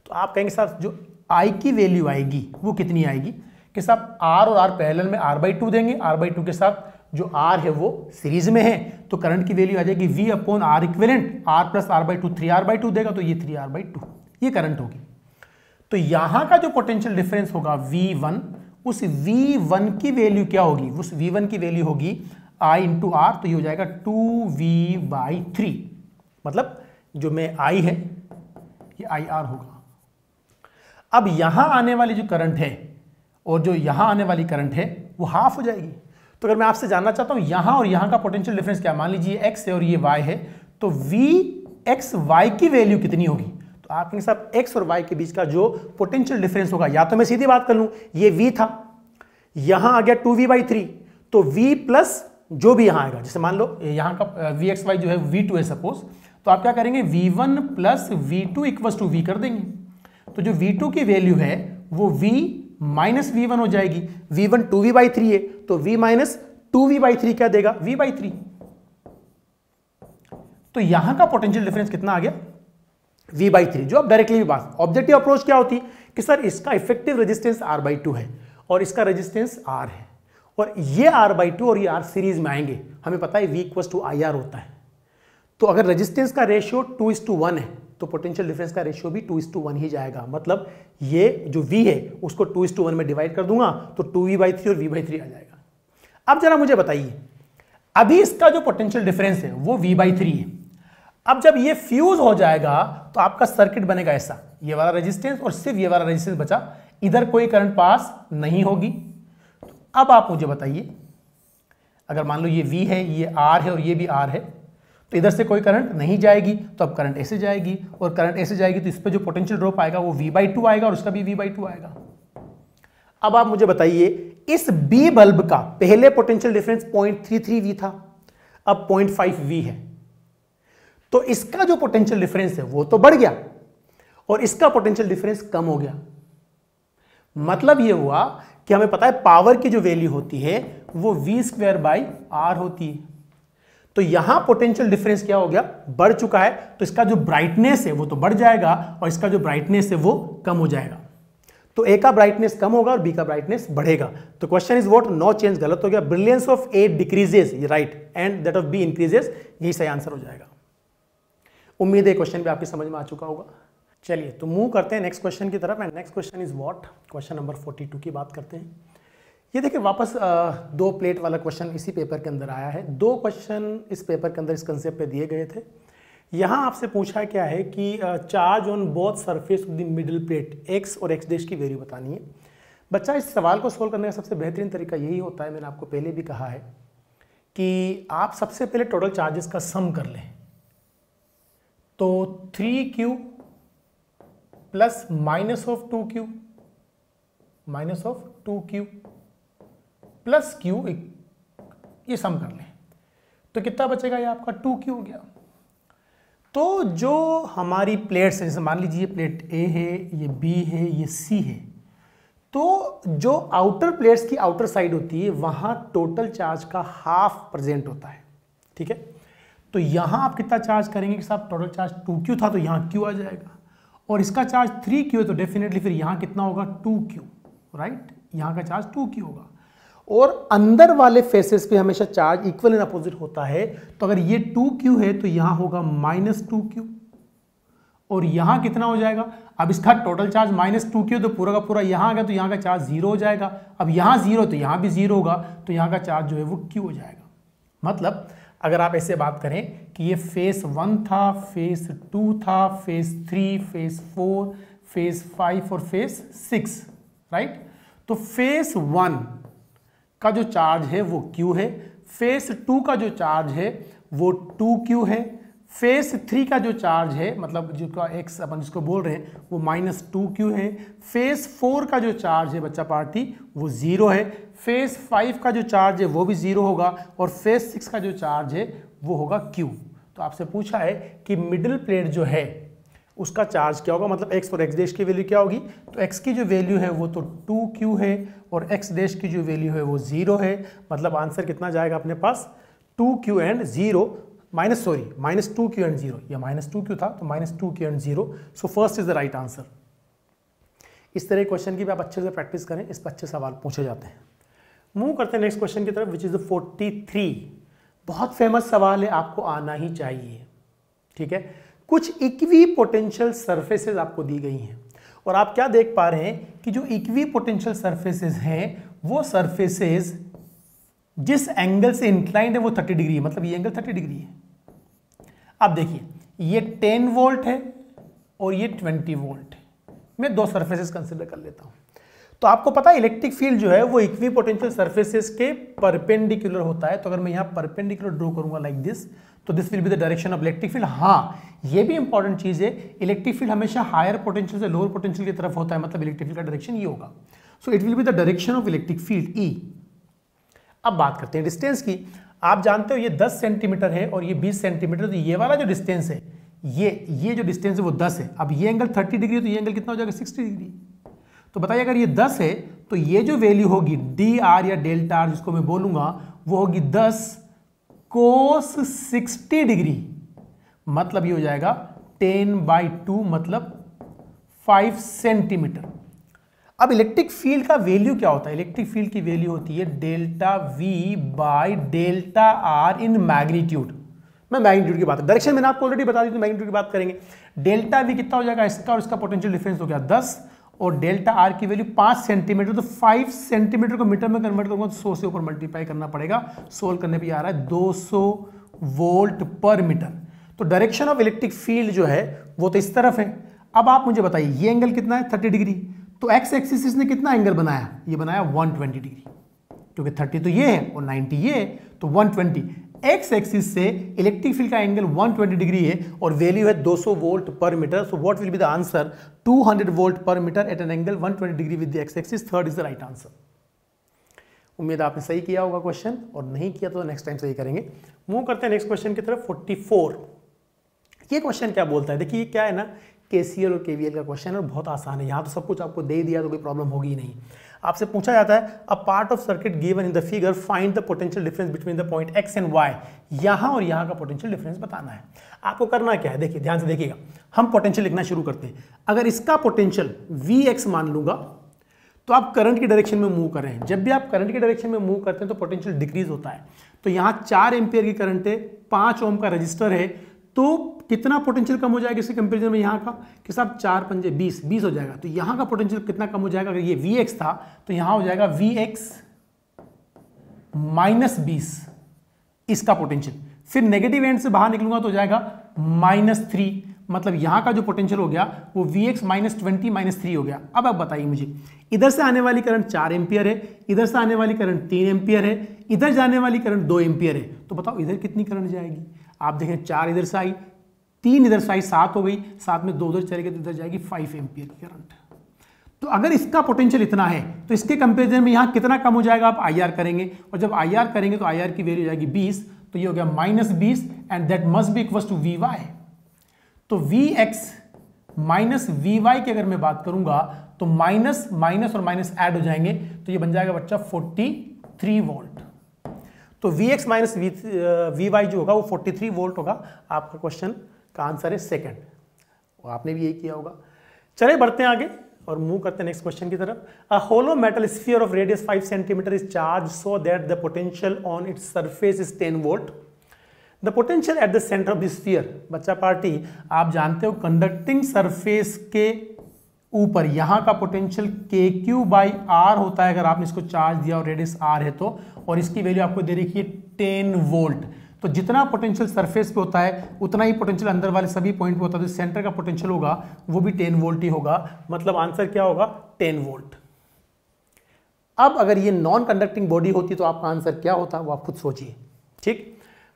Speaker 2: तो आप कहेंगे साहब जो आई की वैल्यू आएगी वो कितनी आएगी कि साहब आर और आर पैरेलल में आर बाई टू देंगे आर बाई टू के साथ जो आर है वो सीरीज में है तो करंट की वैल्यू आ जाएगी V upon R equivalent R plus R by two three R by two देगा तो ये थ्री आर बाई टू ये करंट होगी तो यहां का जो पोटेंशियल डिफरेंस होगा वी वन उस वी वन की वैल्यू क्या होगी उस वी वन की वैल्यू होगी आई इंटू आर तो ये हो जाएगा टू वी बाई थ्री मतलब जो मैं आई है ये आई आर होगा अब यहां आने वाली जो करंट है और जो यहां आने वाली करंट है वो हाफ हो जाएगी तो अगर मैं आपसे जानना चाहता हूं यहां और यहां का पोटेंशियल डिफरेंस क्या मान लीजिए एक्स है और ये वाई है तो वी एक्स वाई की वैल्यू कितनी होगी तो आपके साहब एक्स और वाई के बीच का जो पोटेंशियल डिफरेंस होगा या तो मैं सीधी बात कर लूं ये वी था यहां आ गया टू वी बाई थ्री तो वी प्लस जो भी यहां आएगा जैसे मान लो यहां का वी एक्स वाई जो है वी टू है सपोज तो आप क्या करेंगे V one plus V two equals to V कर देंगे तो जो वी टू की वैल्यू है वो वी माइनस वी वन हो जाएगी V one two V by three है तो V minus two V by three क्या देगा वी बाई थ्री तो यहां का पोटेंशियल डिफरेंस कितना आ गया वी बाई थ्री जो आप डायरेक्टली भी बात ऑब्जेक्टिव अप्रोच क्या होती कि सर इसका effective resistance R by two है और इसका रेजिस्टेंस आर है और ये आर बाई टू और ये आर सीरीज में आएंगे हमें पता है v equals to I R होता है तो अगर रेजिस्टेंस का ratio two is to one है तो पोटेंशियल डिफरेंस का रेशियो भी टू इज टू वन ही जाएगा मतलब ये जो v है उसको टू इज टू वन में डिवाइड कर दूंगा तो टू वी बाई थ्री और वी बाई थ्री आ जाएगा अब जरा मुझे बताइए अभी इसका जो पोटेंशियल डिफरेंस है वो वी बाई थ्री है अब जब ये फ्यूज हो जाएगा तो आपका सर्किट बनेगा ऐसा ये वाला रेजिस्टेंस और सिर्फ ये वाला रेजिस्टेंस बचा इधर कोई करंट पास नहीं होगी तो अब आप मुझे बताइए अगर मान लो ये V है ये R है और ये भी R है तो इधर से कोई करंट नहीं जाएगी तो अब करंट ऐसे जाएगी और करंट ऐसे जाएगी तो इस पर जो पोटेंशियल ड्रॉप आएगा वो वी बाई टू आएगा और उसका भी वी बाई टू आएगा अब आप मुझे बताइए इस बी बल्ब का पहले potential difference point three three V था अब पॉइंट फाइव वी है तो इसका जो पोटेंशियल डिफरेंस है वो तो बढ़ गया और इसका पोटेंशियल डिफरेंस कम हो गया मतलब ये हुआ कि हमें पता है पावर की जो वैल्यू होती है वो वी स्क्वायर बाई आर होती है तो यहां पोटेंशियल डिफरेंस क्या हो गया बढ़ चुका है तो इसका जो ब्राइटनेस है वो तो बढ़ जाएगा और इसका जो ब्राइटनेस है वो कम हो जाएगा तो ए का ब्राइटनेस कम होगा और बी का ब्राइटनेस बढ़ेगा तो question is what no change गलत हो गया brilliance of A decreases right and that of B increases यही सही आंसर हो जाएगा उम्मीद है क्वेश्चन भी आपकी समझ में आ चुका होगा चलिए तो मूव करते हैं नेक्स्ट क्वेश्चन की तरफ and next question is what question number forty two की बात करते हैं ये देखिए वापस दो प्लेट वाला क्वेश्चन इसी पेपर के अंदर आया है दो क्वेश्चन इस पेपर के अंदर इस कंसेप्ट पे दिए गए थे यहाँ आपसे पूछा क्या है कि charge on both surface of the middle plate X और एक्स डैश की वैल्यू बतानी है बच्चा इस सवाल को सोल्व करने का सबसे बेहतरीन तरीका यही होता है मैंने आपको पहले भी कहा है कि आप सबसे पहले टोटल चार्जेस का सम कर लें तो three Q plus minus of two Q minus of two Q plus Q ये सम कर लें तो कितना बचेगा ये आपका टू क्यू हो गया तो जो हमारी प्लेट्स हैं जैसे मान लीजिए प्लेट ए है ये बी है ये सी है तो जो आउटर प्लेट्स की आउटर साइड होती है वहाँ टोटल चार्ज का हाफ प्रेजेंट होता है ठीक है तो यहाँ आप कितना चार्ज करेंगे कि साहब टोटल चार्ज टू क्यू था तो यहाँ क्यू आ जाएगा और इसका चार्ज थ्री क्यू है तो डेफिनेटली फिर यहाँ कितना होगा टू क्यू राइट यहाँ का चार्ज टू क्यू होगा और अंदर वाले फेसेस पे हमेशा चार्ज इक्वल एंड अपोजिट होता है तो अगर ये टू क्यू है तो यहां होगा माइनस टू क्यू और यहां कितना हो जाएगा अब इसका total charge minus two Q तो पूरा का पूरा यहां आ गया तो यहां का चार्ज जीरो हो जाएगा अब यहां जीरो तो यहां भी जीरो होगा तो यहां का चार्ज जो है वो क्यू हो जाएगा मतलब अगर आप ऐसे बात करें कि ये फेस वन था फेस टू था face three face four face five और फेस सिक्स राइट तो फेस वन का जो चार्ज है वो Q है फेस टू का जो चार्ज है वो टू क्यू है फेस थ्री का जो चार्ज है मतलब जिसका एक्स अपन जिसको बोल रहे हैं वो माइनस टू क्यू है फेस फोर का जो चार्ज है बच्चा पार्टी वो ज़ीरो है फेस फाइव का जो चार्ज है वो भी ज़ीरो होगा और फेस सिक्स का जो चार्ज है वो होगा क्यू तो आपसे पूछा है कि मिडिल प्लेट जो है उसका चार्ज क्या होगा मतलब एक्स और एक्स डैश की वैल्यू क्या होगी तो एक्स की जो वैल्यू है वो तो टू क्यू है और एक्स डैश की जो वैल्यू है वो ज़ीरो है मतलब आंसर कितना जाएगा अपने पास two Q and zero minus sorry minus two Q and zero या माइनस टू क्यू था तो minus two Q and zero so first is the right answer इस तरह क्वेश्चन की भी आप अच्छे से प्रैक्टिस करें इस पर अच्छे सवाल पूछे जाते हैं मूव करते हैं नेक्स्ट क्वेश्चन की तरफ which is the forty three बहुत फेमस सवाल है आपको आना ही चाहिए ठीक है कुछ इक्वी पोटेंशियल सर्फेसेज आपको दी गई हैं और आप क्या देख पा रहे हैं कि जो इक्वी पोटेंशियल सर्फेसेज हैं वो सर्फेसेज जिस एंगल से इंक्लाइंड है वो 30 डिग्री है मतलब ये एंगल 30 डिग्री है आप देखिए ये 10 वोल्ट है और ये 20 वोल्ट है मैं दो सर्फेसेज कंसिडर कर लेता हूँ तो आपको पता है इलेक्ट्रिक फील्ड जो है वो इक्वी पोटेंशियल सर्फेसिस के परपेंडिकुलर होता है तो अगर मैं यहाँ परपेंडिकुलर ड्रॉ करूंगा लाइक दिस तो this will be the direction of electric field हाँ ये भी इंपॉर्टेंट चीज़ है इलेक्ट्रिक फील्ड हमेशा हायर पोटेंशियल से लोअर पोटेंशियल की तरफ होता है मतलब इलेक्ट्रिक फील्ड का डायरेक्शन ये होगा so it will be the direction of electric field E अब बात करते हैं डिस्टेंस की आप जानते हो ये 10 सेंटीमीटर है और ये 20 सेंटीमीटर तो ये वाला जो डिस्टेंस है ये ये जो डिस्टेंस है वो 10 है अब ये एंगल 30 डिग्री है तो ये एंगल कितना हो जाएगा 60 डिग्री तो बताइए अगर ये दस है तो ये जो वैल्यू होगी डी आर या डेल्टा आर जिसको मैं बोलूंगा वो होगी दस कोस सिक्सटी डिग्री मतलब ये हो जाएगा टेन बाई टू मतलब फाइव सेंटीमीटर अब इलेक्ट्रिक फील्ड का वैल्यू क्या होता है इलेक्ट्रिक फील्ड की वैल्यू होती है delta V by delta R in magnitude मैं मैग्नीट्यूड की बात डायरेक्शन मैंने आपको ऑलरेडी बता दी तो मैग्नीट्यूड की बात करेंगे डेल्टा वी कितना हो जाएगा इसका और इसका पोटेंशियल डिफरेंस हो गया दस और डेल्टा आर की वैल्यू पांच सेंटीमीटर तो फाइव सेंटीमीटर को मीटर में कन्वर्ट करूंगा तो सौ से ऊपर मल्टीप्लाई करना पड़ेगा सोल्व करने भी आ रहा है दो वोल्ट पर मीटर तो डायरेक्शन ऑफ इलेक्ट्रिक फील्ड जो है वो तो इस तरफ है अब आप मुझे बताइए ये एंगल कितना है थर्टी डिग्री तो एक्स एक्सिस इसने कितना एंगल बनाया ये बनाया 120 डिग्री क्योंकि थर्टी तो ये है और नाइनटी ये है तो 120 एक्स एक्सिस से इलेक्ट्रिक फील्ड का एंगल 120 डिग्री है और वैल्यू है 200 volt per metre so what will be the answer 200 volt per metre at an angle 120 degree with the X axis third is the right answer उम्मीद आपने सही किया होगा क्वेश्चन और नहीं किया तो नेक्स्ट टाइम सही करेंगे मूव करते हैं नेक्स्ट क्वेश्चन की तरफ फोर्टी ये क्वेश्चन क्या बोलता है देखिए क्या है ना के और के का क्वेश्चन है और बहुत आसान है यहाँ तो सब कुछ आपको दे दिया तो कोई प्रॉब्लम होगी नहीं आपसे पूछा जाता है a part of circuit given in the figure find the potential difference between the point X and Y यहाँ और यहाँ का पोटेंशियल डिफरेंस बताना है आपको करना क्या है देखिए ध्यान से देखिएगा हम पोटेंशियल लिखना शुरू करते हैं अगर इसका पोटेंशियल वी एक्स मान लूंगा तो आप करंट की डायरेक्शन में मूव कर रहे हैं जब भी आप करंट की डायरेक्शन में मूव करते हैं तो पोटेंशियल डिक्रीज होता है तो यहाँ चार एम्पियर की करंट है पाँच ओम का रजिस्टर है तो कितना पोटेंशियल कम हो जाएगा इसके कंपेरिजन में यहाँ का कि साहब चार पंजे बीस बीस हो जाएगा तो यहाँ का पोटेंशियल कितना कम हो जाएगा अगर ये वी एक्स था तो यहाँ हो जाएगा वी एक्स माइनस बीस इसका पोटेंशियल फिर नेगेटिव एंड से बाहर निकलूंगा तो हो जाएगा माइनस थ्री मतलब यहाँ का जो पोटेंशियल हो गया वो V X minus twenty minus three हो गया अब आप बताइए मुझे इधर से आने वाली करंट चार एम्पियर है इधर से आने वाली करंट तीन एम्पियर है इधर जाने वाली करंट दो एम्पियर है तो बताओ इधर कितनी करंट जाएगी आप देखें चार इधर से आई तीन इधर से आई सात हो गई सात में दो उधर चले गए तो इधर जाएगी फाइव एम्पियर की करंट तो अगर इसका पोटेंशियल इतना है तो इसके कंपेरिजन में यहां कितना कम हो जाएगा आप आई करेंगे और जब आई करेंगे तो आई की वैल्यू जाएगी बीस तो ये हो गया माइनस बीस and that must be equal to V Y तो V X minus V Y की अगर मैं बात करूंगा तो माइनस माइनस और माइनस ऐड हो जाएंगे तो ये बन जाएगा बच्चा 43 वोल्ट तो V X minus V Y जो होगा वो फोर्टी थ्री वोल्ट होगा आपका क्वेश्चन का आंसर है सेकेंड आपने भी यही किया होगा चले बढ़ते हैं आगे और मूव करते हैं नेक्स्ट क्वेश्चन की तरफ a hollow metal sphere of radius 5 centimetre is charge so that the potential on its surface is 10 volt the potential at the centre of the sphere बच्चा पार्टी आप जानते हो कंडक्टिंग सरफेस के ऊपर यहां का पोटेंशियल के क्यू बाई आर होता है अगर आपने इसको चार्ज दिया और रेडियस आर है तो और इसकी वैल्यू आपको दे रखी है टेन वोल्ट तो जितना पोटेंशियल सरफेस पे होता है उतना ही पोटेंशियल अंदर वाले सभी पॉइंट पे होता है तो सेंटर का पोटेंशियल होगा वो भी टेन वोल्ट ही होगा मतलब आंसर क्या होगा टेन वोल्ट अब अगर ये नॉन कंडक्टिंग बॉडी होती तो आपका आंसर क्या होता वो आप खुद सोचिए ठीक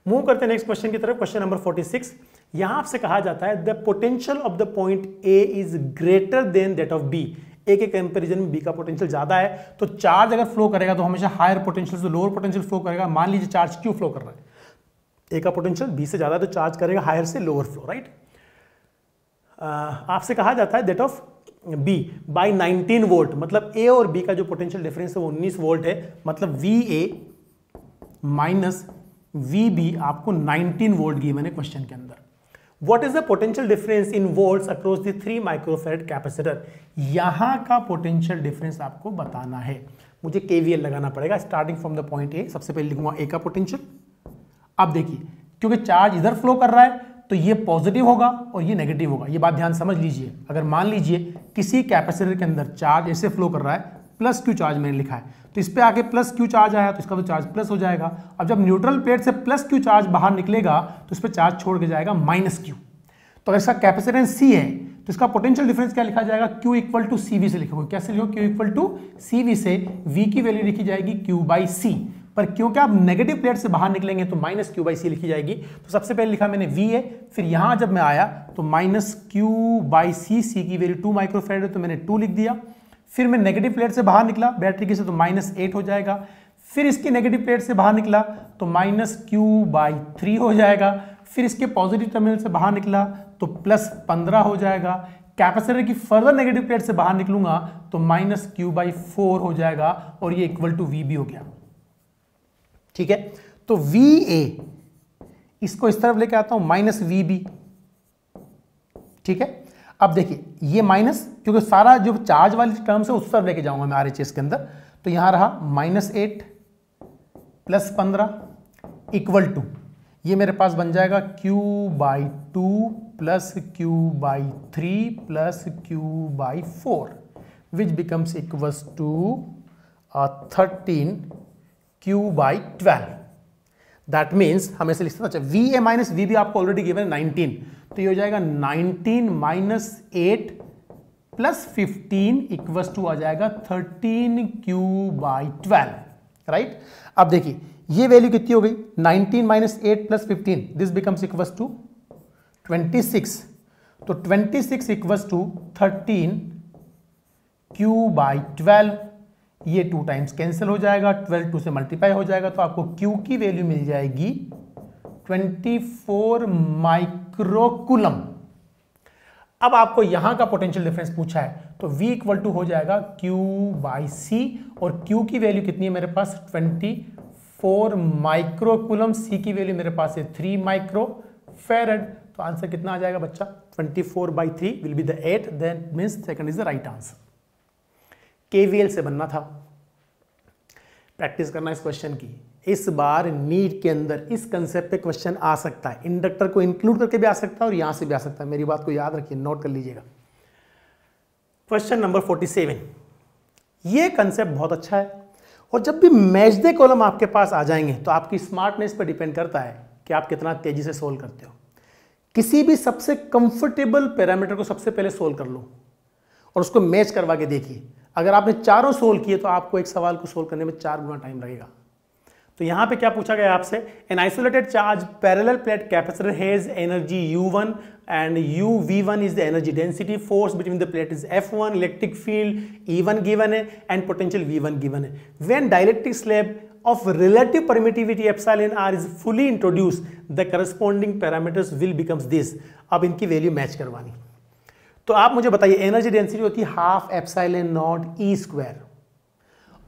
Speaker 2: मूव करते हैं नेक्स्ट क्वेश्चन की तरफ क्वेश्चन नंबर फोर्टी सिक्स यहां आपसे कहा जाता है the potential of the point A is greater than that of B A के कंपेरिजन में बी का पोटेंशियल ज्यादा है तो चार्ज अगर फ्लो करेगा तो हमेशा हायर पोटेंशियल से लोअर पोटेंशियल फ्लो करेगा मान लीजिए चार्ज क्यों फ्लो कर रहा है ए का पोटेंशियल बी से ज्यादा है तो चार्ज करेगा हायर से लोअर फ्लो राइट आपसे कहा जाता है that of B by 19 volt मतलब ए और बी का जो पोटेंशियल डिफरेंस है वो 19 वोल्ट है मतलब V A minus V B आपको 19 वोल्ट गिवन है क्वेश्चन के अंदर what is the potential difference in volts across the three capacitor यहां का पोटेंशियल डिफरेंस आपको बताना है मुझे केवीएल लगाना पड़ेगा starting from the point A सबसे पहले लिखूंगा ए का पोटेंशियल अब देखिए क्योंकि चार्ज इधर फ्लो कर रहा है तो ये पॉजिटिव होगा और ये नेगेटिव होगा ये बात ध्यान समझ लीजिए अगर मान लीजिए किसी कैपेसिटर के अंदर चार्ज ऐसे फ्लो कर रहा है प्लस क्यू चार्ज मैंने लिखा है तो इस पर आगे प्लस क्यू चार्ज आया तो इसका तो चार्ज प्लस हो जाएगा अब जब न्यूट्रल प्लेट से प्लस क्यू चार्ज बाहर निकलेगा तो इस पर चार्ज छोड़ के जाएगा माइनस क्यू तो अगर इसका कैपेसिटेंस सी है तो इसका पोटेंशियल डिफरेंस क्या लिखा जाएगा Q equal to C V से लिखोगे कैसे लिखो Q equal to C V से वी की वैल्यू लिखी जाएगी क्यू बाई सी पर क्योंकि आप नेगेटिव प्लेट से बाहर निकलेंगे तो माइनस क्यू बाई सी लिखी जाएगी तो सबसे पहले लिखा मैंने वी है फिर यहां जब मैं आया तो minus Q by C C की वैल्यू टू माइक्रोफेड है तो मैंने टू लिख दिया फिर मैं नेगेटिव प्लेट से बाहर निकला बैटरी की से तो माइनस एट हो जाएगा फिर इसकी नेगेटिव प्लेट से बाहर निकला तो माइनस क्यू बाई थ्री हो जाएगा फिर इसके पॉजिटिव टर्मिनल से बाहर निकला तो प्लस पंद्रह हो जाएगा कैपेसिटर की फर्दर नेगेटिव प्लेट से बाहर निकलूंगा तो माइनस क्यू बाई फोर हो जाएगा और ये इक्वल टू वी बी हो गया ठीक है तो वी ए इसको इस तरफ लेके आता हूं माइनस वी बी ठीक है अब देखिए ये माइनस क्योंकि सारा जो चार्ज वाली टर्म्स है उस पर लेके जाऊंगा मैं आर एच के अंदर तो यहां रहा माइनस एट प्लस पंद्रह इक्वल टू ये मेरे पास बन जाएगा q by two plus Q by three plus Q by four which becomes equals to thirteen Q by twelve that means हमें से लिखते अच्छा वी ए माइनस वी भी आपको ऑलरेडी गिवन है नाइनटीन तो ये हो जाएगा 19 minus eight plus fifteen equals to आ जाएगा 13 क्यू बाई ट्वेल्व राइट अब देखिए ये वैल्यू कितनी हो गई 19 minus eight plus fifteen this becomes equals to 26 तो 26 six equals to thirteen Q by twelve ये टू टाइम्स कैंसिल हो जाएगा 12 टू से मल्टीप्लाई हो जाएगा तो आपको क्यू की वैल्यू मिल जाएगी 24 माइक्रोकुलम अब आपको यहां का पोटेंशियल डिफरेंस पूछा है तो V इक्वल टू हो जाएगा Q बाई सी और Q की वैल्यू कितनी है मेरे पास 24 माइक्रोकुलम C की वैल्यू मेरे पास है 3 माइक्रो फेरड तो आंसर कितना आ जाएगा बच्चा 24 four by three will be the eight second is the right answer के से बनना था प्रैक्टिस करना इस क्वेश्चन की इस बार नीट के अंदर इस कंसेप्ट पे क्वेश्चन आ सकता है इंडक्टर को इंक्लूड करके भी आ सकता है और यहां से भी आ सकता है मेरी बात को याद रखिए नोट कर लीजिएगा क्वेश्चन नंबर 47 ये कंसेप्ट बहुत अच्छा है और जब भी मैच दे कॉलम आपके पास आ जाएंगे तो आपकी स्मार्टनेस पर डिपेंड करता है कि आप कितना तेजी से सोल्व करते हो किसी भी सबसे कंफर्टेबल पैरामीटर को सबसे पहले सोल्व कर लो और उसको मैच करवा के देखिए अगर आपने चारों सोल्व किए तो आपको एक सवाल को सोल्व करने में चार गुना टाइम लगेगा तो यहां पे क्या पूछा गया आपसे an isolated charge parallel plate capacitor has energy U one and U V one is the energy density force between the plate is F one electric field E one given है and potential V one given है when dielectric slab of relative permittivity epsilon R is fully introduce the corresponding parameter will becomes this अब इनकी value match करवानी तो आप मुझे बताइए energy density होती है half epsilon not E square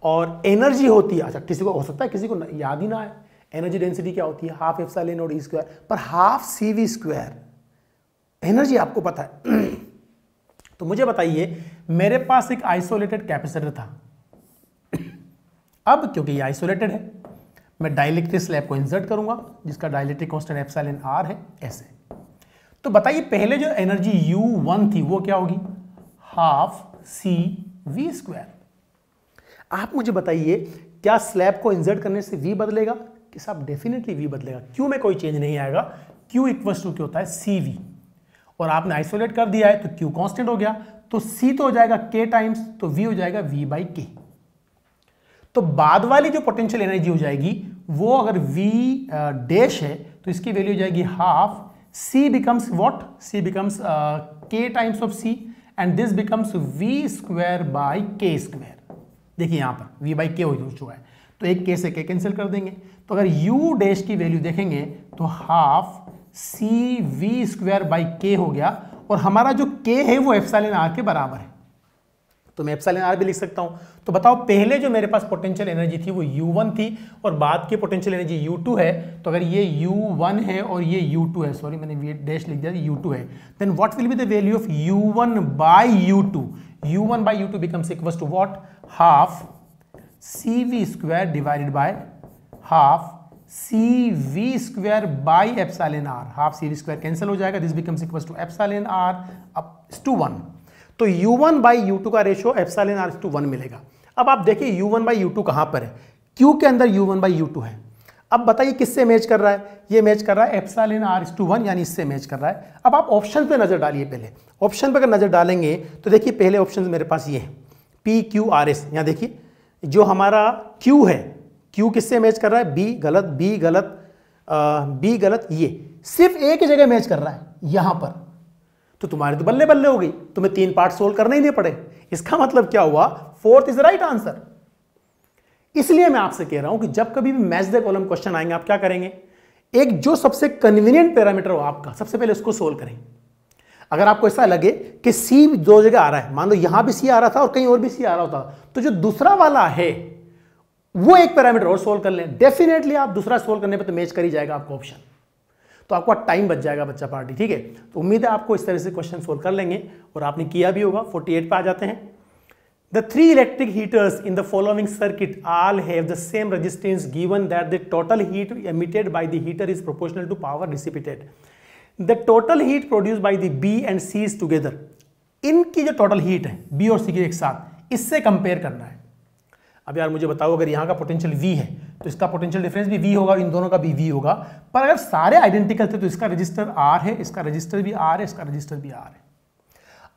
Speaker 2: और एनर्जी होती है अच्छा किसी को हो सकता है किसी को याद ही ना आए एनर्जी डेंसिटी क्या होती है हाफ एफ साल और ई e स्क्वायर पर half C V square energy आपको पता है तो मुझे बताइए मेरे पास एक आइसोलेटेड कैपेसिटर था अब क्योंकि ये आइसोलेटेड है मैं डायलेक्ट्रिक स्लैब को इंसर्ट करूंगा जिसका dielectric constant epsilon R है ऐसे तो बताइए पहले जो एनर्जी यू वन थी वो क्या होगी हाफ सी वी स्क्वायर आप मुझे बताइए क्या स्लैब को इंजर्ट करने से वी बदलेगा कि साहब डेफिनेटली वी बदलेगा क्यू में कोई चेंज नहीं आएगा क्यू इक्वल टू क्या होता है सी वी और आपने आइसोलेट कर दिया है तो क्यू कॉन्स्टेंट हो गया तो सी तो हो जाएगा के टाइम्स तो वी हो जाएगा वी बाई के तो बाद वाली जो पोटेंशियल एनर्जी हो जाएगी वो अगर वी डैश है तो इसकी वैल्यू हो जाएगी half C becomes what C becomes K times of C and this becomes V square by K square देखिए यहाँ पर वी बाई के हो चुका है तो एक के से के कैंसिल कर देंगे तो अगर u डैश की वैल्यू देखेंगे तो half C V square by K हो गया और हमारा जो k है वो एप्साइलन आर के बराबर है तो मैं एप्साइलन आर भी लिख सकता हूँ तो बताओ पहले जो मेरे पास पोटेंशियल एनर्जी थी वो u1 थी और बाद की पोटेंशियल एनर्जी u2 है तो अगर ये u1 है और ये u2 है सॉरी मैंने ये डैश लिख दिया u2 है then what will be the value of U one by U two U one by U two becomes equals to what half C V square divided by half C V square by epsilon R half C V square cancel हो जाएगा this becomes equal to epsilon R two one तो U one by U two का ratio epsilon R two one मिलेगा अब आप देखिए you one by U two कहां पर है क्यू के अंदर U one by U two है अब बताइए किससे मैच कर रहा है ये मैच कर रहा है इन आर टू वन यानी इससे मैच कर रहा है अब आप ऑप्शन पे नज़र डालिए पहले ऑप्शन पर अगर नज़र डालेंगे तो देखिए पहले ऑप्शन मेरे पास ये है पी क्यू आर एस यहाँ देखिए जो हमारा क्यू है क्यू किससे मैच कर रहा है बी गलत बी गलत आ, बी गलत ये सिर्फ एक ही जगह मैच कर रहा है यहाँ पर तो तुम्हारे तो बल्ले बल्ले हो गई तुम्हें तीन पार्ट सोल्व करने ही नहीं पड़े इसका मतलब क्या हुआ फोर्थ इज राइट आंसर इसलिए मैं आपसे कह रहा हूं कि जब कभी भी मैच द कॉलम क्वेश्चन आएंगे आप क्या करेंगे एक जो सबसे कन्वीनियंट पैरामीटर हो आपका सबसे पहले उसको सोल्व करें अगर आपको ऐसा लगे कि सी दो जगह आ रहा है मान लो यहां भी सी आ रहा था और कहीं और भी सी आ रहा होता तो जो दूसरा वाला है वो एक पैरामीटर और सोल्व कर लें डेफिनेटली आप दूसरा सोल्व करने पर तो मैच कर ही जाएगा आपको ऑप्शन तो आपका टाइम बच जाएगा बच्चा पार्टी ठीक है तो उम्मीद है आपको इस तरह से क्वेश्चन सोल्व कर लेंगे और आपने किया भी होगा 48 पे आ जाते हैं the three electric heaters in the following circuit all have the same resistance given that the total heat emitted by the heater is proportional to power dissipated the total heat produce by the B and is together इनकी जो total heat है B और C की एक साथ इससे compare करना है अब यार मुझे बताओ अगर यहाँ का पोटेंशियल वी है तो इसका पोटेंशियल डिफरेंस भी वी होगा इन दोनों का भी वी होगा पर अगर सारे आइडेंटिकल थे तो इसका रजिस्टर आर है इसका रजिस्टर भी आर है इसका रजिस्टर भी आर है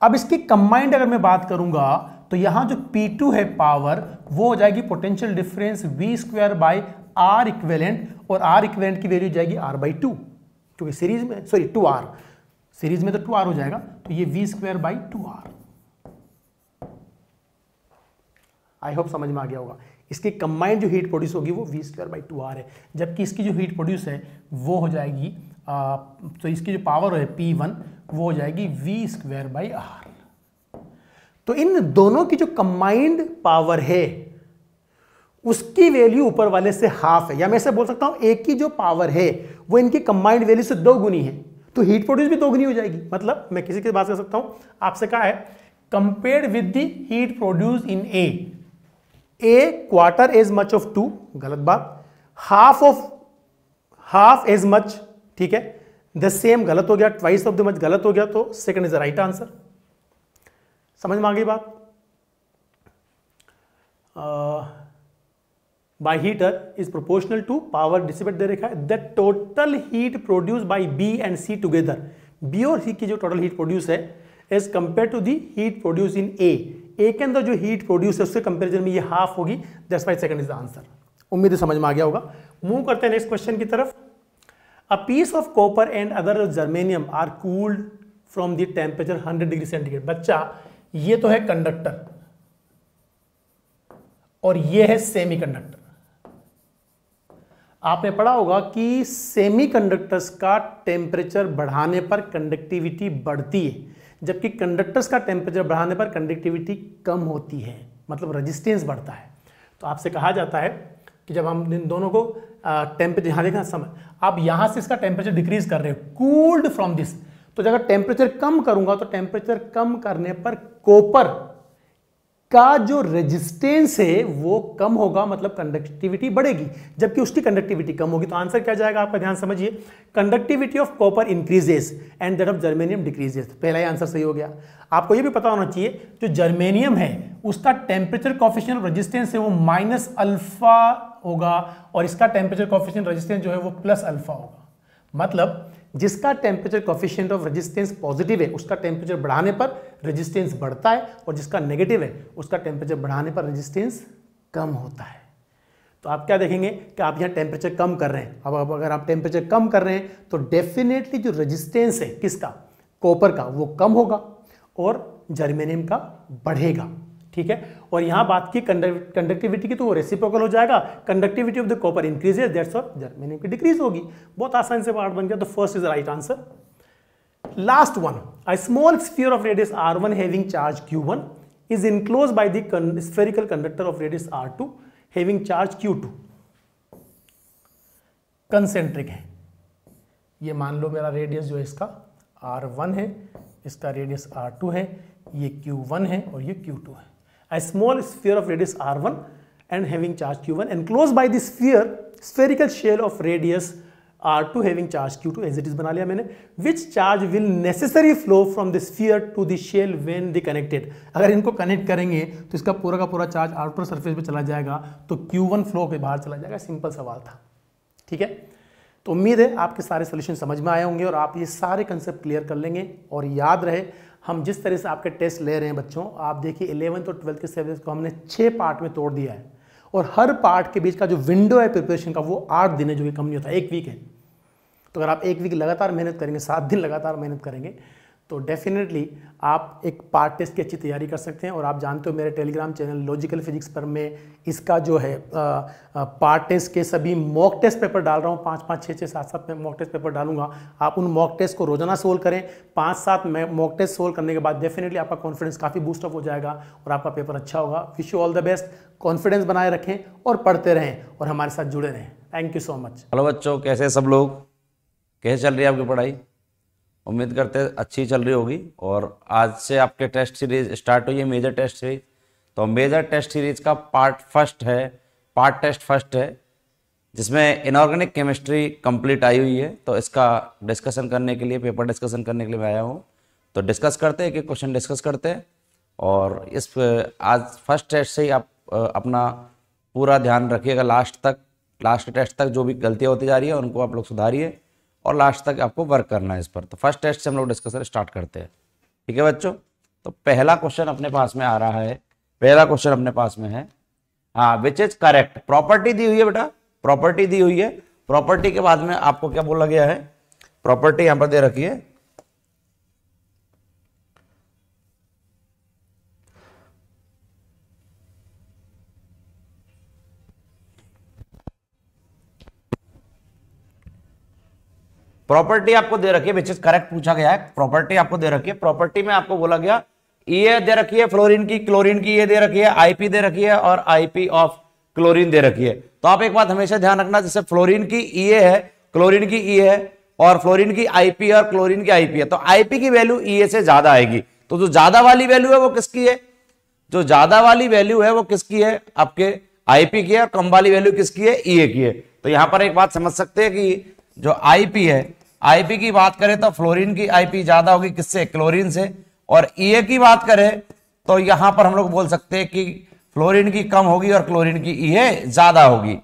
Speaker 2: अब इसकी कंबाइंड अगर मैं बात करूंगा तो यहां जो टू है पावर वो हो जाएगी potential difference V square by R equivalent और आर इक्वेलेंट की वैल्यू जाएगी आर बाई टू क्योंकि सीरीज में सॉरी टू आर सीरीज में तो टू आर हो जाएगा तो ये V square by two R I hope समझ में आ गया होगा इसकी कंबाइंड जो हीट प्रोड्यूस होगी वो V square by two R है जबकि इसकी जो हीट प्रोड्यूस है वो हो जाएगी आ, तो इसकी जो पावर है पी वन वो हो जाएगी वी स्क्वायर बाई आर तो इन दोनों की जो कंबाइंड पावर है उसकी वैल्यू ऊपर वाले से हाफ है या मैं ऐसे बोल सकता हूं एक की जो पावर है वो इनकी कंबाइंड वैल्यू से दो गुनी है तो हीट प्रोड्यूस भी दो गुनी हो जाएगी मतलब मैं किसी की बात कर सकता हूं आपसे कहा है compare with the heat produce in A a quarter as much of two गलत बात half of half as much ठीक है द सेम गलत हो गया ट्वाइस ऑफ द मच गलत हो गया तो second is the right answer समझ में आ गई बात आ, by heater is proportional to power dissipate दे रखा है the total heat produce by B and C together B और सी की जो टोटल हीट प्रोड्यूस है as compare to the heat produce in A A के अंदर जो हीट प्रोड्यूस है उसके कंपेरिजन में ये हाफ होगी दस by second is the answer उम्मीद समझ में आ गया होगा मूव करते हैं नेक्स्ट क्वेश्चन की तरफ a piece of copper and other germanium are cooled from the temperature hundred degree centigrade बच्चा ये तो है कंडक्टर और ये है सेमी कंडक्टर आपने पढ़ा होगा कि सेमीकंडक्टर्स का टेम्परेचर बढ़ाने पर कंडक्टिविटी बढ़ती है जबकि कंडक्टर्स का टेम्परेचर बढ़ाने पर कंडक्टिविटी कम होती है मतलब रेजिस्टेंस बढ़ता है तो आपसे कहा जाता है कि जब हम इन दोनों को टेम्परेचर यहाँ देखना समय आप यहाँ से इसका टेम्परेचर डिक्रीज कर रहे हो कूल्ड फ्रॉम दिस तो जब टेम्परेचर कम करूंगा तो टेम्परेचर कम करने पर कोपर का जो रेजिस्टेंस है वो कम होगा मतलब कंडक्टिविटी बढ़ेगी जबकि उसकी कंडक्टिविटी कम होगी तो आंसर क्या जाएगा आपका ध्यान समझिए conductivity of copper increases and that of germanium decreases पहला ही आंसर सही हो गया आपको ये भी पता होना चाहिए जो जर्मेनियम है उसका टेम्परेचर कॉफिशियन रजिस्टेंस है वो माइनस अल्फा होगा और इसका टेम्परेचर कॉफिशियन रजिस्टेंस जो है वो प्लस अल्फा होगा मतलब जिसका temperature coefficient of resistance positive है उसका टेम्परेचर बढ़ाने पर रेजिस्टेंस बढ़ता है और जिसका नेगेटिव है उसका टेम्परेचर बढ़ाने पर रेजिस्टेंस कम होता है तो आप क्या देखेंगे कि आप यहाँ टेम्परेचर कम कर रहे हैं अब अगर आप टेम्परेचर कम कर रहे हैं तो डेफिनेटली जो रजिस्टेंस है किसका कॉपर का वो कम होगा और जर्मेनियम का बढ़ेगा ठीक है और यहाँ बात की कंडक्टिविटी की तो वो रेसिप्रोकल हो जाएगा conductivity of the copper increases that's of germanium की डिक्रीज होगी बहुत आसान से पार्ट बन गया तो first is right answer last one a small sphere of radius R one having charge Q one is enclose by the spherical conductor of radius R two having charge Q two concentric है ये मान लो मेरा radius जो है इसका are one है इसका radius R to है ये क्यू वन है और ये क्यू टू है a small sphere of radius r1 and having charge q1 enclosed by this sphere spherical shell of radius r2 having charge q2 as it is bana liya maine which charge will necessary flow from the sphere to the shell when they connected agar inko connect karenge to iska pura ka pura charge outer surface pe chala jayega to q1 flow ke bahar chala jayega simple sawal tha theek hai तो उम्मीद है आपके सारे solution समझ में आए होंगे और आप ये सारे कंसेप्ट क्लियर कर लेंगे और याद रहे हम जिस तरह से आपके टेस्ट ले रहे हैं बच्चों आप देखिए इलेवंथ और ट्वेल्थ के सिलेबस को हमने छः पार्ट में तोड़ दिया है और हर पार्ट के बीच का जो विंडो है प्रिपरेशन का वो आठ दिन है जो कि कम नहीं होता एक वीक है तो अगर आप एक वीक लगातार मेहनत करेंगे सात दिन लगातार मेहनत करेंगे तो डेफिनेटली आप एक पार्ट टेस्ट की अच्छी तैयारी कर सकते हैं और आप जानते हो मेरे टेलीग्राम चैनल लॉजिकल फिजिक्स पर मैं इसका जो है पार्ट टेस्ट के सभी मॉक टेस्ट पेपर डाल रहा हूँ पाँच पाँच छः छः सात सात मैं मॉक टेस्ट पेपर डालूंगा आप उन मॉक टेस्ट को रोजाना सोल्व करें पाँच सात मॉक टेस्ट सोल्व करने के बाद डेफिनेटली आपका कॉन्फिडेंस काफ़ी बूस्टअप हो जाएगा और आपका पेपर अच्छा होगा wish you all the best confidence बनाए रखें और पढ़ते रहें और हमारे साथ जुड़े रहें thank you so much
Speaker 3: hello बच्चों कैसे सब लोग कैसे चल रही है आपकी पढ़ाई उम्मीद करते हैं अच्छी चल रही होगी और आज से आपके टेस्ट सीरीज स्टार्ट हुई है मेजर टेस्ट सीरीज तो मेजर टेस्ट सीरीज का पार्ट फर्स्ट है पार्ट टेस्ट फर्स्ट है जिसमें इनऑर्गेनिक केमिस्ट्री कंप्लीट आई हुई है तो इसका डिस्कशन करने के लिए पेपर डिस्कशन करने के लिए मैं आया हूँ तो डिस्कस करते हैं कि क्वेश्चन डिस्कस करते हैं और इस आज फर्स्ट टेस्ट से ही आप अपना पूरा ध्यान रखिएगा लास्ट तक लास्ट टेस्ट तक जो भी गलतियाँ होती जा रही है उनको आप लोग सुधारिए और लास्ट तक आपको वर्क करना है इस पर तो फर्स्ट टेस्ट से हम लोग डिस्कशन स्टार्ट करते हैं ठीक है बच्चों तो पहला क्वेश्चन अपने पास में आ रहा है पहला क्वेश्चन अपने पास में है हाँ विच इज करेक्ट प्रॉपर्टी दी हुई है बेटा प्रॉपर्टी दी हुई है प्रॉपर्टी के बाद में आपको क्या बोला गया है प्रॉपर्टी यहाँ पर दे रखी है प्रॉपर्टी आपको दे रखी है विच इज करेक्ट पूछा गया है प्रॉपर्टी आपको दे रखी है प्रॉपर्टी में आपको बोला गया ये e दे रखी है फ्लोरिन की क्लोरिन की ये e दे रखी है आईपी दे रखी है और आईपी ऑफ क्लोरिन दे रखी है तो आप एक बात हमेशा ध्यान रखना जैसे फ्लोरिन की ई e है क्लोरिन की ई है और फ्लोरिन की आईपी और क्लोरिन की आईपी है तो आईपी की वैल्यू ई से ज्यादा आएगी तो जो ज्यादा वाली वैल्यू है वो किसकी है जो ज्यादा वाली वैल्यू है वो किसकी है आपके आईपी की है और कम वाली वैल्यू किसकी है ई की है तो यहां पर एक बात समझ सकते हैं कि जो आईपी है आईपी की बात करें तो फ्लोरीन की आईपी ज्यादा होगी किससे क्लोरीन से और ईए e की बात करें तो यहां पर हम लोग बोल सकते हैं कि फ्लोरीन की कम होगी और क्लोरीन की ईए e ज्यादा होगी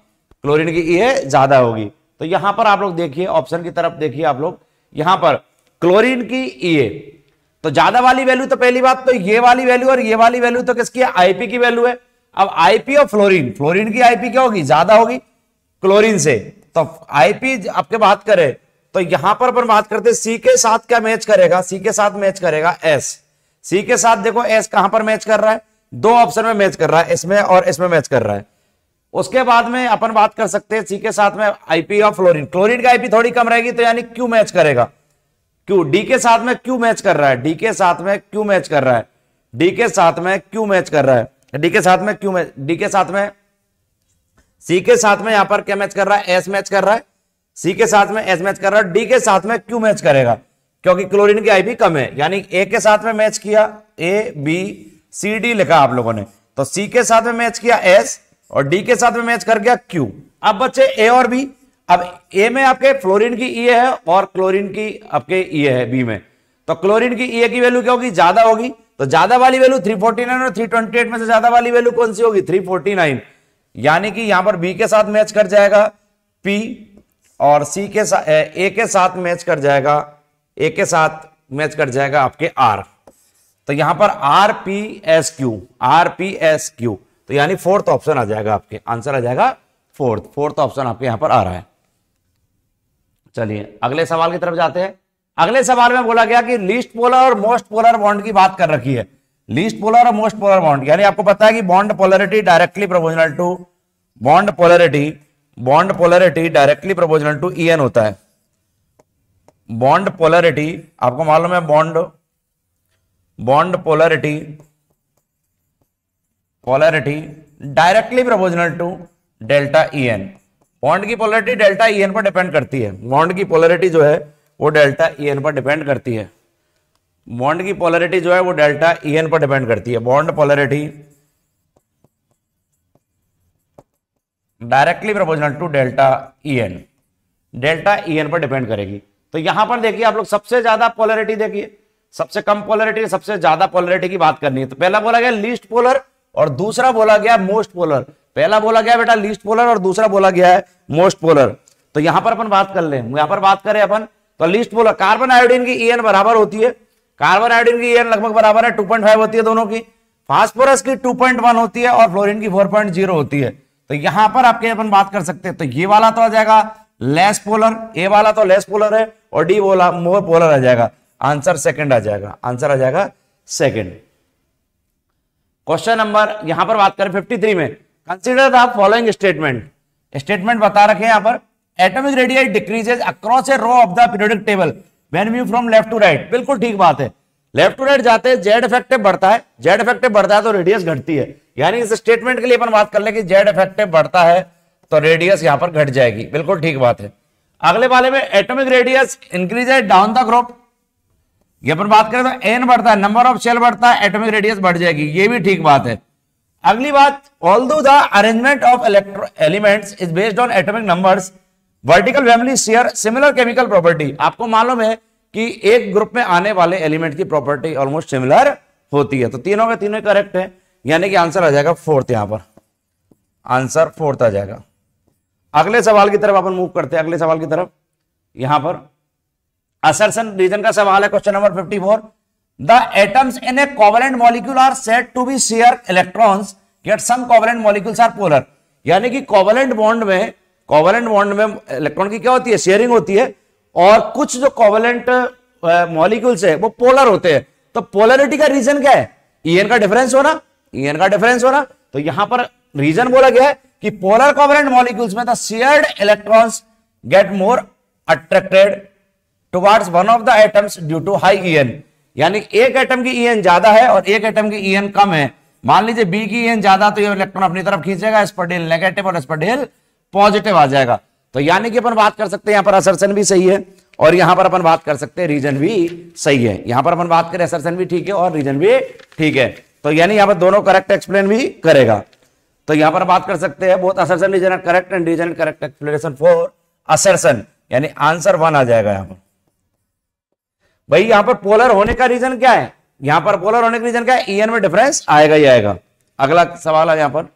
Speaker 3: क्लोरीन की ईए e ज्यादा होगी तो यहां पर आप लोग देखिए ऑप्शन की तरफ देखिए आप लोग यहां पर क्लोरीन की ईए तो ज्यादा वाली वैल्यू तो पहली बात तो ये वाली वैल्यू और ये वाली वैल्यू तो किसकी है आईपी की वैल्यू है अब आईपी और फ्लोरीन फ्लोरीन की आईपी क्या होगी ज्यादा होगी क्लोरीन से तो आईपी आपके बात करें तो यहां पर अपन बात करते सी के साथ क्या मैच करेगा सी के साथ मैच करेगा एस सी के साथ देखो एस कहां पर मैच कर रहा है दो ऑप्शन में मैच कर रहा है इसमें और इसमें मैच कर रहा है उसके बाद में अपन बात कर सकते हैं सी के साथ में आईपी और फ्लोरिन क्लोरिन का आईपी थोड़ी कम रहेगी तो यानी क्यू मैच करेगा क्यू डी के साथ में क्यू मैच कर रहा है डी के साथ में क्यू मैच कर रहा है डी के साथ में क्यू मैच कर रहा है डी के साथ में क्यू मैच डी के साथ में सी के साथ में यहां पर क्या मैच कर रहा है एस मैच कर रहा है सी के साथ में एस मैच कर रहा है डी के साथ में क्यू मैच करेगा क्योंकि क्लोरीन की आईबी कम है यानी ए के साथ में मैच किया ए बी सी डी लिखा आप लोगों ने तो सी के साथ में मैच किया एस और डी के साथ में मैच कर गया क्यू अब बच्चे ए और बी अब ए में आपके फ्लोरिन की ई e है और क्लोरिन की आपके ई e है बी में तो क्लोरिन की ई e की वैल्यू क्या होगी ज्यादा होगी तो ज्यादा वाली वैल्यू 349 और 328 में से ज्यादा वाली वैल्यू कौन सी होगी 349 यानी कि यहां पर बी के साथ मैच कर जाएगा पी और सी के साथ ए के साथ मैच कर जाएगा ए के साथ मैच कर जाएगा आपके आर तो यहां पर R P S Q R P S Q तो यानी फोर्थ ऑप्शन आ जाएगा आपके आंसर आ जाएगा फोर्थ फोर्थ ऑप्शन आपके यहां पर आ रहा है चलिए अगले सवाल की तरफ जाते हैं अगले सवाल में बोला गया कि लीस्ट पोलर और मोस्ट पोलर बॉन्ड की बात कर रखी है लीस्ट पोलर और मोस्ट पोलर बॉन्ड यानी आपको पता है कि bond polarity directly proportional to bond polarity bond polarity directly proportional to E e होता है बॉन्ड पोलरिटी आपको मालूम है bond bond polarity polarity directly proportional to delta E e N bond की polarity delta E e N पर depend करती है bond की पोलरिटी जो है वो डेल्टा ई एन पर डिपेंड करती है बॉन्ड की पोलरिटी जो है वो डेल्टा ई एन पर डिपेंड करती है bond polarity directly proportional to delta E e N delta E e N पर डिपेंड करेगी तो यहां पर देखिए आप लोग सबसे ज्यादा पोलरिटी देखिए सबसे कम पोलरिटी सबसे ज्यादा पोलरिटी की बात करनी है तो पहला बोला गया लीस्ट पोलर और दूसरा बोला गया मोस्ट पोलर पहला बोला गया बेटा लीस्ट पोलर और दूसरा बोला गया है मोस्ट पोलर तो यहां पर अपन बात कर ले यहां पर बात करें अपन तो लीस्ट पोलर कार्बन आयोडीन की ई e बराबर होती है कार्बन आयोडीन की ई लगभग बराबर है टू होती है दोनों की फास्फोरस की 2.1 होती है और फ्लोरीन की 4.0 होती है तो यहां पर आपके अपन बात कर सकते हैं तो ये वाला तो आ जाएगा लेस पोलर ए वाला तो लेस पोलर है और डी वाला मोर पोलर आ जाएगा आंसर सेकंड आ जाएगा आंसर आ जाएगा सेकंड क्वेश्चन नंबर यहां पर बात करें 53 में consider the following statement statement बता रखे यहां पर atomic radius decreases across a row of the periodic table when view from left to right बिल्कुल ठीक बात है लेफ्ट टू राइट जाते हैं जेड इफेक्टिव बढ़ता है जेड इफेक्टिव बढ़ता है तो रेडियस घटती है यानी इस स्टेटमेंट के लिए अपन बात कर ले कि जेड इफेक्टिव बढ़ता है तो रेडियस यहां पर घट जाएगी बिल्कुल ठीक बात है अगले वाले में एटॉमिक रेडियस इंक्रीज है डाउन द ग्रुप ये अपन बात करें तो एन बढ़ता है नंबर ऑफ सेल बढ़ता है एटॉमिक रेडियस बढ़ जाएगी ये भी ठीक बात है अगली बात although the arrangement of electro element is based on atomic numbers vertical family share similar chemical property आपको मालूम है कि एक ग्रुप में आने वाले एलिमेंट की प्रॉपर्टी ऑलमोस्ट सिमिलर होती है तो तीनों के तीनों करेक्ट है यानी कि आंसर आ जाएगा फोर्थ यहां पर आंसर फोर्थ आ जाएगा अगले सवाल की तरफ अपन मूव करते हैं अगले सवाल की तरफ यहां पर असरसन रीजन का सवाल है question number four the atoms in a covalent molecule are set to be share electrons get some covalent molecules are polar यानी कि कोवलेंट बॉन्ड में कोवलेंट बॉन्ड में इलेक्ट्रॉन की क्या होती है शेयरिंग होती है और कुछ जो कोवलेंट मॉलिक्यूल्स है वो पोलर होते हैं तो पोलरिटी का रीजन क्या है ईएन का डिफरेंस होना ईएन का डिफरेंस होना तो यहां पर रीजन बोला गया है कि पोलर कोवलेंट मॉलिक्यूल्स में the shared electrons get more attracted towards one of the atoms due to high E यानी एक एटम की ईएन ज्यादा है और एक एटम की ईएन कम है मान लीजिए बी की ईएन ज्यादा तो ये इलेक्ट्रॉन अपनी तरफ खींचेगा इस पर डेल नेगेटिव और इस पर डेल पॉजिटिव आ जाएगा तो यानी कि अपन बात कर सकते हैं यहां पर असरसन भी सही है और यहां पर अपन बात कर सकते हैं रीजन भी सही है यहां पर अपन बात करें असरसन भी ठीक है और रीजन भी ठीक है तो यानी यहां पर दोनों करेक्ट एक्सप्लेन भी करेगा तो यहां पर बात कर सकते हैं बहुत assertion reason correct and reason correct explanation for assertion यानी आंसर वन आ जाएगा यहां पर भाई यहां पर पोलर होने का रीजन क्या है यहां पर पोलर होने का रीजन क्या है ईएन में डिफरेंस आएगा ही आएगा अगला सवाल है यहां पर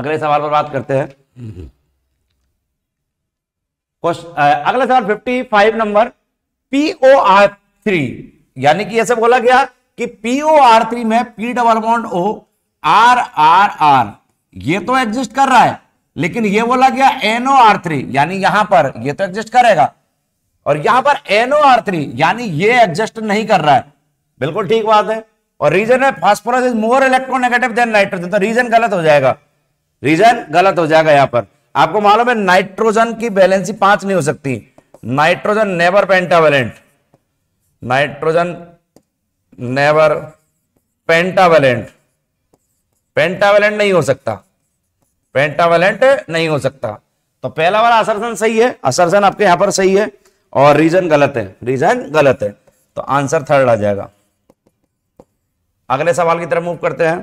Speaker 3: अगले सवाल पर बात करते हैं हम्म, हम्म। Uh, अगला सवाल 55 नंबर आर थ्री यानी कि ऐसे बोला गया कि आर थ्री में P double bond O R R R ये तो एग्जिस्ट कर रहा है लेकिन ये बोला गया एनओ आर थ्री यानी यहां पर ये तो एग्जिस्ट करेगा और यहां पर एनओ आर थ्री यानी ये एग्जिस्ट नहीं कर रहा है बिल्कुल ठीक बात है और रीजन है phosphorus is more electronegative than nitrogen तो रीजन गलत हो जाएगा रीजन गलत हो जाएगा यहां पर आपको मालूम है नाइट्रोजन की बैलेंसी पांच नहीं हो सकती nitrogen never pentavalent nitrogen never pentavalent pentavalent नहीं हो सकता पेंटावेलेंट नहीं हो सकता तो पहला वाला असरसन सही है असरसन आपके यहां पर सही है और रीजन गलत है रीजन गलत है तो आंसर थर्ड आ जाएगा अगले सवाल की तरफ मूव करते हैं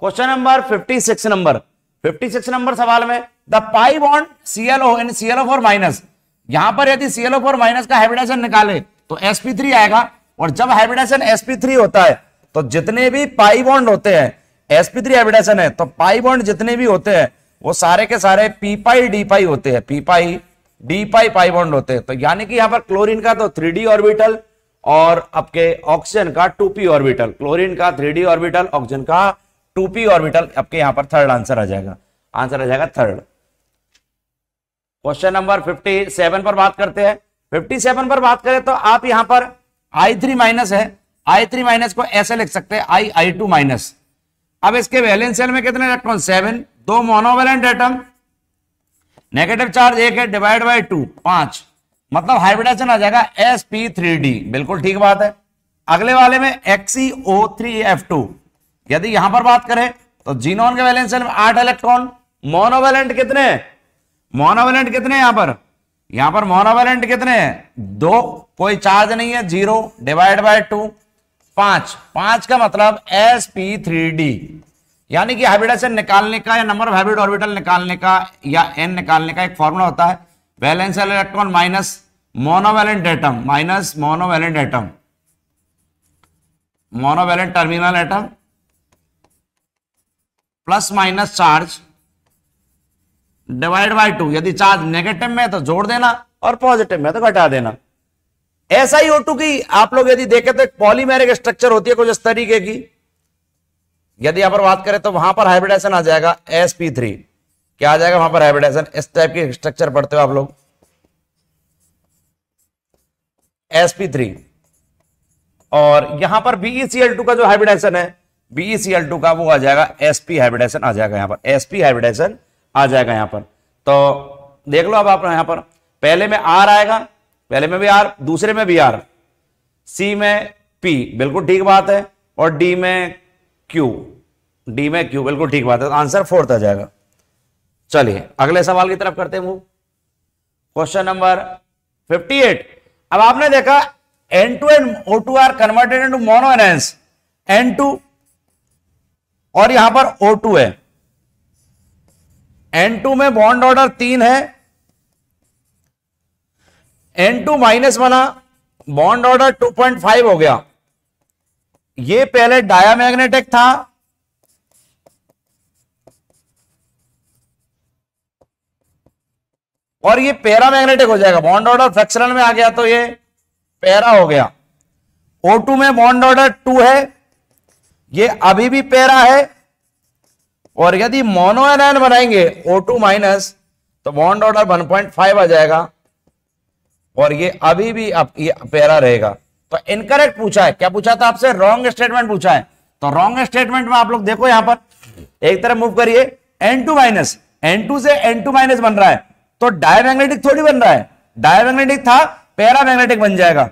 Speaker 3: क्वेश्चन नंबर 56 नंबर 56 नंबर सवाल में the pi bond C L O and C L O four minus यहां पर यदि सीएलओ फोर माइनस का हाइब्रिडाइजेशन निकाले तो sp3 आएगा और जब हाइब्रिडाइजेशन sp3 होता है तो जितने भी पाई बॉन्ड होते हैं sp3 हाइब्रिडाइजेशन है तो पाई बॉन्ड जितने भी होते हैं वो सारे के सारे पी पाई डी पाई होते हैं P pi D pi pi bond होते हैं तो यानी कि यहां पर क्लोरीन का तो थ्री ऑर्बिटल और आपके ऑक्सीजन का टू ऑर्बिटल क्लोरीन का थ्री ऑर्बिटल ऑक्सीजन का टू पी ऑर्बिटल आपके यहां पर थर्ड आंसर आ जाएगा आंसर आ जाएगा third question number fifty seven पर बात करते हैं फिफ्टी सेवन पर बात करें तो आप यहां पर आई थ्री माइनस है आई थ्री माइनस को ऐसे लिख सकते हैं आई आई टू माइनस अब इसके वैलेंस में कितने इलेक्ट्रॉन सेवन दो मोनोवेलेंट एटम नेगेटिव चार्ज एक है डिवाइड बाई टू पांच मतलब हाइब्रिडाइजेशन आ जाएगा एस पी थ्री डी बिल्कुल ठीक बात है अगले वाले में X E O three F two यदि यहां पर बात करें तो जीनोन के वैलेंस शेल में आठ इलेक्ट्रॉन मोनोवेलेंट कितने मोनोवेलेंट कितने यहां पर यहां पर मोनोवेलेंट कितने दो कोई चार्ज नहीं है जीरो डिवाइड बाय टू पांच पांच का मतलब एस पी थ्री डी यानी कि हाइब्रिडाइजेशन निकालने का या नंबर ऑफ हाइब्रिड ऑर्बिटल निकालने का या एन निकालने का एक फॉर्मूला होता है valence electron minus monovalent atom minus monovalent atom monovalent terminal atom plus minus charge divide by two यदि चार्ज नेगेटिव में है तो जोड़ देना और पॉजिटिव में तो घटा देना ऐसा ही टू की आप लोग यदि देखे तो पॉलीमेरिक स्ट्रक्चर होती है कुछ इस तरीके की यदि यहां पर बात करें तो वहां पर हाइब्रिडेशन आ जाएगा sp3 क्या आ जाएगा वहां पर हाइब्रिडेशन इस टाइप की स्ट्रक्चर पढ़ते हो आप लोग sp3 और यहां पर एल टू e का जो हाइब्रिडेशन है BeCl2 का वो आ जाएगा sp हाइब्रिडाइजेशन आ जाएगा यहां पर sp हाइब्रिडाइजेशन आ जाएगा यहां पर तो देख लो अब आप यहां पर पहले में R आएगा पहले में भी R दूसरे में भी R C में P बिल्कुल ठीक बात है और D में Q D में Q बिल्कुल ठीक बात है तो आंसर फोर्थ आ जाएगा चलिए अगले सवाल की तरफ करते हैं वो क्वेश्चन नंबर 58 अब आपने देखा N two N O two are converted into mono anions N two और यहां पर O2 है N2 में बॉन्ड ऑर्डर तीन है N2 माइनस बना बॉन्ड ऑर्डर 2.5 हो गया ये पहले मैग्नेटिक था और ये मैग्नेटिक हो जाएगा बॉन्ड ऑर्डर फ्रैक्शनल में आ गया तो ये पैरा हो गया O2 में बॉन्ड ऑर्डर 2 है ये अभी भी पेरा है और यदि मोनो एनायन बनाएंगे O2 माइनस तो बॉन्ड ऑर्डर 1.5 आ जाएगा और ये अभी भी अप, ये पेरा रहेगा तो इनकरेक्ट पूछा है क्या पूछा था आपसे रॉन्ग स्टेटमेंट पूछा है तो रॉन्ग स्टेटमेंट में आप लोग देखो यहां पर एक तरफ मूव करिए N two minus N two से एन टू माइनस बन रहा है तो डायमैग्नेटिक थोड़ी बन रहा है डायमैग्नेटिक था मैग्नेटिक बन जाएगा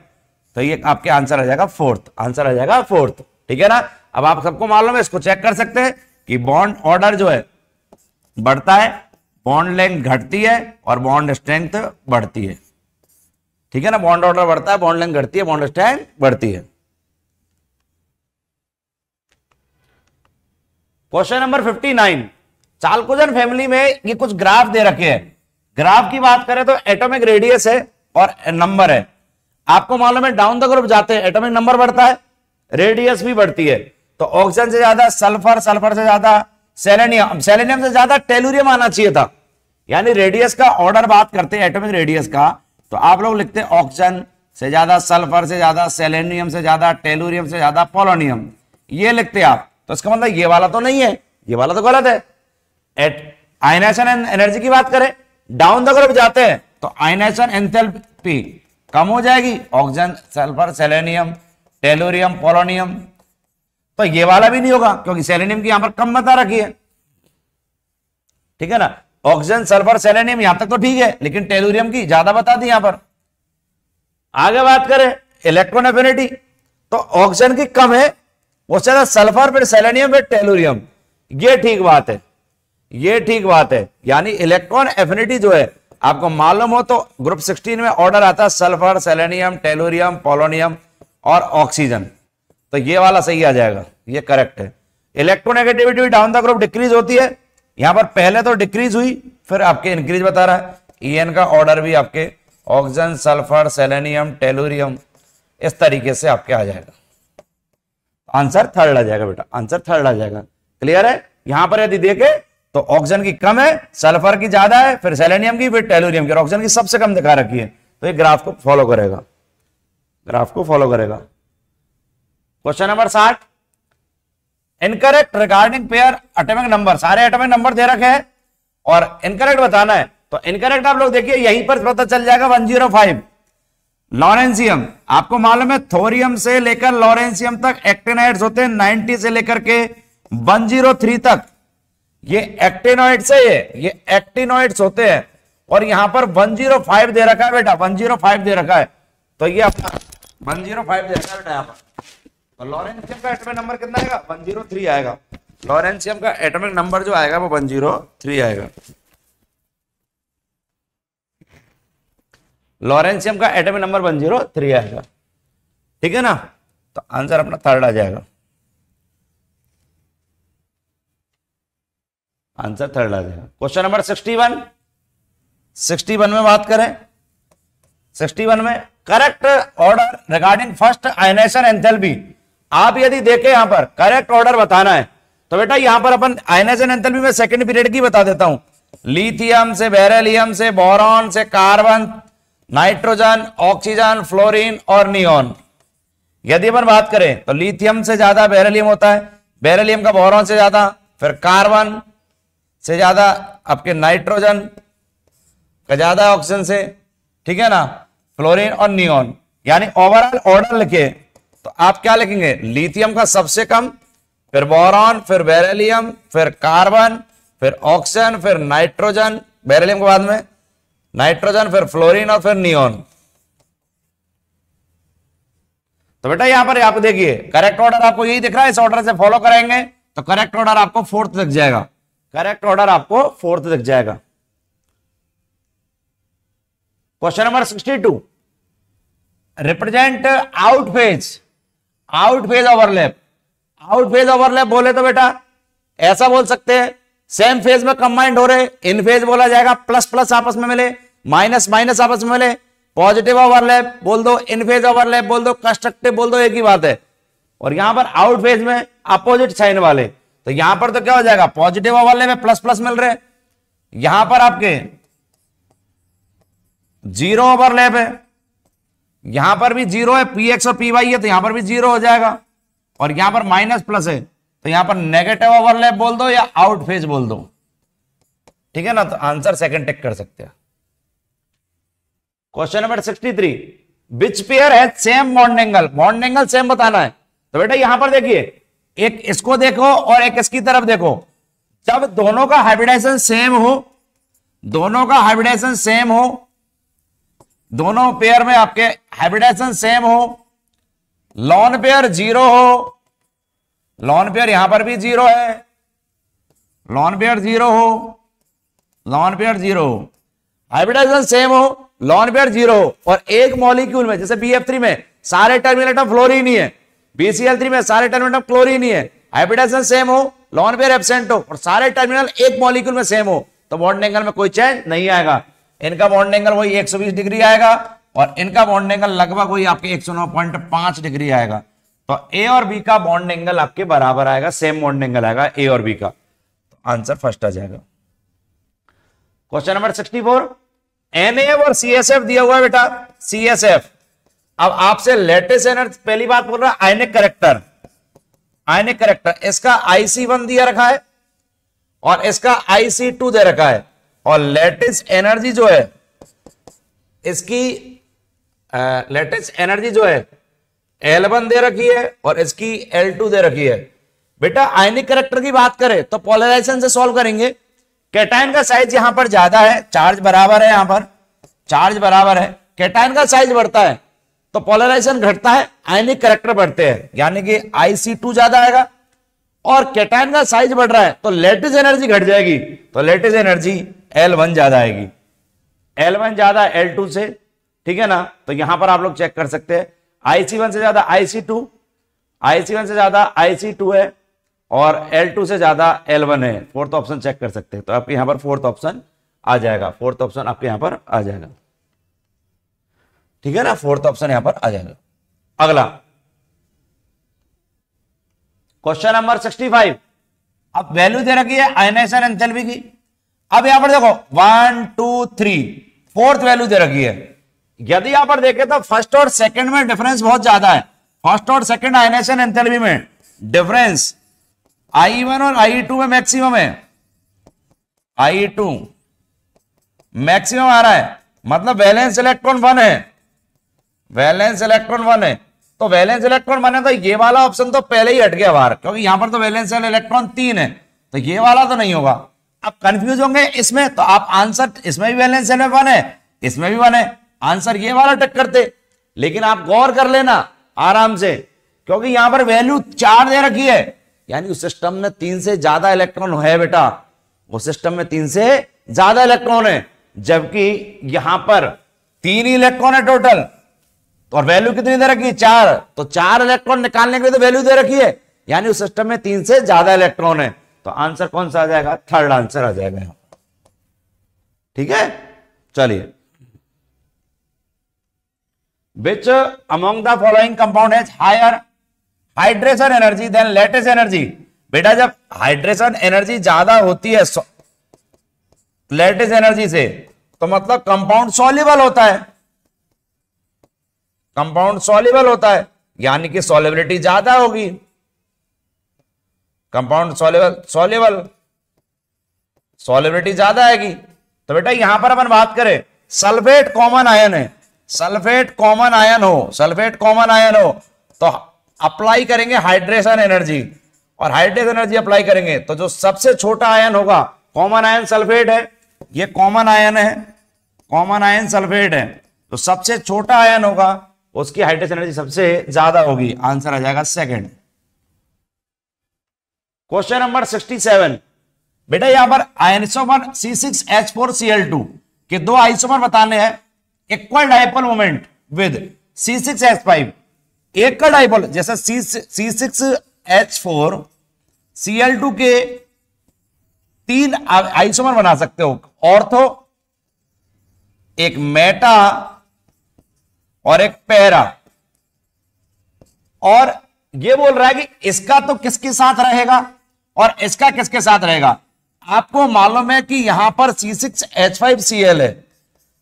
Speaker 3: तो ये आपके आंसर आ जाएगा फोर्थ आंसर आ जाएगा फोर्थ ठीक है ना अब आप सबको मालूम है इसको चेक कर सकते हैं कि बॉन्ड ऑर्डर जो है बढ़ता है बॉन्ड लेंथ घटती है और बॉन्ड स्ट्रेंथ बढ़ती है ठीक है ना बॉन्ड ऑर्डर बढ़ता है बॉन्ड लेंथ घटती है बॉन्ड स्ट्रेंथ बढ़ती है क्वेश्चन नंबर 59 चालकुजन फैमिली में ये कुछ ग्राफ दे रखे हैं ग्राफ की बात करें तो एटॉमिक रेडियस है और नंबर है आपको मालूम है डाउन द ग्रुप जाते हैं एटॉमिक नंबर बढ़ता है रेडियस भी बढ़ती है तो ऑक्सीजन से ज्यादा सल्फर सल्फर से ज्यादा सेलेनियम सेलेनियम से ज्यादा टेलूरियम आना चाहिए था यानी रेडियस का ऑर्डर बात करते हैं एटॉमिक रेडियस का तो आप लोग लिखते हैं ऑक्सीजन से ज्यादा सल्फर से ज्यादा सेलेनियम से ज्यादा टेलूरियम से ज्यादा पोलोनियम ये लिखते आप तो इसका मतलब ये वाला तो नहीं है ये वाला तो गलत है एट आइनेशन एंड एनर्जी की बात करें डाउन द ग्रुप जाते हैं तो आइनेशन एंथेल्पी कम हो जाएगी oxygen sulphur selenium tellurium polonium तो ये वाला भी नहीं होगा क्योंकि सेलेनियम की यहां पर कम बता रखी है ठीक है ना ऑक्सीजन सल्फर सेलेनियम यहां तक तो ठीक है लेकिन टेलोरियम की ज्यादा बता दी यहां पर आगे बात करें इलेक्ट्रॉन एफिनिटी तो ऑक्सीजन की कम है वो ज्यादा सल्फर फिर सेलेनियम फिर टेलोरियम ये ठीक बात है ये ठीक बात है यानी इलेक्ट्रॉन एफिनिटी जो है आपको मालूम हो तो ग्रुप 16 में ऑर्डर आता है सल्फर सेलेनियम टेलोरियम पोलोनियम और ऑक्सीजन तो ये वाला सही आ जाएगा ये करेक्ट है electronegativity down the group decrease होती है यहां पर पहले तो डिक्रीज हुई फिर आपके इंक्रीज बता रहा है ई e का ऑर्डर भी आपके ऑक्सीजन सल्फर सेलेनियम टेलोरियम इस तरीके से आपके आ जाएगा आंसर थर्ड आ जाएगा बेटा आंसर थर्ड आ जाएगा क्लियर है यहां पर यदि देखे तो ऑक्सीजन की कम है सल्फर की ज्यादा है फिर सेलेनियम की फिर टेलोरियम की ऑक्सीजन की सबसे कम दिखा रखी है तो ये ग्राफ को फॉलो करेगा ग्राफ को फॉलो करेगा क्वेश्चन नंबर साठ incorrect regarding pair atomic number सारे एटॉमिक नंबर दे रखे हैं और इनकरेक्ट बताना है तो इनकरेक्ट आप लोग देखिए यहीं पर पता चल जाएगा वन जीरो फाइव लॉरेंसियम आपको मालूम है थोरियम से लेकर लॉरेंसियम तक एक्टेनाइड होते हैं नाइनटी से लेकर के वन जीरो थ्री तक ये एक्टेनॉइड से ये ये एक्टेनॉइड होते हैं और यहां पर वन जीरो फाइव दे रखा है बेटा वन जीरो फाइव दे रखा है तो ये अपना फाइव दे रखा है बेटा यहां पर लॉरेंशियम का एटमिक नंबर कितना आएगा 103 आएगा लॉरेंशियम का एटमिक नंबर जो आएगा वो 103 आएगा लॉरेंशियम का atomic number one zero three आएगा ठीक है ना तो आंसर अपना थर्ड आ जाएगा आंसर थर्ड आ जाएगा question number sixty one sixty one में बात करें सिक्सटी वन में correct order regarding first ionisation enthalpy आप यदि देखे यहां पर करेक्ट ऑर्डर बताना है तो बेटा यहां पर अपन आयनाइजेशन एंथल में सेकेंड पीरियड की बता देता हूं लिथियम से बेरेलियम से बोरॉन से कार्बन नाइट्रोजन ऑक्सीजन फ्लोरीन और नियोन यदि अपन बात करें तो लिथियम से ज्यादा बेरेलियम होता है बेरेलियम का बोरॉन से ज्यादा फिर कार्बन से ज्यादा आपके नाइट्रोजन का ज्यादा ऑक्सीजन से ठीक है ना फ्लोरीन और नियोन यानी ओवरऑल ऑर्डर लिखे तो आप क्या लिखेंगे लिथियम का सबसे कम फिर बोरॉन फिर बेरेलियम फिर कार्बन फिर ऑक्सीजन फिर नाइट्रोजन बेरेलियम के बाद में नाइट्रोजन फिर फ्लोरीन और फिर नियोन तो बेटा यहां पर आप देखिए करेक्ट ऑर्डर आपको यही दिख रहा है इस ऑर्डर से फॉलो करेंगे तो करेक्ट ऑर्डर आपको फोर्थ दिख जाएगा करेक्ट ऑर्डर आपको फोर्थ दिख जाएगा question number sixty two represent out phase out phase overlap out phase overlap बोले तो बेटा ऐसा बोल सकते हैं सेम फेज में कंबाइंड हो रहे इन फेज बोला जाएगा प्लस प्लस आपस में मिले माइनस माइनस आपस में मिले पॉजिटिव ओवरलैप बोल दो इन फेज ओवरलैप बोल दो कंस्ट्रक्टिव बोल दो एक ही बात है और यहां पर आउट फेज में अपोजिट साइन वाले तो यहां पर तो क्या हो जाएगा पॉजिटिव ओवरलैप में प्लस प्लस मिल रहे यहां पर आपके जीरो ओवरलैप है यहां पर भी जीरो है पी एक्स और पी वाई है तो यहां पर भी जीरो हो जाएगा और यहां पर माइनस प्लस है तो यहां पर नेगेटिव ओवरलैप बोल दो या आउट फेज बोल दो ठीक है ना तो आंसर सेकंड टेक कर सकते हैं question number sixty three which pair है same bond angle bond angle same बताना है तो बेटा यहां पर देखिए एक इसको देखो और एक इसकी तरफ देखो जब दोनों का हाइब्रिडाइजेशन सेम हो दोनों का हाइब्रिडाइजेशन सेम हो दोनों पेयर में आपके हैबिटेशन सेम हो लॉन पेयर जीरो हो लॉन पेयर यहां पर भी जीरो है लॉन पेयर जीरो हो लॉन पेयर जीरो हो हाइब्रिडाइजेशन सेम हो लॉन पेयर जीरो हो और एक मॉलिक्यूल में जैसे बी एफ थ्री में सारे टर्मिनेटम ऑफ फ्लोरीन ही है बीसीएल थ्री में सारे टर्मिनेट ऑफ क्लोरीन ही है हाइब्रिडाइजेशन सेम हो लॉन पेयर एबसेंट हो और सारे टर्मिनल एक मॉलिक्यूल में सेम हो तो बॉन्ड एंगल में कोई चेंज नहीं आएगा इनका बॉन्ड एंगल वही 120 डिग्री आएगा और इनका बॉन्ड एंगल लगभग वही आपके 109.5 डिग्री आएगा तो ए और बी का बॉन्ड एंगल आपके बराबर आएगा सेम बॉन्ड एंगल आएगा ए और बी का तो आंसर फर्स्ट आ जाएगा क्वेश्चन नंबर 64 एनएफ और सीएसएफ दिया हुआ है बेटा सीएसएफ अब आपसे लेटेस्ट एनर्जी पहली बात बोल रहा है आयनिक करेक्टर आयनिक करेक्टर इसका आईसी वन दिया रखा है और इसका आईसी टू दे रखा है और लेटेस्ट एनर्जी जो है इसकी लेटेस्ट एनर्जी जो है एल वन दे रखी है और इसकी एल टू दे रखी है बेटा आयनिक करेक्टर की बात करें तो पोलराइजेशन से सॉल्व करेंगे कैटाइन का साइज यहां पर ज्यादा है चार्ज बराबर है यहां पर चार्ज बराबर है कैटाइन का साइज बढ़ता है तो पोलराइजेशन घटता है आयनिक करेक्टर बढ़ते हैं यानी कि आईसी टू ज्यादा आएगा और कैटाइन का साइज बढ़ रहा है तो लेटेस्ट एनर्जी घट जाएगी तो लेटेस्ट एनर्जी एल वन ज्यादा आएगी एल वन ज्यादा एल टू से ठीक है ना तो यहां पर आप लोग चेक कर सकते हैं आईसी वन से ज्यादा आईसी टू आईसी वन से ज्यादा आईसी टू है और एल टू से ज्यादा एल वन है फोर्थ ऑप्शन चेक कर सकते हैं तो आपके यहां पर फोर्थ ऑप्शन आ जाएगा फोर्थ ऑप्शन आपके यहां पर आ जाएगा ठीक है ना फोर्थ ऑप्शन यहां पर आ जाएगा अगला क्वेश्चन नंबर सिक्सटी फाइव अब वैल्यू दे रखी है आयनाइजेशन एंथैल्पी की अब यहां पर देखो one two three fourth value दे रखी है यदि यहां पर देखे तो फर्स्ट और सेकंड में डिफरेंस बहुत ज्यादा है फर्स्ट और सेकंड आयनेशन एंथैल्पी में डिफरेंस आई वन और आई टू में मैक्सिमम है आई टू मैक्सिमम आ रहा है मतलब वैलेंस इलेक्ट्रॉन वन है वैलेंस इलेक्ट्रॉन वन है तो वैलेंस इलेक्ट्रॉन वन है तो ये वाला ऑप्शन तो पहले ही हट गया बाहर क्योंकि यहां पर तो वैलेंस इलेक्ट्रॉन तीन है तो ये वाला तो नहीं होगा अब कंफ्यूज होंगे इसमें तो आप आंसर इसमें भी बैलेंस एन वन है इसमें भी वन है आंसर ये वाला थे लेकिन आप गौर कर लेना आराम से क्योंकि यहां पर वैल्यू चार दे रखी है यानी उस सिस्टम में तीन से ज्यादा इलेक्ट्रॉन है बेटा उस सिस्टम में तीन से ज्यादा इलेक्ट्रॉन है जबकि यहां पर तीन ही इलेक्ट्रॉन है टोटल तो और वैल्यू कितनी दे रखी है चार तो चार इलेक्ट्रॉन निकालने के लिए तो वैल्यू दे रखी है यानी उस सिस्टम में तीन से ज्यादा इलेक्ट्रॉन है तो आंसर कौन सा आ जाएगा थर्ड आंसर आ जाएगा यहां ठीक है चलिए which among the following compound has higher hydration energy than lattice energy बेटा जब हाइड्रेशन एनर्जी ज्यादा होती है लेटेस्ट एनर्जी से तो मतलब कंपाउंड सॉल्युबल होता है कंपाउंड सॉल्युबल होता है यानी कि सॉल्युबिलिटी ज्यादा होगी कंपाउंड सोलेबल सोलेबल सॉलेबिलिटी ज्यादा आएगी तो बेटा यहां पर अपन बात करें सल्फेट कॉमन आयन है सल्फेट कॉमन आयन हो सल्फेट कॉमन आयन हो तो अप्लाई करेंगे हाइड्रेशन एनर्जी और हाइड्रेशन एनर्जी अप्लाई करेंगे तो जो सबसे छोटा आयन होगा कॉमन आयन सल्फेट है ये कॉमन आयन है कॉमन आयन सल्फेट है तो सबसे छोटा आयन होगा उसकी हाइड्रेशन एनर्जी सबसे ज्यादा होगी आंसर आ जाएगा सेकेंड क्वेश्चन नंबर 67 बेटा यहां पर आइसोमर टू के दो आइसोमर बताने हैं equal dipole moment with five एक का डाइपोल जैसा एल टू के तीन आइसोमर बना सकते हो और तो एक मेटा और एक पैरा और ये बोल रहा है कि इसका तो किसके साथ रहेगा और इसका किसके साथ रहेगा आपको मालूम है कि यहां पर C six H five C L है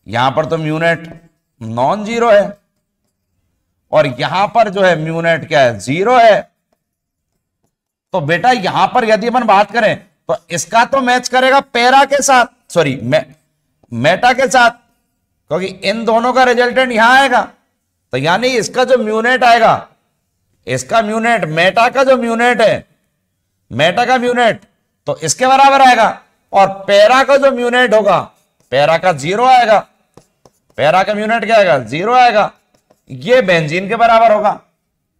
Speaker 3: यहां पर तो म्यूनेट नॉन जीरो है और यहां पर जो है म्यूनेट क्या है जीरो है तो बेटा यहां पर यदि अपन बात करें तो इसका तो मैच करेगा पेरा के साथ सॉरी मे, मेटा के साथ क्योंकि इन दोनों का रिजल्टेंट यहां आएगा तो यानी इसका जो म्यूनेट आएगा इसका म्यूनेट मेटा का जो म्यूनेट है मेटा का म्यूनेट तो इसके बराबर आएगा और पैरा का जो म्यूनेट होगा पैरा का जीरो आएगा पैरा का म्यूनेट क्या आएगा जीरो आएगा ये बेंजीन के बराबर होगा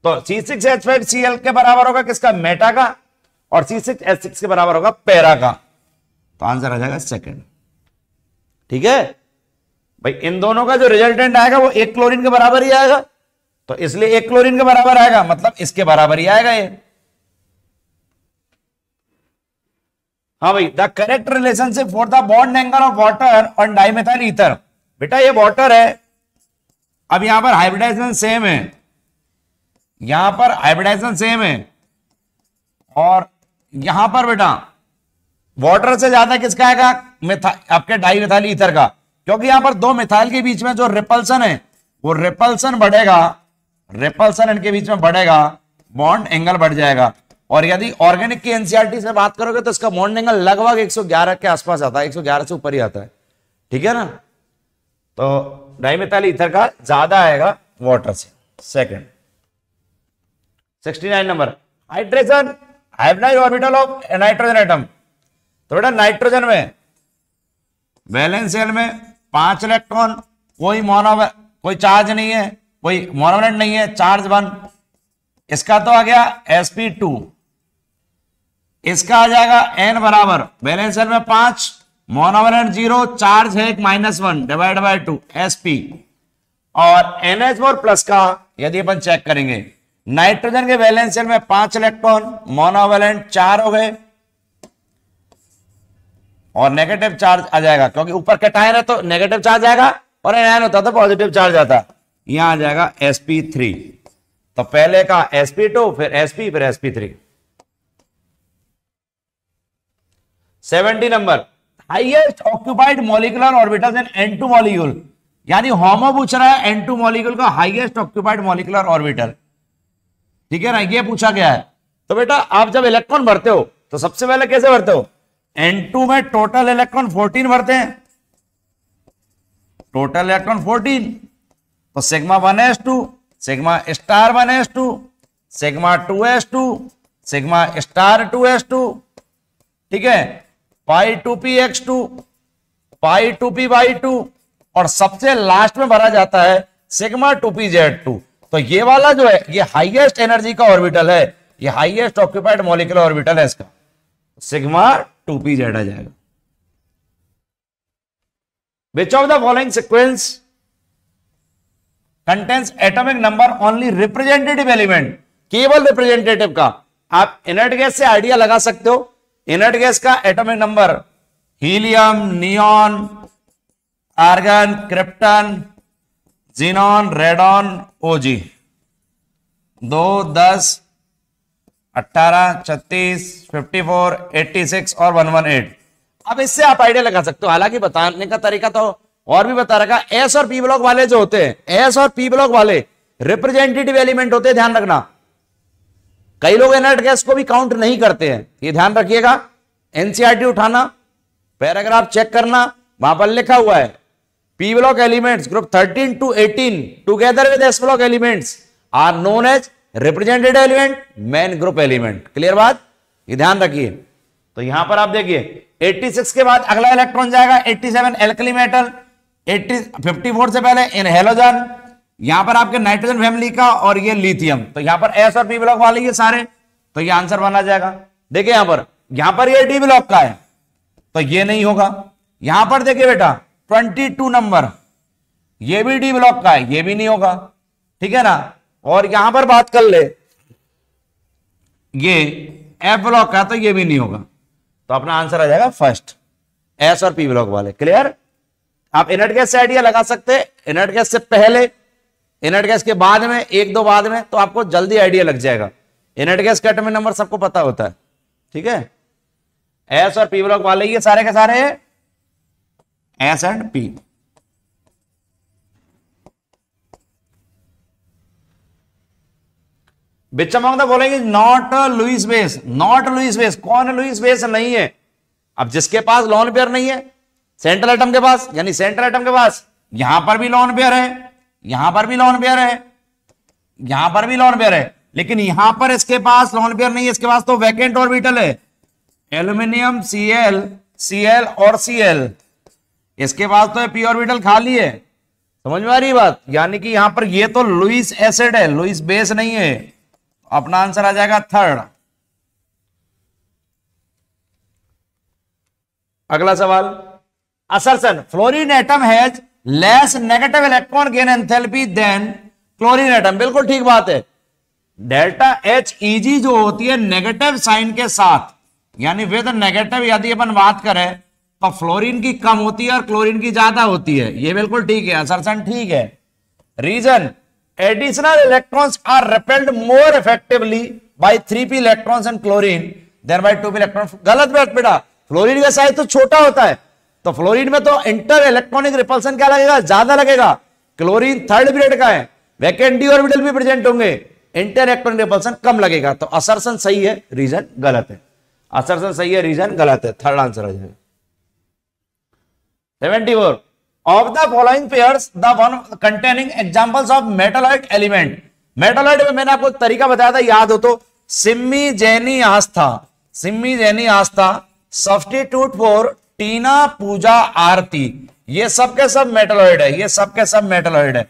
Speaker 3: तो C6H5Cl के बराबर होगा किसका मेटा का और C6H6 के बराबर होगा पैरा का तो आंसर आ जाएगा सेकंड ठीक है भाई इन दोनों का जो रिजल्टेंट आएगा वो एक क्लोरीन के बराबर ही आएगा तो इसलिए एक क्लोरीन के बराबर आएगा मतलब इसके बराबर ही आएगा ये हाँ भाई the correct relationship for the bond angle of water on dimethyl ether बेटा ये वॉटर है अब यहां पर हाइब्रिडाइजेशन सेम है यहां पर हाइब्रिडाइजेशन सेम है और यहां पर बेटा वॉटर से ज्यादा किसका आएगा मिथा आपके डाई मिथाइल ईथर का क्योंकि यहां पर दो मिथाइल के बीच में जो रिपल्सन है वो रिपल्सन बढ़ेगा रिपल्सन इनके बीच में बढ़ेगा बॉन्ड एंगल बढ़ जाएगा और यदि ऑर्गेनिक की एनसीआरटी से e बात करोगे तो इसका बॉन्ड एंगल लगभग 111 के आसपास आता है 111 से ऊपर ही आता है ठीक है ना तो डाइमेथाइल ईथर का ज्यादा आएगा वाटर से second 69 number hydration hybrid orbital of nitrogen atom तो बेटा नाइट्रोजन में बैलेंस सेल में पांच इलेक्ट्रॉन कोई मोनो कोई चार्ज नहीं है कोई मोनोमेंट नहीं है चार्ज वन इसका तो आ गया sp2 इसका आ जाएगा एन बराबर बैलेंस एन में पांच मोनोवेलेंट जीरो चार्ज है एक minus one divide by two S P और एन एच फोर प्लस का यदि अपन चेक करेंगे नाइट्रोजन के बैलेंस एन में पांच इलेक्ट्रॉन मोनोवेलेंट चार हो गए और नेगेटिव चार्ज आ जाएगा क्योंकि ऊपर कटायन है तो नेगेटिव चार्ज आएगा और एन होता तो पॉजिटिव चार्ज आता यहां आ जाएगा थ्री तो पहले का टू फिर एसपी फिर three seventy number highest occupied molecular orbital in N two molecule यानी होमो पूछ रहा है एन टू मॉलिक्यूल का हाइएस्ट ऑक्यूपाइड मॉलिकुलर ऑर्बिटल ठीक है ना ये पूछा गया है तो बेटा आप जब इलेक्ट्रॉन भरते हो तो सबसे पहले कैसे भरते हो एन टू में टोटल इलेक्ट्रॉन फोर्टीन भरते हैं टोटल इलेक्ट्रॉन फोर्टीन तो sigma two sigma star one S two sigma two sigma star two S two ठीक है pi two P X two pi two P Y two और सबसे last में भरा जाता है sigma two P Z two तो ये वाला जो है ये हाईएस्ट एनर्जी का ऑर्बिटल है ये हाईएस्ट ऑक्यूपाइड मॉलिकुलर ऑर्बिटल है इसका सिग्मा टू पी जेड आ जाएगा which of the following sequence contains atomic number only representative element केवल रिप्रेजेंटेटिव का आप इनर्ट गैस से आइडिया लगा सकते हो इनर्ट गैस का atomic number helium neon argon krypton xenon radon OG दो दस अट्ठारह छत्तीस फिफ्टी फोर एट्टी सिक्स और वन वन एट अब इससे आप आइडिया लगा सकते हो हालांकि बताने का तरीका तो और भी बता रखा एस और पी ब्लॉक वाले जो होते हैं एस और पी ब्लॉक वाले रिप्रेजेंटेटिव एलिमेंट होते हैं ध्यान रखना कई लोग इनर्ट गैस को भी काउंट नहीं करते हैं ये ध्यान रखिएगा एनसीआरटी उठाना पैराग्राफ चेक करना वहां पर लिखा हुआ है P block elements group 13 to 18 together with S block elements are known as represented element main group element clear बात ये ध्यान रखिए तो यहां पर आप देखिए 86 के बाद अगला इलेक्ट्रॉन जाएगा 87 सेवन एल्कली मेटल एट्टी से पहले इन हेलोजन यहां पर आपके नाइट्रोजन फैमिली का और ये लिथियम तो यहां पर एस और पी ब्लॉक वाले ये सारे तो ये आंसर बना जाएगा देखिए यहां पर यहां पर ये डी ब्लॉक का है तो ये नहीं होगा यहां पर देखिए बेटा ट्वेंटी टू नंबर ये भी डी ब्लॉक का है ये भी नहीं होगा ठीक है ना और यहां पर बात कर ले ये एफ ब्लॉक का तो ये भी नहीं होगा तो अपना आंसर आ जाएगा फर्स्ट एस और पी ब्लॉक वाले क्लियर आप इनर्ट गैस से आइडिया लगा सकते हैं इनर्ट गैस से पहले इनर्ट गैस के बाद में एक दो बाद में तो आपको जल्दी आइडिया लग जाएगा इनर्ट गैस का में नंबर सबको पता होता है ठीक है एस और पी ब्लॉक वाले ये सारे के सारे S and P which among तो बोलेंगे not Lewis base not Lewis base कौन लुइस बेस नहीं है अब जिसके पास लॉन पेयर नहीं है सेंट्रल आइटम के पास यानी सेंट्रल आइटम के पास यहां पर भी लॉन पेयर है यहां पर भी लॉन बेयर है यहां पर भी लॉन बेयर है लेकिन यहां पर इसके पास लॉन बेयर नहीं है इसके पास तो वैकेंट ऑर्बिटल है aluminium C L C L और सी एल इसके पास तो पी ऑर्बिटल खाली है समझ में आ रही बात यानी कि यहां पर ये तो लुइस एसिड है लुइस बेस नहीं है अपना आंसर आ जाएगा थर्ड अगला सवाल assertion fluorine atom has less negative electron gain enthalpy than chlorine atom बिल्कुल ठीक बात है डेल्टा एच ईजी जो होती है नेगेटिव साइन के साथ यानी विद नेगेटिव यदि अपन बात करें तो फ्लोरीन की कम होती है और क्लोरीन की ज्यादा होती है ये बिल्कुल ठीक है असरसन ठीक है reason additional electrons are repelled more effectively by three P electrons and chlorine than by two P electron गलत बैठ बेटा फ्लोरीन का साइज तो छोटा होता है तो फ्लोरीन में तो इंटर इलेक्ट्रॉनिक रिपल्सन क्या लगेगा ज्यादा लगेगा क्लोरीन थर्ड पीरियड का है वैकेंडी और मिडल भी प्रेजेंट होंगे इंटर इलेक्ट्रॉनिक रिपल्सन कम लगेगा तो असरसन सही है रीजन गलत है असरसन सही है रीजन गलत है थर्ड आंसर हो जाएगा seventy four of the following pairs the one containing examples of metalloid element metalloid में मैंने आपको तरीका बताया था याद हो तो सिम्मी जैनी आस्था सिम्मी जैनी आस्था सब्सटीट्यूट फॉर टीना पूजा आरती ये सब के सब मेटलॉइड है ये सब के सब मेटलॉइड है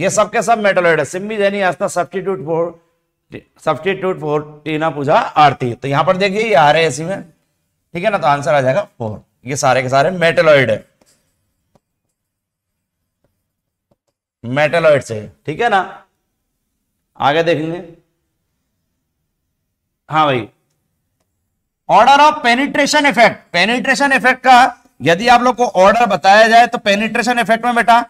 Speaker 3: ये सब के सब मेटलॉइड है Simmi Jaini Aastha substitute for substitute for Tina Pooja Aarti तो यहां पर देखिए ये आ रहे हैं इसी में ठीक है ना तो आंसर आ जाएगा फोर ये सारे के सारे मेटलॉइड है मेटलॉइड से ठीक है ना आगे देखेंगे हाँ भाई order of penetration effect penetration effect का यदि आप लोग को ऑर्डर बताया जाए तो पेनिट्रेशन इफेक्ट में बेटा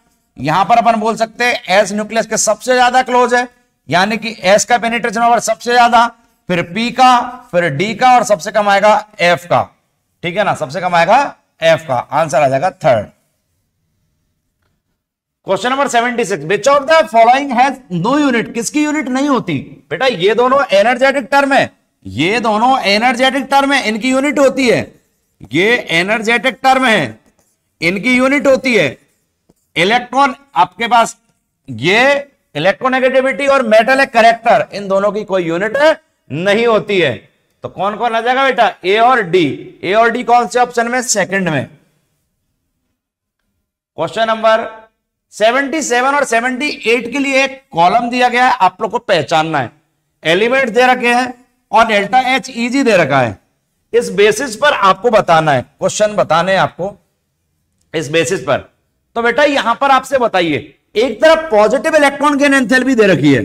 Speaker 3: यहां पर अपन बोल सकते हैं एस न्यूक्लियस के सबसे ज्यादा क्लोज है यानी कि एस का पेनिट्रेशन ऑवर सबसे ज्यादा फिर पी का फिर डी का और सबसे कम आएगा एफ का ठीक है ना सबसे कम आएगा एफ का आंसर आ जाएगा third question number seventy six which of the following has no unit किसकी यूनिट नहीं होती बेटा ये दोनों एनर्जेटिक टर्म है ये दोनों एनर्जेटिक टर्म है इनकी यूनिट होती है ये एनर्जेटिक टर्म है इनकी यूनिट होती है इलेक्ट्रॉन आपके पास ये इलेक्ट्रोनेगेटिविटी और मेटल करेक्टर इन दोनों की कोई यूनिट नहीं होती है तो कौन कौन आ जाएगा बेटा ए और डी ए और डी कौन से ऑप्शन में सेकंड में क्वेश्चन नंबर 77 और 78 के लिए एक कॉलम दिया गया है आप लोग को पहचानना है एलिमेंट दे रखे हैं और डेल्टा एच ईजी दे रखा है इस बेसिस पर आपको बताना है क्वेश्चन बताने आपको इस बेसिस पर तो बेटा यहां पर आपसे बताइए एक तरफ पॉजिटिव इलेक्ट्रॉन गेन भी दे रखी है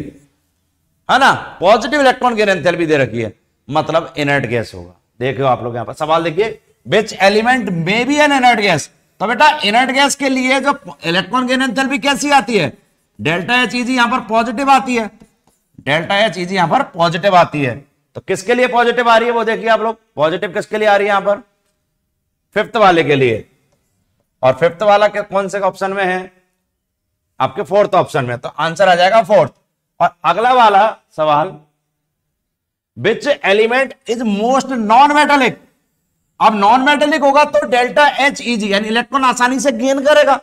Speaker 3: है ना पॉजिटिव इलेक्ट्रॉन गेन भी दे रखी है मतलब इनर्ट गैस होगा देखो आप लोग यहां पर सवाल देखिए which element may be an inert gas तो बेटा इनर्ट गैस के लिए जो इलेक्ट्रॉन गेन एंथेल्पी कैसी आती है डेल्टा एच ईजी यहां पर पॉजिटिव आती है डेल्टा एच ईजी यहां पर पॉजिटिव आती है तो किसके लिए पॉजिटिव आ रही है वो देखिए आप लोग पॉजिटिव किसके लिए आ रही है यहां पर फिफ्थ वाले के लिए और फिफ्थ वाला कौन से ऑप्शन में है आपके फोर्थ ऑप्शन में तो आंसर आ जाएगा फोर्थ और अगला वाला सवाल which element is most non metallic अब नॉन मेटेलिक होगा तो डेल्टा एच ईजी यानी इलेक्ट्रॉन आसानी से गेन करेगा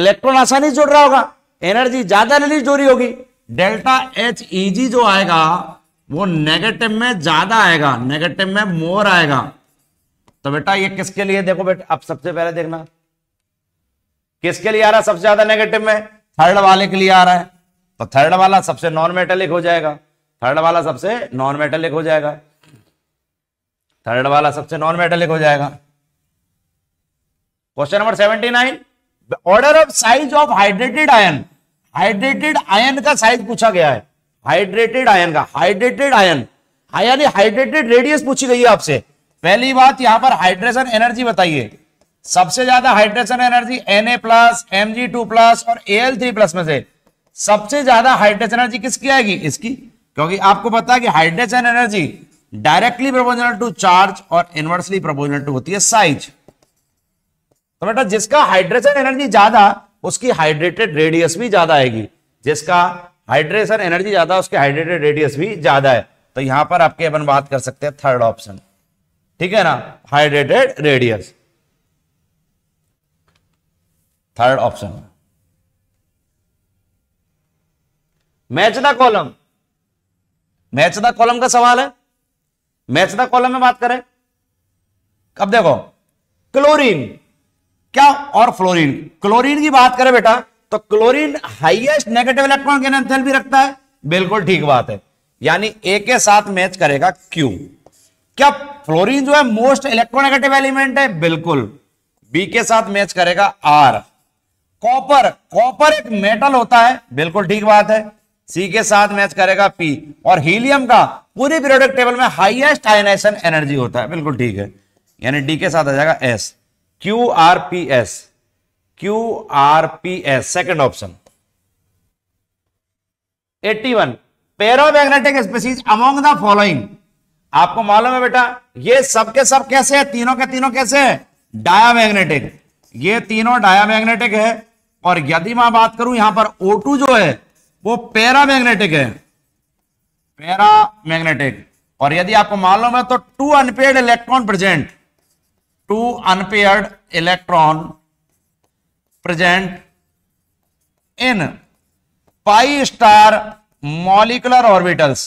Speaker 3: इलेक्ट्रॉन आसानी से जुड़ रहा होगा एनर्जी ज्यादा रिलीज हो रही होगी डेल्टा एच ईजी जो आएगा वो नेगेटिव में ज्यादा आएगा नेगेटिव में मोर आएगा तो बेटा ये किसके लिए देखो बेटा अब सबसे पहले देखना किसके लिए आ रहा है सबसे ज्यादा नेगेटिव में थर्ड वाले के लिए आ रहा है तो थर्ड वाला सबसे नॉन मेटेलिक हो जाएगा थर्ड वाला सबसे नॉन मेटेलिक हो जाएगा थर्ड वाला सबसे नॉन मेटेलिक हो जाएगा question number seventy nine order of size of hydrated ion hydrated ion का साइज पूछा गया है हाइड्रेटेड आयन का हाइड्रेटेड आयन हाँ, यानी हाइड्रेटेड रेडियस पूछी गई है आपसे पहली बात यहां पर हाइड्रेशन एनर्जी बताइए सबसे ज्यादा hydration energy Na plus M plus और Al3 प्लस में से सबसे ज्यादा हाइड्रेशन एनर्जी किसकी आएगी इसकी क्योंकि आपको पता है कि hydration energy directly proportional to charge और इनवर्सली प्रोपोर्शनल टू होती है साइज तो बेटा जिसका हाइड्रेशन एनर्जी ज्यादा उसकी हाइड्रेटेड रेडियस भी ज्यादा आएगी जिसका हाइड्रेशन एनर्जी ज्यादा उसके हाइड्रेटेड रेडियस भी ज्यादा है तो यहां पर आपके अपन बात कर सकते हैं थर्ड ऑप्शन ठीक है ना hydrated radius third option match the column match the column का सवाल है मैच द कॉलम में बात करें अब देखो क्लोरीन क्या और फ्लोरीन क्लोरीन की बात करें बेटा तो क्लोरीन हाईएस्ट नेगेटिव इलेक्ट्रॉन के गेन भी रखता है बिल्कुल ठीक बात है यानी ए के साथ मैच करेगा क्यू क्या फ्लोरीन जो है मोस्ट इलेक्ट्रोनेगेटिव एलिमेंट है बिल्कुल बी के साथ मैच करेगा आर कॉपर कॉपर एक मेटल होता है बिल्कुल ठीक बात है सी के साथ मैच करेगा पी और हीलियम का पूरे पीरियोडिक टेबल में हाईएस्ट आयनाइजेशन एनर्जी होता है बिल्कुल ठीक है यानी डी के साथ आ जाएगा S Q R P S Q R P S second option 81 paramagnetic species among the following आपको मालूम है बेटा ये सब के सब कैसे है तीनों के तीनों कैसे है डायामैग्नेटिक ये तीनों डायामैग्नेटिक है और यदि मैं बात करूं यहां पर O2 जो है वो पैरामैग्नेटिक है पैरामैग्नेटिक और यदि आपको मालूम है तो two unpaired electron present two unpaired electron present in pi star molecular orbitals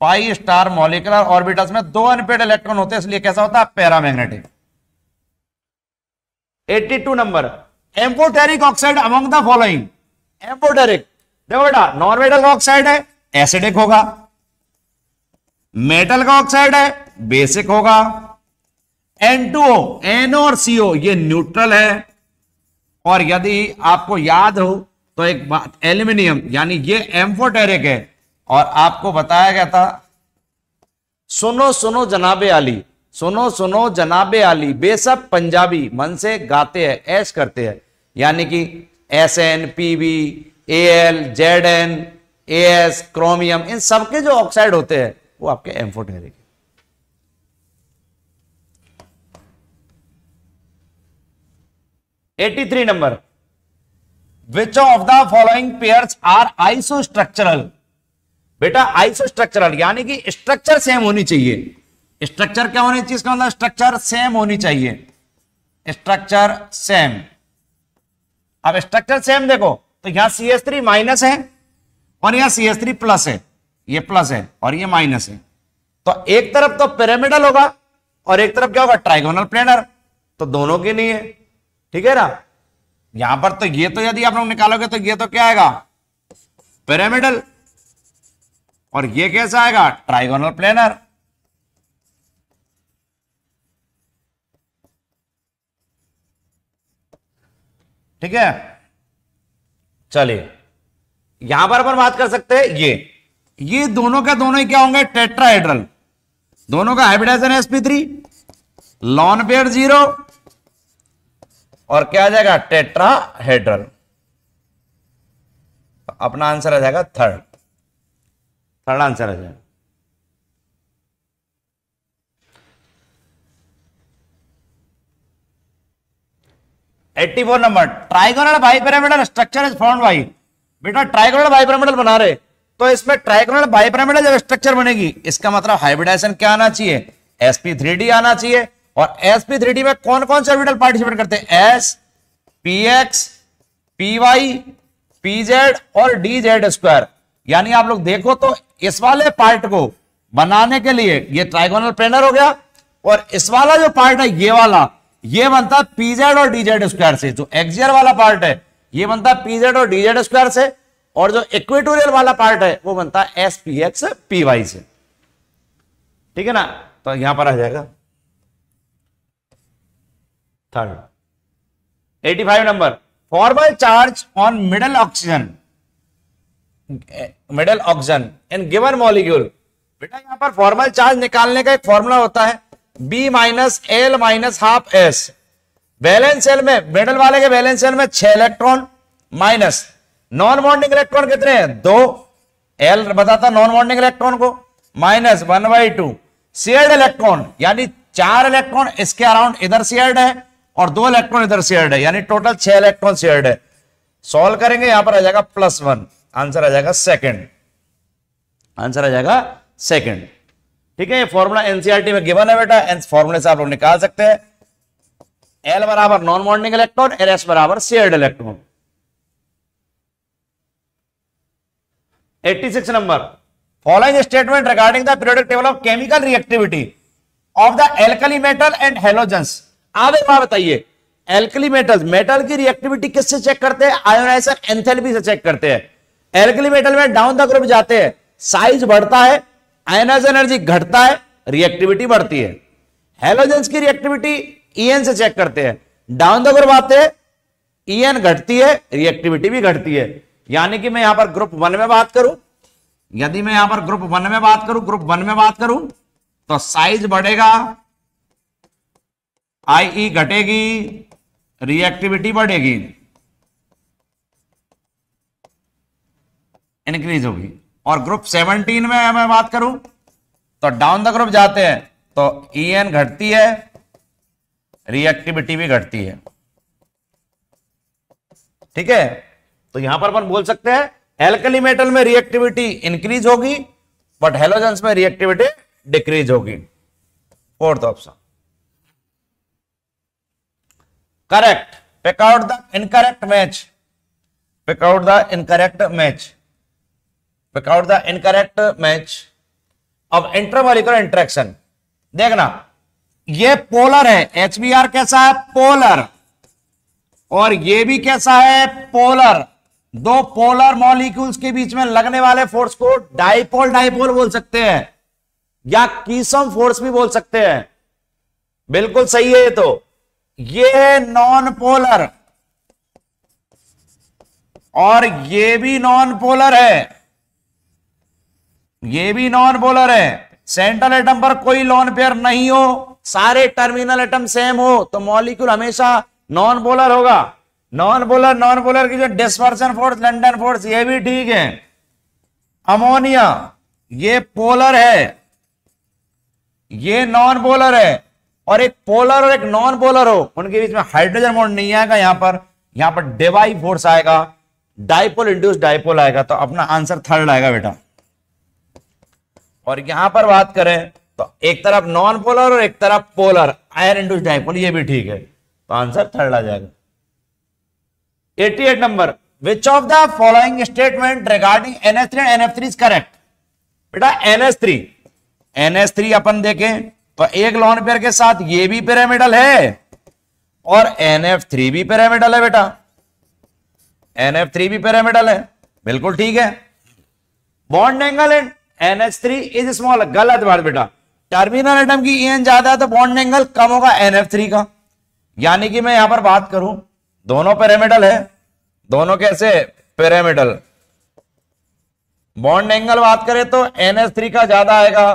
Speaker 3: pi star molecular orbitals में दो अनपेड इलेक्ट्रॉन होते हैं इसलिए कैसा होता है paramagnetic 82 number amphoteric oxide among the following amphoteric देखो बेटा नॉन मेटल का ऑक्साइड है एसिडिक होगा मेटल का ऑक्साइड है बेसिक होगा एन टू ओ एन और सीओ ये न्यूट्रल है और यदि आपको याद हो तो एक बात एल्यूमिनियम यानी ये एम्फोटेरिक है और आपको बताया गया था सुनो सुनो जनाबे आली सुनो सुनो जनाबे आली बेसब पंजाबी मन से गाते हैं ऐश करते हैं यानी कि S N P B A L Z N A S chromium इन सबके जो ऑक्साइड होते हैं वो आपके amphoteric 83 number which of the following pairs are isostructural बेटा आइसो स्ट्रक्चरल यानी कि स्ट्रक्चर सेम होनी चाहिए स्ट्रक्चर क्या होनी चाहिए इसका मतलब स्ट्रक्चर सेम होनी चाहिए स्ट्रक्चर सेम अब स्ट्रक्चर सेम देखो तो यहां सी एस थ्री माइनस है और यहां सी एस थ्री प्लस है ये प्लस है और ये माइनस है तो एक तरफ तो पिरामिडल होगा और एक तरफ क्या होगा ट्राइगोनल प्लेनर तो दोनों के लिए ठीक है ना यहां पर तो ये तो यदि आप लोग निकालोगे तो ये तो क्या आएगा पिरामिडल और ये कैसा आएगा ट्राइगोनल प्लेनर ठीक है चलिए यहां पर अपन बात कर सकते हैं ये ये दोनों का दोनों ही क्या होंगे टेट्राहेड्रल दोनों का hybridization SP three lone pair zero और क्या आ जाएगा टेट्राहेड्रल अपना आंसर आ जाएगा थर्ड थर्ड आंसर आ जाएगा eighty four number trigonal bipyramidal structure is form by बेटा ट्राइगोनल बाइपिरामिडल बना रहे तो इसमें ट्राइगोनल बाइपिरामिडल जब स्ट्रक्चर बनेगी इसका मतलब हाइब्रिडाइजेशन क्या आना चाहिए एसपी थ्री डी आना चाहिए और एस पी थ्री डी में कौन कौन से ऑर्बिटल पार्टिसिपेट करते हैं S P X P Y P Z और डी जेड स्क्वायर यानी आप लोग देखो तो इस वाले पार्ट को बनाने के लिए ये ट्राइगोनल प्लेनर हो गया और इस वाला जो पार्ट है ये वाला ये बनता है पीजेड और डीजेड स्क्वायर से जो एक्सियर वाला पार्ट है ये बनता है पीजेड और डीजेड स्क्वायर से और जो इक्वेटोरियल वाला पार्ट है वो बनता है S P X P Y से ठीक है ना तो यहां पर आ जाएगा third 85 number formal charge on middle oxygen middle oxygen in given molecule बेटा यहां पर फॉर्मल चार्ज निकालने का एक फॉर्मूला होता है B minus L minus half S valence shell में मिडल वाले के बैलेंस सेल में छह electron minus non bonding electron कितने हैं दो एल बताता नॉन बॉन्डिंग इलेक्ट्रॉन को minus one by two shared electron यानी चार इलेक्ट्रॉन इसके अराउंड इधर सीएड है और दो इलेक्ट्रॉन इधर शेयर्ड है यानी टोटल छह इलेक्ट्रॉन शेयर्ड है सॉल्व करेंगे यहां पर आ जाएगा प्लस वन आंसर आ जाएगा सेकंड आंसर आ जाएगा सेकंड ठीक है ये फॉर्मूला एनसीआरटी e में गिवन है बेटा फॉर्मूले से आप लोग निकाल सकते हैं एल बराबर non bonding electron L S बराबर shared electron 86 number following statement regarding the periodic table of chemical reactivity of the alkali metal and halogens अब एक बात बताइए एल्कली मेटल मेटल की रिएक्टिविटी किससे चेक करते हैं आयोनाइजर एंथेल्पी से चेक करते हैं एल्कली मेटल में डाउन द ग्रुप जाते हैं साइज बढ़ता है आयोनाइज एनर्जी घटता है रिएक्टिविटी बढ़ती है हेलोजेंस की रिएक्टिविटी ईएन से चेक करते हैं डाउन द ग्रुप आते हैं ईएन घटती है रिएक्टिविटी भी घटती है यानी कि मैं यहां पर ग्रुप वन में बात करूं यदि मैं यहां पर ग्रुप वन में बात करूं ग्रुप वन में बात करूं तो साइज बढ़ेगा आईई e घटेगी रिएक्टिविटी बढ़ेगी इंक्रीज होगी और ग्रुप 17 में मैं बात करूं तो डाउन द ग्रुप जाते हैं तो ई e एन घटती है रिएक्टिविटी भी घटती है ठीक है तो यहां पर अपन बोल सकते हैं एल्कली मेटल में रिएक्टिविटी इंक्रीज होगी बट हेलोजेंस में रिएक्टिविटी डिक्रीज होगी fourth option correct pick out the incorrect match pick out the incorrect match pick out the incorrect match अब इंटरमोलिकुलर इंट्रेक्शन देखना ये पोलर है एच बी आर कैसा है पोलर और ये भी कैसा है पोलर दो पोलर मॉलिक्यूल्स के बीच में लगने वाले फोर्स को डाइपोल डाइपोल बोल सकते हैं या कीसम फोर्स भी बोल सकते हैं बिल्कुल सही है ये तो ये है नॉन पोलर और ये भी नॉन पोलर है ये भी नॉन पोलर है सेंट्रल एटम पर कोई लॉन पेयर नहीं हो सारे टर्मिनल एटम सेम हो तो मॉलिक्यूल हमेशा नॉन पोलर होगा नॉन पोलर नॉन पोलर की जो डिस्पर्सन फोर्स लंडन फोर्स ये भी ठीक है अमोनिया ये पोलर है ये नॉन पोलर है और एक पोलर और एक नॉन पोलर हो उनके बीच में हाइड्रोजन बॉन्ड नहीं आएगा यहां पर यहां पर डेवाई फोर्स आएगा डायपोल इंड्यूस डायपोल आएगा तो अपना आंसर थर्ड आएगा बेटा और यहां पर बात करें तो एक तरफ नॉन पोलर और एक तरफ पोलर आयर इंड्यूस डाइपोल ये भी ठीक है तो आंसर थर्ड आ जाएगा 88 number which of the following statement regarding NS three and NF three is correct बेटा एनएस थ्री एनएस थ्री अपन देखें तो एक लॉन पेयर के साथ ये भी पिरामिडल है और एन एफ थ्री भी पिरामिडल है बेटा एन एफ थ्री भी पिरामिडल है बिल्कुल ठीक है bond angle and N H three is small गलत बात बेटा टर्मिनल एटम की एन ज्यादा है तो बॉन्ड एंगल कम होगा एन एफ थ्री का यानी कि मैं यहां पर बात करूं दोनों पिरामिडल है दोनों कैसे पिरामिडल बॉन्ड एंगल बात करें तो एन एच थ्री का ज्यादा आएगा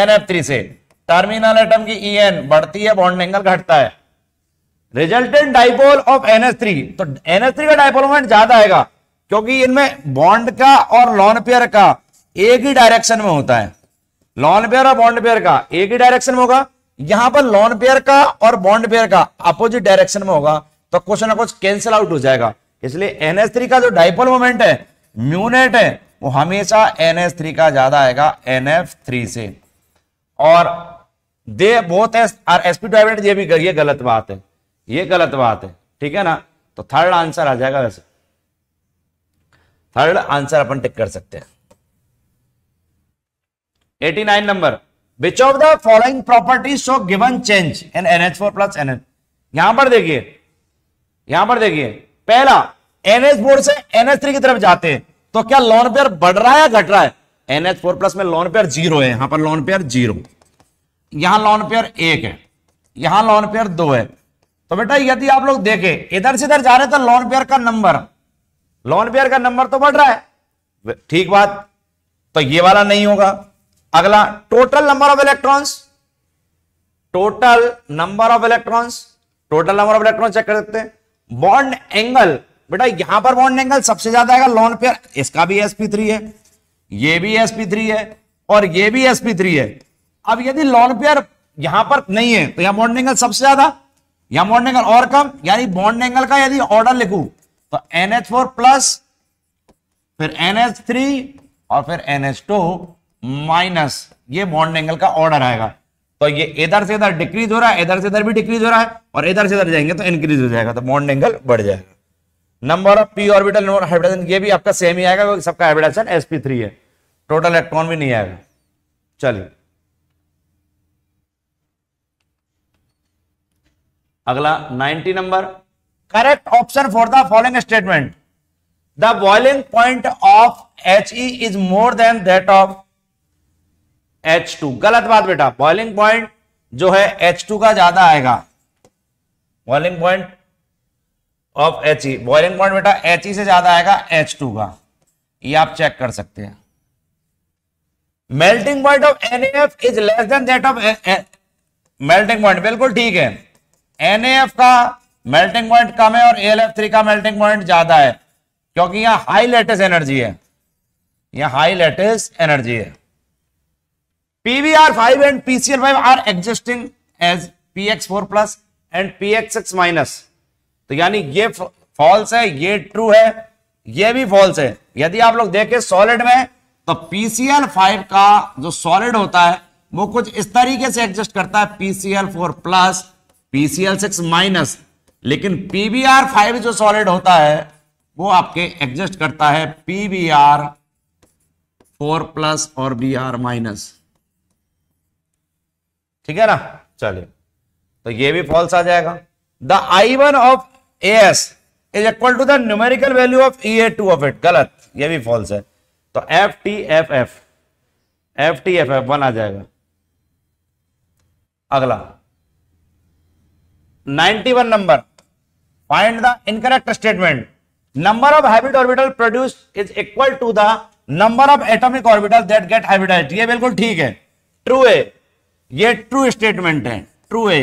Speaker 3: एन एफ थ्री से टर्मिनल एटम की ई एन बढ़ती है बॉन्ड एंगल घटता है रिजल्टेंट डाइपोल ऑफ थ्री तो थ्री का डाइपोल मोमेंट ज्यादा आएगा क्योंकि इनमें बॉन्ड का और लॉन पेयर का एक ही डायरेक्शन में होता है लॉन पेयर और बॉन्ड पेयर का एक ही डायरेक्शन में होगा यहां पर लॉन पेयर का और बॉन्ड पेयर का अपोजिट डायरेक्शन में होगा तो कुछ ना कुछ कैंसिल आउट हो जाएगा इसलिए NH3 का जो डाइपोल मोमेंट है म्यूनेट है वो हमेशा NH3 का ज्यादा आएगा NF3 से और they both S are SP डेविडेंट ये भी ये गलत बात है ये गलत बात है ठीक है ना तो थर्ड आंसर आ जाएगा वैसे थर्ड आंसर अपन टिक कर सकते हैं 89 number which of the following property show given change in N H four plus N H यहां पर देखिए यहां पर देखिए पहला एनएच फोर से एनएच थ्री की तरफ जाते हैं तो क्या लॉन पेयर बढ़ रहा है या घट रहा है एनएच फोर प्लस में लॉन पेयर जीरो है यहां पर लॉन पेयर जीरो यहां लॉन पेयर एक है यहां लॉन पेयर दो है तो बेटा यदि आप लोग देखें इधर से इधर जा रहे तो लॉन पेयर का नंबर लॉन पेयर का नंबर तो बढ़ रहा है ठीक बात तो ये वाला नहीं होगा अगला total number of electrons total number of electrons total number of electron check कर सकते हैं बॉन्ड एंगल बेटा यहां पर बॉन्ड एंगल सबसे ज्यादा आएगा लॉन पेयर इसका भी थ्री है ये भी थ्री है और ये भी थ्री है अब यदि लॉन पेयर यहां पर नहीं है तो यहां बॉन्ड एंगल सबसे ज्यादा यहां बॉन्ड एंगल और कम यानी बॉन्ड एंगल का यदि ऑर्डर लिखू तो एच फोर प्लस फिर एनएच थ्री और फिर एनएच टू माइनस ये बॉन्ड एंगल का ऑर्डर आएगा तो ये इधर से इधर डिक्रीज हो रहा है इधर से इधर भी डिक्रीज हो रहा है और इधर से इधर जाएंगे तो इंक्रीज हो जाएगा तो बॉन्ड एंगल बढ़ जाएगा number of P orbital number hydrogen ये भी आपका सेम ही आएगा क्योंकि सबका हाइब्रिडेशन थ्री है टोटल इलेक्ट्रॉन भी नहीं आएगा चलिए अगला 90 नंबर correct option for the following statement the boiling point of H E is more than that of H two गलत बात बेटा बॉइलिंग पॉइंट जो है एच टू का ज्यादा आएगा boiling point of H E boiling point बेटा एच ई e से ज्यादा आएगा एच टू का ये आप चेक कर सकते हैं melting point of N F is less than that of melting point बिल्कुल ठीक है एन का मेल्टिंग पॉइंट कम है और ए थ्री का मेल्टिंग पॉइंट ज्यादा है क्योंकि यहां हाई लेटेस्ट एनर्जी है यहां हाई लेटेस्ट एनर्जी है PBR five and PCL five are existing as P X four plus and P X X minus तो यानी ये फॉल्स है ये ट्रू है ये भी फॉल्स है यदि आप लोग देखें सॉलिड में तो पीसीएल फाइव का जो सॉलिड होता है वो कुछ इस तरीके से एग्जिस्ट करता है PCL four plus PCL six minus लेकिन पीबीआर फाइव जो सॉलिड होता है वो आपके एग्जस्ट करता है पीबीआर फोर प्लस और बी आर माइनस ठीक है ना चलिए तो ये भी फॉल्स आ जाएगा the I one of A S is equal to the numerical value of E A two of it गलत ये भी फॉल्स है तो F T F F F T F F one आ जाएगा अगला ninety one number find the incorrect statement number of hybrid orbital produce is equal to the number of atomic orbital that get hybridise ये बिल्कुल ठीक है true है ये true statement है ट्रू है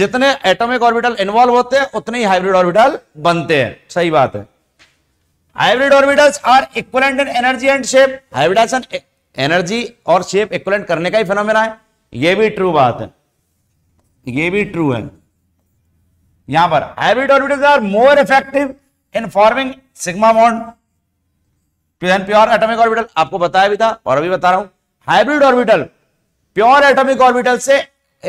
Speaker 3: जितने एटॉमिक ऑर्बिटल इन्वॉल्व होते हैं उतने ही हाइब्रिड ऑर्बिटल बनते हैं सही बात है hybrid orbitals are equivalent in energy and shape hybridisation energy और शेप इक्वलेंट करने का ही फेनोमेना है ये भी ट्रू बात है ये भी ट्रू है यहां पर hybrid orbitals are more effective in forming sigma bond pure pure atomic orbital आपको बताया भी था और अभी बता रहा हूं hybrid orbital pure atomic orbital से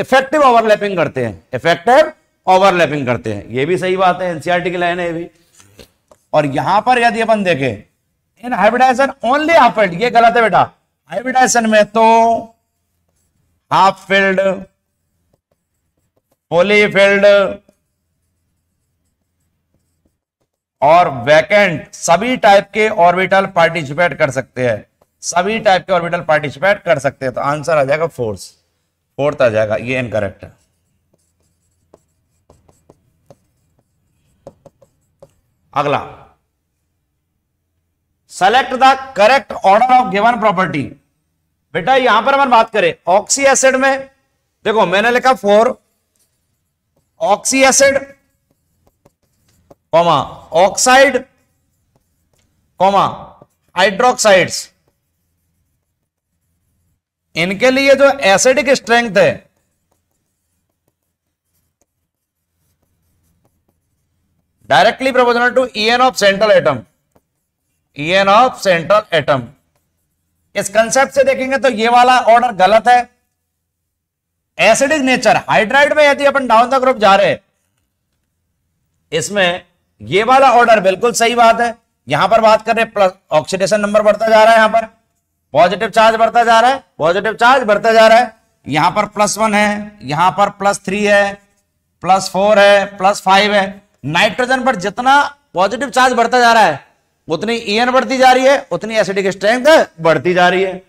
Speaker 3: इफेक्टिव ओवरलैपिंग करते हैं इफेक्टिव ओवरलैपिंग करते हैं ये भी सही बात है एनसीआरटी e की लाइन है भी और यहां पर यदि अपन देखें in hybridisation only half filled ये गलत है बेटा हाइब्रिडाइजेशन में तो हाफ फील्ड पोली फील्ड और वैकेंट सभी टाइप के ऑर्बिटल पार्टिसिपेट कर सकते हैं सभी टाइप के ऑर्बिटल पार्टिसिपेट कर सकते हैं तो आंसर आ जाएगा फोर्स फोर्थ आ जाएगा ये इनकरेक्ट है अगला select the correct order of given property बेटा यहां पर हम बात करें ऑक्सी एसिड में देखो मैंने लिखा four oxy acid comma oxide comma hydroxides इनके लिए जो एसिडिक स्ट्रेंथ है directly proportional to EN of central atom EN of central atom इस कंसेप्ट से देखेंगे तो ये वाला ऑर्डर गलत है एसिडिक नेचर हाइड्राइड में यदि अपन डाउन द ग्रुप जा रहे हैं इसमें ये वाला ऑर्डर बिल्कुल सही बात है यहां पर बात कर रहे ऑक्सीडेशन नंबर बढ़ता जा रहा है यहां पर पॉजिटिव चार्ज बढ़ता जा रहा है पॉजिटिव चार्ज बढ़ता जा रहा है यहां पर प्लस वन है यहां पर प्लस थ्री है प्लस फोर है प्लस फाइव है नाइट्रोजन पर जितना पॉजिटिव चार्ज बढ़ता जा रहा है उतनी ईएन बढ़ती जा रही है उतनी एसिडिक स्ट्रेंथ बढ़ती जा रही है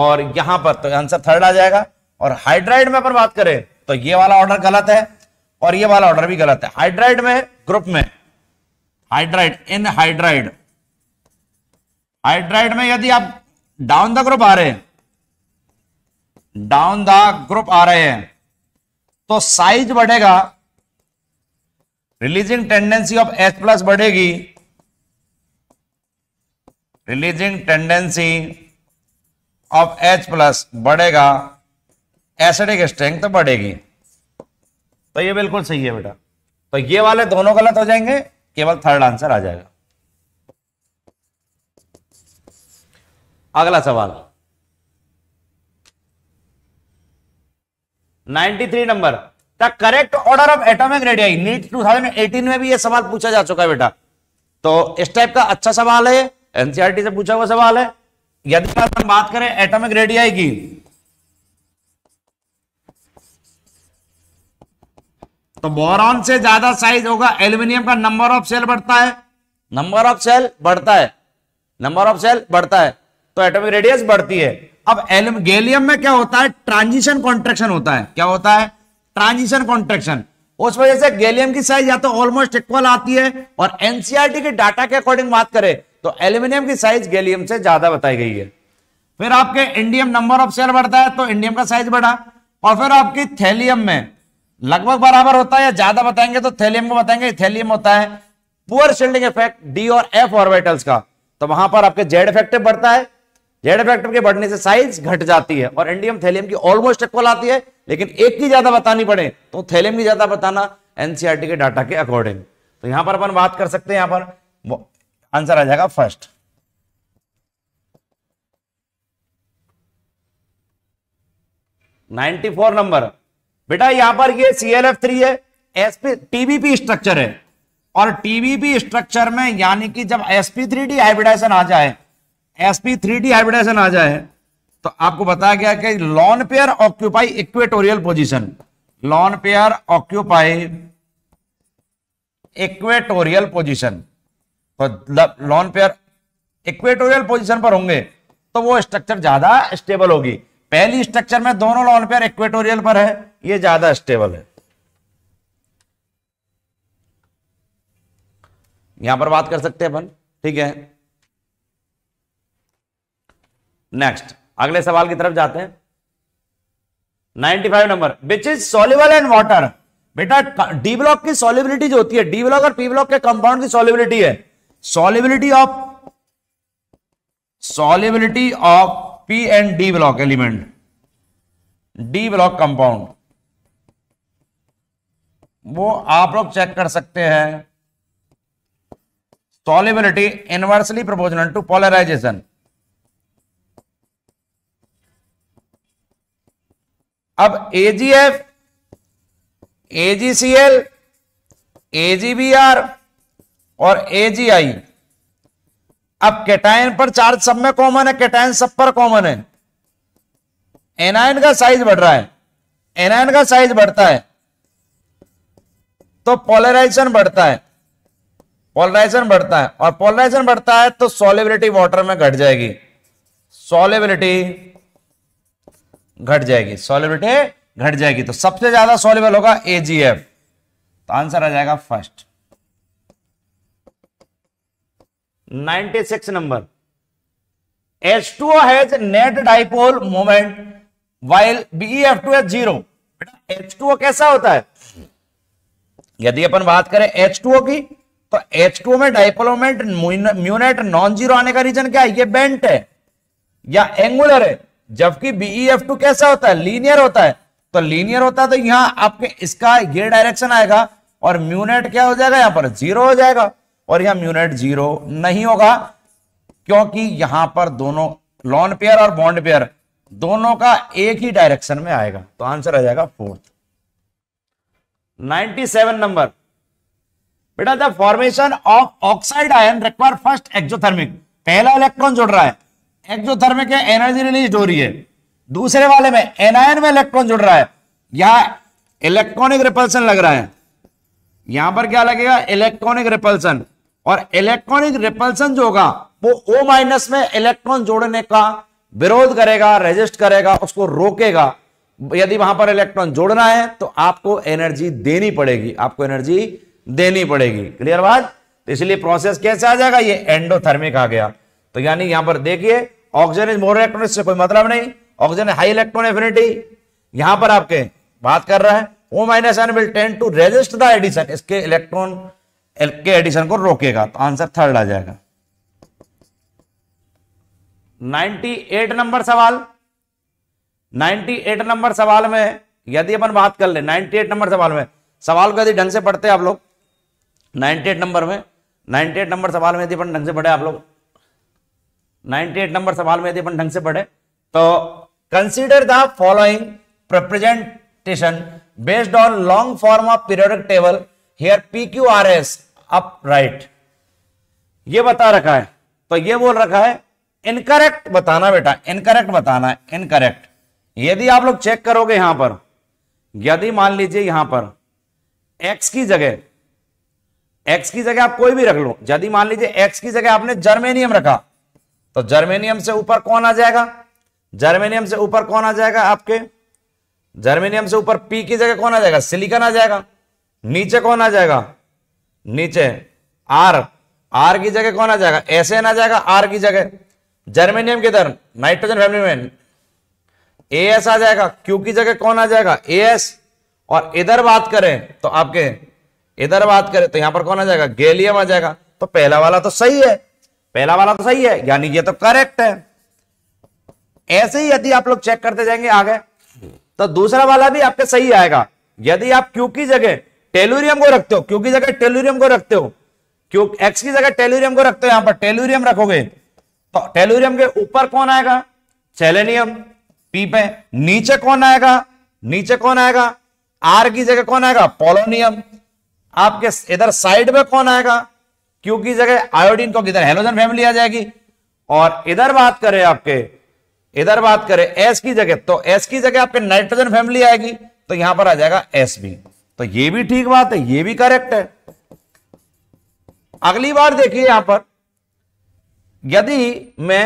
Speaker 3: और यहां पर तो आंसर थर्ड आ जाएगा और हाइड्राइड में अपन बात करें तो ये वाला ऑर्डर गलत है और ये वाला ऑर्डर भी गलत है हाइड्राइड में ग्रुप में हाइड्राइड इन हाइड्राइड हाइड्राइड में यदि आप डाउन द ग्रुप आ रहे हैं डाउन द ग्रुप आ रहे हैं तो साइज बढ़ेगा releasing tendency of H plus बढ़ेगी releasing tendency of H plus बढ़ेगा एसिडिक स्ट्रेंथ तो बढ़ेगी तो ये बिल्कुल सही है बेटा तो ये वाले दोनों गलत हो जाएंगे केवल थर्ड आंसर आ जाएगा अगला सवाल 93 number the correct order of atomic radii NEET eighteen में भी यह सवाल पूछा जा चुका है बेटा तो इस टाइप का अच्छा सवाल है एनसीआरटी e से पूछा हुआ सवाल है यदि हम बात करें एटॉमिक रेडियाई की तो बोरॉन से ज्यादा साइज होगा एल्यूमिनियम का नंबर ऑफ सेल बढ़ता है नंबर ऑफ सेल बढ़ता है नंबर ऑफ सेल बढ़ता है तो एटॉमिक रेडियस बढ़ती है अब गैलियम में क्या होता है ट्रांजिशन कॉन्ट्रेक्शन होता है क्या होता है ट्रांजिशन कॉन्ट्रेक्शन उस वजह से गैलियम की साइज या तो ऑलमोस्ट इक्वल आती है और एनसीआरटी e के डाटा के अकॉर्डिंग बात करें तो एल्यूमिनियम की साइज गैलियम से ज्यादा बताई गई है फिर आपके इंडियम नंबर ऑफ सेल बढ़ता है तो इंडियम का साइज बढ़ा और फिर आपकी थैलियम में लगभग बराबर होता है या ज्यादा बताएंगे तो थैलियम को बताएंगे थैलियम होता है पुअर शील्डिंग इफेक्ट डी और एफ ऑर्बिटल्स का तो वहां पर आपके जेड इफेक्टिव बढ़ता है जेड इफेक्टिव के बढ़ने से साइज घट जाती है और एंडियम थैलियम की ऑलमोस्ट इक्वल आती है लेकिन एक की ज्यादा बतानी पड़े तो थैलियम की ज्यादा बताना एनसीआरटी के डाटा के अकॉर्डिंग तो यहां पर अपन बात कर सकते हैं यहां पर आंसर आ जाएगा फर्स्ट नाइन्टी फोर नंबर बेटा यहां पर ये सीएलएफ थ्री है एसपी टीबीपी स्ट्रक्चर है और टीबीपी स्ट्रक्चर में यानी कि जब एसपी थ्री डी हाइब्रिडाइजेशन आ जाए एसपी थ्री डी हाइब्रिडाइजेशन आ जाए तो आपको बताया गया कि lone pair occupy equatorial position lone pair occupy equatorial position तो लॉन पेयर इक्वेटोरियल पोजीशन पर होंगे तो वो स्ट्रक्चर ज्यादा स्टेबल होगी पहली स्ट्रक्चर में दोनों लॉन पेयर इक्वेटोरियल पर है ये ज्यादा स्टेबल है यहां पर बात कर सकते हैं अपन ठीक है नेक्स्ट अगले सवाल की तरफ जाते हैं 95 number which is soluble and water बेटा डी ब्लॉक की सॉलिबिलिटी जो होती है डी ब्लॉक और पी ब्लॉक के कंपाउंड की सॉलिबिलिटी है solubility of solubility of P and D block element D block compound वो आप लोग चेक कर सकते हैं solubility inversely proportional to polarisation अब एजीएफ एजीसीएल एजीबीआर और एजीआई अब कैटाइन पर चार्ज सब में कॉमन है कैटाइन सब पर कॉमन है एनायन का साइज बढ़ रहा है एनायन का साइज बढ़ता है तो पोलराइजेशन बढ़ता है पोलराइजेशन बढ़ता है और पोलराइजेशन बढ़ता है तो सॉलिबिलिटी वाटर में घट जाएगी सॉलिबिलिटी घट जाएगी सॉलिबिलिटी घट जाएगी तो सबसे ज्यादा सॉलिबल होगा एजीएफ तो आंसर आ जाएगा first ninety six number H two has net dipole moment while B F two H zero H two कैसा होता है यदि अपन बात करें एच टू की तो एच टू में dipole moment mu net non zero आने का रीजन क्या है ये बेंट है या एंगुलर है जबकि बीई एफ टू कैसा होता है लीनियर होता है तो लीनियर होता है तो यहां आपके इसका ये डायरेक्शन आएगा और म्यूनेट क्या हो जाएगा यहां पर जीरो हो जाएगा और यह म्यूनेट जीरो नहीं होगा क्योंकि यहां पर दोनों लॉन पेयर और बॉन्ड पेयर दोनों का एक ही डायरेक्शन में आएगा तो आंसर आ जाएगा फोर्थ 97 नंबर बेटा the formation of oxide ion require first exothermic पहला इलेक्ट्रॉन जुड़ रहा है एक्जोथर्मिक एनर्जी रिलीज हो रही है दूसरे वाले में एनायन में इलेक्ट्रॉन जुड़ रहा है यहां इलेक्ट्रॉनिक रिपल्सन लग रहा है यहां पर क्या लगेगा इलेक्ट्रॉनिक रिपल्सन और इलेक्ट्रॉनिक रिपल्सन जो होगा वो ओ माइनस में इलेक्ट्रॉन जोड़ने का विरोध करेगा रेजिस्ट करेगा उसको रोकेगा यदि वहां पर इलेक्ट्रॉन जोड़ना है तो आपको एनर्जी देनी पड़ेगी आपको एनर्जी देनी पड़ेगी क्लियर बात तो इसलिए प्रोसेस कैसे आ जाएगा ये एंडोथर्मिक आ गया तो यानी यहां पर देखिए ऑक्सीजन इज मोर इलेक्ट्रॉन से कोई मतलब नहीं ऑक्सीजन हाई इलेक्ट्रॉन एफिनिटी यहां पर आपके बात कर रहा है O minus N will tend to resist the addition इसके इलेक्ट्रॉन एल के एडिशन को रोकेगा तो आंसर थर्ड आ जाएगा 98 नंबर सवाल 98 नंबर सवाल में यदि अपन बात कर ले 98 नंबर सवाल में सवाल को यदि ढंग से पढ़ते आप लोग 98 नंबर में 98 नंबर सवाल में यदि अपन ढंग से पढ़े आप लोग 98 नंबर सवाल में यदि अपन ढंग से पढ़े तो consider the following representation based on long form of periodic table here P Q R S up right ये बता रखा है तो ये बोल रखा है इनकरेक्ट बताना बेटा इनकरेक्ट बताना है इनकरेक्ट यदि आप लोग चेक करोगे यहां पर यदि मान लीजिए यहां पर एक्स की जगह एक्स की जगह आप कोई भी रख लो यदि मान लीजिए एक्स की जगह आपने जर्मेनियम रखा तो जर्मेनियम से ऊपर कौन आ जाएगा जर्मेनियम से ऊपर कौन आ जाएगा आपके जर्मेनियम से ऊपर पी की जगह कौन आ जाएगा सिलिकन आ जाएगा नीचे कौन आ जाएगा नीचे आर आर की जगह कौन आ जाएगा ऐसे ना जाएगा आर की जगह जर्मेनियम किधर नाइट्रोजन फैमिली में ए एस आ जाएगा क्यू की जगह कौन आ जाएगा ए एस और इधर बात करें तो आपके इधर बात करें तो यहां पर कौन आ जाएगा गैलियम आ जाएगा तो पहला वाला तो सही है पहला वाला तो सही है यानी ये तो करेक्ट है ऐसे ही यदि आप लोग चेक करते जाएंगे आगे तो दूसरा वाला भी आपके सही आएगा यदि आप क्यू की जगह टेलूरियम को रखते हो क्योंकि जगह टेलूरियम को रखते हो क्यों एक्स की जगह टेलूरियम को रखते हो यहां पर टेलूरियम रखोगे तो टेलूरियम के ऊपर कौन आएगा सेलेनियम पी पे नीचे कौन आएगा नीचे कौन आएगा आर की जगह कौन आएगा पोलोनियम आपके इधर साइड में कौन आएगा क्यू की जगह आयोडीन को किधर हेलोजन फैमिली आ जाएगी और इधर बात करें आपके इधर बात करें एस की जगह तो एस की जगह आपके नाइट्रोजन फैमिली आएगी तो यहां पर आ जाएगा एस भी तो ये भी ठीक बात है ये भी करेक्ट है अगली बार देखिए यहां पर यदि मैं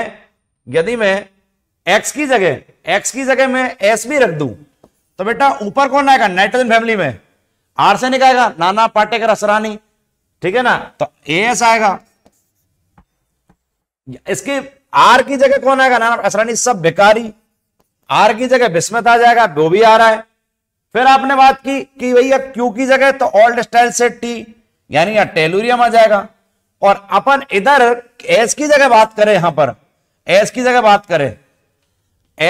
Speaker 3: यदि मैं एक्स की जगह एक्स की जगह मैं एस भी रख दूं तो बेटा ऊपर कौन आएगा नाइट्रोजन फैमिली में आर से आएगा नाना पाटेकर असरानी ठीक है ना तो ए एस आएगा इसके आर की जगह कौन आएगा नाना असरानी सब बेकारी आर की जगह बिस्मत आ जाएगा वो भी आ रहा है फिर आपने बात की कि भैया क्यू की जगह तो ओल्ड स्टाइल से टी यानी या टेलूरियम आ जाएगा और अपन इधर एस की जगह बात करें यहां पर एस की जगह बात करें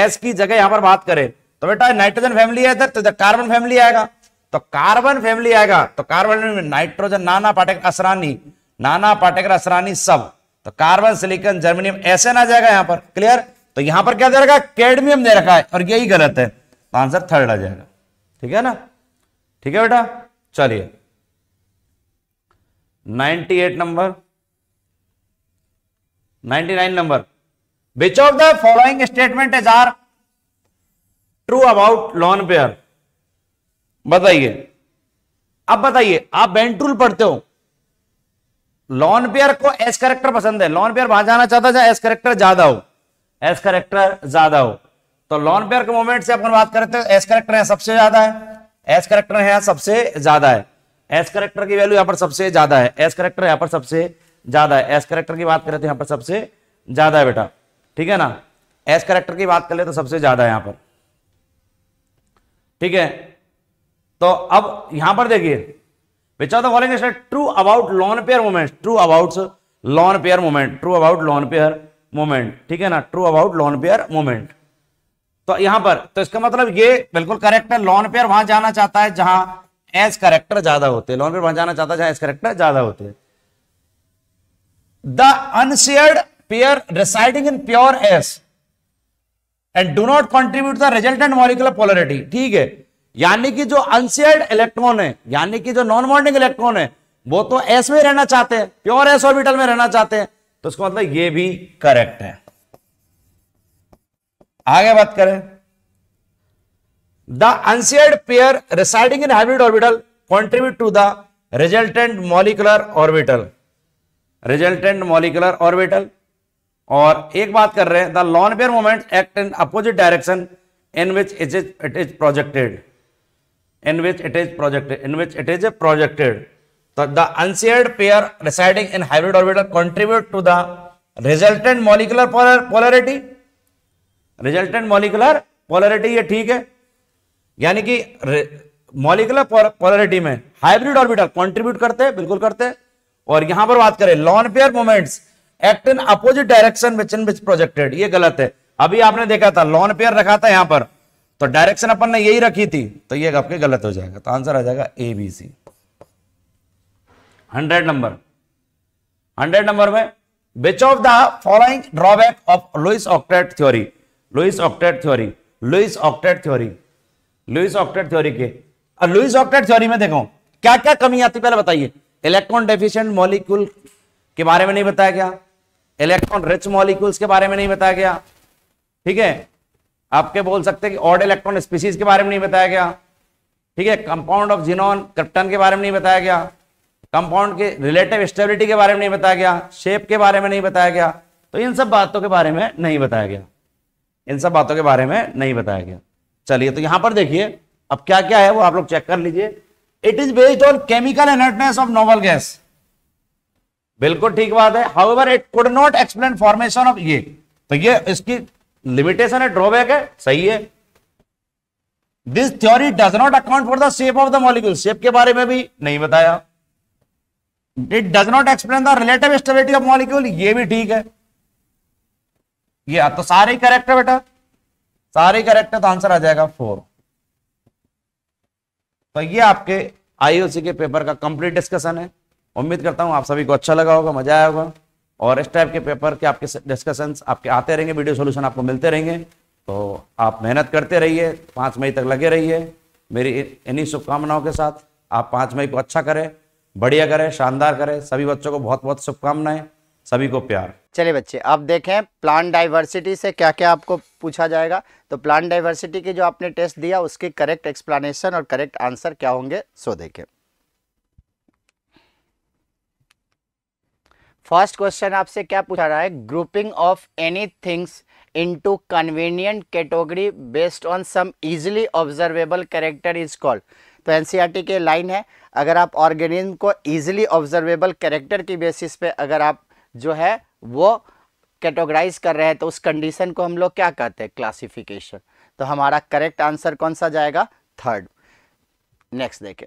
Speaker 3: एस की जगह यहां पर बात करें तो बेटा नाइट्रोजन फैमिली है इधर तो इधर कार्बन फैमिली आएगा तो कार्बन फैमिली आएगा तो कार्बन में नाइट्रोजन नाना पाटेकर असरानी नाना पाटेकर असरानी सब तो कार्बन सिलिकन जर्मेनियम ऐसे ना जाएगा यहां पर क्लियर तो यहां पर क्या दे रखा है कैडमियम दे रखा है और यही गलत है तो आंसर थर्ड आ जाएगा ठीक है ना ठीक है बेटा चलिए 98 number 99 number which of the following statement is are true about lone pair बताइए अब बताइए आप रूल पढ़ते हो लॉन पेयर को एस करेक्टर पसंद है लॉन पेयर वहां जाना चाहता है जहां एस करेक्टर ज्यादा हो एस करेक्टर ज्यादा हो तो लॉन पेयर के मोमेंट से अपन बात करें तो एस करेक्टर है सबसे ज्यादा है एस करेक्टर है सबसे ज्यादा है एस करेक्टर की वैल्यू यहां पर सबसे ज्यादा है एस करेक्टर यहां पर सबसे ज्यादा है एस करेक्टर की बात करें तो यहां पर सबसे ज्यादा है बेटा ठीक है ना एस करेक्टर की बात कर ले तो सबसे ज्यादा है यहां पर ठीक है तो अब यहां पर देखिए विच तो the true about lone pair moment true about lone pair moment true about lone pair moment ठीक है ना true about lone pair moment तो यहां पर तो इसका मतलब ये बिल्कुल करेक्ट है लॉन पेयर वहां जाना चाहता है जहां एस करेक्टर ज्यादा होते हैं लॉन पेयर वहां जाना चाहता है जहां एस करेक्टर ज्यादा होते the unshared pair residing in pure S and do not contribute the resultant molecular polarity ठीक है यानी कि जो अनशेयर्ड इलेक्ट्रॉन है यानी कि जो नॉन बॉन्डिंग इलेक्ट्रॉन है वो तो एस में रहना चाहते हैं प्योर एस ऑर्बिटल में रहना चाहते हैं तो इसका मतलब ये भी करेक्ट है आगे बात करें the unshared pair residing in hybrid orbital contribute to the resultant molecular orbital resultant molecular orbital और एक बात कर रहे हैं the lone pair moment act in opposite direction in which it is it is projected in which it is projected in which it is projected तो the unseared pair residing in hybrid orbital contribute to the resultant molecular polarity resultant molecular polarity ये ठीक है यानी कि molecular polarity में hybrid orbital contribute करते हैं बिल्कुल करते हैं और यहां पर बात करें lone pair moments act in opposite direction which in which projected ये गलत है अभी आपने देखा था लॉन पेयर रखा था यहां पर तो डायरेक्शन अपन ने यही रखी थी तो ये आपके गलत हो जाएगा तो आंसर आ जाएगा A B C hundred number hundred number में which of the following drawback of Lewis octet theory Lewis octet theory Lewis octet theory Lewis octet theory के और लुइस ऑक्टेट थ्योरी में देखो क्या क्या कमी आती पहले बताइए इलेक्ट्रॉन डेफिशिएंट मॉलिक्यूल के बारे में नहीं बताया गया इलेक्ट्रॉन रिच मॉलिक्यूल्स के बारे में नहीं बताया गया ठीक है आपके बोल सकते हैं कि ऑड इलेक्ट्रॉन स्पीसीज के बारे में नहीं बताया गया ठीक है कंपाउंड ऑफ जिनोन क्रिप्टन के बारे में नहीं बताया गया कंपाउंड के रिलेटिव स्टेबिलिटी के बारे में नहीं बताया गया शेप के बारे में नहीं बताया गया तो इन सब बातों के बारे में नहीं बताया गया इन सब बातों के बारे में नहीं बताया गया चलिए तो यहां पर देखिए अब क्या क्या है वो आप लोग चेक कर लीजिए it is based on chemical inertness of noble gas बिल्कुल ठीक बात है ever it could not explain formation of ये तो ये इसकी लिमिटेशन है ड्रॉबैक है सही है this theory does not account for the shape of the molecule shape के बारे में भी नहीं बताया it does not explain the relative stability of molecule ये भी ठीक है ये तो सारे ही करेक्ट है बेटा सारे ही करेक्ट है तो आंसर आ जाएगा फोर तो ये आपके आईओसी के पेपर का कंप्लीट डिस्कशन है उम्मीद करता हूँ आप सभी को अच्छा लगा होगा मजा आया होगा और इस टाइप के पेपर के आपके डिस्कशन आपके आते रहेंगे वीडियो सॉल्यूशन आपको मिलते रहेंगे तो आप मेहनत करते रहिए पाँच मई तक लगे रहिए मेरी इन्हीं शुभकामनाओं के साथ आप पाँच मई को अच्छा करें बढ़िया करें शानदार करें सभी बच्चों को बहुत बहुत शुभकामनाएं सभी को प्यार
Speaker 4: चलिए बच्चे अब देखें प्लांट डाइवर्सिटी से क्या क्या आपको पूछा जाएगा तो प्लांट डाइवर्सिटी की जो आपने टेस्ट दिया उसकी करेक्ट एक्सप्लेनेशन और करेक्ट आंसर क्या होंगे सो देखें फर्स्ट क्वेश्चन आपसे क्या पूछा रहा है grouping of any things into convenient category based on some easily observable character is called तो एन e के लाइन है अगर आप ऑर्गेनिज्म को ईजिली ऑब्जर्वेबल कैरेक्टर की बेसिस पे अगर आप जो है वो कैटेगराइज कर रहे हैं तो उस कंडीशन को हम लोग क्या कहते हैं क्लासिफिकेशन तो हमारा करेक्ट आंसर कौन सा जाएगा थर्ड नेक्स्ट देखें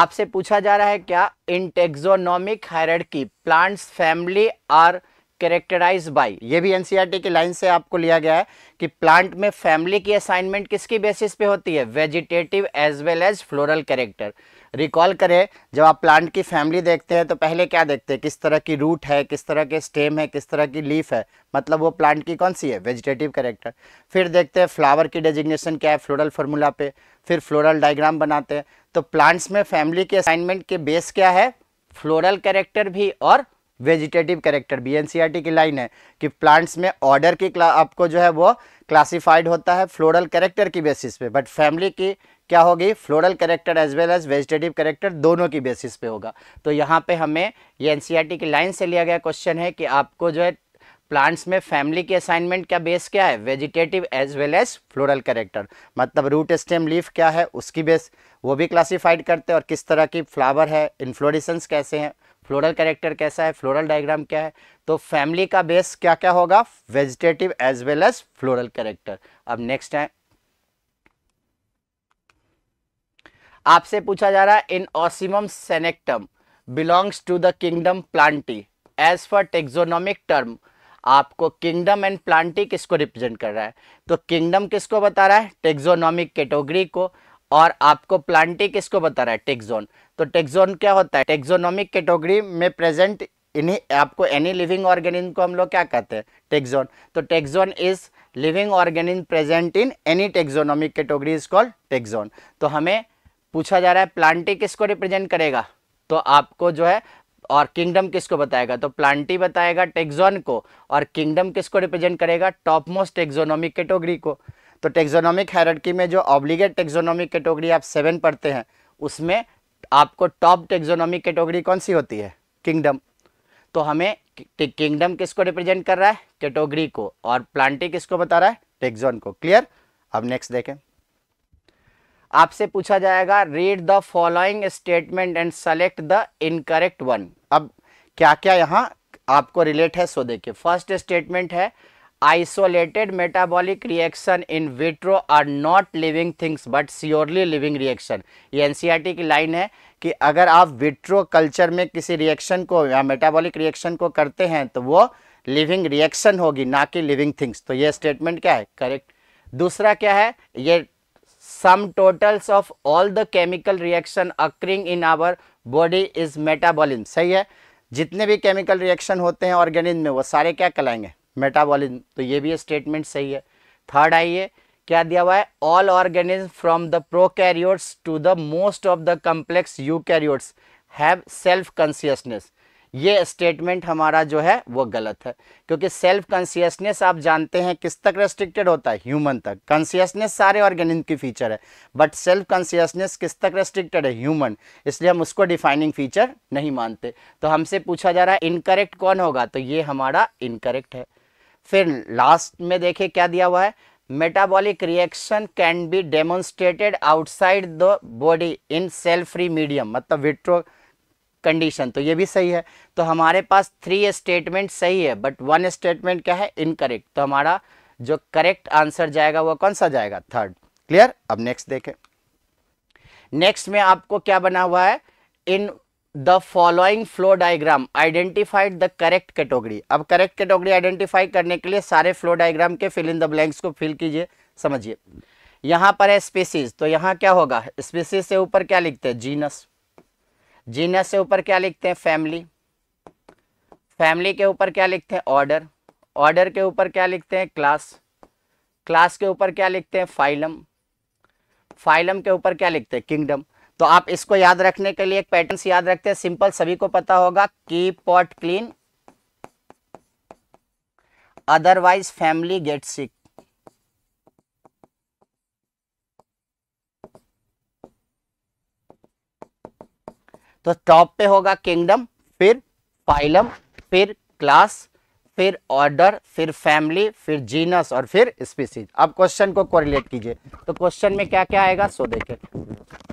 Speaker 4: आपसे पूछा जा रहा है क्या in taxonomic hierarchy plants family are characterise by ये भी एनसीईआरटी e की लाइन से आपको लिया गया है कि प्लांट में फैमिली की असाइनमेंट किसकी बेसिस पे होती है vegetative as well as floral character recall करें जब आप प्लांट की फैमिली देखते हैं तो पहले क्या देखते हैं किस तरह की रूट है किस तरह के स्टेम है किस तरह की लीफ है मतलब वो प्लांट की कौन सी है वेजिटेटिव करेक्टर फिर देखते हैं फ्लावर की डेजिग्नेशन क्या है फ्लोरल फार्मूला पे फिर फ्लोरल डायग्राम बनाते हैं तो प्लांट्स में फैमिली के असाइनमेंट के बेस क्या है फ्लोरल करेक्टर भी और वेजिटेटिव करेक्टर बी एन की लाइन है कि प्लांट्स में ऑर्डर की आपको जो है वो क्लासिफाइड होता है फ्लोरल करेक्टर की बेसिस पे बट फैमिली की क्या होगी floral character as well as vegetative character दोनों की बेसिस पे होगा तो यहाँ पे हमें ये एन e की लाइन से लिया गया क्वेश्चन है कि आपको जो है प्लांट्स में फैमिली के असाइनमेंट का बेस क्या है vegetative as well as floral character मतलब रूट स्टेम लीफ क्या है उसकी बेस वो भी क्लासीफाइड करते हैं और किस तरह की फ्लावर है इन्फ्लोरिसन्स कैसे हैं फ्लोरल कैरेक्टर कैसा है फ्लोरल डायग्राम क्या है तो फैमिली का बेस क्या क्या होगा vegetative as well as floral character अब नेक्स्ट है आपसे पूछा जा रहा है in ocimum sanctum belongs to the kingdom plantae as for taxonomic term आपको किंगडम एंड प्लांटी किसको रिप्रेजेंट कर रहा है तो किंगडम किसको बता रहा है टेक्जोनॉमिक कैटेगरी को और आपको प्लांटी किसको बता रहा है टेक्जोन तो टेक्जोन क्या होता है टेक्जोनॉमिक कैटेगरी में प्रेजेंट इन्हीं आपको एनी लिविंग ऑर्गेनिज्म को हम लोग क्या कहते हैं टेक्जोन तो taxon is living organism present in any taxonomic category is called taxon तो हमें पूछा जा रहा है प्लांटी किसको रिप्रेजेंट करेगा तो आपको जो है और किंगडम किसको बताएगा तो प्लांटी बताएगा टेक्जोन को और किंगडम किसको रिप्रेजेंट करेगा टॉप मोस्ट टेक्जोनॉमिक कैटेगरी को तो टेक्जोनॉमिक हैरटकी में जो ऑब्लिगेट टेक्जोनॉमिक कैटेगरी आप सेवन पढ़ते हैं उसमें आपको टॉप टेक्जोनॉमिक कैटेगरी कौन सी होती है किंगडम तो हमें किंगडम किसको रिप्रेजेंट कर रहा है कैटेगरी को और प्लांटी किसको बता रहा है टेक्जोन को क्लियर अब नेक्स्ट देखें आपसे पूछा जाएगा read the following statement and select the incorrect one अब क्या क्या यहाँ आपको रिलेट है सो देखिए फर्स्ट स्टेटमेंट है isolated metabolic reaction in vitro are not living things but surely living reaction ये एनसीईआरटी e की लाइन है कि अगर आप विट्रो कल्चर में किसी रिएक्शन को या मेटाबॉलिक रिएक्शन को करते हैं तो वो लिविंग रिएक्शन होगी ना कि लिविंग थिंग्स तो ये स्टेटमेंट क्या है करेक्ट दूसरा क्या है ये sum totals of all the chemical reaction occurring in our body is metabolism सही है जितने भी केमिकल रिएक्शन होते हैं ऑर्गेनिज्म में वो सारे क्या कहलाएंगे मेटाबॉलिज्म तो ये भी स्टेटमेंट सही है थर्ड आइए क्या दिया हुआ है all organism from the prokaryotes to the most of the complex eukaryotes have self consciousness ये स्टेटमेंट हमारा जो है वो गलत है क्योंकि सेल्फ कॉन्सियसनेस आप जानते हैं किस तक रेस्ट्रिक्टेड होता है ह्यूमन तक कॉन्सियसनेस सारे ऑर्गेनिज्म की फीचर है बट सेल्फ कॉन्सियसनेस किस तक रेस्ट्रिक्टेड है ह्यूमन इसलिए हम उसको डिफाइनिंग फीचर नहीं मानते तो हमसे पूछा जा रहा है इनकरेक्ट कौन होगा तो ये हमारा इनकरेक्ट है फिर लास्ट में देखिए क्या दिया हुआ है metabolic reaction can be demonstrated outside the body in self free medium मतलब विट्रो कंडीशन तो ये भी सही है तो हमारे पास थ्री स्टेटमेंट सही है बट वन स्टेटमेंट क्या है इनकरेक्ट तो हमारा जो करेक्ट आंसर जाएगा वह कौन सा जाएगा थर्ड क्लियर अब नेक्स्ट देखें नेक्स्ट में आपको क्या बना हुआ है in the following flow diagram identified the correct category अब करेक्ट कैटेगरी आइडेंटिफाई करने के लिए सारे फ्लो डायग्राम के फिल इन द ब्लैंक्स को फिल कीजिए समझिए यहां पर है स्पीसीज तो यहां क्या होगा स्पीसीज से ऊपर क्या लिखते हैं जीनस जीनस से ऊपर क्या लिखते हैं फैमिली फैमिली के ऊपर क्या लिखते हैं ऑर्डर ऑर्डर के ऊपर क्या लिखते हैं क्लास क्लास के ऊपर क्या लिखते हैं फाइलम फाइलम के ऊपर क्या लिखते हैं किंगडम तो आप इसको याद रखने के लिए एक पैटर्न याद रखते हैं सिंपल सभी को पता होगा की pot clean otherwise family get sick तो टॉप पे होगा किंगडम फिर फाइलम फिर क्लास फिर ऑर्डर फिर फैमिली फिर जीनस और फिर स्पीसीज अब क्वेश्चन को कोरिलेट कीजिए तो क्वेश्चन में क्या क्या आएगा सो देखे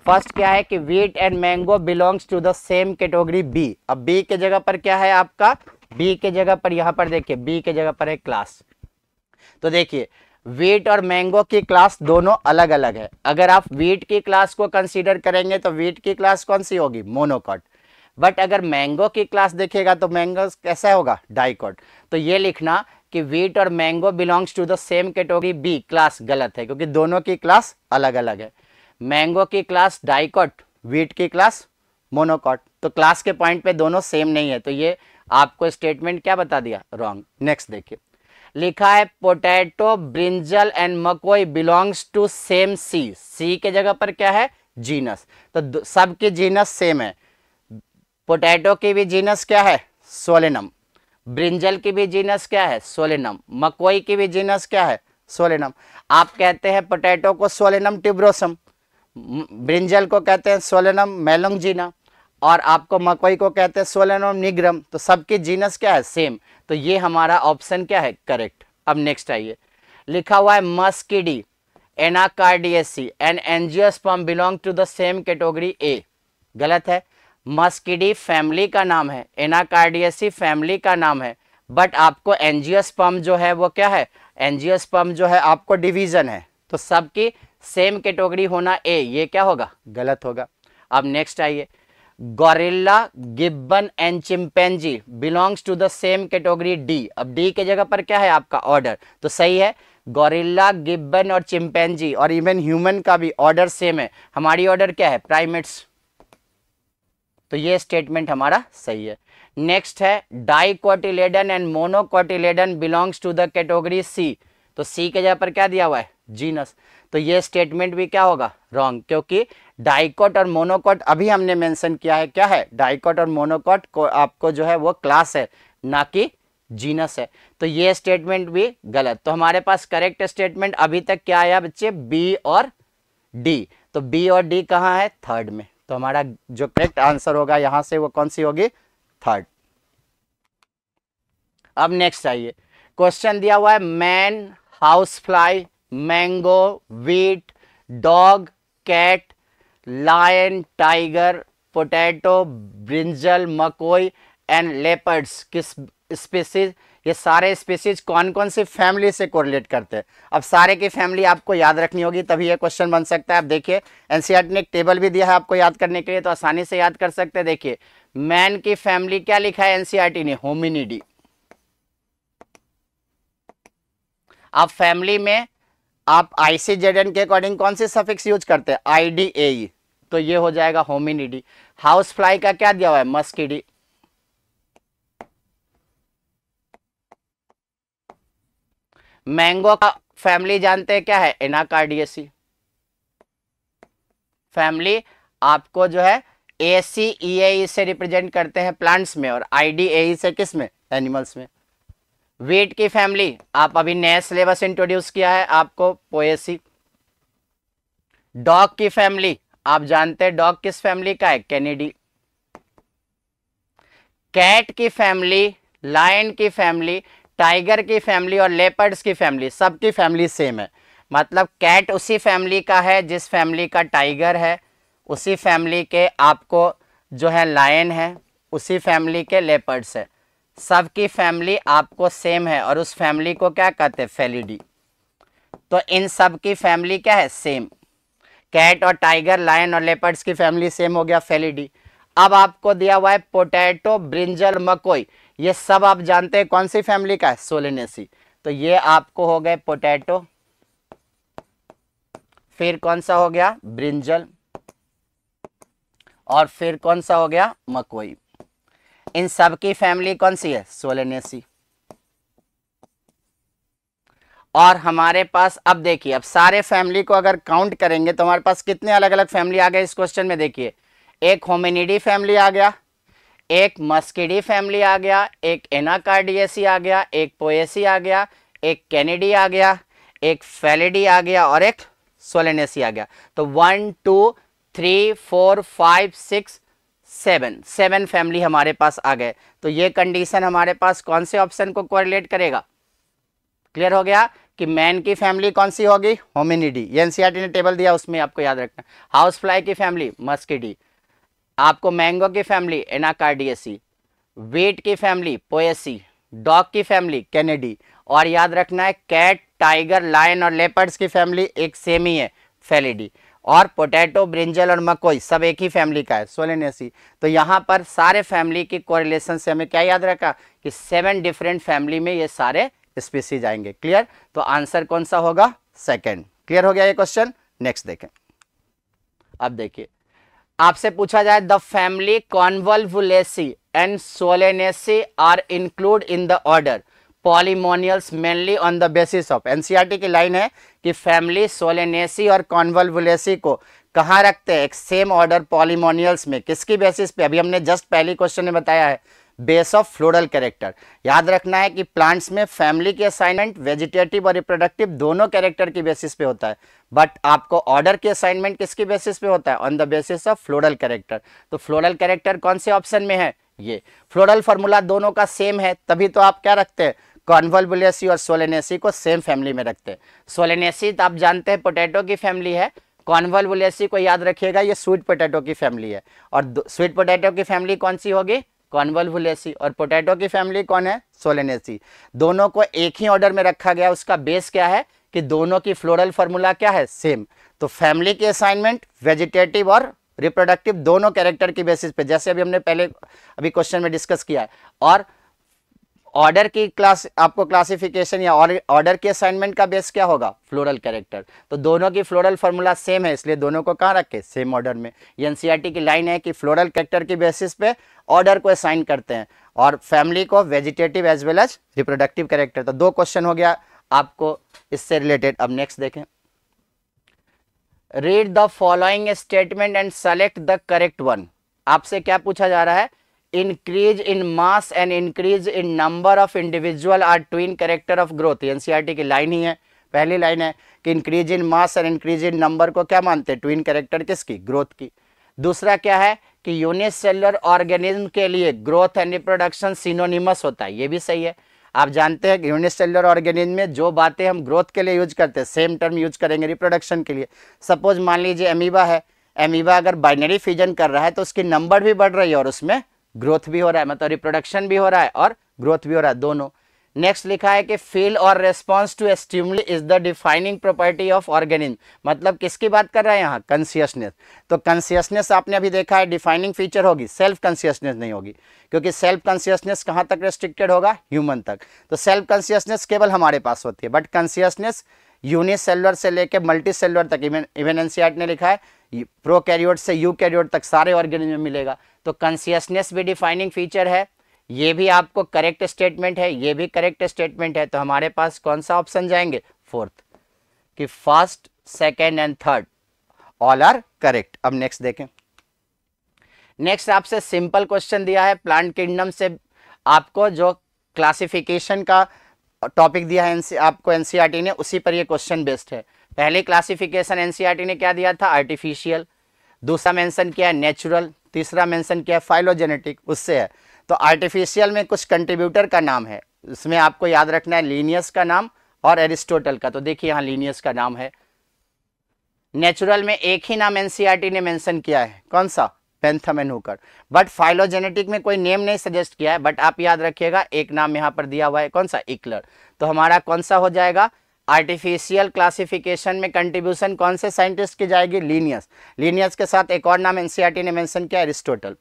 Speaker 4: फर्स्ट क्या है कि wheat and mango belongs to the same category B अब बी के जगह पर क्या है आपका बी के जगह पर यहां पर देखिए बी के जगह पर है क्लास तो देखिए वेट और मैंगो की क्लास दोनों अलग अलग है अगर आप वीट की क्लास को कंसीडर करेंगे तो वीट की क्लास कौन सी होगी मोनोकॉट बट अगर मैंगो की क्लास देखेगा तो मैंगो कैसा होगा डाइकॉट तो ये लिखना कि वीट और mango belongs to the same category B class गलत है क्योंकि दोनों की क्लास अलग अलग है मैंगो की क्लास डाइकॉट वीट की क्लास मोनोकॉट तो क्लास के पॉइंट पे दोनों सेम नहीं है तो ये आपको स्टेटमेंट क्या बता दिया रॉन्ग नेक्स्ट देखिए लिखा है potato brinjal and makoi belongs to same C C के जगह पर क्या है जीनस तो सबकी जीनस सेम है पोटैटो की भी जीनस क्या है सोलेनम ब्रिंजल की भी जीनस क्या है सोलेनम मकोई की भी जीनस क्या है सोलेनम आप कहते हैं पोटैटो को सोलेनम टिब्रोसम ब्रिंजल को कहते हैं सोलेनम मेलोंगजीना और आपको मकई को कहते हैं सोलेनम निग्रम तो सबके जीनस क्या है सेम तो ये हमारा ऑप्शन क्या है करेक्ट अब नेक्स्ट आइए लिखा हुआ है Muscidae Anacardiaceae and angiosperm belong to the same category A गलत है मस्किडी फैमिली का नाम है एनाकार्डियसी फैमिली का नाम है बट आपको एनजियोस्पम जो है वो क्या है एनजियोस्पम जो है आपको डिवीजन है तो सबकी सेम कैटेगरी होना ए ये क्या होगा गलत होगा अब नेक्स्ट आइए gorilla gibbon and chimpanzee belongs to the same category D अब डी के जगह पर क्या है आपका ऑर्डर तो सही है गोरिल्ला गिब्बन और चिंपेंजी और इवन ह्यूमन का भी ऑर्डर सेम है हमारी ऑर्डर क्या है प्राइमेट्स तो ये स्टेटमेंट हमारा सही है नेक्स्ट है dicotyledon and monocotyledon belongs to the category C तो सी के जगह पर क्या दिया हुआ है जीनस तो ये स्टेटमेंट भी क्या होगा रॉन्ग क्योंकि डाइकोट और मोनोकॉट अभी हमने मेंशन किया है क्या है डाइकोट और मोनोकॉट को आपको जो है वो क्लास है ना कि जीनस है तो ये स्टेटमेंट भी गलत तो हमारे पास करेक्ट स्टेटमेंट अभी तक क्या आया बच्चे बी और डी तो बी और डी कहाँ है थर्ड में तो हमारा जो करेक्ट आंसर होगा यहां से वो कौन सी होगी थर्ड अब नेक्स्ट आइए क्वेश्चन दिया हुआ है man house fly mango wheat dog cat lion tiger potato brinjal makoi and leopards किस स्पीसीज ये सारे स्पीसीज कौन कौन सी फैमिली से कोरिलेट करते हैं अब सारे की फैमिली आपको याद रखनी होगी तभी ये क्वेश्चन बन सकता है आप देखिए एनसीआर e ने एक टेबल भी दिया है आपको याद करने के लिए तो आसानी से याद कर सकते हैं देखिए मैन की फैमिली क्या लिखा है एनसीआरटी e ने होमिनिडी आप फैमिली में आप आईसी जेड एन के अकॉर्डिंग कौन से सफिक्स यूज करते हैं आई डी ए तो ये हो जाएगा होमिनिडी हाउस फ्लाई का क्या दिया हुआ है मस्किडी मैंगो का फैमिली जानते हैं क्या है एनाकार्डियसी फैमिली आपको जो है ए सी ई ए से रिप्रेजेंट करते हैं प्लांट्स में और आई डी ए से किस में एनिमल्स में वेट की फैमिली आप अभी नया सिलेबस इंट्रोड्यूस किया है आपको पोएसी डॉग की फैमिली आप जानते हैं डॉग किस फैमिली का है कैनेडी कैट की फैमिली लायन की फैमिली टाइगर की फैमिली और लेपर्ड्स की फैमिली सबकी फैमिली सेम है मतलब कैट उसी फैमिली का है जिस फैमिली का टाइगर है उसी फैमिली के आपको जो है लायन है उसी फैमिली के लेपर्ड्स है सबकी फैमिली आपको सेम है और उस फैमिली को क्या कहते हैं फेलिडी तो इन सब की फैमिली क्या है सेम कैट और टाइगर लायन और लेपर्ड्स की फैमिली सेम हो गया फेलिडी अब आपको दिया हुआ है पोटैटो ब्रिंजल मकोई ये सब आप जानते हैं कौन सी फैमिली का है सोलिनेसी तो ये आपको हो गए पोटैटो फिर कौन सा हो गया ब्रिंजल और फिर कौन सा हो गया मकोई इन सब की फैमिली कौन सी है सोलेनेसी और हमारे पास अब देखिए अब सारे फैमिली को अगर काउंट करेंगे तो हमारे पास कितने अलग अलग फैमिली आ गए इस क्वेश्चन में देखिए एक होमिनिडी फैमिली आ गया एक मस्किडी फैमिली आ गया एक एनाकार्डियसी आ गया एक पोएसी आ गया एक कैनेडी आ गया एक फेलिडी आ गया और एक सोलेनेसी आ गया तो one two three four five six seven seven family हमारे पास आ गए तो ये कंडीशन हमारे पास कौन से ऑप्शन को कोरिलेट करेगा क्लियर हो गया कि मैन की फैमिली कौन सी होगी होमिनिडी ये एनसीईआरटी e ने टेबल दिया उसमें आपको याद रखना हाउस फ्लाई की फैमिली मस्किडी आपको मैंगो की फैमिली एनाकार्डियसी वेट की फैमिली पोएसी डॉग की फैमिली कैनेडी और याद रखना है कैट टाइगर लायन और लेपर्ड्स की फैमिली एक सेम ही है फेलिडी और पोटैटो ब्रिंजल और मकोई सब एक ही फैमिली का है सोलेनेसी तो यहाँ पर सारे फैमिली की कोरिलेशन से हमें क्या याद रखा कि सेवन डिफरेंट फैमिली में ये सारे स्पीसीज आएंगे क्लियर तो आंसर कौन सा होगा सेकेंड क्लियर हो गया ये क्वेश्चन नेक्स्ट देखें अब देखिए आपसे पूछा जाए the family Convolvulaceae and Solanaceae are include in the order Polemoniales mainly on the basis of NCERT की लाइन है कि फैमिली सोलेनेसी और कॉन्वल्वुलेसी को कहाँ रखते हैं एक सेम ऑर्डर पॉलीमोनियल्स में किसकी बेसिस पे अभी हमने जस्ट पहली क्वेश्चन में बताया है बेस ऑफ फ्लोरल कैरेक्टर याद रखना है कि प्लांट्स में फैमिली के असाइनमेंट वेजिटेटिव और रिप्रोडक्टिव दोनों कैरेक्टर की बेसिस पे होता है बट आपको ऑर्डर के असाइनमेंट किसकी बेसिस पे होता है on the basis of floral character तो फ्लोरल कैरेक्टर कौन से ऑप्शन में है ये फ्लोरल फॉर्मूला दोनों का सेम है तभी तो आप क्या रखते हैं कॉन्वलबुलेसी और सोलेनेसी को सेम फैमिली में रखते हैं सोलेनेसी तो आप जानते हैं पोटैटो की फैमिली है कॉन्वलबुलेसी को याद रखिएगा ये स्वीट पोटैटो की फैमिली है और स्वीट पोटैटो की फैमिली कौन सी होगी बुलेसी और पोटैटो की फैमिली कौन है सोलेनेसी दोनों को एक ही ऑर्डर में रखा गया उसका बेस क्या है कि दोनों की फ्लोरल फार्मूला क्या है सेम तो फैमिली की असाइनमेंट वेजिटेटिव और रिप्रोडक्टिव दोनों कैरेक्टर की बेसिस पे जैसे अभी हमने पहले अभी क्वेश्चन में डिस्कस किया है और ऑर्डर की क्लास आपको क्लासिफिकेशन या ऑर्डर की असाइनमेंट का बेस क्या होगा फ्लोरल कैरेक्टर तो दोनों की फ्लोरल फार्मूला सेम है इसलिए दोनों को कहाँ रखें सेम ऑर्डर में ये एनसीईआरटी e की लाइन है कि फ्लोरल कैरेक्टर की बेसिस पे ऑर्डर को असाइन करते हैं और फैमिली को vegetative as well as reproductive character तो दो क्वेश्चन हो गया आपको इससे रिलेटेड अब नेक्स्ट देखें read the following statement and select the correct one आपसे क्या पूछा जा रहा है increase in mass and increase in number of individual of growth N C R NCERT की लाइन ही है पहली लाइन है कि increase in mass and increase in number को क्या मानते हैं ट्विन कैरेक्टर किसकी ग्रोथ की दूसरा क्या है कि यूनिसेलर ऑर्गेनिज्म के लिए ग्रोथ एंड रिप्रोडक्शन सिनोनिमस होता है ये भी सही है आप जानते हैं कि यूनिसेलर ऑर्गेनिज्म में जो बातें हम ग्रोथ के लिए यूज करते हैं सेम टर्म यूज करेंगे रिप्रोडक्शन के लिए सपोज मान लीजिए अमीबा है अमीबा अगर बाइनरी फ्यूजन कर रहा है तो उसकी नंबर भी बढ़ रही है और उसमें ग्रोथ भी हो रहा है मतलब रिप्रोडक्शन भी हो रहा है और ग्रोथ भी हो रहा है दोनों नेक्स्ट लिखा है कि फील और response to stimuli is the defining property of organism मतलब किसकी बात कर रहे हैं यहाँ कंसियसनेस तो कंसियसनेस आपने अभी देखा है डिफाइनिंग फीचर होगी सेल्फ कंसियसनेस नहीं होगी क्योंकि सेल्फ कंसियसनेस कहाँ तक रेस्ट्रिक्टेड होगा ह्यूमन तक तो सेल्फ कंसियसनेस केवल हमारे पास होती है बट कंसियसनेस यूनिसेलुलर से लेकर मल्टी सेलुलर तक इवन इवन एनसीआर ने लिखा है प्रोकैरियोट से यूकैरियोट तक सारे ऑर्गेनिज्म में मिलेगा तो कंसियसनेस भी डिफाइनिंग फीचर है ये भी आपको करेक्ट स्टेटमेंट है ये भी करेक्ट स्टेटमेंट है तो हमारे पास कौन सा ऑप्शन जाएंगे फोर्थ कि first second and third all are correct अब नेक्स्ट देखें नेक्स्ट आपसे सिंपल क्वेश्चन दिया है प्लांट किंगडम से आपको जो क्लासिफिकेशन का टॉपिक दिया है आपको एनसीईआरटी e ने उसी पर ये क्वेश्चन बेस्ड है पहले क्लासिफिकेशन एनसीईआरटी e ने क्या दिया था आर्टिफिशियल दूसरा मेंशन किया है नेचुरल तीसरा मेंशन किया है फाइलोजेनेटिक उससे है तो आर्टिफिशियल में कुछ कंट्रीब्यूटर का नाम है इसमें आपको याद रखना है लीनियस का नाम और एरिस्टोटल का तो देखिए यहाँ लीनियस का नाम है नेचुरल में एक ही नाम एनसीईआरटी e ने मेंशन किया है कौन सा Bentham and Hooker but phylogenetic में कोई नेम नहीं सजेस्ट किया है बट आप याद रखिएगा एक नाम यहाँ पर दिया हुआ है कौन सा इक्लर तो हमारा कौन सा हो जाएगा आर्टिफिशियल क्लासिफिकेशन में कंट्रीब्यूशन कौन से साइंटिस्ट की जाएगी लीनियस लीनियस के साथ एक और नाम एनसीआरटी e ने मेंशन किया एरिस्टोटल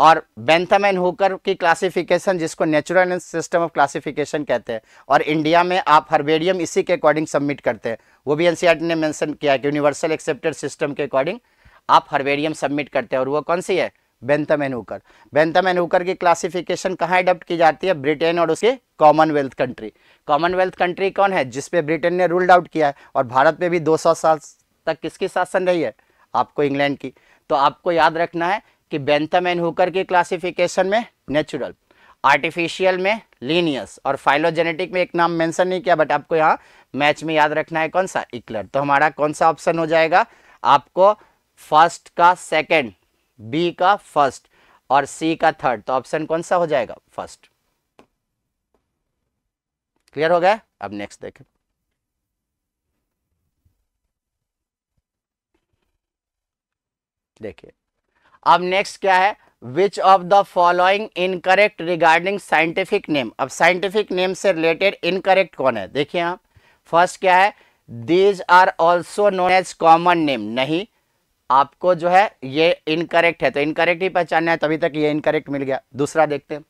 Speaker 4: और बेंथम एंड हुकर की क्लासिफिकेशन जिसको नेचुरल सिस्टम ऑफ क्लासिफिकेशन कहते हैं और इंडिया में आप हर्बेरियम इसी के अकॉर्डिंग सबमिट करते हैं वो भी एनसीआरटी e ने मेंशन किया कि यूनिवर्सल एक्सेप्टेड सिस्टम के अकॉर्डिंग आप हर्वेरियम सबमिट करते हैं और वो कौन सी है Bentham and Hooker Bentham and Hooker की क्लासिफिकेशन कहाँ एडप्ट की जाती है ब्रिटेन और उसके कॉमनवेल्थ कंट्री कॉमनवेल्थ कंट्री कौन है जिसपे ब्रिटेन ने रूल्ड आउट किया है और भारत में भी 200 साल तक किसकी शासन रही है आपको इंग्लैंड की तो आपको याद रखना है कि बेंथम एंड हुकर की क्लासिफिकेशन में नेचुरल आर्टिफिशियल में लीनियस और फाइलोजेनेटिक में एक नाम मेंशन नहीं किया बट आपको यहाँ मैच में याद रखना है कौन सा इक्लर तो हमारा कौन सा ऑप्शन हो जाएगा आपको फर्स्ट का सेकंड बी का फर्स्ट और सी का थर्ड तो ऑप्शन कौन सा हो जाएगा फर्स्ट क्लियर हो गया अब नेक्स्ट देखें देखिए अब नेक्स्ट क्या है which of the following incorrect regarding scientific name अब साइंटिफिक नेम से रिलेटेड इनकरेक्ट कौन है देखिए आप फर्स्ट क्या है these are also known as common name नहीं आपको जो है ये इनकरेक्ट है तो इनकरेक्ट ही पहचानना है तभी तक ये इनकरेक्ट मिल गया दूसरा देखते हैं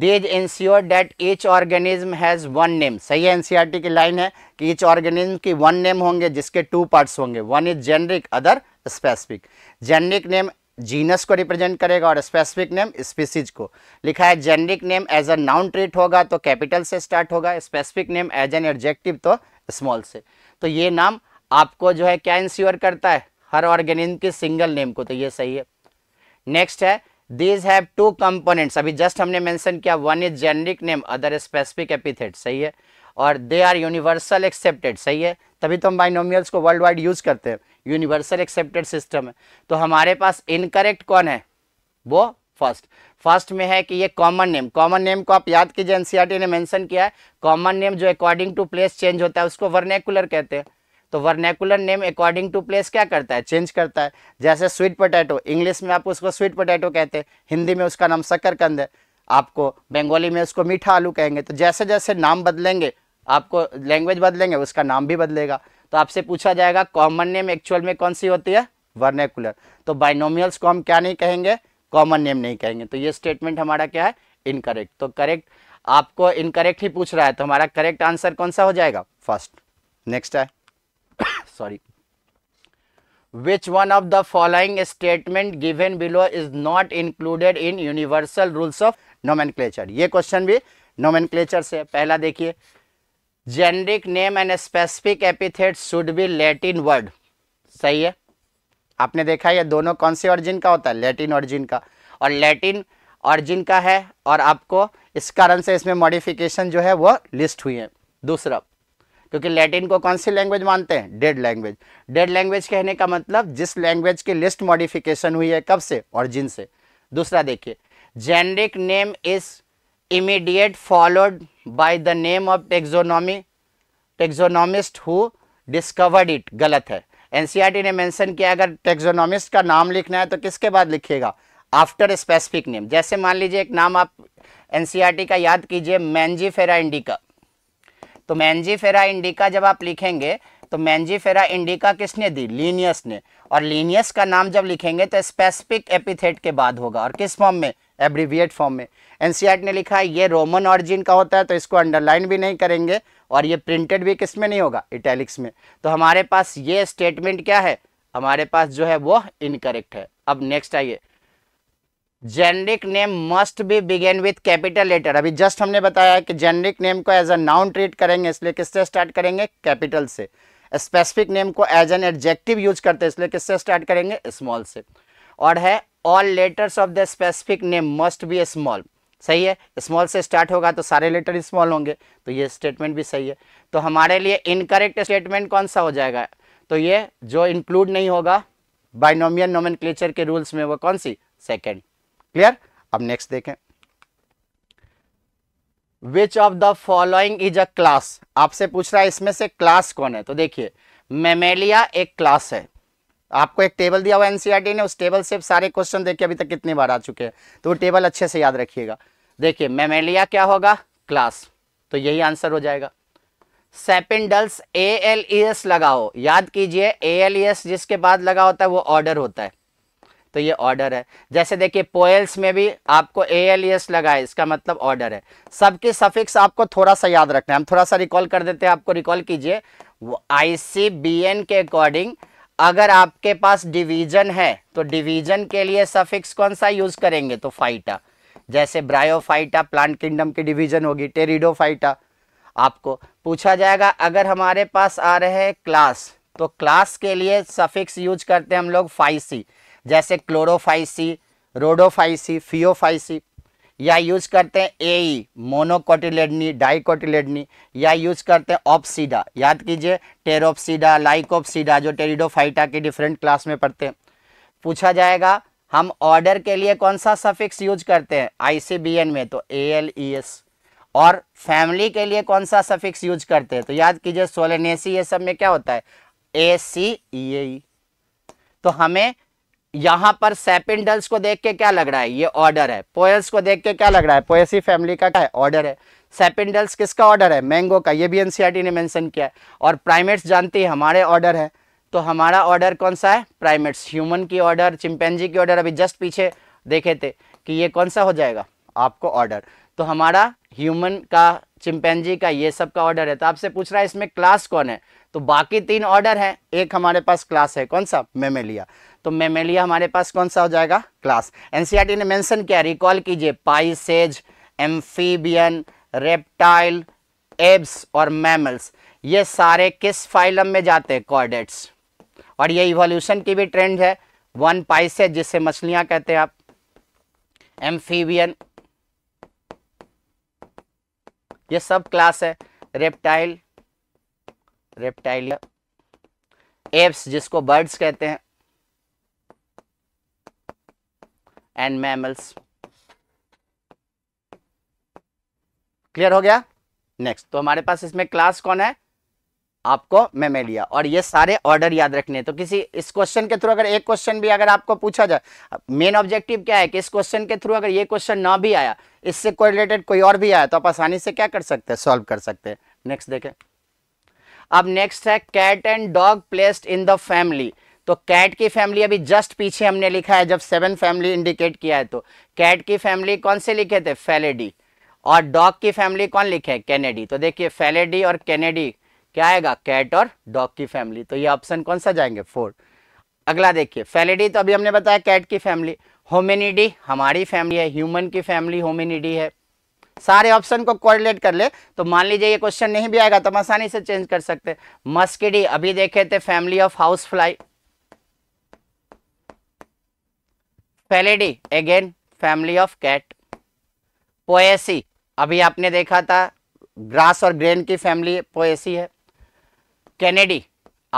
Speaker 4: these ensure that each organism has one name सही है एनसीईआरटी e की लाइन है कि ईच ऑर्गेनिज्म की वन नेम होंगे जिसके टू पार्ट्स होंगे one is generic other specific generic name genus को रिप्रेजेंट करेगा और स्पेसिफिक नेम स्पीसीज को लिखा है generic name as a noun treat होगा तो कैपिटल से स्टार्ट होगा specific name as an adjective तो स्मॉल से तो ये नाम आपको जो है क्या इंश्योर करता है हर ऑर्गेनिज्म के सिंगल नेम को तो ये सही है नेक्स्ट है दीज हैव टू कंपोनेंट्स अभी जस्ट हमने मेंशन किया one is generic name other specific epithet सही है और दे आर यूनिवर्सल एक्सेप्टेड सही है तभी तो हम बाइनोमियल्स को वर्ल्ड वाइड यूज करते हैं यूनिवर्सल एक्सेप्टेड सिस्टम है तो हमारे पास इनकरेक्ट कौन है वो फर्स्ट फर्स्ट में है कि ये कॉमन नेम कॉमन नेम को आप याद कीजिए एनसीईआरटी e ने मेंशन किया है कॉमन नेम जो अकॉर्डिंग टू प्लेस चेंज होता है उसको वर्नेकुलर कहते हैं तो vernacular name according to place क्या करता है चेंज करता है जैसे स्वीट पोटैटो इंग्लिश में आप उसको स्वीट पोटैटो कहते हैं हिंदी में उसका नाम शक्करकंद है आपको बंगाली में उसको मीठा आलू कहेंगे तो जैसे जैसे नाम बदलेंगे आपको लैंग्वेज बदलेंगे उसका नाम भी बदलेगा तो आपसे पूछा जाएगा कॉमन नेम एक्चुअल में कौन सी होती है वर्नेकुलर तो बाइनोमियल्स को हम क्या नहीं कहेंगे कॉमन नेम नहीं कहेंगे तो ये स्टेटमेंट हमारा क्या है इनकरेक्ट तो करेक्ट आपको इनकरेक्ट ही पूछ रहा है तो हमारा करेक्ट आंसर कौन सा हो जाएगा फर्स्ट नेक्स्ट है which one of the following statement given below is not included in universal rules of of nomenclature ये क्वेश्चन भी nomenclature से पहला देखिए generic name and specific epithet should be Latin word सही है आपने देखा ये दोनों कौन से ऑरिजिन का होता है लैटिन ऑरिजिन का और लैटिन ऑरिजिन का है और आपको इस कारण से इसमें मॉडिफिकेशन जो है वो लिस्ट हुई है दूसरा क्योंकि लैटिन को कौन सी लैंग्वेज मानते हैं डेड लैंग्वेज डेड लैंग्वेज कहने का मतलब जिस लैंग्वेज की लिस्ट मॉडिफिकेशन हुई है कब से जिन से दूसरा देखिए generic name is immediate followed by the name of taxonomy taxonomist who discovered it गलत है एनसीईआरटी e ने मेंशन किया अगर टेक्जोनॉमिस्ट का नाम लिखना है तो किसके बाद लिखिएगा आफ्टर स्पेसिफिक नेम जैसे मान लीजिए एक नाम आप एनसीईआरटी e का याद कीजिए मैंजी फेरा इंडिका तो मैंजीफेरा इंडिका जब आप लिखेंगे तो मैंजीफेरा इंडिका किसने दी लीनियस ने और लीनियस का नाम जब लिखेंगे तो स्पेसिफिक एपिथेट के बाद होगा और किस फॉर्म में एब्रीविएट फॉर्म में एनसीआर e ने लिखा है ये रोमन ऑरिजिन का होता है तो इसको अंडरलाइन भी नहीं करेंगे और ये प्रिंटेड भी किस में नहीं होगा इटैलिक्स में तो हमारे पास ये स्टेटमेंट क्या है हमारे पास जो है वो इनकरेक्ट है अब नेक्स्ट आइए generic name must be begin with capital letter अभी जस्ट हमने बताया कि जेनरिक नेम को एज अ नाउन ट्रीट करेंगे इसलिए किससे स्टार्ट करेंगे कैपिटल से स्पेसिफिक नेम को एज एन एडजेक्टिव यूज करते हैं इसलिए किससे स्टार्ट करेंगे स्मॉल से और है all letters of the specific name must be small सही है स्मॉल से स्टार्ट होगा तो सारे लेटर स्मॉल होंगे तो ये स्टेटमेंट भी सही है तो हमारे लिए इनकरेक्ट स्टेटमेंट कौन सा हो जाएगा तो ये जो इंक्लूड नहीं होगा बाइनोमियल नोमेनक्लेचर के रूल्स में वो कौन सी सेकेंड क्लियर अब नेक्स्ट देखें which of the following is a class आपसे पूछ रहा है इसमें से क्लास कौन है तो देखिए मेमेलिया एक क्लास है आपको एक टेबल दिया हुआ एनसीईआरटी e ने उस टेबल से सारे क्वेश्चन देखिए अभी तक कितनी बार आ चुके हैं तो वो टेबल अच्छे से याद रखिएगा देखिए मेमेलिया क्या होगा क्लास तो यही आंसर हो जाएगा सेपिंडल्स ए एल ई एस लगाओ याद कीजिए ए एल ई एस जिसके बाद लगा होता है वो ऑर्डर होता है तो ये ऑर्डर है जैसे देखिए पोएल्स में भी आपको ए एल एस लगा है इसका मतलब ऑर्डर है सबकी सफिक्स आपको थोड़ा सा याद रखना है हम थोड़ा सा रिकॉल कर देते हैं आपको रिकॉल कीजिए आई सी बी एन के अकॉर्डिंग अगर आपके पास डिवीजन है तो डिवीजन के लिए सफिक्स कौन सा यूज करेंगे तो फाइटा जैसे ब्रायोफाइटा प्लांट किंगडम की डिवीजन होगी टेरिडोफाइटा आपको पूछा जाएगा अगर हमारे पास आ रहे हैं क्लास तो क्लास के लिए सफिक्स यूज करते हैं हम लोग फाइसी जैसे क्लोरोफाइसी रोडोफाइसी फियोफाइसी या यूज करते हैं एई e, मोनोकोटिलेडनी डाइकोटिलेडनी या यूज करते हैं ऑप्सीडा याद कीजिए टेरोप्सीडा लाइकोप्सीडा जो टेरिडोफाइटा की डिफरेंट क्लास में पढ़ते हैं पूछा जाएगा हम ऑर्डर के लिए कौन सा सफिक्स यूज करते हैं आईसीबीएन में तो ए एल ई एस और फैमिली के लिए कौन सा सफिक्स यूज करते हैं तो याद कीजिए सोलेनेसी ये सब में क्या होता है ए सी ई ए तो हमें यहां पर सेपेंडल्स को देख के क्या लग रहा है ये ऑर्डर है पोयस को देख के क्या लग रहा है पोयसी फैमिली का क्या है ऑर्डर है सेपेंडल्स किसका ऑर्डर है मैंगो का ये भी एनसीआरटी e ने मेंशन किया है और प्राइमेट्स जानती है हमारे ऑर्डर है तो हमारा ऑर्डर कौन सा है प्राइमेट्स ह्यूमन की ऑर्डर चिंपेन्जी की ऑर्डर अभी जस्ट पीछे देखे थे कि ये कौन सा हो जाएगा आपको ऑर्डर तो हमारा ह्यूमन का चिंपेन्जी का ये सब का ऑर्डर है तो आपसे पूछ रहा है इसमें क्लास कौन है तो बाकी तीन ऑर्डर हैं एक हमारे पास क्लास है कौन सा मेमेलिया तो मेमेलिया हमारे पास कौन सा हो जाएगा क्लास एनसीआरटी e ने मेंशन किया रिकॉल कीजिए पाइसेज एम्फीबियन रेप्टाइल एब्स और मैमल्स ये सारे किस फाइलम में जाते हैं कॉर्डेट्स और ये इवोल्यूशन की भी ट्रेंड है वन पाइसेज जिसे मछलियां कहते हैं आप एम्फीबियन ये सब क्लास है रेप्टाइल रेप्टाइलिया एप्स जिसको बर्ड्स कहते हैं एंड मैमल्स क्लियर हो गया नेक्स्ट तो हमारे पास इसमें क्लास कौन है आपको मेमेलिया और ये सारे ऑर्डर याद रखने तो किसी इस क्वेश्चन के थ्रू अगर एक क्वेश्चन भी अगर आपको पूछा जाए मेन ऑब्जेक्टिव क्या है कि इस क्वेश्चन के थ्रू अगर ये क्वेश्चन ना भी आया इससे कोई रिलेटेड कोई और भी आया तो आप आसानी से क्या कर सकते हैं सॉल्व कर सकते हैं नेक्स्ट देखें अब नेक्स्ट है cat and dog placed in the family तो कैट की फैमिली अभी जस्ट पीछे हमने लिखा है जब सेवन फैमिली इंडिकेट किया है तो कैट की फैमिली कौन से लिखे थे फेलेडी और डॉग की फैमिली कौन लिखे कैनेडी तो देखिए फेलेडी और कैनेडी क्या आएगा कैट और डॉग की फैमिली तो ये ऑप्शन कौन सा जाएंगे फोर अगला देखिए फेलेडी तो अभी हमने बताया कैट की फैमिली होमिनिडी हमारी फैमिली है ह्यूमन की फैमिली होमिनिडी है सारे ऑप्शन को कोऑर्डिनेट कर ले तो मान लीजिए ये क्वेश्चन नहीं भी आएगा तो हम आसानी से चेंज कर सकते मस्किडी अभी देखे थे family of house fly felidae again family of cat poaceae अभी आपने देखा था ग्रास और ग्रेन की फैमिली पोएसी है कैनेडी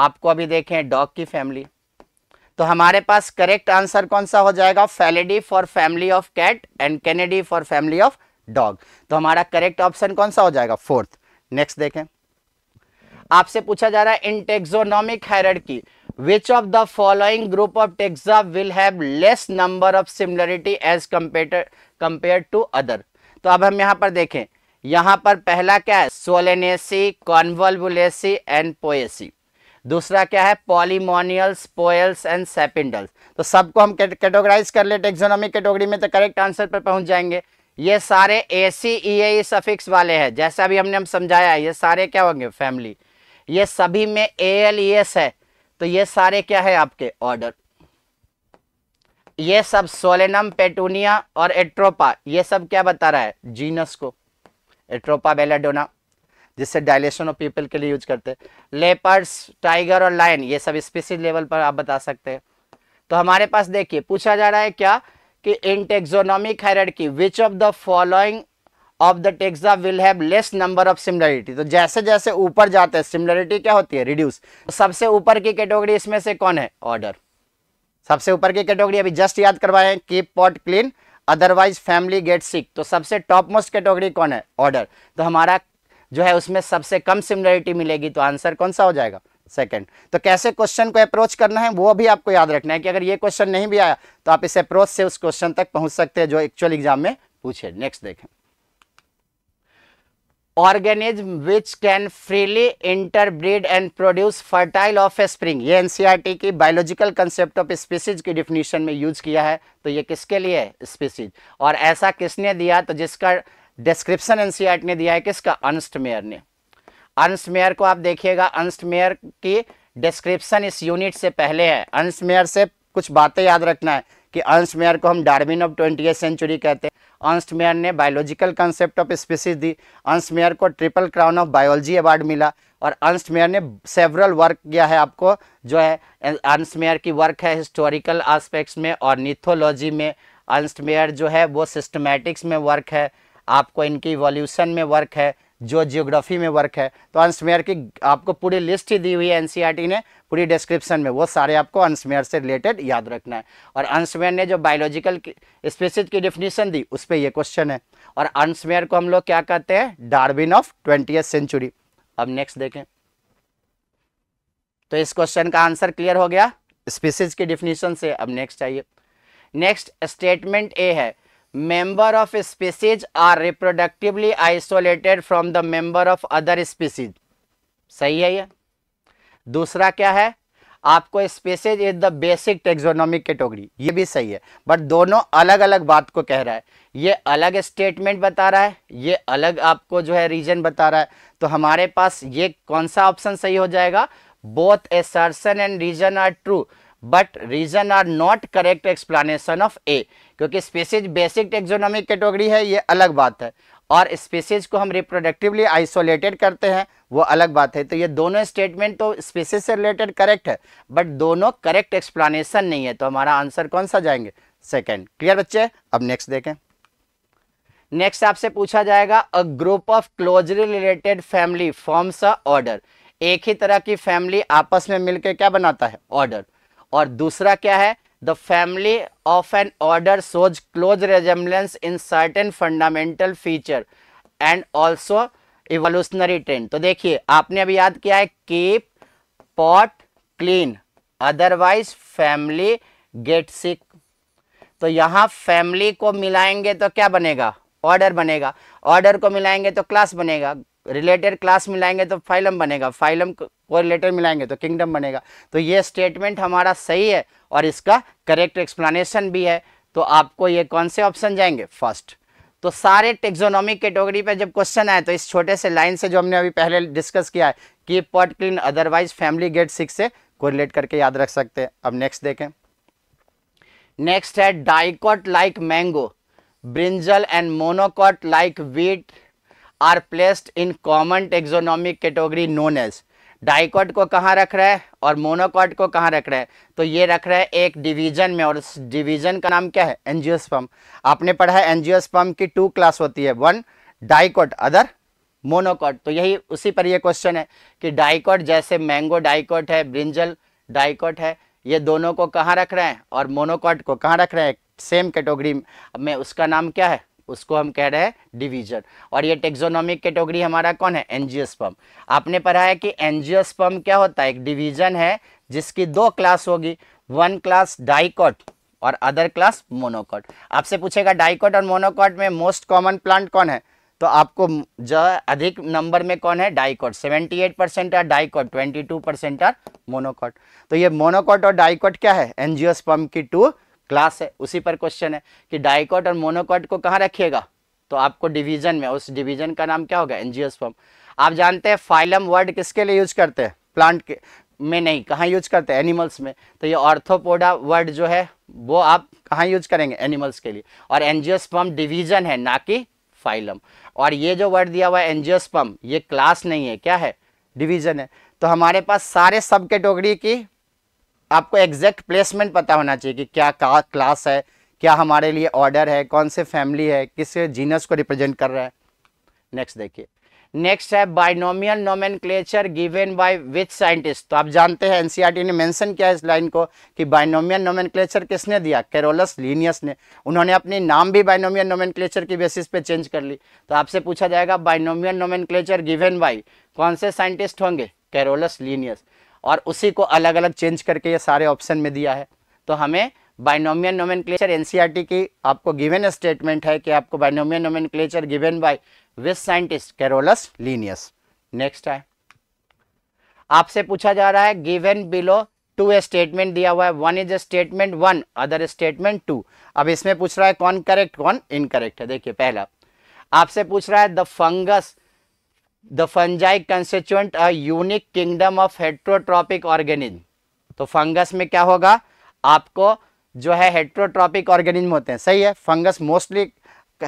Speaker 4: आपको अभी देखें डॉग की फैमिली तो हमारे पास करेक्ट आंसर कौन सा हो जाएगा felidae for family of cat and canidae for family of dog तो हमारा करेक्ट ऑप्शन कौन सा हो जाएगा फोर्थ नेक्स्ट देखें आपसे पूछा जा रहा है इंटेक्सोनॉमिक हैरड which of the following group of taxa will have less number of similarity as compared compared to other तो अब हम यहाँ पर देखें यहाँ पर पहला क्या है सोलेनेसी कॉन्वल्बुलेसी एंड पोएसी दूसरा क्या है पॉलीमोनियल्स पोयल्स एंड सेपिंडल्स तो सबको हम कैटेगराइज कर ले टेक्सोनॉमिक कैटेगरी में तो करेक्ट आंसर पर पहुंच जाएंगे ये सारे ए सी ई ए सफिक्स वाले हैं जैसा अभी हमने हम समझाया ये सारे क्या होंगे फैमिली ये सभी में ए एल ई एस है तो ये सारे क्या है आपके ऑर्डर ये सब सोलेनम पेटूनिया और एट्रोपा ये सब क्या बता रहा है जीनस को एट्रोपा बेलाडोना जिससे डायलेशन ऑफ पीपल के लिए यूज करते हैं लेपर्स टाइगर और लाइन ये सब स्पीसीज लेवल पर आप बता सकते हैं तो हमारे पास देखिए पूछा जा रहा है क्या कि in taxonomic hierarchy which of the following of the taxa will have less number of similarity तो जैसे जैसे ऊपर जाते हैं सिमिलरिटी क्या होती है रिड्यूस तो सबसे ऊपर की कैटेगरी इसमें से कौन है ऑर्डर सबसे ऊपर की कैटेगरी अभी जस्ट याद करवाए keep pot clean otherwise family get sick तो सबसे टॉप मोस्ट कैटेगरी कौन है ऑर्डर तो हमारा जो है उसमें सबसे कम सिमिलरिटी मिलेगी तो आंसर कौन सा हो जाएगा सेकेंड तो कैसे क्वेश्चन को अप्रोच करना है वो भी आपको याद रखना है कि अगर ये क्वेश्चन नहीं भी आया तो आप इस अप्रोच से उस क्वेश्चन तक पहुंच सकते हैं जो एक्चुअल एग्जाम में पूछे नेक्स्ट देखें can freely interbreed and produce fertile offspring ये एनसीईआरटी e की बायोलॉजिकल कंसेप्ट ऑफ स्पीसीज की डिफिनीशन में यूज किया है तो ये किसके लिए है स्पीसीज और ऐसा किसने दिया तो जिसका डिस्क्रिप्शन एनसीईआरटी e ने दिया है किसका अंस्ट मेयर ने अंस्ट मेयर को आप देखिएगा अंस्ट मेयर की डिस्क्रिप्शन इस यूनिट से पहले है अंश मेयर से कुछ बातें याद रखना है कि अंश मेयर को हम डार्विन ऑफ ट्वेंटी सेंचुरी कहते हैं अंश मेयर ने बायोलॉजिकल कंसेप्ट ऑफ स्पीसीज दी अंश मेयर को triple crown of biology award मिला और अंश मेयर ने सेवरल वर्क किया है आपको जो है अंश मेयर की वर्क है हिस्टोरिकल आस्पेक्ट्स में और निथोलॉजी में अंश मेयर जो है वो सिस्टमेटिक्स में वर्क है आपको इनकी वॉल्यूशन में वर्क है जो जियोग्राफी में वर्क है तो अंशमेयर की आपको पूरी लिस्ट ही दी हुई है एनसीईआरटी e ने पूरी डिस्क्रिप्शन में वो सारे आपको अंशमेयर से रिलेटेड याद रखना है और अंशमेयर ने जो बायोलॉजिकल स्पेसिस की डिफिनीशन दी उस पर यह क्वेश्चन है और अंशमेयर को हम लोग क्या कहते हैं डारबिन ऑफ ट्वेंटी सेंचुरी अब नेक्स्ट देखें तो इस क्वेश्चन का आंसर क्लियर हो गया स्पीसीज की डिफिनीशन से अब नेक्स्ट चाहिए नेक्स्ट स्टेटमेंट ए है member of species are reproductively isolated from the member of other species सही है ये दूसरा क्या है आपको species is the basic taxonomic category ये भी सही है बट दोनों अलग अलग बात को कह रहा है ये अलग स्टेटमेंट बता रहा है ये अलग आपको जो है रीजन बता रहा है तो हमारे पास ये कौन सा ऑप्शन सही हो जाएगा both assertion and reason are true but reason are not correct explanation of A क्योंकि स्पेसिज बेसिक टेक्जोनॉमिक कैटेगरी है ये अलग बात है और स्पेसिज को हम रिप्रोडक्टिवली आइसोलेटेड करते हैं वो अलग बात है तो ये दोनों स्टेटमेंट तो स्पीसीज से रिलेटेड करेक्ट है बट दोनों करेक्ट एक्सप्लानेशन नहीं है तो हमारा आंसर कौन सा जाएंगे सेकेंड क्लियर बच्चे अब नेक्स्ट देखें नेक्स्ट आपसे पूछा जाएगा a group of closely related family forms a order एक ही तरह की फैमिली आपस में मिलकर क्या बनाता है ऑर्डर और दूसरा क्या है the family of an order shows close resemblance in certain fundamental feature and also evolutionary trend तो देखिए आपने अभी याद किया है keep pot clean otherwise family get sick तो यहां फैमिली को मिलाएंगे तो क्या बनेगा ऑर्डर बनेगा ऑर्डर को मिलाएंगे तो क्लास बनेगा रिलेटेड क्लास मिलाएंगे तो फाइलम बनेगा फाइलम को रिलेटेड मिलाएंगे तो किंगडम बनेगा तो ये स्टेटमेंट हमारा सही है और इसका करेक्ट एक्सप्लानेशन भी है तो आपको ये कौन से ऑप्शन जाएंगे फर्स्ट तो सारे टेक्जोनॉमिक कैटेगरी पे जब क्वेश्चन आए तो इस छोटे से लाइन से जो हमने अभी पहले डिस्कस किया है कि pot clean otherwise family get sick से कोरिलेट करके याद रख सकते हैं अब नेक्स्ट देखें नेक्स्ट है dicot like mango brinjal and monocot like wheat are placed in common taxonomic category known as dicot को कहाँ रख रहा है और मोनोकॉट को कहाँ रख रहा है तो ये रख रहा है एक डिवीजन में और उस डिवीजन का नाम क्या है एनजियोस्पम आपने पढ़ा है एनजियोस्पम की टू क्लास होती है वन डाइकॉट अदर मोनोकॉट तो यही उसी पर यह क्वेश्चन है कि डाइकॉट जैसे मैंगो डाइकॉट है ब्रिंजल डाइकॉट है ये दोनों को कहाँ रख रहे हैं और मोनोकॉट को कहाँ रख रहे हैं सेम कैटेगरी में उसका नाम क्या है उसको हम कह रहे हैं डिवीजन और ये टेक्जोनॉमिक कैटेगरी हमारा कौन है एनजियोस्पर्म आपने पढ़ा है कि एनजियोस्पर्म क्या होता है एक डिवीजन है जिसकी दो क्लास होगी वन क्लास डाइकॉट और अदर क्लास मोनोकॉट आपसे पूछेगा डाइकॉट और मोनोकॉट में मोस्ट कॉमन प्लांट कौन है तो आपको जो अधिक नंबर में कौन है dicot 78 percent are dicot 22 percent are monocot तो ये मोनोकॉट और डाइकॉट क्या है एनजियोस्पर्म की टू क्लास है उसी पर क्वेश्चन है कि डाइकॉट और मोनोकॉट को कहाँ रखिएगा तो आपको डिवीजन में उस डिवीजन का नाम क्या होगा एनजीएस फॉर्म आप जानते हैं फाइलम वर्ड किसके लिए यूज करते हैं प्लांट के में नहीं कहाँ यूज करते हैं एनिमल्स में तो ये ऑर्थोपोडा वर्ड जो है वो आप कहाँ यूज करेंगे एनिमल्स के लिए और एनजियोस्पम डिवीजन है ना कि फाइलम और ये जो वर्ड दिया हुआ है एनजियोस्पम ये क्लास नहीं है क्या है डिवीजन है तो हमारे पास सारे सब कैटेगरी की आपको एग्जैक्ट प्लेसमेंट पता होना चाहिए कि क्या क्लास है क्या हमारे लिए ऑर्डर है कौन से फैमिली है किस जीनस को रिप्रेजेंट कर रहा है नेक्स्ट देखिए नेक्स्ट है binomial nomenclature given by which scientist तो आप जानते हैं एनसीईआरटी e ने मेंशन किया इस लाइन को कि बाइनोमियल नोमेनक्लेचर किसने दिया कैरोलस लीनियस ने उन्होंने अपने नाम भी बाइनोमियल नोमेनक्लेचर की बेसिस पे चेंज कर ली तो आपसे पूछा जाएगा बाइनोमियल नोमेनक्लेचर गिवन बाय कौन से साइंटिस्ट होंगे कैरोलस लीनियस और उसी को अलग अलग चेंज करके ये सारे ऑप्शन में दिया है तो हमें बाइनोमियन नोमेनक्लेचर क्लेचर की आपको गिवेन स्टेटमेंट है कि आपको binomial nomenclature given by which scientist Carolus Linnaeus next है आपसे पूछा जा रहा है गिवेन बिलो टू स्टेटमेंट दिया हुआ है one is statement one other statement two अब इसमें पूछ रहा है कौन करेक्ट कौन इनकरेक्ट है देखिए पहला आपसे पूछ रहा है the fungus the fungi constituent a unique kingdom of heterotrophic organism तो फंगस में क्या होगा आपको जो है हेट्रोट्रॉपिक ऑर्गेनिज्म होते हैं सही है फंगस मोस्टली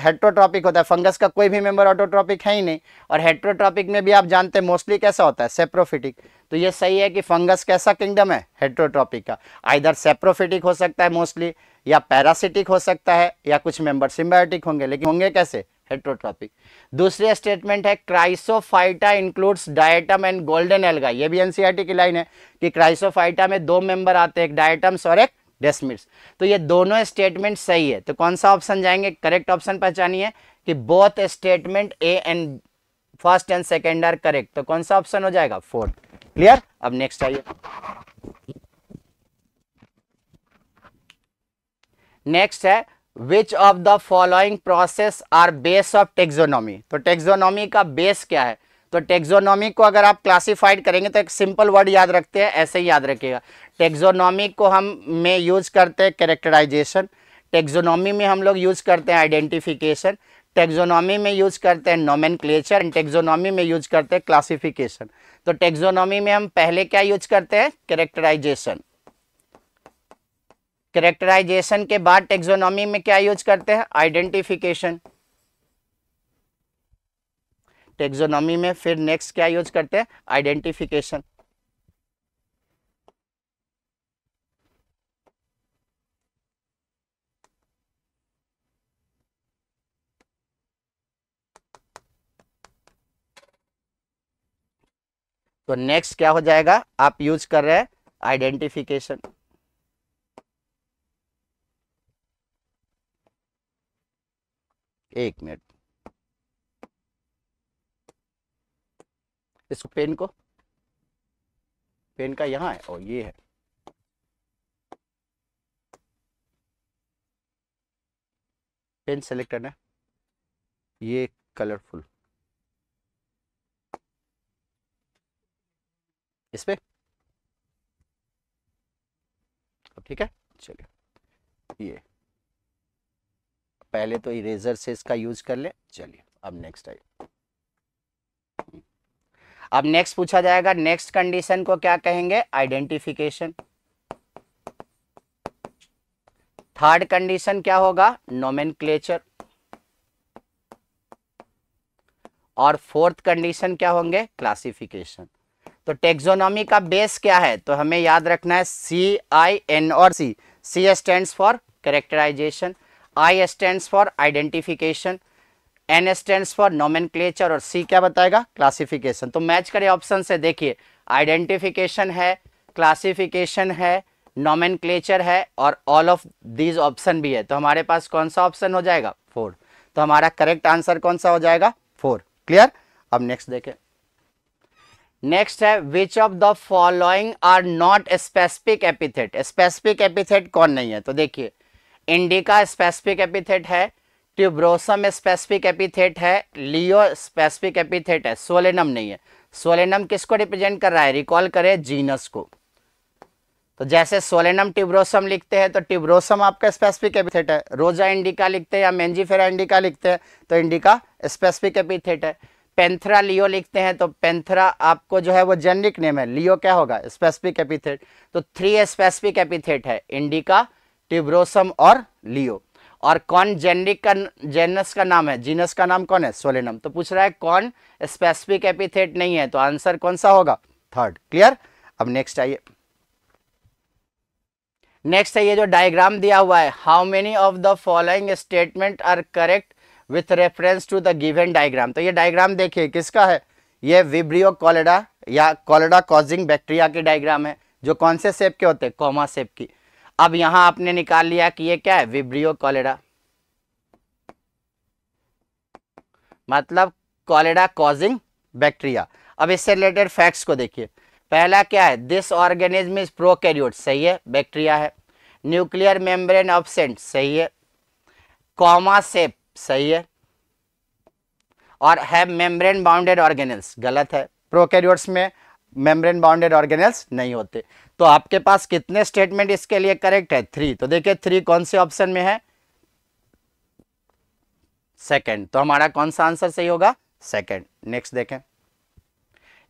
Speaker 4: हेट्रोट्रॉपिक होता है फंगस का कोई भी मेंबर ऑटोट्रॉपिक है ही नहीं और हेट्रोट्रॉपिक में भी आप जानते हैं मोस्टली कैसा होता है सेप्रोफिटिक तो ये सही है कि फंगस कैसा किंगडम है हेट्रोट्रॉपिक का आइधर सेप्रोफिटिक हो सकता है मोस्टली या पैरासिटिक हो सकता है या कुछ मेंबर सिम्बायोटिक होंगे लेकिन होंगे कैसे हेट्रोट्रॉपिक दूसरी स्टेटमेंट है chrysophyta includes diatom and golden alga ये भी एनसीईआरटी e की लाइन है कि क्राइसोफाइटा में दो मेंबर आते हैं एक डायटम्स और एक डेस्मिट्स तो ये दोनों स्टेटमेंट सही है तो कौन सा ऑप्शन जाएंगे करेक्ट ऑप्शन पहचानी है कि both statement A and first and second are correct तो कौन सा ऑप्शन हो जाएगा फोर्थ क्लियर अब नेक्स्ट आइए नेक्स्ट है which of the following process are base of taxonomy तो टेक्जोनॉमी का बेस क्या है तो टेक्जोनॉमी को अगर आप क्लासिफाइड करेंगे तो एक सिंपल वर्ड याद रखते हैं ऐसे ही याद रखिएगा टेक्जोनॉमी को हम में यूज करते हैं कैरेक्टराइजेशन टेक्जोनॉमी में हम लोग यूज करते हैं आइडेंटिफिकेशन टेक्जोनॉमी में यूज करते हैं नोमेन क्लेचर एंड टेक्जोनॉमी में यूज करते हैं क्लासिफिकेशन तो टेक्जोनॉमी में हम पहले क्या यूज करते हैं कैरेक्टराइजेशन करेक्टराइजेशन के बाद टेक्सोनॉमी में क्या यूज करते हैं आइडेंटिफिकेशन टेक्सोनॉमी में फिर नेक्स्ट क्या यूज करते हैं आइडेंटिफिकेशन तो नेक्स्ट क्या हो जाएगा आप यूज कर रहे हैं आइडेंटिफिकेशन एक मिनट इसको पेन को पेन का यहां है और ये है पेन सेलेक्ट करना है ये कलरफुल इस पर ठीक है चलिए ये पहले तो इरेजर से इसका यूज कर ले चलिए अब नेक्स्ट आइए अब नेक्स्ट पूछा जाएगा नेक्स्ट कंडीशन को क्या कहेंगे आइडेंटिफिकेशन थर्ड कंडीशन क्या होगा नोमेन और फोर्थ कंडीशन क्या होंगे क्लासिफिकेशन तो टेक्सोनॉमी का बेस क्या है तो हमें याद रखना है सी आई एन और C C stand for characterization I stand for identification N stand for nomenclature और सी क्या बताएगा क्लासिफिकेशन तो मैच करें ऑप्शन से देखिए आइडेंटिफिकेशन है क्लासिफिकेशन है नॉमेन है और ऑल ऑफ दीज ऑप्शन भी है तो हमारे पास कौन सा ऑप्शन हो जाएगा फोर तो हमारा करेक्ट आंसर कौन सा हो जाएगा फोर क्लियर अब नेक्स्ट देखें नेक्स्ट है which of the following are not specific epithet specific epithet कौन नहीं है तो देखिए इंडिका स्पेसिफिक एपिथेट है ट्यूब्रोसम स्पेसिफिक एपिथेट है लियो स्पेसिफिक एपिथेट है सोलेनम नहीं है सोलेनम किसको रिप्रेजेंट कर रहा है रिकॉल करें जीनस को तो जैसे सोलेनम ट्यूब्रोसम लिखते हैं तो ट्यूब्रोसम आपका स्पेसिफिक एपिथेट है रोजा इंडिका लिखते हैं या मेंजीफेरा इंडिका लिखते हैं तो इंडिका स्पेसिफिक एपिथेट है पेंथरा लियो लिखते हैं तो पेंथरा आपको जो है वो जेनरिक नेम है लियो क्या होगा स्पेसिफिक एपिथेट तो थ्री स्पेसिफिक एपिथेट है इंडिका टिब्रोसम और लियो और कौन जेनरिक का जेनस का नाम है जीनस का नाम कौन है सोलेनम तो पूछ रहा है कौन स्पेसिफिक एपिथेट नहीं है तो आंसर कौन सा होगा थर्ड क्लियर अब नेक्स्ट आइए नेक्स्ट है ये जो डायग्राम दिया हुआ है how many of the following statement are correct with reference to the given diagram तो ये डायग्राम देखिए किसका है ये विब्रियो कॉलेडा या कॉलेडा कॉजिंग बैक्टीरिया के डायग्राम है जो कौन से सेप के होते हैं कॉमा सेप की अब यहां आपने निकाल लिया कि ये क्या है विब्रियो कॉलेडा मतलब कॉलेडा कॉजिंग बैक्टीरिया अब इससे रिलेटेड फैक्ट्स को देखिए पहला क्या है दिस ऑर्गेनिज्म इज प्रोकैरियोट सही है बैक्टीरिया है न्यूक्लियर मेम्ब्रेन ऑब्सेंट सही है कॉमा सेप सही है और हैव मेम्ब्रेन बाउंडेड ऑर्गेनल्स गलत है प्रोकैरियोट्स में मेम्ब्रेन बाउंडेड ऑर्गेनल्स नहीं होते तो आपके पास कितने स्टेटमेंट इसके लिए करेक्ट है थ्री तो देखिए थ्री कौन से ऑप्शन में है सेकेंड तो हमारा कौन सा आंसर सही होगा सेकेंड नेक्स्ट देखें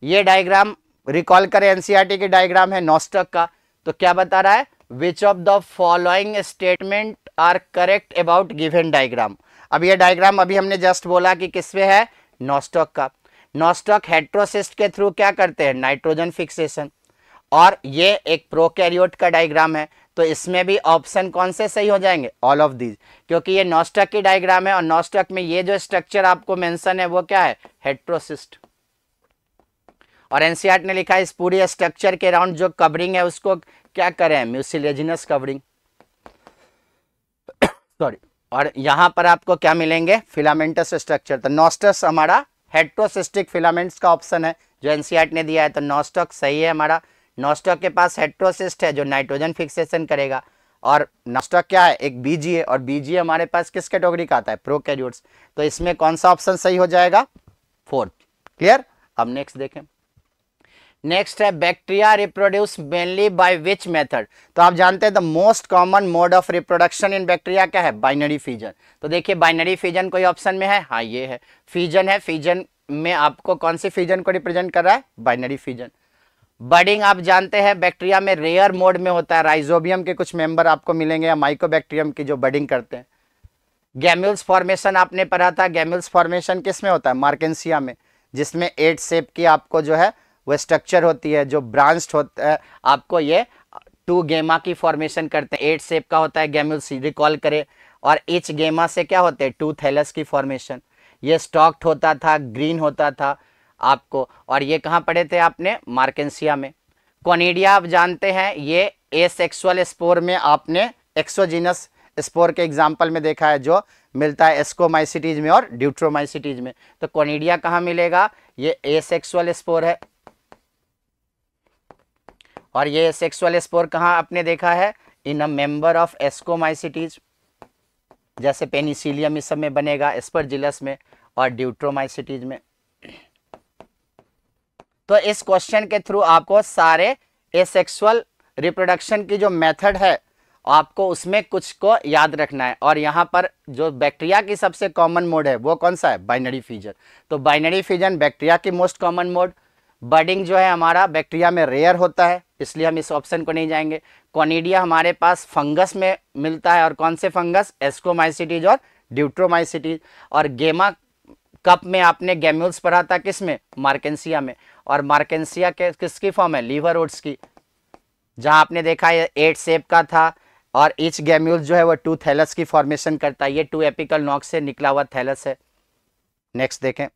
Speaker 4: ये डायग्राम रिकॉल करें एनसीईआरटी e की डायग्राम है नोस्टक का तो क्या बता रहा है which of the following statement are correct about given diagram अब ये डायग्राम अभी हमने जस्ट बोला कि किसमें है नॉस्टॉक का नॉस्टॉक हेट्रोसिस्ट के थ्रू क्या करते हैं नाइट्रोजन फिक्सेशन और ये एक प्रोकैरियोट का डायग्राम है तो इसमें भी ऑप्शन कौन से सही हो जाएंगे ऑल ऑफ दीज क्योंकि ये नॉस्टक की डायग्राम है और नोस्टक में ये जो स्ट्रक्चर आपको मेंशन है वो क्या है हेट्रोसिस्ट और एनसीआर e ने लिखा है इस पूरी स्ट्रक्चर के राउंड जो कवरिंग है उसको क्या करें म्यूसिलेजिनस कवरिंग सॉरी और यहां पर आपको क्या मिलेंगे फिलामेंटस स्ट्रक्चर तो नॉस्टस हमारा हेट्रोसिस्टिक फिलामेंट्स का ऑप्शन है जो एनसीआर ने दिया है तो नॉस्टॉक सही है हमारा नॉस्टॉक के पास हेट्रोसिस्ट है जो नाइट्रोजन फिक्सेशन करेगा और नॉस्टॉक क्या है एक बीजीए और बीजी हमारे पास किस कैटेगरी का आता है प्रोकैरियोट्स तो इसमें कौन सा ऑप्शन सही हो जाएगा फोर्थ क्लियर अब नेक्स्ट देखें नेक्स्ट है bacteria reproduce mainly by which method तो आप जानते हैं the most common mode of reproduction in bacteria क्या है बाइनरी फ्यूजन तो देखिए बाइनरी फ्यूजन कोई ऑप्शन में है हाँ ये है फ्यूजन है फ्यूजन में आपको कौन सी फ्यूजन को रिप्रेजेंट कर रहा है बाइनरी फ्यूजन बडिंग आप जानते हैं बैक्टीरिया में रेयर मोड में होता है राइजोबियम के कुछ मेंबर आपको मिलेंगे या माइकोबैक्टीरियम की जो बडिंग करते हैं गैम्यूल्स फॉर्मेशन आपने पढ़ा था गैम्यूल्स फॉर्मेशन किस में होता है मार्केंसिया में जिसमें एट सेप की आपको जो है वह स्ट्रक्चर होती है जो ब्रांच्ड होता है आपको ये टू गेमा की फॉर्मेशन करते हैं एट सेप का होता है गेम्यूल्स रिकॉल करे और एच गेमा से क्या होते हैं टू थैलस की फॉर्मेशन ये स्टॉक्ट होता था ग्रीन होता था आपको और ये कहाँ पढ़े थे आपने मार्केंसिया में कोनेडिया आप जानते हैं ये एसेक्सुअल स्पोर में आपने एक्सोजिनस स्पोर के एग्जाम्पल में देखा है जो मिलता है एस्कोमाइसिटीज में और ड्यूट्रोमाइसिटीज में तो कोनेडिया कहाँ मिलेगा ये एसेक्सुअल स्पोर है और ये सेक्सुअल स्पोर कहाँ आपने देखा है in a member of ascomycetes जैसे पेनिसिलियम इस सब में बनेगा स्पर्जिलस में और ड्यूट्रोमाइसिटीज में तो इस क्वेश्चन के थ्रू आपको सारे एसेक्सुअल रिप्रोडक्शन की जो मेथड है आपको उसमें कुछ को याद रखना है और यहाँ पर जो बैक्टीरिया की सबसे कॉमन मोड है वो कौन सा है बाइनरी फ्यूजन तो बाइनरी फ्यूजन बैक्टीरिया की मोस्ट कॉमन मोड बर्डिंग जो है हमारा बैक्टीरिया में रेयर होता है इसलिए हम इस ऑप्शन को नहीं जाएंगे कॉनिडिया हमारे पास फंगस में मिलता है और कौन से फंगस एस्कोमाइसिटीज और ड्यूट्रोमाइसिटीज और गेमा कप में आपने गेम्यूल्स पढ़ा था किस में मार्केंसिया में और मार्केंसिया के किसकी फॉर्म है लीवर ओड्स की जहां आपने देखा है एट सेप का था और इच गेम्यूल जो है वो टू थैलस की फॉर्मेशन करता है ये टू एपिकल नॉक से निकला हुआ थैलस है नेक्स्ट देखें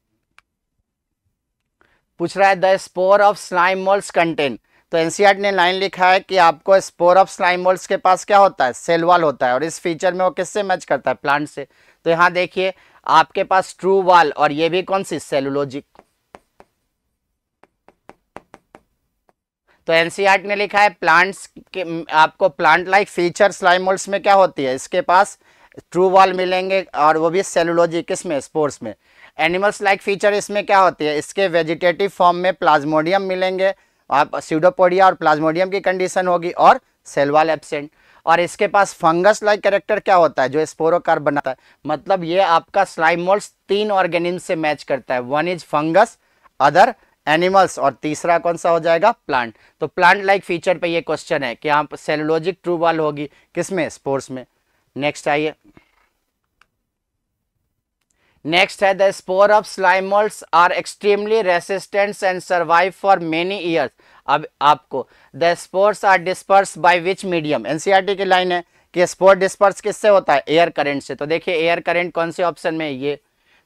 Speaker 4: पूछ रहा है the spore of slime moulds content तो एनसीआर ने लाइन लिखा है कि आपको ऑफ स्लाइम वोल्स के पास क्या होता है सेल वॉल होता है और इस फीचर में वो किससे मैच करता है प्लांट से तो यहाँ देखिए आपके पास ट्रू वॉल और ये भी कौन सी सेलुलोजिक तो एनसीआर ने लिखा है प्लांट्स के आपको प्लांट लाइक फीचर स्लाइम वोल्स में क्या होती है इसके पास ट्रू वॉल मिलेंगे और वो भी सेलुलोजी किसमें स्पोर्ट्स में एनिमल्स लाइक फीचर इसमें क्या होती है इसके वेजिटेटिव फॉर्म में प्लाज्मोडियम मिलेंगे आप सीडोपोडिया और प्लाज्मोडियम की कंडीशन होगी और सेलवाल एबसेंट और इसके पास फंगस लाइक कैरेक्टर क्या होता है जो स्पोरोकार बनाता है मतलब ये आपका स्लाइम मोल्स तीन ऑर्गेनिज्म से मैच करता है one is fungus other animals और तीसरा कौन सा हो जाएगा प्लांट तो प्लांट लाइक फीचर पे ये क्वेश्चन है कि आप सेलोलॉजिक ट्रू वॉल होगी किसमें स्पोर्ट्स में नेक्स्ट आइए नेक्स्ट है the spore of slime moulds are extremely resistant and survive for many years अब आपको the spores are disperse by which medium NCERT की लाइन है कि स्पोर डिस्पर्स किससे होता है एयर करंट से तो देखिए एयर करंट कौन से ऑप्शन में है ये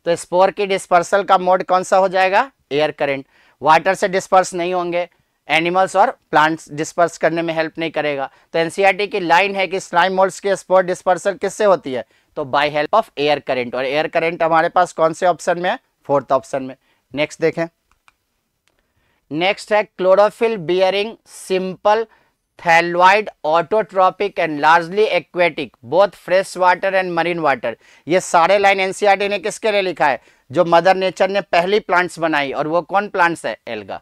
Speaker 4: तो स्पोर की डिस्पर्सल का मोड कौन सा हो जाएगा एयर करंट वाटर से डिस्पर्स नहीं होंगे एनिमल्स और प्लांट्स डिस्पर्स करने में हेल्प नहीं करेगा तो एनसीईआरटी e की लाइन है कि स्लाइम मोल्ड्स के स्पोर डिस्पर्सल किससे होती है तो by help of air current और एयर करंट हमारे पास कौन से ऑप्शन में है फोर्थ ऑप्शन में नेक्स्ट देखें नेक्स्ट है chlorophyll bearing simple thalloid autotrophic and largely aquatic both fresh water and marine water ये सारे लाइन एनसीआरटी e ने किसके लिए लिखा है जो मदर नेचर ने पहली प्लांट्स बनाई और वो कौन प्लांट्स है एल्गा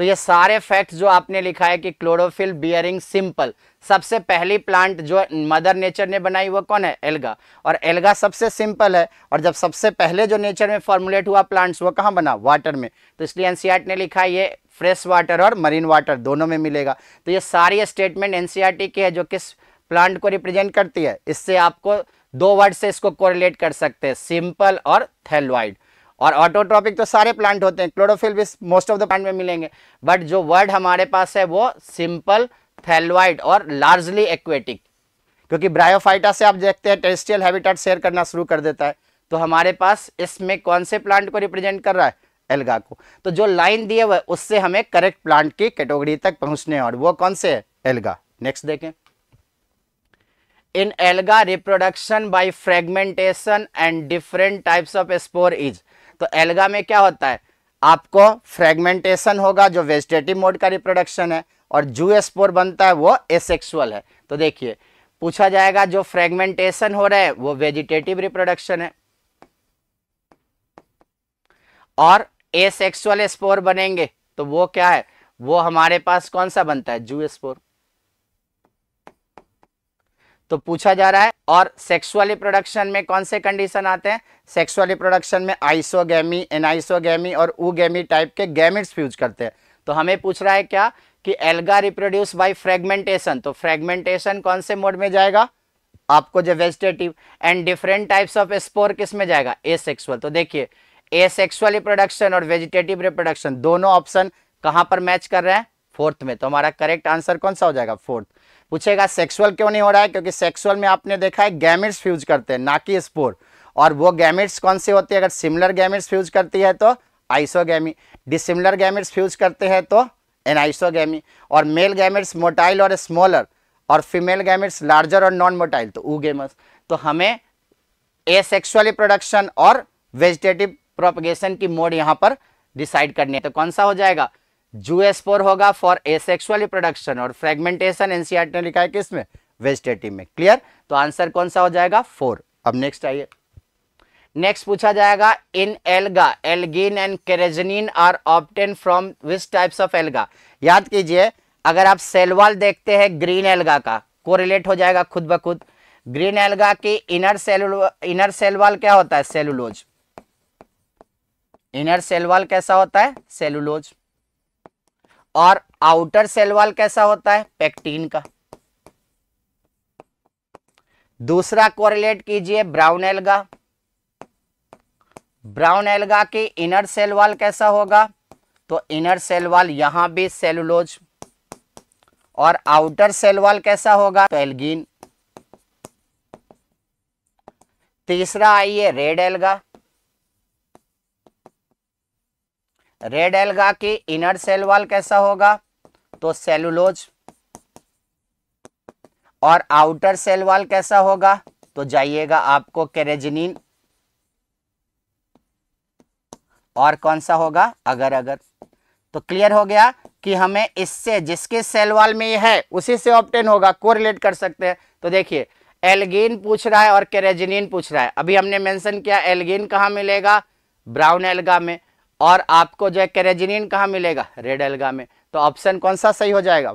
Speaker 4: तो ये सारे फैक्ट जो आपने लिखा है कि क्लोरोफिल बियरिंग सिंपल सबसे पहली प्लांट जो मदर नेचर ने बनाई वो कौन है एल्गा और एल्गा सबसे सिंपल है और जब सबसे पहले जो नेचर में फॉर्मुलेट हुआ प्लांट्स वो कहाँ बना वाटर में तो इसलिए एनसीआर e ने लिखा ये फ्रेश वाटर और मरीन वाटर दोनों में मिलेगा तो ये सारी स्टेटमेंट एनसीआर e की है जो किस प्लांट को रिप्रेजेंट करती है इससे आपको दो वर्ड से इसको कोरिलेट कर सकते हैं सिंपल और थेलवाइड और ऑटोट्रॉपिक तो सारे प्लांट होते हैं क्लोरोफिल भी मोस्ट ऑफ द प्लांट में मिलेंगे बट जो वर्ड हमारे पास है वो सिंपल थैलवाइड और लार्जली एक्वेटिक क्योंकि ब्रायोफाइटा से आप देखते हैं टेरिस्ट्रियल हैबिटेट शेयर करना शुरू कर देता है तो हमारे पास इसमें कौन से प्लांट को रिप्रेजेंट कर रहा है एल्गा को तो जो लाइन दिए हुए उससे हमें करेक्ट प्लांट की कैटेगरी तक पहुंचने और वो कौन से है एल्गा नेक्स्ट देखें in alga reproduction by fragmentation and different types of spore is तो एल्गा में क्या होता है आपको फ्रेगमेंटेशन होगा जो वेजिटेटिव मोड का रिप्रोडक्शन है और जू स्पोर बनता है वो एसेक्सुअल है तो देखिए पूछा जाएगा जो फ्रेगमेंटेशन हो रहा है वो वेजिटेटिव रिप्रोडक्शन है और एसेक्सुअल स्पोर बनेंगे तो वो क्या है वो हमारे पास कौन सा बनता है जू स्पोर तो पूछा जा रहा है और सेक्सुअली प्रोडक्शन में कौन से कंडीशन आते हैं सेक्सुअली प्रोडक्शन में आइसोगेमी एनाइसोगेमी और उगेमी टाइप के गैमिट्स यूज करते हैं तो हमें पूछ रहा है क्या कि एल्गा रिप्रोड्यूस बाय फ्रेगमेंटेशन तो फ्रेगमेंटेशन कौन से मोड में जाएगा आपको जो vegetative and different types of spore किस में जाएगा ए सेक्सुअल तो देखिए ए सेक्सुअल रिप्रोडक्शन और वेजिटेटिव रिप्रोडक्शन दोनों ऑप्शन कहां पर मैच कर रहे हैं फोर्थ में तो हमारा करेक्ट आंसर कौन सा हो जाएगा फोर्थ पूछेगा सेक्सुअल क्यों नहीं हो रहा है क्योंकि सेक्सुअल में आपने देखा है गैमिट्स फ्यूज करते हैं ना कि स्पोर और वो गैमिट्स कौन से होते हैं अगर सिमिलर गैमिट्स फ्यूज करती है तो आइसोगैमी डिसिमिलर गैमिट्स फ्यूज करते हैं तो एनाइसोगैमी और मेल गैमिट्स मोटाइल और स्मॉलर और फीमेल गैमिट्स लार्जर और नॉन मोटाइल तो ऊगेमस तो हमें ए प्रोडक्शन और वेजिटेटिव प्रोपगेशन की मोड यहाँ पर डिसाइड करनी है तो कौन सा हो जाएगा फोर होगा फॉर एसेक्सुअल रिप्रोडक्शन और फ्रेगमेंटेशन एनसीआर e ने लिखा है किसमें वेजिटेटिव में क्लियर तो आंसर कौन सा हो जाएगा फोर अब नेक्स्ट आइए नेक्स्ट पूछा जाएगा in alga algin and carrageenan are obtained from which types of alga याद कीजिए अगर आप सेलवाल देखते हैं ग्रीन एल्गा का कोरिलेट हो जाएगा खुद ब खुद ग्रीन एल्गा की इनर सेल इनर सेलवाल क्या होता है सेलुलोज इनर सेलवाल कैसा होता है सेलुलोज और आउटर सेल वॉल कैसा होता है पेक्टीन का दूसरा कोरिलेट कीजिए ब्राउन एल्गा ब्राउन एल्गा की इनर सेल वॉल कैसा होगा तो इनर सेल वॉल यहां भी सेलुलोज और आउटर सेल वॉल कैसा होगा तो एल्गिन तीसरा आइए रेड एल्गा रेड एल्गा की इनर सेल वॉल कैसा होगा तो सेलुलोज और आउटर सेल वॉल कैसा होगा तो जाइएगा आपको कैरेजिन और कौन सा होगा अगर अगर तो क्लियर हो गया कि हमें इससे जिसके सेल वॉल में है उसी से ऑप्टेन होगा कोरिलेट कर सकते हैं तो देखिए एल्गिन पूछ रहा है और कैरेजिन पूछ रहा है अभी हमने मेंशन किया एल्गिन कहां मिलेगा ब्राउन एल्गा में और आपको जो है कैरेजिनियन कहाँ मिलेगा रेड एल्गा में तो ऑप्शन कौन सा सही हो जाएगा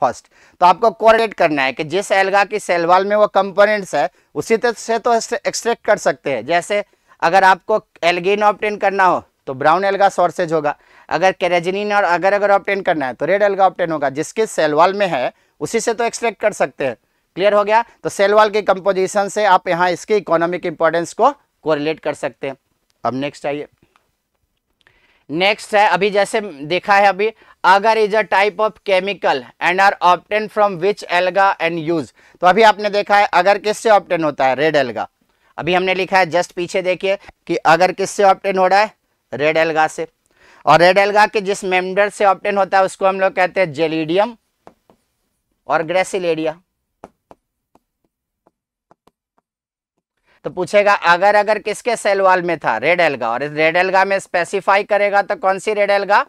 Speaker 4: फर्स्ट तो आपको कोरिलेट करना है कि जिस एल्गा की सेलवाल में वो कंपोनेंट्स है उसी तरह से तो एक्सट्रैक्ट कर सकते हैं जैसे अगर आपको एल्गिन ऑप्टेन करना हो तो ब्राउन एल्गा सोर्सेज होगा अगर कैरेजिनिन और अगर अगर ऑप्टेन करना है तो रेड एल्गा ऑप्टेन होगा जिसके सेलवाल में है उसी से तो एक्सट्रैक्ट कर सकते हैं क्लियर हो गया तो सेलवाल की कंपोजिशन से आप यहाँ इसके इकोनॉमिक इंपॉर्टेंस को कोरिलेट कर सकते हैं अब नेक्स्ट आइए नेक्स्ट है अभी जैसे देखा है अभी अगर is a type of chemical and are obtained from which alga and use तो अभी आपने देखा है अगर किससे ऑप्टेन होता है रेड एल्गा अभी हमने लिखा है जस्ट पीछे देखिए कि अगर किससे ऑप्टेन हो रहा है रेड एल्गा से और रेड एल्गा के जिस मेम्बर से ऑप्टेन होता है उसको हम लोग कहते हैं जेलिडियम और ग्रेसिलेडिया तो पूछेगा अगर अगर किसके सेल वाल में था रेड एल्गा और इस रेड एल्गा में स्पेसिफाई करेगा तो कौन सी रेड एल्गा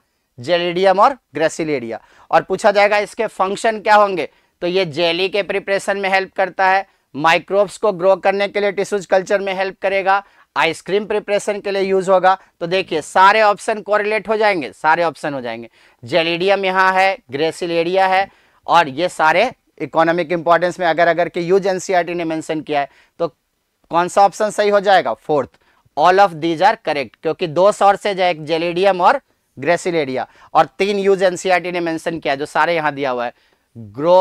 Speaker 4: जेलिडियम और ग्रेसिलेडिया और पूछा जाएगा इसके फंक्शन क्या होंगे तो ये जेली के प्रिपरेशन में हेल्प करता है माइक्रोब्स को ग्रो करने के लिए टिश्यूज कल्चर में हेल्प करेगा आइसक्रीम प्रिपरेशन के लिए यूज होगा तो देखिए सारे ऑप्शन कोरिलेट हो जाएंगे सारे ऑप्शन हो जाएंगे जेलिडियम यहाँ है ग्रेसिलेडिया है और ये सारे इकोनॉमिक इंपॉर्टेंस में अगर अगर के यूज एनसीईआरटी e ने मेंशन किया है तो कौन सा ऑप्शन सही हो जाएगा fourth all of these are correct क्योंकि दो सोर्स है एक जेलेडियम और ग्रेसिलेडिया और तीन यूज एनसीआरटी e ने मेंशन किया है जो सारे यहां दिया हुआ है grow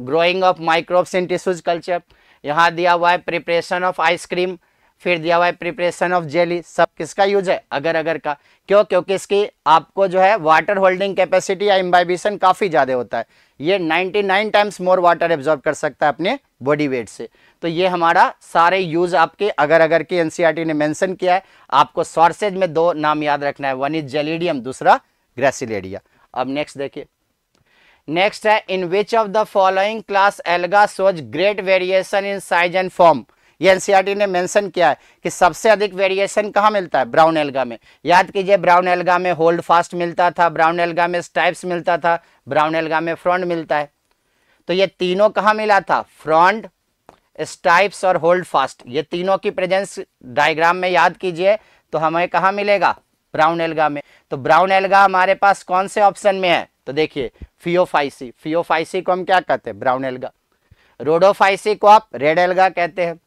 Speaker 4: growing of microbes in tissues culture यहां दिया हुआ है प्रिपरेशन ऑफ आइसक्रीम फिर दिया हुआ है प्रिपरेशन ऑफ जेली सब किसका यूज है अगर अगर का क्यों क्योंकि इसकी आपको जो है वाटर होल्डिंग कैपेसिटी या इम्बाइबिशन काफ़ी ज़्यादा होता है ये 99 टाइम्स मोर वाटर एब्जॉर्ब कर सकता है अपने बॉडी वेट से तो ये हमारा सारे यूज़ आपके अगर अगर के एनसीईआरटी e ने मेंशन किया है आपको सॉर्सेज में दो नाम याद रखना है वन इज जेलिडियम दूसरा ग्रेसिलेडिया अब नेक्स्ट देखिए नेक्स्ट है in which of the following class alga shows great variation in size and form ये एनसीईआरटी e ने मेंशन किया है कि सबसे अधिक वेरिएशन कहाँ मिलता है ब्राउन एल्गा में याद कीजिए ब्राउन एल्गा में होल्ड फास्ट मिलता था ब्राउन एल्गा में स्टाइप्स मिलता था ब्राउन एल्गा में फ्रंट मिलता है तो ये तीनों कहाँ मिला था फ्रंट स्टाइप्स और होल्ड फास्ट ये तीनों की प्रेजेंस डायग्राम में याद कीजिए तो हमें कहाँ मिलेगा ब्राउन एल्गा में तो ब्राउन एल्गा हमारे पास कौन से ऑप्शन में है तो देखिए फियोफाइसी फियोफाइसी को हम क्या कहते हैं ब्राउन एल्गा रोडोफाइसी को आप रेड एल्गा कहते हैं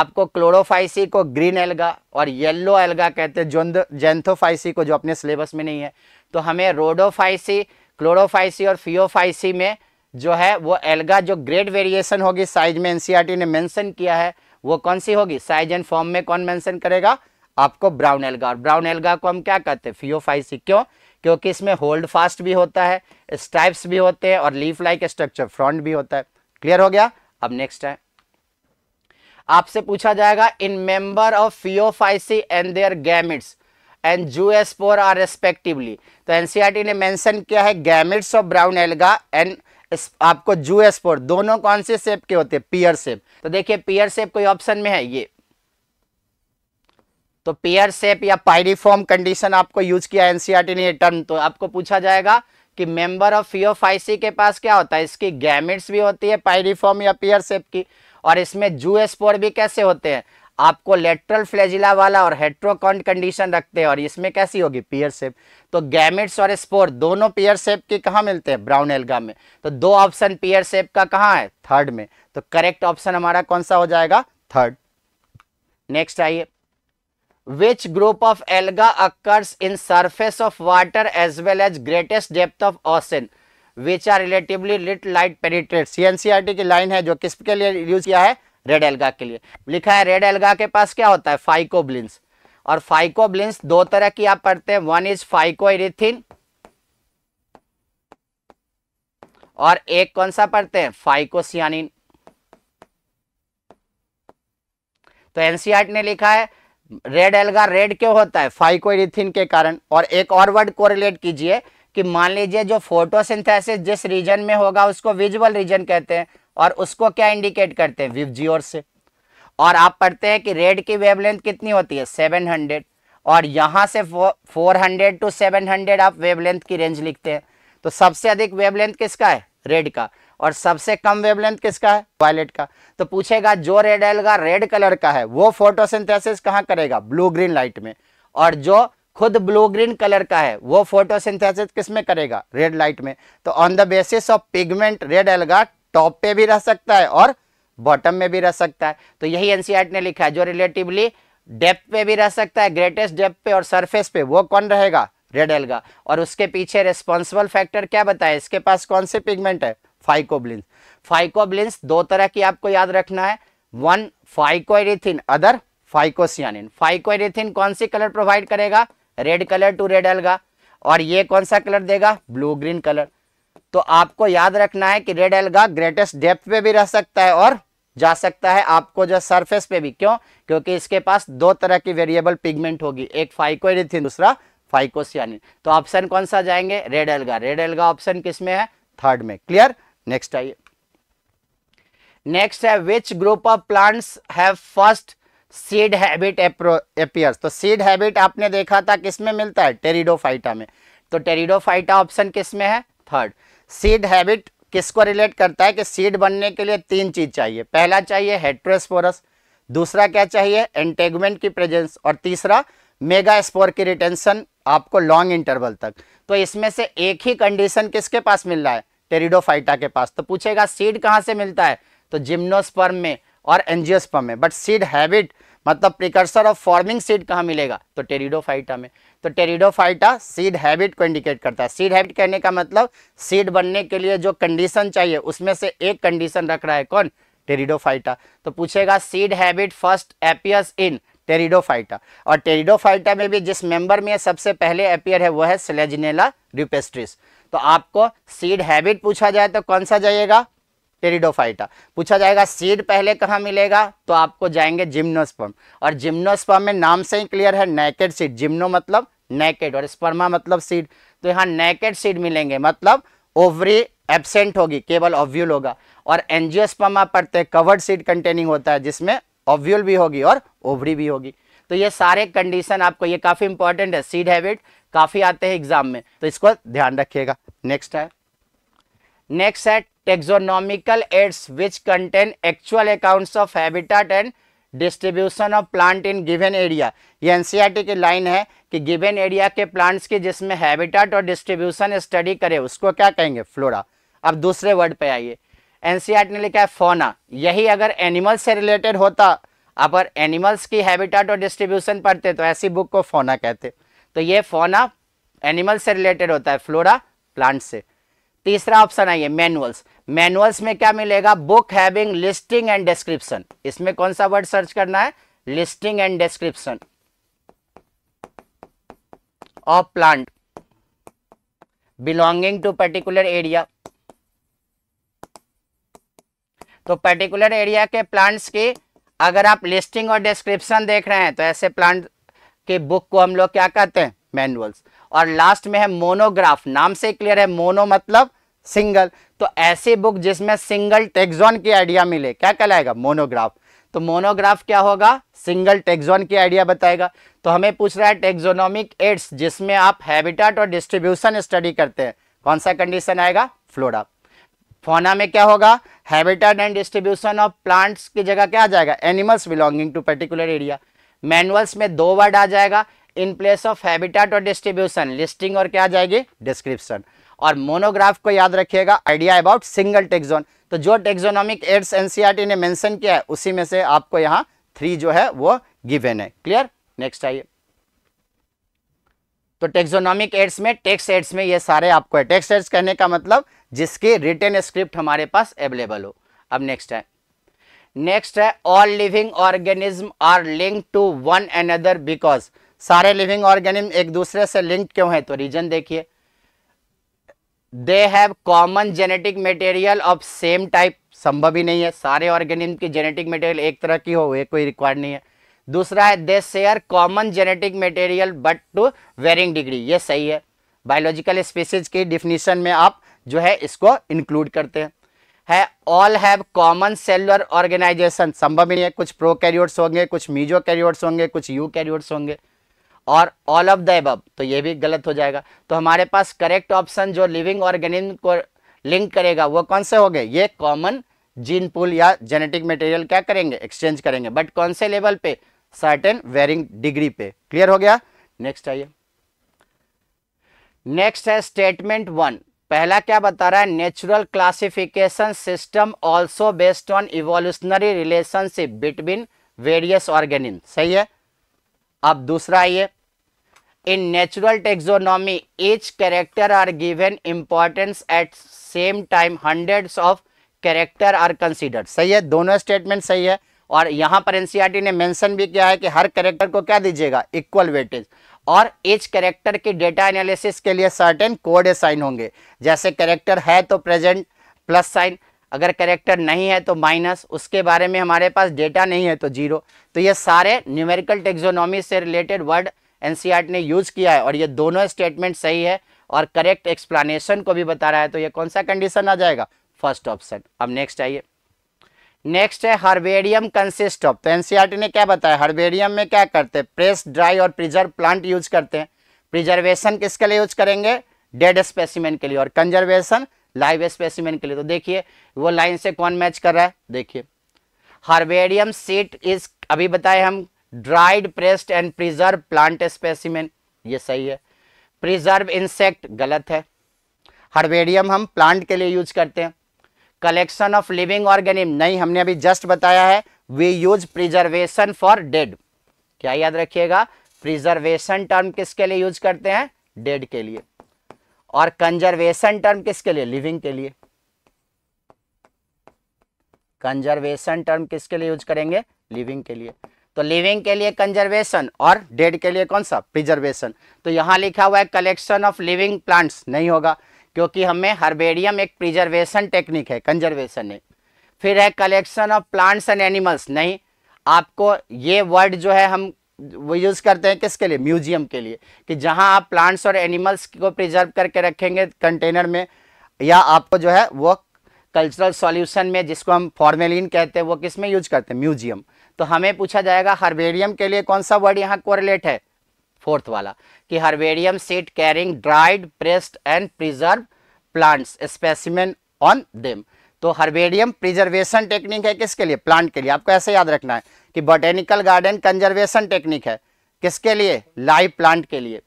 Speaker 4: आपको क्लोरोफाइसी को ग्रीन एल्गा और येल्लो एल्गा कहते हैं जेंथोफाइसी को जो अपने सिलेबस में नहीं है तो हमें रोडोफाइसी क्लोरोफाइसी और फियोफाइसी में जो है वो एल्गा जो ग्रेड वेरिएशन होगी साइज में एनसीईआरटी e ने मेंशन किया है वो कौन सी होगी साइज एंड फॉर्म में कौन मेंशन करेगा आपको ब्राउन एल्गा और ब्राउन एल्गा को हम क्या कहते हैं फियोफाइसी क्यों क्योंकि इसमें होल्ड फास्ट भी होता है स्ट्राइप्स भी होते हैं और लीफ लाइक स्ट्रक्चर फ्रंट भी होता है क्लियर हो गया अब नेक्स्ट है आपसे पूछा जाएगा in member of Phaeophyceae and their gametes and zoo zoospore are respectively तो एनसीईआरटी e ने मेंशन किया है gametes of brown alga and आपको जू एस्पोर दोनों कौन से शेप के होते हैं पियर शेप तो देखिए पियर शेप कोई ऑप्शन में है ये तो पियर शेप या पायरिफॉर्म कंडीशन आपको यूज किया एनसीआरटी ने टर्म तो आपको पूछा जाएगा कि मेंबर ऑफ फियोफाइसी के पास क्या होता है इसकी गैमिट्स भी होती है पायरिफॉर्म या पियर शेप की और इसमें जू स्पोर भी कैसे होते हैं आपको लेटरल फ्लैजिला वाला और हेट्रोकॉन्ट कंडीशन रखते हैं और इसमें कैसी होगी पियर सेप तो गैमेट्स और स्पोर दोनों पियर सेप के कहाँ मिलते हैं ब्राउन एल्गा में तो दो ऑप्शन पियर सेप का कहाँ है थर्ड में तो करेक्ट ऑप्शन हमारा कौन सा हो जाएगा थर्ड नेक्स्ट आइए which group of alga occurs in surface of water as well as greatest depth of ocean which are relatively lit light penetrates ये e की लाइन है जो किसके लिए यूज किया है रेड एल्गा के लिए लिखा है रेड एल्गा के पास क्या होता है फाइकोब्लिंस और फाइकोब्लिंस दो तरह की आप पढ़ते हैं वन इज फाइकोइरिथिन और एक कौन सा पढ़ते हैं फाइकोसियानिन तो एनसीआर ने लिखा है रेड एल्गा रेड क्यों होता है फाइकोरिथिन के कारण और एक और वर्ड कोरिलेट कीजिए कि मान लीजिए जो फोटोसिंथेसिस जिस रीजन में होगा उसको विजुअल रीजन कहते हैं और उसको क्या इंडिकेट करते हैं विवजियोर से और आप पढ़ते हैं कि रेड की वेवलेंथ कितनी होती है 700 और यहां से 400 टू 700 आप वेवलेंथ की रेंज लिखते हैं तो सबसे अधिक वेवलेंथ किसका है रेड का और सबसे कम वेवलेंथ किसका है वायलेट का तो पूछेगा जो रेड एलगा रेड कलर का है वो फोटोसिंथेसिस कहाँ करेगा ब्लू ग्रीन लाइट में और जो खुद ब्लू ग्रीन कलर का है वो फोटोसिंथेसिस किस में करेगा रेड लाइट में तो on the basis of pigment red alga top पे भी रह सकता है और बॉटम में भी रह सकता है तो यही एनसीआर ने लिखा है जो रिलेटिवली डेप्थ पे भी रह सकता है ग्रेटेस्ट डेप्थ पे और सरफेस पे वो कौन रहेगा रेड एल्गा और उसके पीछे रिस्पॉन्सिबल फैक्टर क्या बताए इसके पास कौन से पिगमेंट है फाइकोब्लिन्स फाइकोब्लिन्स दो तरह की आपको याद रखना है वन फाइकोरिथिन अदर फाइकोसियानिन फाइकोरिथिन कौन सी कलर प्रोवाइड करेगा red colour to red alga और ये कौन सा कलर देगा ब्लू ग्रीन कलर तो आपको याद रखना है कि रेड एल्गा ग्रेटेस्ट डेप्थ पे भी रह सकता है और जा सकता है आपको जो सरफेस पे भी क्यों क्योंकि इसके पास दो तरह की वेरिएबल पिगमेंट होगी एक फाइकोरिथिन दूसरा फाइकोसियानिन तो ऑप्शन कौन सा जाएंगे red alga red alga option किस में है थर्ड में क्लियर नेक्स्ट आइए नेक्स्ट है which group of plants have first seed habit appears तो सीड हैबिट आपने देखा था किसमें मिलता है टेरिडोफाइटा में तो टेरिडोफाइटा ऑप्शन किसमें है थर्ड सीड हैबिट किसको रिलेट करता है कि सीड बनने के लिए तीन चीज़ चाहिए पहला चाहिए हेट्रोस्पोरस दूसरा क्या चाहिए एंटेगमेंट की प्रेजेंस और तीसरा मेगा स्पोर की रिटेंशन आपको लॉन्ग इंटरवल तक तो इसमें से एक ही कंडीशन किसके पास मिल रहा है टेरिडोफाइटा के पास तो पूछेगा सीड कहाँ से मिलता है तो जिम्नोस्पर्म में और एनजियोस्पर्म में बट सीड हैबिट मतलब प्रिकर्सर ऑफ फॉर्मिंग सीड कहाँ मिलेगा तो टेरिडोफाइटा में तो टेरिडोफाइटा सीड हैबिट को इंडिकेट करता है सीड हैबिट कहने का मतलब सीड बनने के लिए जो कंडीशन चाहिए उसमें से एक कंडीशन रख रहा है कौन टेरिडोफाइटा तो पूछेगा seed habit first appears in Pteridophyta और टेरिडोफाइटा में भी जिस मेंबर में सबसे पहले अपियर है वो है सेलेजनेला रिपेस्ट्रिस तो आपको सीड हैबिट पूछा जाए तो कौन सा जाइएगा टेरिडोफाइटा पूछा जाएगा सीड पहले कहाँ मिलेगा तो आपको जाएंगे जिम्नोस्पर्म और जिम्नोस्पर्म में नाम से ही क्लियर है नेकेड सीड जिम्नो मतलब नेकेड और स्पर्मा मतलब सीड तो यहाँ नेकेड सीड मिलेंगे मतलब ओवरी एबसेंट होगी केवल ऑव्यूल होगा और एनजियोस्पर्म आप पढ़ते हैं कवर्ड सीड कंटेनिंग होता है जिसमें ऑव्यूल भी होगी और ओवरी भी होगी तो ये सारे कंडीशन आपको ये काफ़ी इंपॉर्टेंट है सीड हैबिट काफ़ी आते हैं एग्जाम में तो इसको ध्यान रखिएगा नेक्स्ट है नेक्स्ट है taxonomical aids which contain actual accounts of habitat and distribution of plant in given area ये एनसीईआरटी e की लाइन है कि गिवन एरिया के प्लांट्स की जिसमें हैबिटेट और डिस्ट्रीब्यूशन स्टडी करे उसको क्या कहेंगे फ्लोरा अब दूसरे वर्ड पे आइए एनसीईआरटी e ने लिखा है फोना यही अगर एनिमल से रिलेटेड होता अगर एनिमल्स की हैबिटेट और डिस्ट्रीब्यूशन पढ़ते तो ऐसी बुक को फोना कहते तो ये फोना एनिमल से रिलेटेड होता है फ्लोरा प्लांट से तीसरा ऑप्शन आइए मैनुअल्स मैनुअल्स में क्या मिलेगा book having listing and description इसमें कौन सा वर्ड सर्च करना है listing and description of plant belonging to particular area तो पर्टिकुलर एरिया के प्लांट्स की अगर आप लिस्टिंग और डिस्क्रिप्शन देख रहे हैं तो ऐसे प्लांट की बुक को हम लोग क्या कहते हैं मैनुअल्स और लास्ट में है मोनोग्राफ नाम से क्लियर है मोनो मतलब सिंगल तो ऐसे बुक जिसमें सिंगल टेक्सोन की आइडिया मिले क्या कहलाएगा मोनोग्राफ तो मोनोग्राफ क्या होगा सिंगल टेक्सोन की आइडिया बताएगा तो हमें पूछ रहा है टेक्सोनॉमिक एड्स जिसमें आप हैबिटेट और डिस्ट्रीब्यूशन स्टडी करते हैं कौन सा कंडीशन आएगा फ्लोरा फोना में क्या होगा habitat and distribution of plants की जगह क्या आ जाएगा animals belonging to particular area manuals में दो वर्ड आ जाएगा इन प्लेस ऑफ हैबिटेट और डिस्ट्रीब्यूशन लिस्टिंग और क्या जाएगी डिस्क्रिप्शन और मोनोग्राफ को याद रखिएगा आइडिया अबाउट सिंगल टेक्जोन तो जो टेक्जोनॉमिक एड्स एनसीईआरटी ने मेंशन किया है उसी में से आपको यहां थ्री जो है वो गिवेन है क्लियर नेक्स्ट आइए तो टेक्जोनॉमिक एड्स में टेक्स एड्स में ये सारे आपको है टेक्स एड्स कहने का मतलब जिसके रिटर्न स्क्रिप्ट हमारे पास अवेलेबल हो अब नेक्स्ट है नेक्स्ट है all living organism are link to one another because सारे लिविंग ऑर्गेनिम एक दूसरे से लिंक क्यों है तो रीजन देखिए they have common genetic material of same type संभव ही नहीं है सारे ऑर्गेनिम की जेनेटिक मटेरियल एक तरह की हो ये कोई रिक्वायर्ड नहीं है दूसरा है they share common genetic material but to varying degree ये सही है बायोलॉजिकल स्पीसीज की डिफिनीशन में आप जो है इसको इंक्लूड करते हैं है all have common cellular organisation संभव ही नहीं है कुछ प्रो होंगे कुछ मीजो होंगे कुछ यू होंगे और ऑल ऑफ द एब तो ये भी गलत हो जाएगा तो हमारे पास करेक्ट ऑप्शन जो लिविंग ऑर्गेनिज्म को लिंक करेगा वो कौन से हो गए ये कॉमन जीन पुल या जेनेटिक मटेरियल क्या करेंगे एक्सचेंज करेंगे बट कौन से लेवल पे सर्टेन वेरिंग डिग्री पे क्लियर हो गया नेक्स्ट आइए नेक्स्ट है स्टेटमेंट वन पहला क्या बता रहा है natural classification system also based on evolutionary relationship between various organism सही है अब दूसरा आइए in natural taxonomy each character are given importance at same time hundred of character are consider सही है दोनों स्टेटमेंट सही है और यहाँ पर एन e ने मेंशन भी किया है कि हर कैरेक्टर को क्या दीजिएगा इक्वल वेटेज और एच कैरेक्टर की डेटा एनालिसिस के लिए सर्टेन कोड साइन होंगे जैसे कैरेक्टर है तो प्रेजेंट प्लस साइन अगर कैरेक्टर नहीं है तो माइनस उसके बारे में हमारे पास डेटा नहीं है तो जीरो तो ये सारे न्यूमेरिकल टेक्सोनॉमी से रिलेटेड वर्ड एनसीईआरटी ने यूज़ किया है और ये दोनों स्टेटमेंट सही है और करेक्ट एक्सप्लानेशन को भी बता रहा है तो ये कौन सा कंडीशन आ जाएगा फर्स्ट ऑप्शन अब नेक्स्ट आइए नेक्स्ट है हर्बेरियम कंसिस्ट ऑफ तो एनसीईआरटी ने क्या बताया हर्बेरियम में क्या करते हैं प्रेस ड्राई और प्रिजर्व प्लांट यूज करते हैं प्रिजर्वेशन किसके लिए यूज करेंगे डेड स्पेसिमेंट के लिए और कंजर्वेशन लाइव स्पेसिमेंट के लिए तो देखिए वो लाइन से कौन मैच कर रहा है देखिए हर्बेरियम सीट इज अभी बताए हम dried pressed and preserve plant specimen ये सही है प्रिजर्व इंसेक्ट गलत है हर्बेडियम हम प्लांट के लिए यूज करते हैं कलेक्शन ऑफ लिविंग ऑर्गेनिम नहीं हमने अभी जस्ट बताया है we use preservation for dead क्या याद रखिएगा प्रिजर्वेशन टर्म किसके लिए यूज करते हैं डेड के लिए और कंजर्वेशन टर्म किसके लिए लिविंग के लिए कंजर्वेशन टर्म किसके लिए यूज करेंगे लिविंग के लिए तो लिविंग के लिए कंजर्वेशन और डेड के लिए कौन सा प्रिजर्वेशन तो यहाँ लिखा हुआ है कलेक्शन ऑफ लिविंग प्लांट्स नहीं होगा क्योंकि हमें हर्बेरियम एक प्रिजर्वेशन टेक्निक है कंजर्वेशन है फिर है collection of plants and animals नहीं आपको ये वर्ड जो है हम वो यूज़ करते हैं किसके लिए म्यूजियम के लिए कि जहाँ आप प्लांट्स और एनिमल्स को प्रिजर्व करके रखेंगे कंटेनर में या आपको जो है वो कल्चरल सॉल्यूशन में जिसको हम फॉर्मेलिन कहते हैं वो किस में यूज करते हैं म्यूजियम तो हमें पूछा जाएगा हर्बेरियम के लिए कौन सा वर्ड यहाँ कोरिलेट है फोर्थ वाला कि herbarium sheet carrying dried pressed and preserve plants specimen on them तो हर्बेरियम प्रिजर्वेशन टेक्निक है किसके लिए प्लांट के लिए आपको ऐसे याद रखना है कि बोटेनिकल गार्डन कंजर्वेशन टेक्निक है किसके लिए लाइव प्लांट के लिए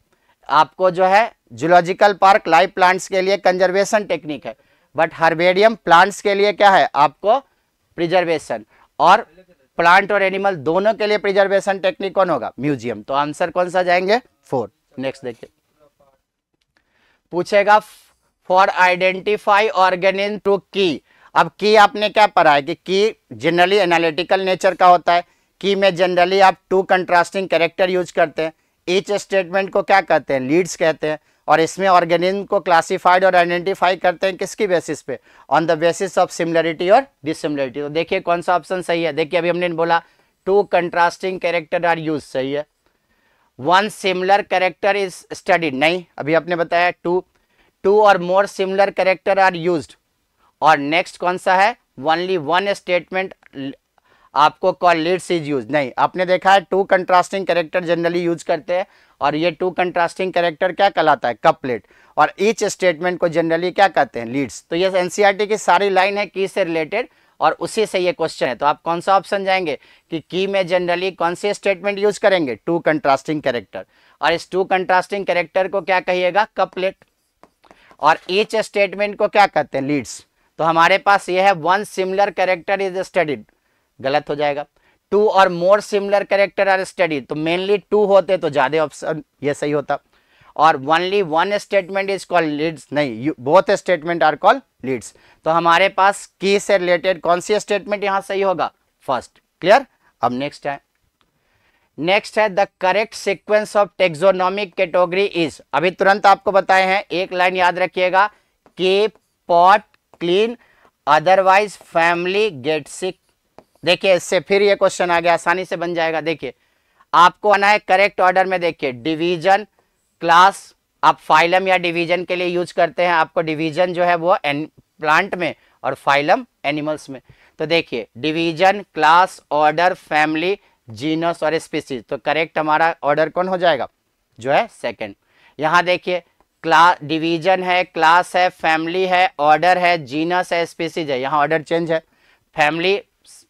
Speaker 4: आपको जो है जूलॉजिकल पार्क लाइव प्लांट्स के लिए कंजर्वेशन टेक्निक है बट हर्बेरियम प्लांट्स के लिए क्या है आपको प्रिजर्वेशन और प्लांट और एनिमल दोनों के लिए प्रिजर्वेशन टेक्निक कौन होगा म्यूजियम तो आंसर कौन सा जाएंगे फोर नेक्स्ट देखिए पूछेगा फॉर आइडेंटिफाई ऑर्गेनिन टू की अब की आपने क्या पढ़ा है कि की जनरली एनालिटिकल नेचर का होता है की में जनरली आप टू कंट्रास्टिंग कैरेक्टर यूज करते हैं ईच स्टेटमेंट को क्या कहते हैं लीड्स कहते हैं और इसमें ऑर्गेनिज्म को क्लासिफाइड और आइडेंटिफाई करते हैं किसकी बेसिस पे on the basis of similarity और डिसिमिलरिटी तो देखिए कौन सा ऑप्शन सही है देखिए अभी हमने बोला two contrasting character are use सही है one similar character is studied नहीं अभी आपने बताया टू टू और more similar character are use और नेक्स्ट कौन सा है ओनली वन स्टेटमेंट आपको कॉल लीड्स इज यूज नहीं आपने देखा है two contrasting character generally use करते हैं और ये टू कंट्रास्टिंग कैरेक्टर क्या कहलाता है कपलेट और ईच स्टेटमेंट को जनरली क्या कहते हैं लीड्स तो ये एन e की सारी लाइन है की से रिलेटेड और उसी से ये क्वेश्चन है तो आप कौन सा ऑप्शन जाएंगे कि की में जनरली कौन से स्टेटमेंट यूज करेंगे टू कंट्रास्टिंग कैरेक्टर और इस टू कंट्रास्टिंग कैरेक्टर को क्या कहिएगा कपलेट और ईच स्टेटमेंट को क्या कहते हैं लीड्स तो हमारे पास ये है one similar character is studied गलत हो जाएगा टू और more similar character are study तो मेनली टू होते तो ज़्यादा ऑप्शन ये सही होता और only one statement is call leads नहीं both statement are call leads तो हमारे पास की से रिलेटेड कौन सी स्टेटमेंट यहां सही होगा फर्स्ट क्लियर अब नेक्स्ट है नेक्स्ट है the correct sequence of taxonomic category is अभी तुरंत आपको बताए हैं एक लाइन याद रखिएगा के pot clean otherwise family get sick देखिए इससे फिर ये क्वेश्चन आ गया आसानी से बन जाएगा देखिए आपको आना है करेक्ट ऑर्डर में देखिए डिवीजन क्लास आप फाइलम या डिवीजन के लिए यूज करते हैं आपको डिवीजन जो है वो एन प्लांट में और फाइलम एनिमल्स में तो देखिए division class order family genus और स्पीसीज तो करेक्ट हमारा ऑर्डर कौन हो जाएगा जो है सेकेंड यहाँ देखिए क्लास डिवीजन है क्लास है फैमिली है ऑर्डर है जीनस है स्पीसीज है यहाँ ऑर्डर चेंज है फैमिली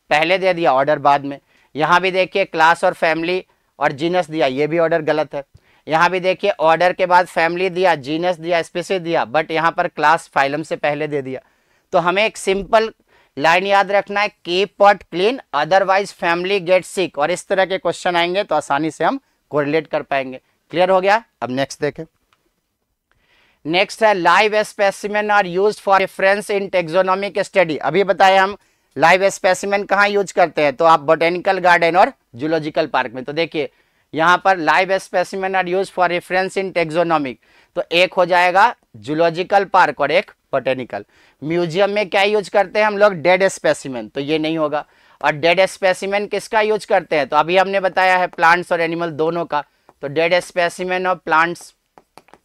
Speaker 4: पहले दे दिया ऑर्डर बाद में यहाँ भी देखिए क्लास और फैमिली और जीनस दिया ये भी ऑर्डर गलत है यहाँ भी देखिए ऑर्डर के बाद फैमिली दिया जीनस दिया स्पेसिस दिया बट यहाँ पर क्लास फाइलम से पहले दे दिया तो हमें एक सिंपल लाइन याद रखना है keep pot clean otherwise family get sick और इस तरह के क्वेश्चन आएंगे तो आसानी से हम कोरिलेट कर पाएंगे क्लियर हो गया अब नेक्स्ट देखें नेक्स्ट है live specimen are use for reference in taxonomic study अभी बताए हम लाइव स्पेसिमेन कहाँ यूज करते हैं तो आप बोटेनिकल गार्डन और जूलॉजिकल पार्क में तो देखिए यहाँ पर live specimen are use for reference in taxonomic तो एक हो जाएगा जूलॉजिकल पार्क और एक बोटेनिकल म्यूजियम में क्या यूज करते हैं हम लोग डेड स्पेसिमेन तो ये नहीं होगा और डेड स्पेसिमेन किसका यूज करते हैं तो अभी हमने बताया है प्लांट्स और एनिमल दोनों का तो dead specimen of plants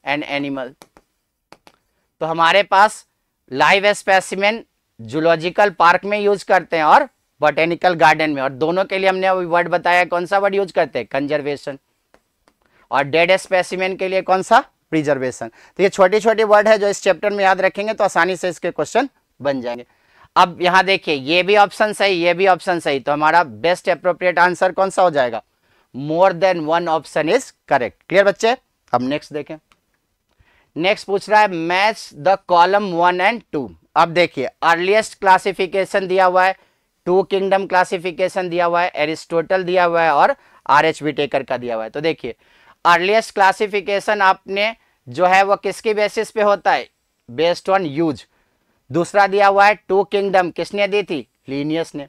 Speaker 4: and animal तो हमारे पास लाइव स्पेसिमेन जूलॉजिकल पार्क में यूज करते हैं और बोटेनिकल गार्डन में और दोनों के लिए हमने अभी वर्ड बताया कौन सा वर्ड यूज करते हैं कंजर्वेशन और डेड स्पेसिमेन के लिए कौन सा प्रिजर्वेशन तो ये छोटे छोटे वर्ड है जो इस चैप्टर में याद रखेंगे तो आसानी से इसके क्वेश्चन बन जाएंगे अब यहां देखिए ये भी ऑप्शन सही ये भी ऑप्शन सही तो हमारा बेस्ट अप्रोप्रिएट आंसर कौन सा हो जाएगा more than one option is correct clear बच्चे अब नेक्स्ट देखें नेक्स्ट पूछ रहा है match the column one and two अब देखिए अर्लीस्ट क्लासिफिकेशन दिया हुआ है टू किंगडम क्लासिफिकेशन दिया हुआ है एरिस्टोटल दिया हुआ है और आर एच बी टेकर का दिया हुआ है तो देखिए अर्लीस्ट क्लासिफिकेशन आपने जो है वो किसके बेसिस पे होता है बेस्ड ऑन यूज दूसरा दिया हुआ है टू किंगडम किसने दी थी लीनियस ने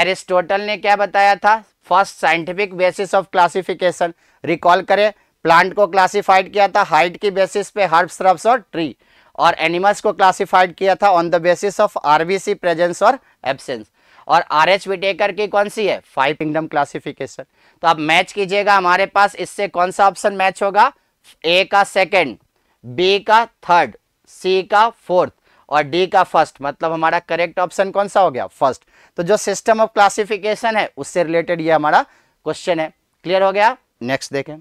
Speaker 4: एरिस्टोटल ने क्या बताया था first scientific basis of classification recall करें प्लांट को क्लासिफाइड किया था हाइट की बेसिस पे हर्ब्स और ट्री और एनिमल्स को क्लासिफाइड किया था on the basis of RBC presence और एबसेंस और आर एच विटेकर की कौन सी है फाइव किंगडम क्लासिफिकेशन तो आप मैच कीजिएगा हमारे पास इससे कौन सा ऑप्शन मैच होगा ए का सेकंड बी का थर्ड सी का फोर्थ और डी का फर्स्ट मतलब हमारा करेक्ट ऑप्शन कौन सा हो गया फर्स्ट तो जो सिस्टम ऑफ क्लासिफिकेशन है उससे रिलेटेड ये हमारा क्वेश्चन है क्लियर हो गया नेक्स्ट देखें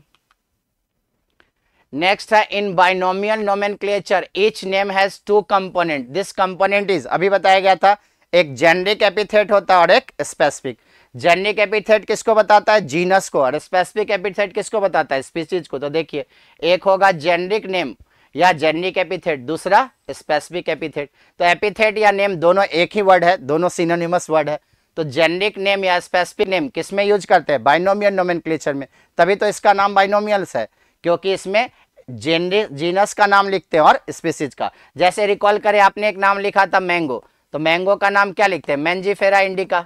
Speaker 4: नेक्स्ट है in binomial nomenclature each name has two component this component is अभी बताया गया था एक जेनरिक एपिथेट होता है और एक स्पेसिफिक जेनरिक एपिथेट किसको बताता है जीनस को और स्पेसिफिक एपिथेट किसको बताता है स्पीसीज को तो देखिए एक होगा जेनरिक नेम या जेनरिक एपिथेट दूसरा स्पेसिफिक एपिथेट तो एपिथेट या नेम दोनों एक ही वर्ड है दोनों सिनोनिमस वर्ड है तो जेनरिक नेम या स्पेसिफिक नेम किस में यूज करते हैं बाइनोमियल नोमेनक्लेचर में तभी तो इसका नाम बाइनोमियल्स है क्योंकि इसमें जीनस का नाम लिखते हैं और स्पीसीज का जैसे रिकॉल करें आपने एक नाम लिखा था मैंगो तो मैंगो का नाम क्या लिखते हैं मैंजीफेरा इंडिका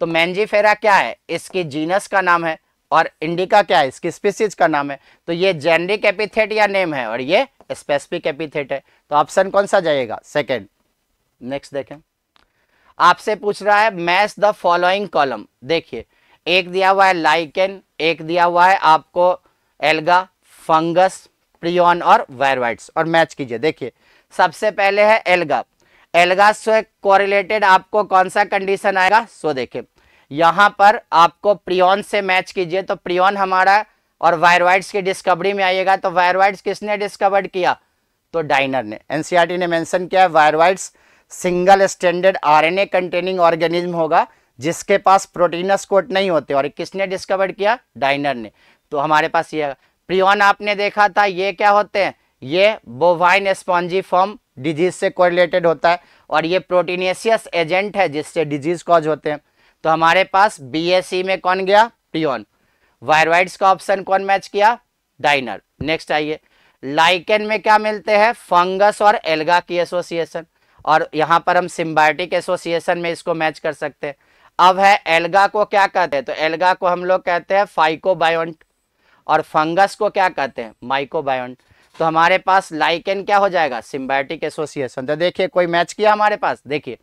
Speaker 4: तो मैंजीफेरा क्या है इसकी जीनस का नाम है और इंडिका क्या है इसकी स्पीसीज का नाम है तो ये जेनरिक एपिथेट या नेम है और ये स्पेसिफिक एपिथेट है तो ऑप्शन कौन सा जाएगा सेकेंड नेक्स्ट देखें आपसे पूछ रहा है मैच द फॉलोइंग कॉलम देखिए एक दिया हुआ है लाइकेन एक दिया हुआ है आपको एल्गा फंगस प्रियन और वायरवाइट्स और मैच कीजिए देखिए सबसे पहले है एल्गा एल्गा से कोरिलेटेड आपको कौन सा कंडीशन आएगा सो देखिए यहाँ पर आपको प्रियन से मैच कीजिए तो प्रियन हमारा और वायरवाइट्स की डिस्कवरी में आइएगा तो वायरवाइट्स किसने डिस्कवर किया तो डाइनर ने एनसीईआरटी e ने मेंशन किया है viroids single standard RNA containing organism होगा जिसके पास प्रोटीनस कोट नहीं होते और किसने डिस्कवर किया डाइनर ने तो हमारे पास ये प्रियोन आपने देखा था ये क्या होते हैं ये बोवाइन स्पॉन्जी फॉर्म डिजीज से कोरिलेटेड होता है और ये प्रोटीनियसियस एजेंट है जिससे डिजीज कॉज होते हैं तो हमारे पास बी में कौन गया प्रियोन वायरवाइड्स का ऑप्शन कौन मैच किया डाइनर नेक्स्ट आइए लाइकेन में क्या मिलते हैं फंगस और एल्गा की एसोसिएशन और यहाँ पर हम सिम्बायोटिक एसोसिएशन में इसको मैच कर सकते हैं अब है एल्गा को क्या कहते हैं तो एल्गा को हम लोग कहते हैं फाइकोबायोन्ट और फंगस को क्या कहते हैं माइकोबायोन तो हमारे पास लाइकेन क्या हो जाएगा सिम्बायोटिक एसोसिएशन तो देखिए कोई मैच किया हमारे पास देखिए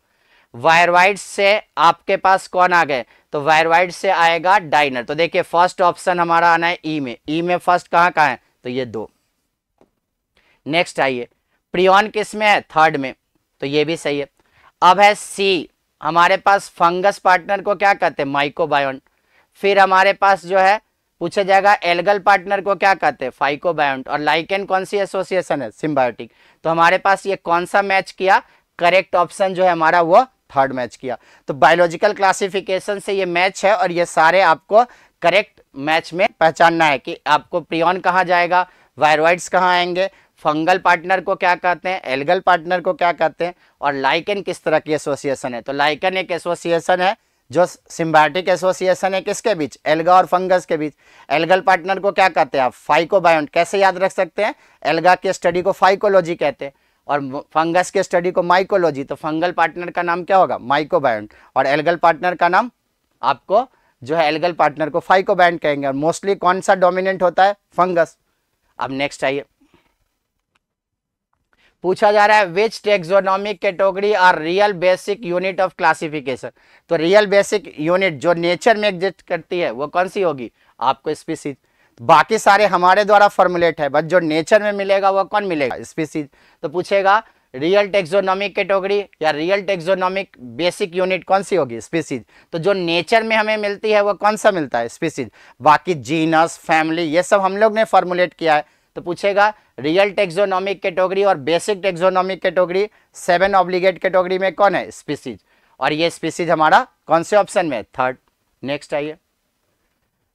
Speaker 4: वायरवाइड से आपके पास कौन आ गए तो वायरवाइड से आएगा डाइनर तो देखिए फर्स्ट ऑप्शन हमारा आना है ई e में ई e में फर्स्ट कहाँ कहाँ है तो ये दो नेक्स्ट आइए प्रियन किस में है थर्ड में तो ये भी सही है अब है सी हमारे पास फंगस पार्टनर को क्या कहते हैं माइकोबायोन फिर हमारे पास जो है पूछा जाएगा एल्गल पार्टनर को क्या कहते हैं फाइकोबायोन्ट और लाइकेन कौन सी एसोसिएशन है सिम्बायोटिक तो हमारे पास ये कौन सा मैच किया करेक्ट ऑप्शन जो है हमारा वो थर्ड मैच किया तो बायोलॉजिकल क्लासिफिकेशन से ये मैच है और ये सारे आपको करेक्ट मैच में पहचानना है कि आपको प्रियन कहाँ जाएगा वायरॉइड्स कहाँ आएंगे फंगल पार्टनर को क्या कहते हैं एल्गल पार्टनर को क्या कहते हैं और लाइकन किस तरह की एसोसिएशन है तो लाइकन एक एसोसिएशन है जो सिम्बैटिक एसोसिएशन है किसके बीच एल्गा और फंगस के बीच एल्गल पार्टनर को क्या कहते हैं आप फाइकोबायोंट कैसे याद रख सकते हैं एल्गा के स्टडी को फाइकोलॉजी कहते हैं और फंगस के स्टडी को माइकोलॉजी तो फंगल पार्टनर का नाम क्या होगा माइकोबायोंट और एल्गल पार्टनर का नाम आपको जो है एल्गल पार्टनर को फाइकोबायोंट कहेंगे और मोस्टली कौन सा डोमिनेंट होता है फंगस अब नेक्स्ट आइए पूछा जा रहा है which taxonomic category are real basic unit of classification तो रियल बेसिक यूनिट जो नेचर में एग्जिस्ट करती है वो कौन सी होगी आपको स्पीसीज बाकी सारे हमारे द्वारा फॉर्मुलेट है बट जो नेचर में मिलेगा वो कौन मिलेगा स्पीसीज तो पूछेगा रियल टेक्सोनॉमिक कैटेगरी या रियल टेक्सोनॉमिक बेसिक यूनिट कौन सी होगी स्पीसीज तो जो नेचर में हमें मिलती है वो कौन सा मिलता है स्पीसीज बाकी जीनस फैमिली ये सब हम लोग ने फॉर्मुलेट किया है तो पूछेगा रियल टेक्सोनॉमिक कैटेगरी और basic taxonomic category seven obligate category में कौन है स्पीसीज और ये स्पीसीज हमारा कौन से ऑप्शन में थर्ड नेक्स्ट आइए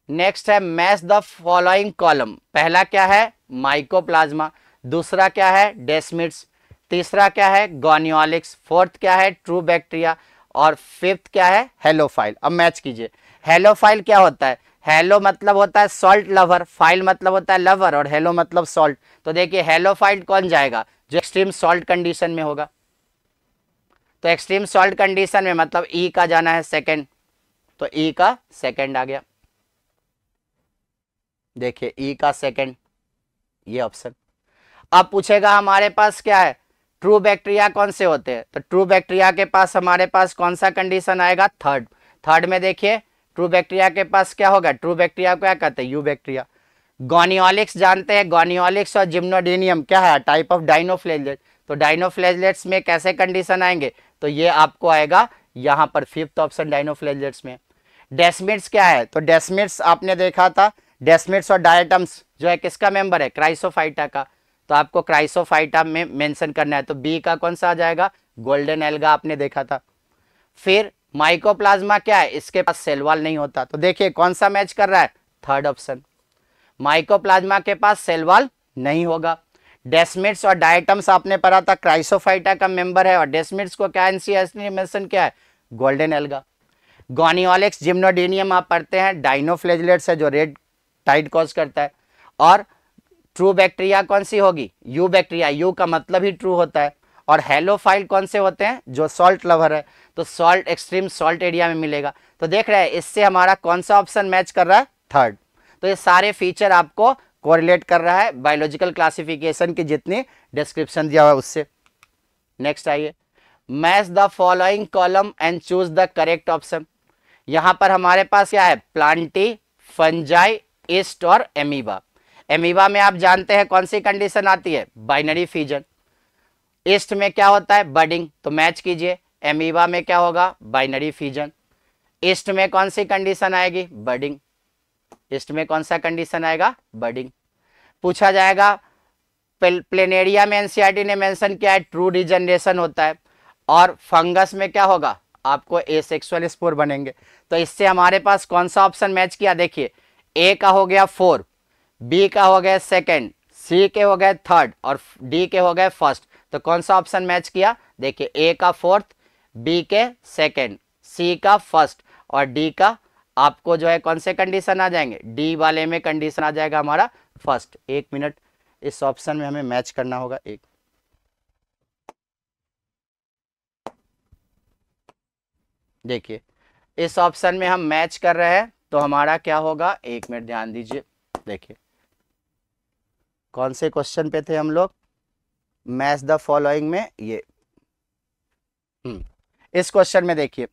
Speaker 4: नेक्स्ट है मैच द फॉलोइंग कॉलम पहला क्या है माइकोप्लाज्मा दूसरा क्या है डेस्मिट्स तीसरा क्या है गोनियोलिक्स फोर्थ क्या है ट्रू बैक्टीरिया और फिफ्थ क्या है हेलोफाइल अब मैच कीजिए हेलोफाइल क्या होता है हेलो मतलब होता है सॉल्ट लवर फाइल मतलब होता है लवर और हेलो मतलब सॉल्ट तो देखिए हेलो फाइल कौन जाएगा जो एक्सट्रीम सॉल्ट कंडीशन में होगा तो एक्सट्रीम सॉल्ट कंडीशन में मतलब ई e का जाना है सेकेंड तो ई e का सेकेंड आ गया देखिए ई e का सेकेंड ये ऑप्शन अब पूछेगा हमारे पास क्या है ट्रू बैक्टीरिया कौन से होते हैं तो ट्रू बैक्टीरिया के पास हमारे पास कौन सा कंडीशन आएगा थर्ड थर्ड में देखिए ट्रू बैक्टीरिया के पास क्या होगा ट्रू बैक्टीरिया को क्या कहते हैं यू बैक्टीरिया गोनियोलिक्स जानते हैं गोनियोलिक्स और जिम्नोडेनियम क्या है टाइप ऑफ डाइनोफ्लेजलेट तो डाइनोफ्लेजलेट्स में कैसे कंडीशन आएंगे तो ये आपको आएगा यहाँ पर फिफ्थ ऑप्शन डाइनोफ्लेजलेट्स में डेस्मिट्स क्या है तो डेस्मिट्स आपने देखा था डेस्मिट्स और डायटम्स जो है किसका मेंबर है क्राइसोफाइटा का तो आपको क्राइसोफाइटा में मेंशन करना है तो बी का कौन सा आ जाएगा गोल्डन एल्गा आपने देखा था फिर माइकोप्लाज्मा क्या है इसके पास सेल वॉल नहीं होता तो देखिए कौन सा मैच कर रहा है थर्ड ऑप्शन माइकोप्लाज्मा के पास सेल वॉल नहीं होगा डेस्मिट्स और डायटम्स आपने पढ़ा था क्राइसोफाइटा का मेंबर है और डेस्मिट्स को क्या एनसीएसन क्या है गोल्डन एल्गा गोनियोलिक्स जिम्नोडेनियम आप पढ़ते हैं डाइनोफ्लेजलेट्स है जो रेड टाइड कॉज करता है और ट्रू बैक्टीरिया कौन सी होगी यू बैक्टीरिया यू का मतलब ही ट्रू होता है और हेलोफाइल कौन से होते हैं जो सॉल्ट लवर है तो सॉल्ट एक्सट्रीम सॉल्ट एरिया में मिलेगा तो देख रहे हैं इससे हमारा कौन सा ऑप्शन मैच कर रहा है थर्ड तो ये सारे फीचर आपको कोरिलेट कर रहा है बायोलॉजिकल क्लासिफिकेशन की जितनी डिस्क्रिप्शन दिया हुआ है उससे नेक्स्ट आइए match the following column and choose the correct option यहां पर हमारे पास क्या है प्लांटी फंजाई ईस्ट और एमीबा एमीबा में आप जानते हैं कौन सी कंडीशन आती है बाइनरी फीजन ईस्ट में क्या होता है बडिंग तो मैच कीजिए एमीबा में क्या होगा बाइनरी फीजन ईस्ट में कौन सी कंडीशन आएगी बर्डिंग ईस्ट में कौन सा कंडीशन आएगा बर्डिंग पूछा जाएगा प्लेनेरिया में एनसीईआरटी e ने मेंशन किया है ट्रू रिजनरेशन होता है और फंगस में क्या होगा आपको ए सेक्सुअल स्पोर बनेंगे तो इससे हमारे पास कौन सा ऑप्शन मैच किया देखिए ए का हो गया फोर बी का हो गया सेकेंड सी के हो गए थर्ड और डी के हो गए फर्स्ट तो कौन सा ऑप्शन मैच किया देखिए ए का फोर्थ बी के सेकेंड सी का फर्स्ट और डी का आपको जो है कौन से कंडीशन आ जाएंगे डी वाले में कंडीशन आ जाएगा हमारा फर्स्ट एक मिनट इस ऑप्शन में हमें मैच करना होगा एक देखिए इस ऑप्शन में हम मैच कर रहे हैं तो हमारा क्या होगा एक मिनट ध्यान दीजिए देखिए कौन से क्वेश्चन पे थे हम लोग मैच द फॉलोइंग में ये हम्म इस क्वेश्चन में देखिए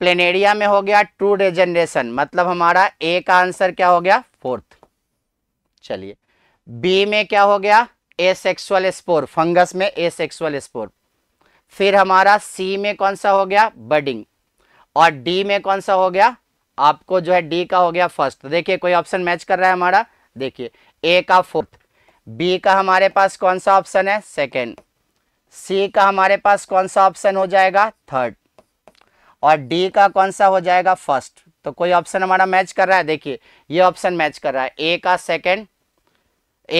Speaker 4: प्लेनेरिया में हो गया टू रेजनरेशन मतलब हमारा ए का आंसर क्या हो गया फोर्थ चलिए बी में क्या हो गया ए सेक्सुअल स्पोर फंगस में ए सेक्सुअल स्पोर फिर हमारा सी में कौन सा हो गया बडिंग और डी में कौन सा हो गया आपको जो है डी का हो गया फर्स्ट तो देखिए कोई ऑप्शन मैच कर रहा है हमारा देखिए ए का फोर्थ बी का हमारे पास कौन सा ऑप्शन है सेकेंड सी का हमारे पास कौन सा ऑप्शन हो जाएगा थर्ड और डी का कौन सा हो जाएगा फर्स्ट तो कोई ऑप्शन हमारा मैच कर रहा है देखिए ये ऑप्शन मैच कर रहा है ए का सेकंड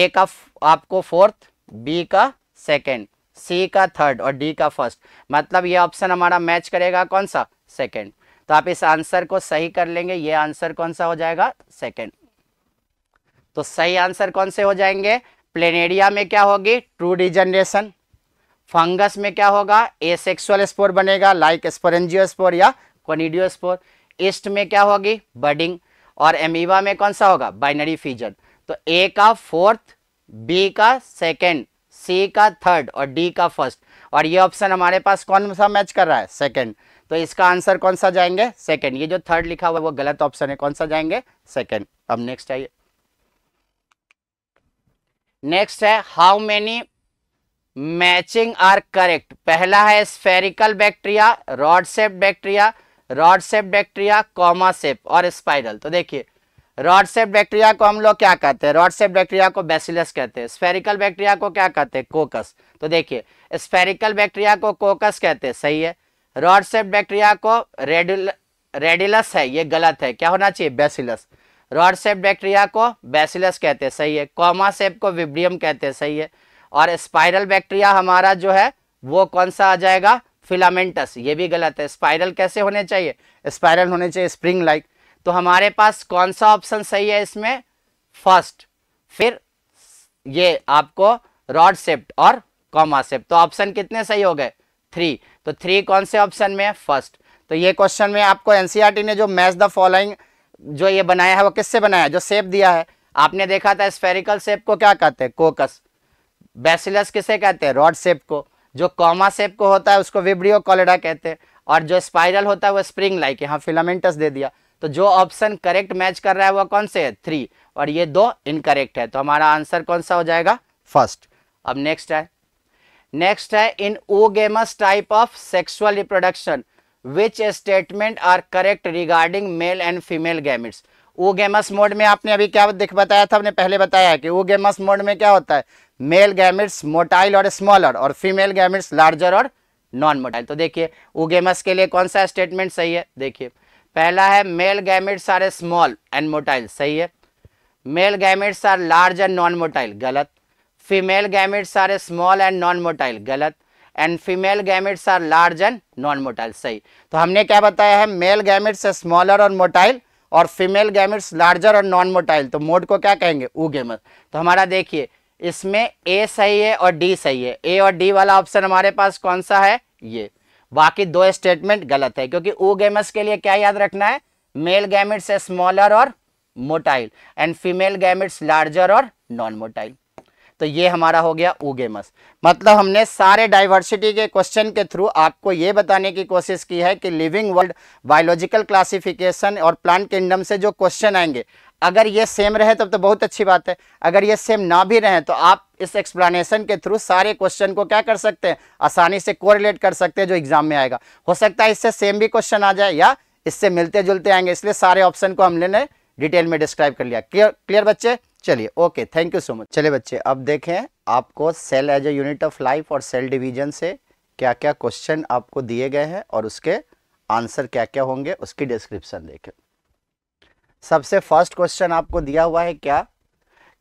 Speaker 4: ए का आपको फोर्थ बी का सेकंड सी का थर्ड और डी का फर्स्ट मतलब ये ऑप्शन हमारा मैच करेगा कौन सा सेकंड तो आप इस आंसर को सही कर लेंगे ये आंसर कौन सा हो जाएगा सेकंड तो सही आंसर कौन से हो जाएंगे प्लेनेरिया में क्या होगी ट्रू डिजनरेशन फंगस में क्या होगा एसेक्सुअल स्पोर बनेगा लाइक स्पोरेंजियोस्पोर या कोनिडियोस्पोर ईस्ट में क्या होगी बडिंग और एमीवा में कौन सा होगा बाइनरी फीजन तो ए का फोर्थ बी का सेकेंड सी का थर्ड और डी का फर्स्ट और ये ऑप्शन हमारे पास कौन सा मैच कर रहा है सेकेंड तो इसका आंसर कौन सा जाएंगे सेकेंड ये जो थर्ड लिखा हुआ है वो गलत ऑप्शन है कौन सा जाएंगे सेकेंड अब नेक्स्ट आइए नेक्स्ट है how many matching are correct पहला है spherical bacteria rod shape bacteria rod shape bacteria comma shape और स्पाइरल तो देखिए रॉड सेप बैक्टीरिया को हम लोग क्या कहते हैं रॉड सेप बैक्टीरिया को बेसिलस कहते हैं स्फेरिकल बैक्टीरिया को क्या कहते हैं कोकस तो देखिए स्फेरिकल बैक्टीरिया को कोकस कहते हैं सही है रॉड सेप बैक्टीरिया को रेडुल रेडिलस है ये गलत है क्या होना चाहिए बेसिलस रॉड सेप बैक्टीरिया को बेसिलस कहते हैं सही है कॉमा सेप को विब्रियम कहते हैं सही है और स्पाइरल बैक्टीरिया हमारा जो है वो कौन सा आ जाएगा फिलामेंटस ये भी गलत है स्पाइरल कैसे होने चाहिए स्पाइरल होने चाहिए स्प्रिंग लाइक तो हमारे पास कौन सा ऑप्शन सही है इसमें फर्स्ट फिर ये आपको रॉड सेप्ट और कॉमा सेप्ट तो ऑप्शन कितने सही हो गए थ्री तो थ्री कौन से ऑप्शन में है फर्स्ट तो ये क्वेश्चन में आपको एनसीईआरटी e ने जो मैच द फॉलोइंग जो ये बनाया है वो किससे बनाया है जो सेप दिया है आपने देखा था स्फेरिकल सेप को क्या कहते हैं कोकस बेसिलस किसे कहते हैं रॉड शेप को जो कॉमा शेप को होता है उसको विब्रियो कॉलेडा कहते हैं और जो स्पाइरल होता है वो स्प्रिंग लाइक यहाँ फिलामेंटस दे दिया तो जो ऑप्शन करेक्ट मैच कर रहा है वो कौन से है थ्री और ये दो इनकरेक्ट है तो हमारा आंसर कौन सा हो जाएगा फर्स्ट अब नेक्स्ट है नेक्स्ट है in oogamous type of sexual reproduction which statement are correct regarding male and female gametes oogamous mode में आपने अभी क्या दिख बताया था आपने पहले बताया कि कि ओगेमस मोड में क्या होता है मेल गैमेट्स मोटाइल और स्मॉलर और फीमेल गैमेट्स लार्जर और नॉन मोटाइल तो देखिए उगेमस के लिए कौन सा स्टेटमेंट सही है देखिए पहला है male gametes are small and motile सही है male gametes are large and non motile गलत female gametes are small and non motile गलत and female gametes are large and non motile सही तो हमने क्या बताया है मेल गैमेट्स स्मॉलर और मोटाइल और फीमेल गैमेट्स लार्जर और नॉन मोटाइल तो मोड को क्या कहेंगे उगेमस तो हमारा देखिए इसमें ए सही है और डी सही है ए और डी वाला ऑप्शन हमारे पास कौन सा है ये बाकी दो स्टेटमेंट गलत है क्योंकि ओ गेमस के लिए क्या याद रखना है मेल गैमिट्स है स्मॉलर और motile and female gametes larger और नॉन मोटाइल तो ये हमारा हो गया गेमस मतलब हमने सारे डाइवर्सिटी के क्वेश्चन के थ्रू आपको ये बताने की कोशिश की है कि लिविंग वर्ल्ड बायोलॉजिकल क्लासिफिकेशन और प्लांट किंगडम से जो क्वेश्चन आएंगे अगर ये सेम रहे तब तो बहुत अच्छी बात है अगर ये सेम ना भी रहे तो आप इस एक्सप्लेनेशन के थ्रू सारे क्वेश्चन को क्या कर सकते हैं आसानी से कोरिलेट कर सकते हैं जो एग्जाम में आएगा हो सकता है इससे सेम भी क्वेश्चन आ जाए या इससे मिलते जुलते आएंगे इसलिए सारे ऑप्शन को हमने ने डिटेल में डिस्क्राइब कर लिया क्लियर क्लियर बच्चे चलिए okay thank you so much चलिए बच्चे अब देखें आपको cell as a unit of life और सेल डिवीजन से क्या क्या क्वेश्चन आपको दिए गए हैं और उसके आंसर क्या क्या होंगे उसकी डिस्क्रिप्शन देखें सबसे फर्स्ट क्वेश्चन आपको दिया हुआ है क्या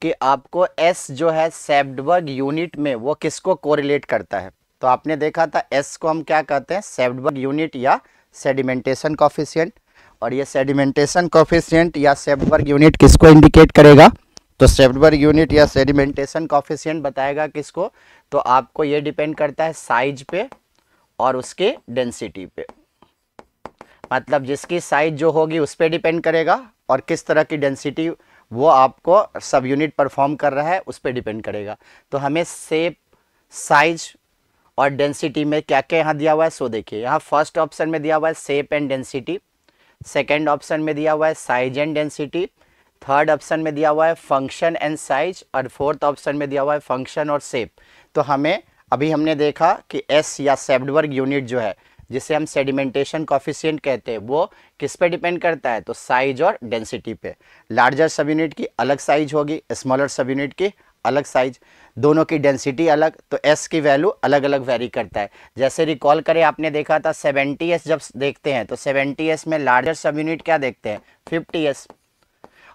Speaker 4: कि आपको एस जो है सेब्डबर्ग यूनिट में वो किसको कोरिलेट करता है तो आपने देखा था एस को हम क्या कहते हैं सेब्डबर्ग यूनिट या सेडिमेंटेशन कॉफिशियंट और ये सेडिमेंटेशन कॉफिशियंट या सेब्डबर्ग यूनिट किसको इंडिकेट करेगा तो सेब्डबर्ग यूनिट या सेडिमेंटेशन कॉफिशियंट बताएगा किसको तो आपको ये डिपेंड करता है साइज पे और उसके डेंसिटी पे मतलब जिसकी साइज जो होगी उस पर डिपेंड करेगा और किस तरह की डेंसिटी वो आपको सब यूनिट परफॉर्म कर रहा है उस पर डिपेंड करेगा तो हमें सेप साइज और डेंसिटी में क्या क्या यहाँ दिया हुआ है सो देखिए यहाँ फर्स्ट ऑप्शन में दिया हुआ है shape and density second option में दिया हुआ है size and density third option में दिया हुआ है फंक्शन एंड साइज और फोर्थ ऑप्शन में दिया हुआ है फंक्शन और सेप तो हमें अभी हमने देखा कि एस या सेप्डवर्ग यूनिट जो है जिसे हम सेडिमेंटेशन कॉफिशियंट कहते हैं वो किस पे डिपेंड करता है तो साइज और डेंसिटी पे लार्जर सब यूनिट की अलग साइज होगी स्मॉलर सब यूनिट की अलग साइज दोनों की डेंसिटी अलग तो एस की वैल्यू अलग अलग वेरी करता है जैसे रिकॉल करें आपने देखा था एस जब देखते हैं तो सेवेंटी एस में लार्जर सब यूनिट क्या देखते हैं फिफ्टी एस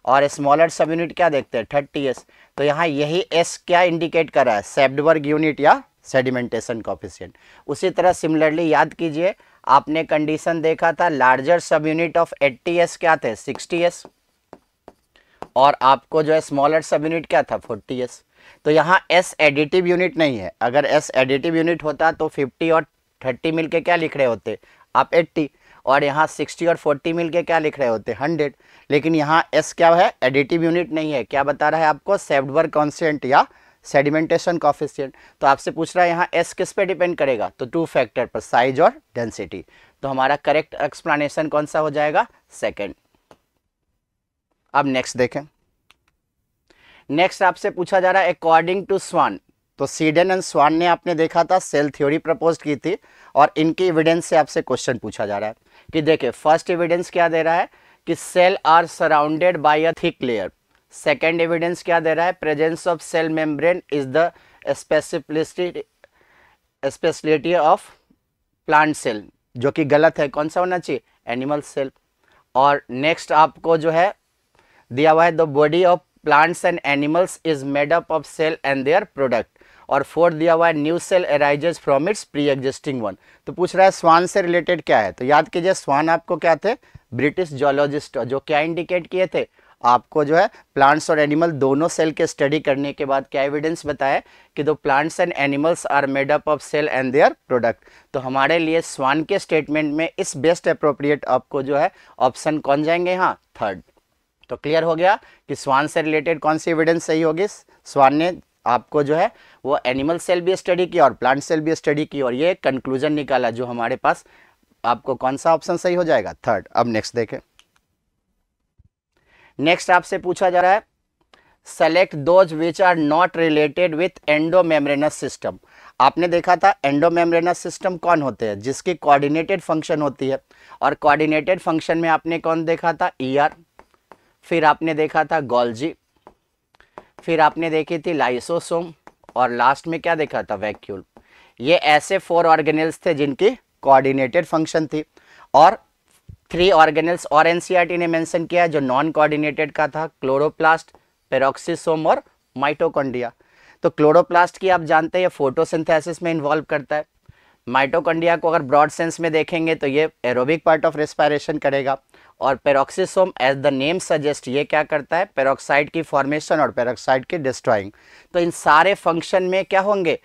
Speaker 4: और स्मॉलर सब यूनिट क्या देखते हैं थर्टी एस तो यहाँ यही एस क्या इंडिकेट कर रहा है सेब्डवर्ग यूनिट या सेडिमेंटेशन कॉफिशियंट उसी तरह सिमिलरली याद कीजिए आपने कंडीशन देखा था लार्जर सब यूनिट ऑफ एट्टी क्या थे सिक्सटी और आपको जो है स्मॉलर सब यूनिट क्या था फोर्टी तो यहाँ एस एडिटिव यूनिट नहीं है अगर एस एडिटिव यूनिट होता तो फिफ्टी और थर्टी मिल के क्या लिख रहे होते आप एट्टी और यहाँ सिक्सटी और फोर्टी मिल के क्या लिख रहे होते हंड्रेड लेकिन यहाँ एस क्या है एडिटिव यूनिट नहीं है क्या बता रहा है आपको सेफ्टवर कॉन्सेंट या सेडिमेंटेशन कॉफिशियंट तो आपसे पूछ रहा है यहाँ एस किस पे डिपेंड करेगा तो टू फैक्टर पर साइज और डेंसिटी तो हमारा करेक्ट एक्सप्लेनेशन कौन सा हो जाएगा सेकेंड अब नेक्स्ट देखें नेक्स्ट आपसे पूछा जा रहा है अकॉर्डिंग टू स्वान तो सीडन एंड स्वान ने आपने देखा था सेल थ्योरी प्रपोज की थी और इनके एविडेंस से आपसे क्वेश्चन पूछा जा रहा है कि देखिए फर्स्ट एविडेंस क्या दे रहा है कि cell are surrounded by a thick layer second evidence क्या दे रहा है presence of cell membrane is the specific speciality of plant cell जो कि गलत है कौन सा होना चाहिए एनिमल सेल और नेक्स्ट आपको जो है दिया हुआ है the body of plants and animals is made up of cell and their product और फोर्थ दिया हुआ है new cell arises from its pre existing one तो पूछ रहा है स्वान से रिलेटेड क्या है तो याद कीजिए स्वान आपको क्या थे ब्रिटिश जोलॉजिस्ट जो क्या इंडिकेट किए थे आपको जो है प्लांट्स और एनिमल दोनों सेल के स्टडी करने के बाद क्या एविडेंस बताया कि दो plants and animals are made up of cell and their product तो हमारे लिए स्वान के स्टेटमेंट में इस बेस्ट अप्रोप्रिएट आपको जो है ऑप्शन कौन जाएंगे यहाँ थर्ड तो क्लियर हो गया कि स्वान से रिलेटेड कौन सी एविडेंस सही होगी स्वान ने आपको जो है वो एनिमल सेल भी स्टडी की और प्लांट सेल भी स्टडी की और ये कंक्लूजन निकाला जो हमारे पास आपको कौन सा ऑप्शन सही हो जाएगा थर्ड अब नेक्स्ट देखें नेक्स्ट आपसे पूछा जा रहा है select those which are not related with endomembranous system आपने देखा था एंडोमेम्ब्रेनस सिस्टम कौन होते हैं जिसकी कोऑर्डिनेटेड फंक्शन होती है और कोऑर्डिनेटेड फंक्शन में आपने कौन देखा था ई e आर फिर आपने देखा था गोल्जी फिर आपने देखी थी लाइसोसोम और लास्ट में क्या देखा था वैक्यूल ये ऐसे फोर ऑर्गेनल्स थे जिनकी कोऑर्डिनेटेड फंक्शन थी और थ्री ऑर्गेनल्स और एनसीईआरटी ने मेंशन किया जो नॉन कोऑर्डिनेटेड का था क्लोरोप्लास्ट पेरोक्सिसोम और माइटोकॉन्ड्रिया तो क्लोरोप्लास्ट की आप जानते हैं फोटोसिंथेसिस में इन्वॉल्व करता है माइटोकॉन्ड्रिया को अगर ब्रॉड सेंस में देखेंगे तो ये एरोबिक पार्ट ऑफ रेस्पायरेशन करेगा और peroxisome as the name suggest ये क्या करता है पेरोक्साइड की फॉर्मेशन और पेरोक्साइड की डिस्ट्रॉइंग तो इन सारे फंक्शन में क्या होंगे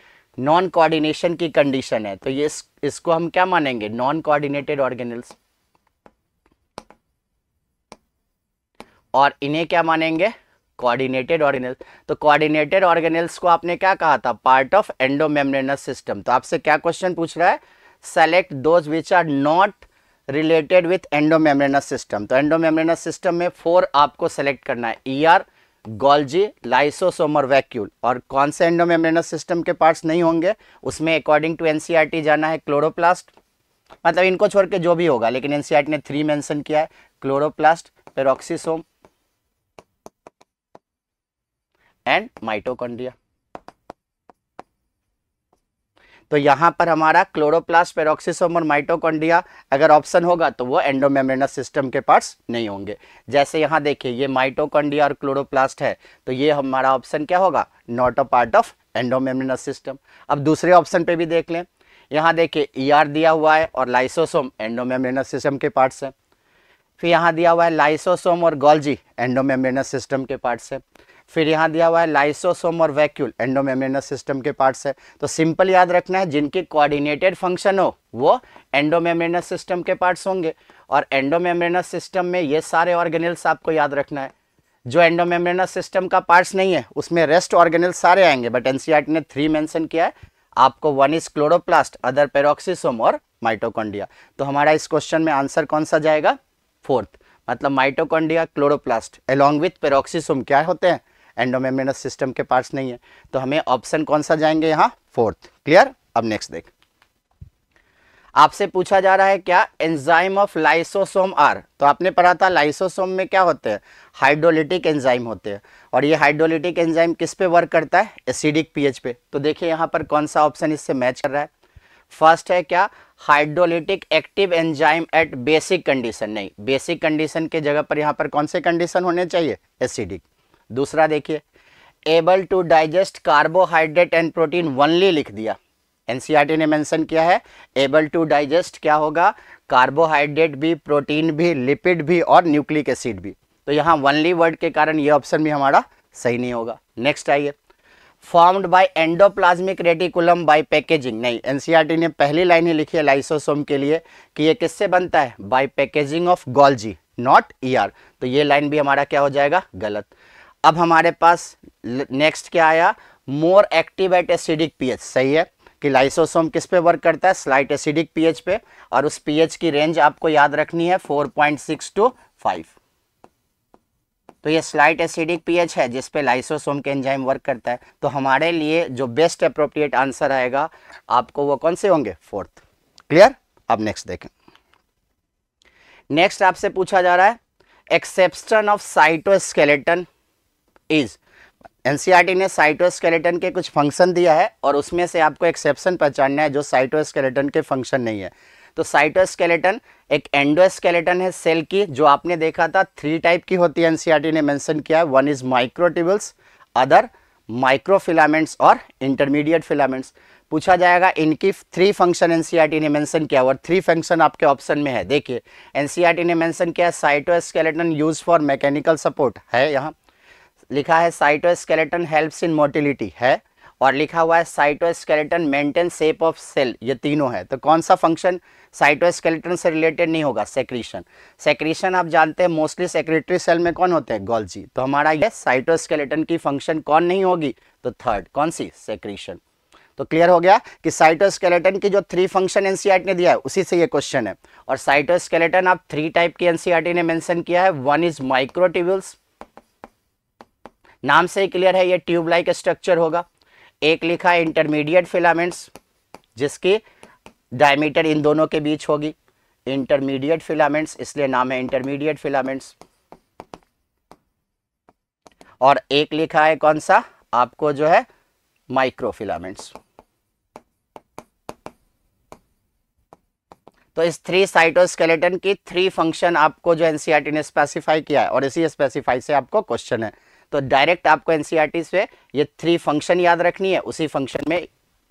Speaker 4: नॉन कोऑर्डिनेशन की कंडीशन है तो ये इस, इसको हम क्या मानेंगे नॉन कोऑर्डिनेटेड ऑर्गेनल्स और इन्हें क्या मानेंगे कोऑर्डिनेटेड ऑर्गेनल्स तो कोऑर्डिनेटेड ऑर्गेनल्स को आपने क्या कहा था पार्ट ऑफ एंडोमेम्ब्रेनस सिस्टम तो आपसे क्या क्वेश्चन पूछ रहा है select those which are not related with endomembranous system तो एंडोमेम्ब्रेनस सिस्टम में फोर आपको सेलेक्ट करना है E R Golgi lysosome vacuole और कौन से एंडोमेम्ब्रेनस सिस्टम के पार्ट्स नहीं होंगे उसमें अकॉर्डिंग टू एनसीईआरटी जाना है क्लोरोप्लास्ट मतलब इनको छोड़ के जो भी होगा लेकिन एनसीईआरटी e ने थ्री मेंशन किया है क्लोरोप्लास्ट पेरोक्सीसोम एंड माइटोकॉन्ड्रिया तो यहां पर हमारा क्लोरोप्लास्ट पेरोक्सिसोम और माइटोकॉन्ड्रिया अगर ऑप्शन होगा तो वो एंडोमेम्ब्रेनस सिस्टम के पार्ट्स नहीं होंगे जैसे यहां देखिए ये माइटोकॉन्ड्रिया और क्लोरोप्लास्ट है तो ये हमारा ऑप्शन क्या होगा not a part of endomembranous system अब दूसरे ऑप्शन पे भी देख लें यहां देखिए ईआर e दिया हुआ है और लाइसोसोम एंडोमेम्ब्रेनस सिस्टम के पार्ट्स है फिर यहां दिया हुआ है लाइसोसोम और गोल्जी एंडोमेम्ब्रेनस सिस्टम के पार्ट्स है फिर यहाँ दिया हुआ है लाइसोसोम और वैक्यूल एंडोमेम्रेनस सिस्टम के पार्ट्स है तो सिंपल याद रखना है जिनके कोऑर्डिनेटेड फंक्शन हो वो एंडोमेम्रेनस सिस्टम के पार्ट्स होंगे और एंडोमेम्रेनस सिस्टम में ये सारे ऑर्गेनल्स आपको याद रखना है जो एंडोमेम्रेनस सिस्टम का पार्ट्स नहीं है उसमें रेस्ट ऑर्गेनल्स सारे आएंगे बट एन e ने थ्री मैंशन किया है आपको one is chloroplast other peroxisome और माइटोकॉन्डिया तो हमारा इस क्वेश्चन में आंसर कौन सा जाएगा फोर्थ मतलब mitochondria chloroplast along with peroxisome क्या होते हैं एंडोमेमरेनस सिस्टम के पार्ट्स नहीं है तो हमें ऑप्शन कौन सा जाएंगे यहाँ फोर्थ क्लियर अब नेक्स्ट देख आपसे पूछा जा रहा है क्या एंजाइम ऑफ लाइसोसोम आर तो आपने पढ़ा था लाइसोसोम में क्या होते हैं हाइड्रोलिटिक एंजाइम होते हैं और ये हाइड्रोलिटिक एंजाइम किस पे वर्क करता है एसिडिक पीएच पे तो देखिए यहाँ पर कौन सा ऑप्शन इससे मैच कर रहा है फर्स्ट है क्या hydrolytic active enzyme at basic condition नहीं बेसिक कंडीशन के जगह पर यहाँ पर कौन से कंडीशन होने चाहिए एसिडिक दूसरा देखिए able to digest carbohydrate and protein only लिख दिया एनसीईआरटी e ने मेंशन किया है एबल टू डाइजेस्ट क्या होगा कार्बोहाइड्रेट भी प्रोटीन भी लिपिड भी और न्यूक्लिक एसिड भी तो यहाँ वनली वर्ड के कारण ये ऑप्शन भी हमारा सही नहीं होगा नेक्स्ट आइए formed by endoplasmic reticulum by packaging नहीं एनसीईआरटी e ने पहली लाइन ही लिखी है लाइसोसोम के लिए कि ये किससे बनता है by packaging of Golgi not ER तो ये लाइन भी हमारा क्या हो जाएगा गलत अब हमारे पास नेक्स्ट क्या आया more active at acidic pH सही है कि लाइसोसोम किस पे वर्क करता है स्लाइट एसिडिक पीएच पे और उस पीएच की रेंज आपको याद रखनी है 4.6 टू 5 तो ये स्लाइट एसिडिक पीएच है जिस पे लाइसोसोम के एंजाइम वर्क करता है तो हमारे लिए जो बेस्ट अप्रोप्रिएट आंसर आएगा आपको वो कौन से होंगे फोर्थ क्लियर अब नेक्स्ट देखें नेक्स्ट आपसे पूछा जा रहा है exception of cytoskeleton is NCERT e ने साइटोस्केलेटन के कुछ फंक्शन दिया है और उसमें से आपको एक्सेप्शन पहचानना है जो साइटोस्केलेटन के फंक्शन नहीं है तो साइटोस्केलेटन एक एंडोस्केलेटन है सेल की जो आपने देखा था थ्री टाइप की होती है एनसीईआरटी e ने मेंशन किया है one is microtubules other microfilaments और इंटरमीडिएट फिलामेंट्स पूछा जाएगा इनकी थ्री फंक्शन एनसीईआरटी ने मेंशन किया और थ्री फंक्शन आपके ऑप्शन में है देखिए एनसीईआरटी e ने मेंशन किया cytoskeleton use for mechanical support है यहाँ लिखा है साइटोस्केलेटन हेल्प्स इन मोटिलिटी है और लिखा हुआ है cytoskeleton maintain shape of cell ये तीनों है तो कौन सा फंक्शन साइटोस्केलेटन से रिलेटेड नहीं होगा सेक्रीशन सेक्रीशन आप जानते हैं मोस्टली सेक्रेटरी सेल में कौन होते हैं गोल्जी तो हमारा ये साइटोस्केलेटन की फंक्शन कौन नहीं होगी तो थर्ड कौन सी सेक्रीशन तो क्लियर हो गया कि साइटोस्केलेटन की जो थ्री फंक्शन एनसीईआरटी ने दिया है उसी से ये क्वेश्चन है और साइटोस्केलेटन आप थ्री टाइप की एनसीईआरटी e ने मेंशन किया है वन इज माइक्रोटिब्यूल्स नाम से क्लियर है ये ट्यूब लाइक स्ट्रक्चर होगा एक लिखा है इंटरमीडिएट फिलामेंट्स जिसकी डायमीटर इन दोनों के बीच होगी इंटरमीडिएट फिलामेंट्स इसलिए नाम है इंटरमीडिएट फिलामेंट्स और एक लिखा है कौन सा आपको जो है माइक्रोफिलामेंट्स तो इस थ्री साइटोस्केलेटन की थ्री फंक्शन आपको जो एनसीआरटी ने स्पेसिफाई किया है और इसी स्पेसिफाई से आपको क्वेश्चन है तो डायरेक्ट आपको एनसीईआरटी e से ये थ्री फंक्शन याद रखनी है उसी फंक्शन में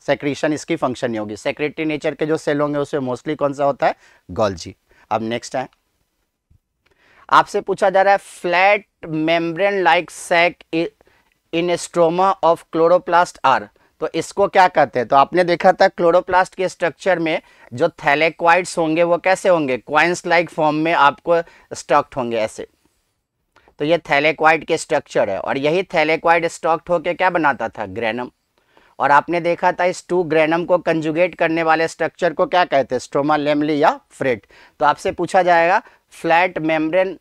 Speaker 4: सेक्रेशन इसकी फंक्शन नहीं होगी सेक्रेटरी नेचर के जो सेल होंगे उसमें मोस्टली कौन सा होता है गोल्जी अब नेक्स्ट है आपसे पूछा जा रहा है flat membrane like sac in stroma of chloroplast are तो इसको क्या कहते हैं तो आपने देखा था क्लोरोप्लास्ट के स्ट्रक्चर में जो थैलेक्वाइड्स होंगे वो कैसे होंगे क्वाइंस लाइक फॉर्म में आपको स्ट्रक्ट होंगे ऐसे तो ये थैलेक्वाइड के स्ट्रक्चर है और यही थैलेक्वाइड स्टॉक्ट होकर क्या बनाता था ग्रेनम और आपने देखा था इस टू ग्रेनम को कंजुगेट करने वाले स्ट्रक्चर को क्या कहते हैं स्ट्रोमा लेमली या फ्रेट तो आपसे पूछा जाएगा flat membrane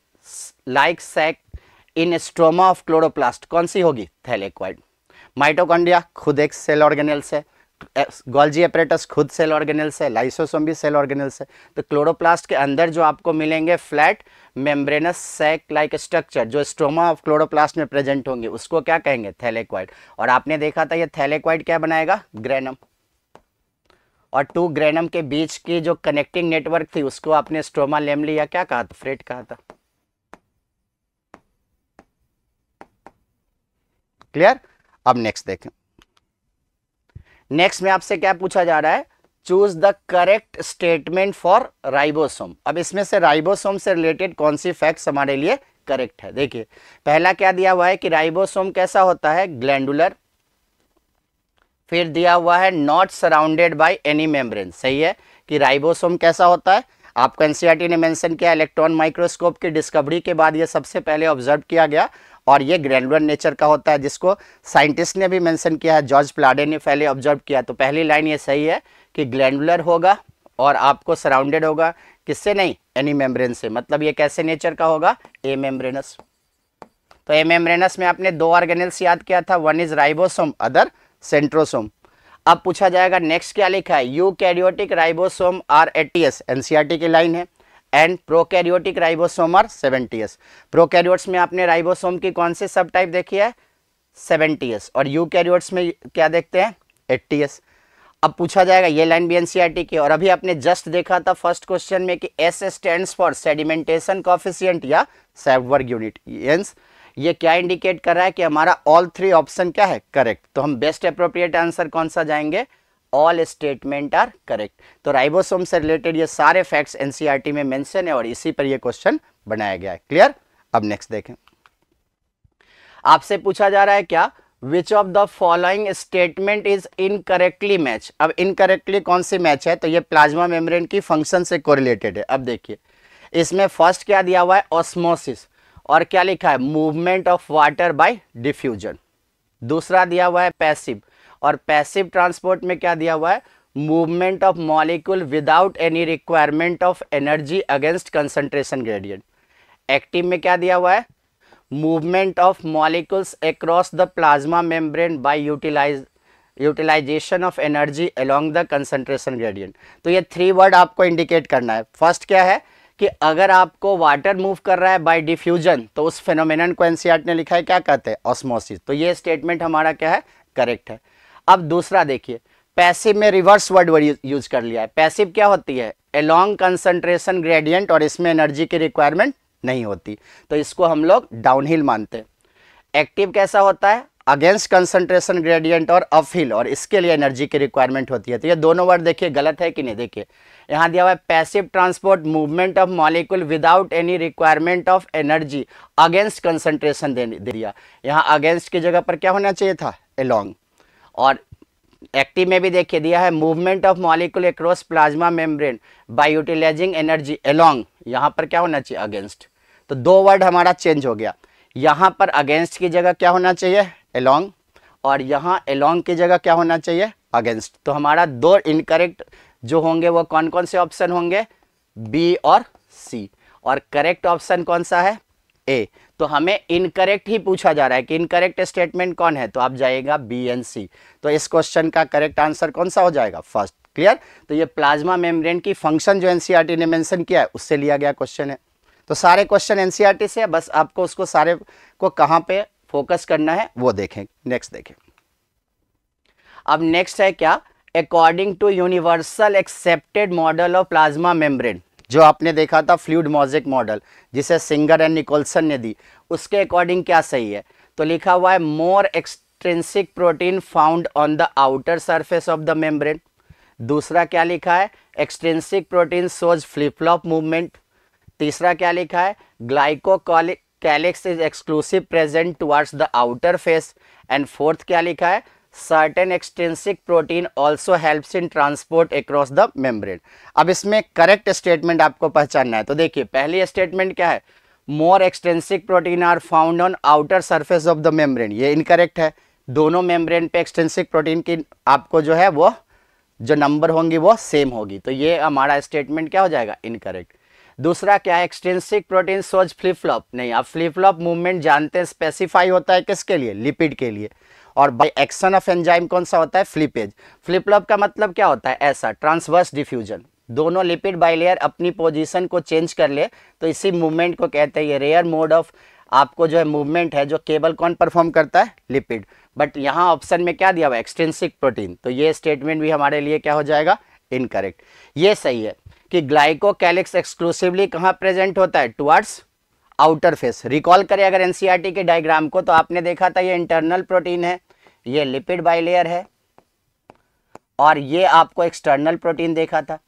Speaker 4: like sac in stroma of chloroplast कौन सी होगी थैलेक्वाइड माइटोकॉन्ड्रिया खुद एक सेल ऑर्गेनल्स है गोल्जी अपरेटस खुद सेल ऑर्गेनल्स है लाइसोसोम भी सेल ऑर्गेनल्स है तो क्लोरोप्लास्ट के अंदर जो आपको मिलेंगे flat membranous sac like structure जो स्ट्रोमा ऑफ क्लोरोप्लास्ट में प्रेजेंट होंगे उसको क्या कहेंगे थैलेक्वाइड और आपने देखा था ये थैलेक्वाइड क्या बनाएगा ग्रेनम और टू ग्रेनम के बीच की जो कनेक्टिंग नेटवर्क थी उसको आपने स्ट्रोमा लेमली या क्या कहा था फ्रेट कहा था क्लियर अब नेक्स्ट देखें नेक्स्ट में आपसे क्या पूछा जा रहा है choose the correct statement for ribosome अब इसमें से राइबोसोम से रिलेटेड कौन सी फैक्ट हमारे लिए करेक्ट है देखिए पहला क्या दिया हुआ है कि राइबोसोम कैसा होता है ग्लैंडुलर फिर दिया हुआ है not surrounded by any membrane सही है कि राइबोसोम कैसा होता है आपको एनसीआरटी e ने मेंशन किया इलेक्ट्रॉन माइक्रोस्कोप की डिस्कवरी के बाद यह सबसे पहले ऑब्जर्व किया गया और ये ग्रैंडर नेचर का होता है जिसको साइंटिस्ट ने भी मेंशन किया है जॉर्ज प्लाडे ने पहले ऑब्जर्व किया तो पहली लाइन ये सही है कि ग्रैंडुलर होगा और आपको सराउंडेड होगा किससे नहीं एनी मेम्ब्रेन से मतलब ये कैसे नेचर का होगा ए मेम्ब्रेनस तो ए मेम्ब्रेनस में आपने दो ऑर्गेनल्स याद किया था one is ribosome other centrosome अब पूछा जाएगा नेक्स्ट क्या लिखा है eukaryotic ribosome are eighty S NCERT की लाइन है and prokaryotic ribosome are 70s prokaryotes में आपने राइबोसोम की कौन सी सब टाइप देखी है सेवेंटीएस और यूकैरियोट्स में क्या देखते हैं 80s अब पूछा जाएगा ये लाइन भी एनसीईआरटी e की और अभी आपने जस्ट देखा था फर्स्ट क्वेश्चन में कि S stands for sedimentation coefficient या सेववर्ग यूनिट येंस ये क्या इंडिकेट कर रहा है कि हमारा ऑल थ्री ऑप्शन क्या है करेक्ट तो हम बेस्ट अप्रोप्रिएट आंसर कौन सा जाएंगे ऑल स्टेटमेंट आर करेक्ट तो राइबोसोम से रिलेटेड ये सारे फैक्ट्स एनसीईआरटी में मेंशन है और इसी पर ये क्वेश्चन बनाया गया है क्लियर अब नेक्स्ट देखें आपसे पूछा जा रहा है क्या which of the following statement is incorrectly match अब इनकरेक्टली कौन सी मैच है तो ये प्लाज्मा मेम्ब्रेन की फंक्शन से कोरिलेटेड है अब देखिए इसमें फर्स्ट क्या दिया हुआ है ऑस्मोसिस और क्या लिखा है movement of water by diffusion दूसरा दिया हुआ है पैसिव और पैसिव ट्रांसपोर्ट में क्या दिया हुआ है movement of molecule without any requirement of energy against concentration gradient active में क्या दिया हुआ है movement of molecules across the plasma membrane by utilize utilization of energy along the concentration gradient तो ये थ्री वर्ड आपको इंडिकेट करना है फर्स्ट क्या है कि अगर आपको वाटर मूव कर रहा है बाय डिफ्यूजन तो उस फेनोमेनन को एनसीआर e ने लिखा है क्या कहते हैं ऑस्मोसिस तो ये स्टेटमेंट हमारा क्या है करेक्ट है अब दूसरा देखिए पैसिव में रिवर्स वर्ड वर्ड यूज कर लिया है पैसिव क्या होती है एलोंग कंसंट्रेशन ग्रेडियंट और इसमें एनर्जी की रिक्वायरमेंट नहीं होती तो इसको हम लोग डाउनहिल मानते हैं एक्टिव कैसा होता है अगेंस्ट कंसंट्रेशन ग्रेडियंट और अपहिल और इसके लिए एनर्जी की रिक्वायरमेंट होती है तो ये दोनों वर्ड देखिए गलत है कि नहीं देखिए यहाँ दिया हुआ है passive transport movement of molecule without any requirement of energy against concentration दे दिया यहाँ अगेंस्ट की जगह पर क्या होना चाहिए था एलोंग और एक्टिव में भी देखिए दिया है movement of molecule across plasma membrane by utilizing energy along यहाँ पर क्या होना चाहिए अगेंस्ट तो दो वर्ड हमारा चेंज हो गया यहाँ पर अगेंस्ट की जगह क्या होना चाहिए अलोंग और यहाँ अलोंग की जगह क्या होना चाहिए अगेंस्ट तो हमारा दो इनकरेक्ट जो होंगे वो कौन कौन से ऑप्शन होंगे बी और सी और करेक्ट ऑप्शन कौन सा है ए तो हमें इनकरेक्ट ही पूछा जा रहा है कि इनकरेक्ट स्टेटमेंट कौन है तो आप जाएगा बी एन सी तो इस क्वेश्चन का करेक्ट आंसर कौन सा हो जाएगा फर्स्ट क्लियर तो ये प्लाज्मा मेम्ब्रेन की फंक्शन जो एनसीईआरटी e ने मेंशन किया है उससे लिया गया क्वेश्चन है तो सारे क्वेश्चन एनसीईआरटी e से है बस आपको उसको सारे को कहां पे फोकस करना है वो देखें नेक्स्ट देखें अब नेक्स्ट है क्या according to universal accepted model of plasma membrane जो आपने देखा था फ्लूड मॉजिक मॉडल जिसे सिंगर एंड निकोलसन ने दी उसके अकॉर्डिंग क्या सही है तो लिखा हुआ है more extrinsic protein found on the outer surface of the membrane दूसरा क्या लिखा है extrinsic protein shows flip flop movement तीसरा क्या लिखा है glycocalyx is exclusive present towards the outer face and fourth क्या लिखा है certain extrinsic protein also helps in transport across the membrane अब इसमें करेक्ट स्टेटमेंट आपको पहचानना है तो देखिए पहली स्टेटमेंट क्या है more extrinsic protein are found on outer surface of the membrane ये इनकरेक्ट है दोनों मेम्ब्रेन पे एक्सटेंसिक प्रोटीन की आपको जो है वो जो नंबर होंगी वो सेम होगी तो ये हमारा स्टेटमेंट क्या हो जाएगा इनकरेक्ट दूसरा क्या है extrinsic protein shows flip flop नहीं आप फ्लिप फ्लॉप मूवमेंट जानते हैं स्पेसिफाई होता है किसके लिए लिपिड के लिए और बाई एक्शन ऑफ एंजाइम कौन सा होता है फ्लिपेज फ्लिपलॉप का मतलब क्या होता है ऐसा ट्रांसवर्स डिफ्यूजन दोनों लिपिड बाइलेयर अपनी पोजीशन को चेंज कर ले तो इसी मूवमेंट को कहते हैं ये रेयर मोड ऑफ आपको जो है मूवमेंट है जो केबल कौन परफॉर्म करता है लिपिड बट यहाँ ऑप्शन में क्या दिया हुआ एक्सटेंसिक प्रोटीन तो ये स्टेटमेंट भी हमारे लिए क्या हो जाएगा इनकरेक्ट ये सही है कि ग्लाइकोकैलिक्स एक्सक्लूसिवली कहाँ प्रेजेंट होता है टुवर्ड्स आउटर फेस रिकॉल करें अगर एनसीईआरटी e के डायग्राम को तो आपने देखा था ये इंटरनल प्रोटीन है ये लिपिड बाईलेयर है और ये आपको एक्सटर्नल प्रोटीन देखा था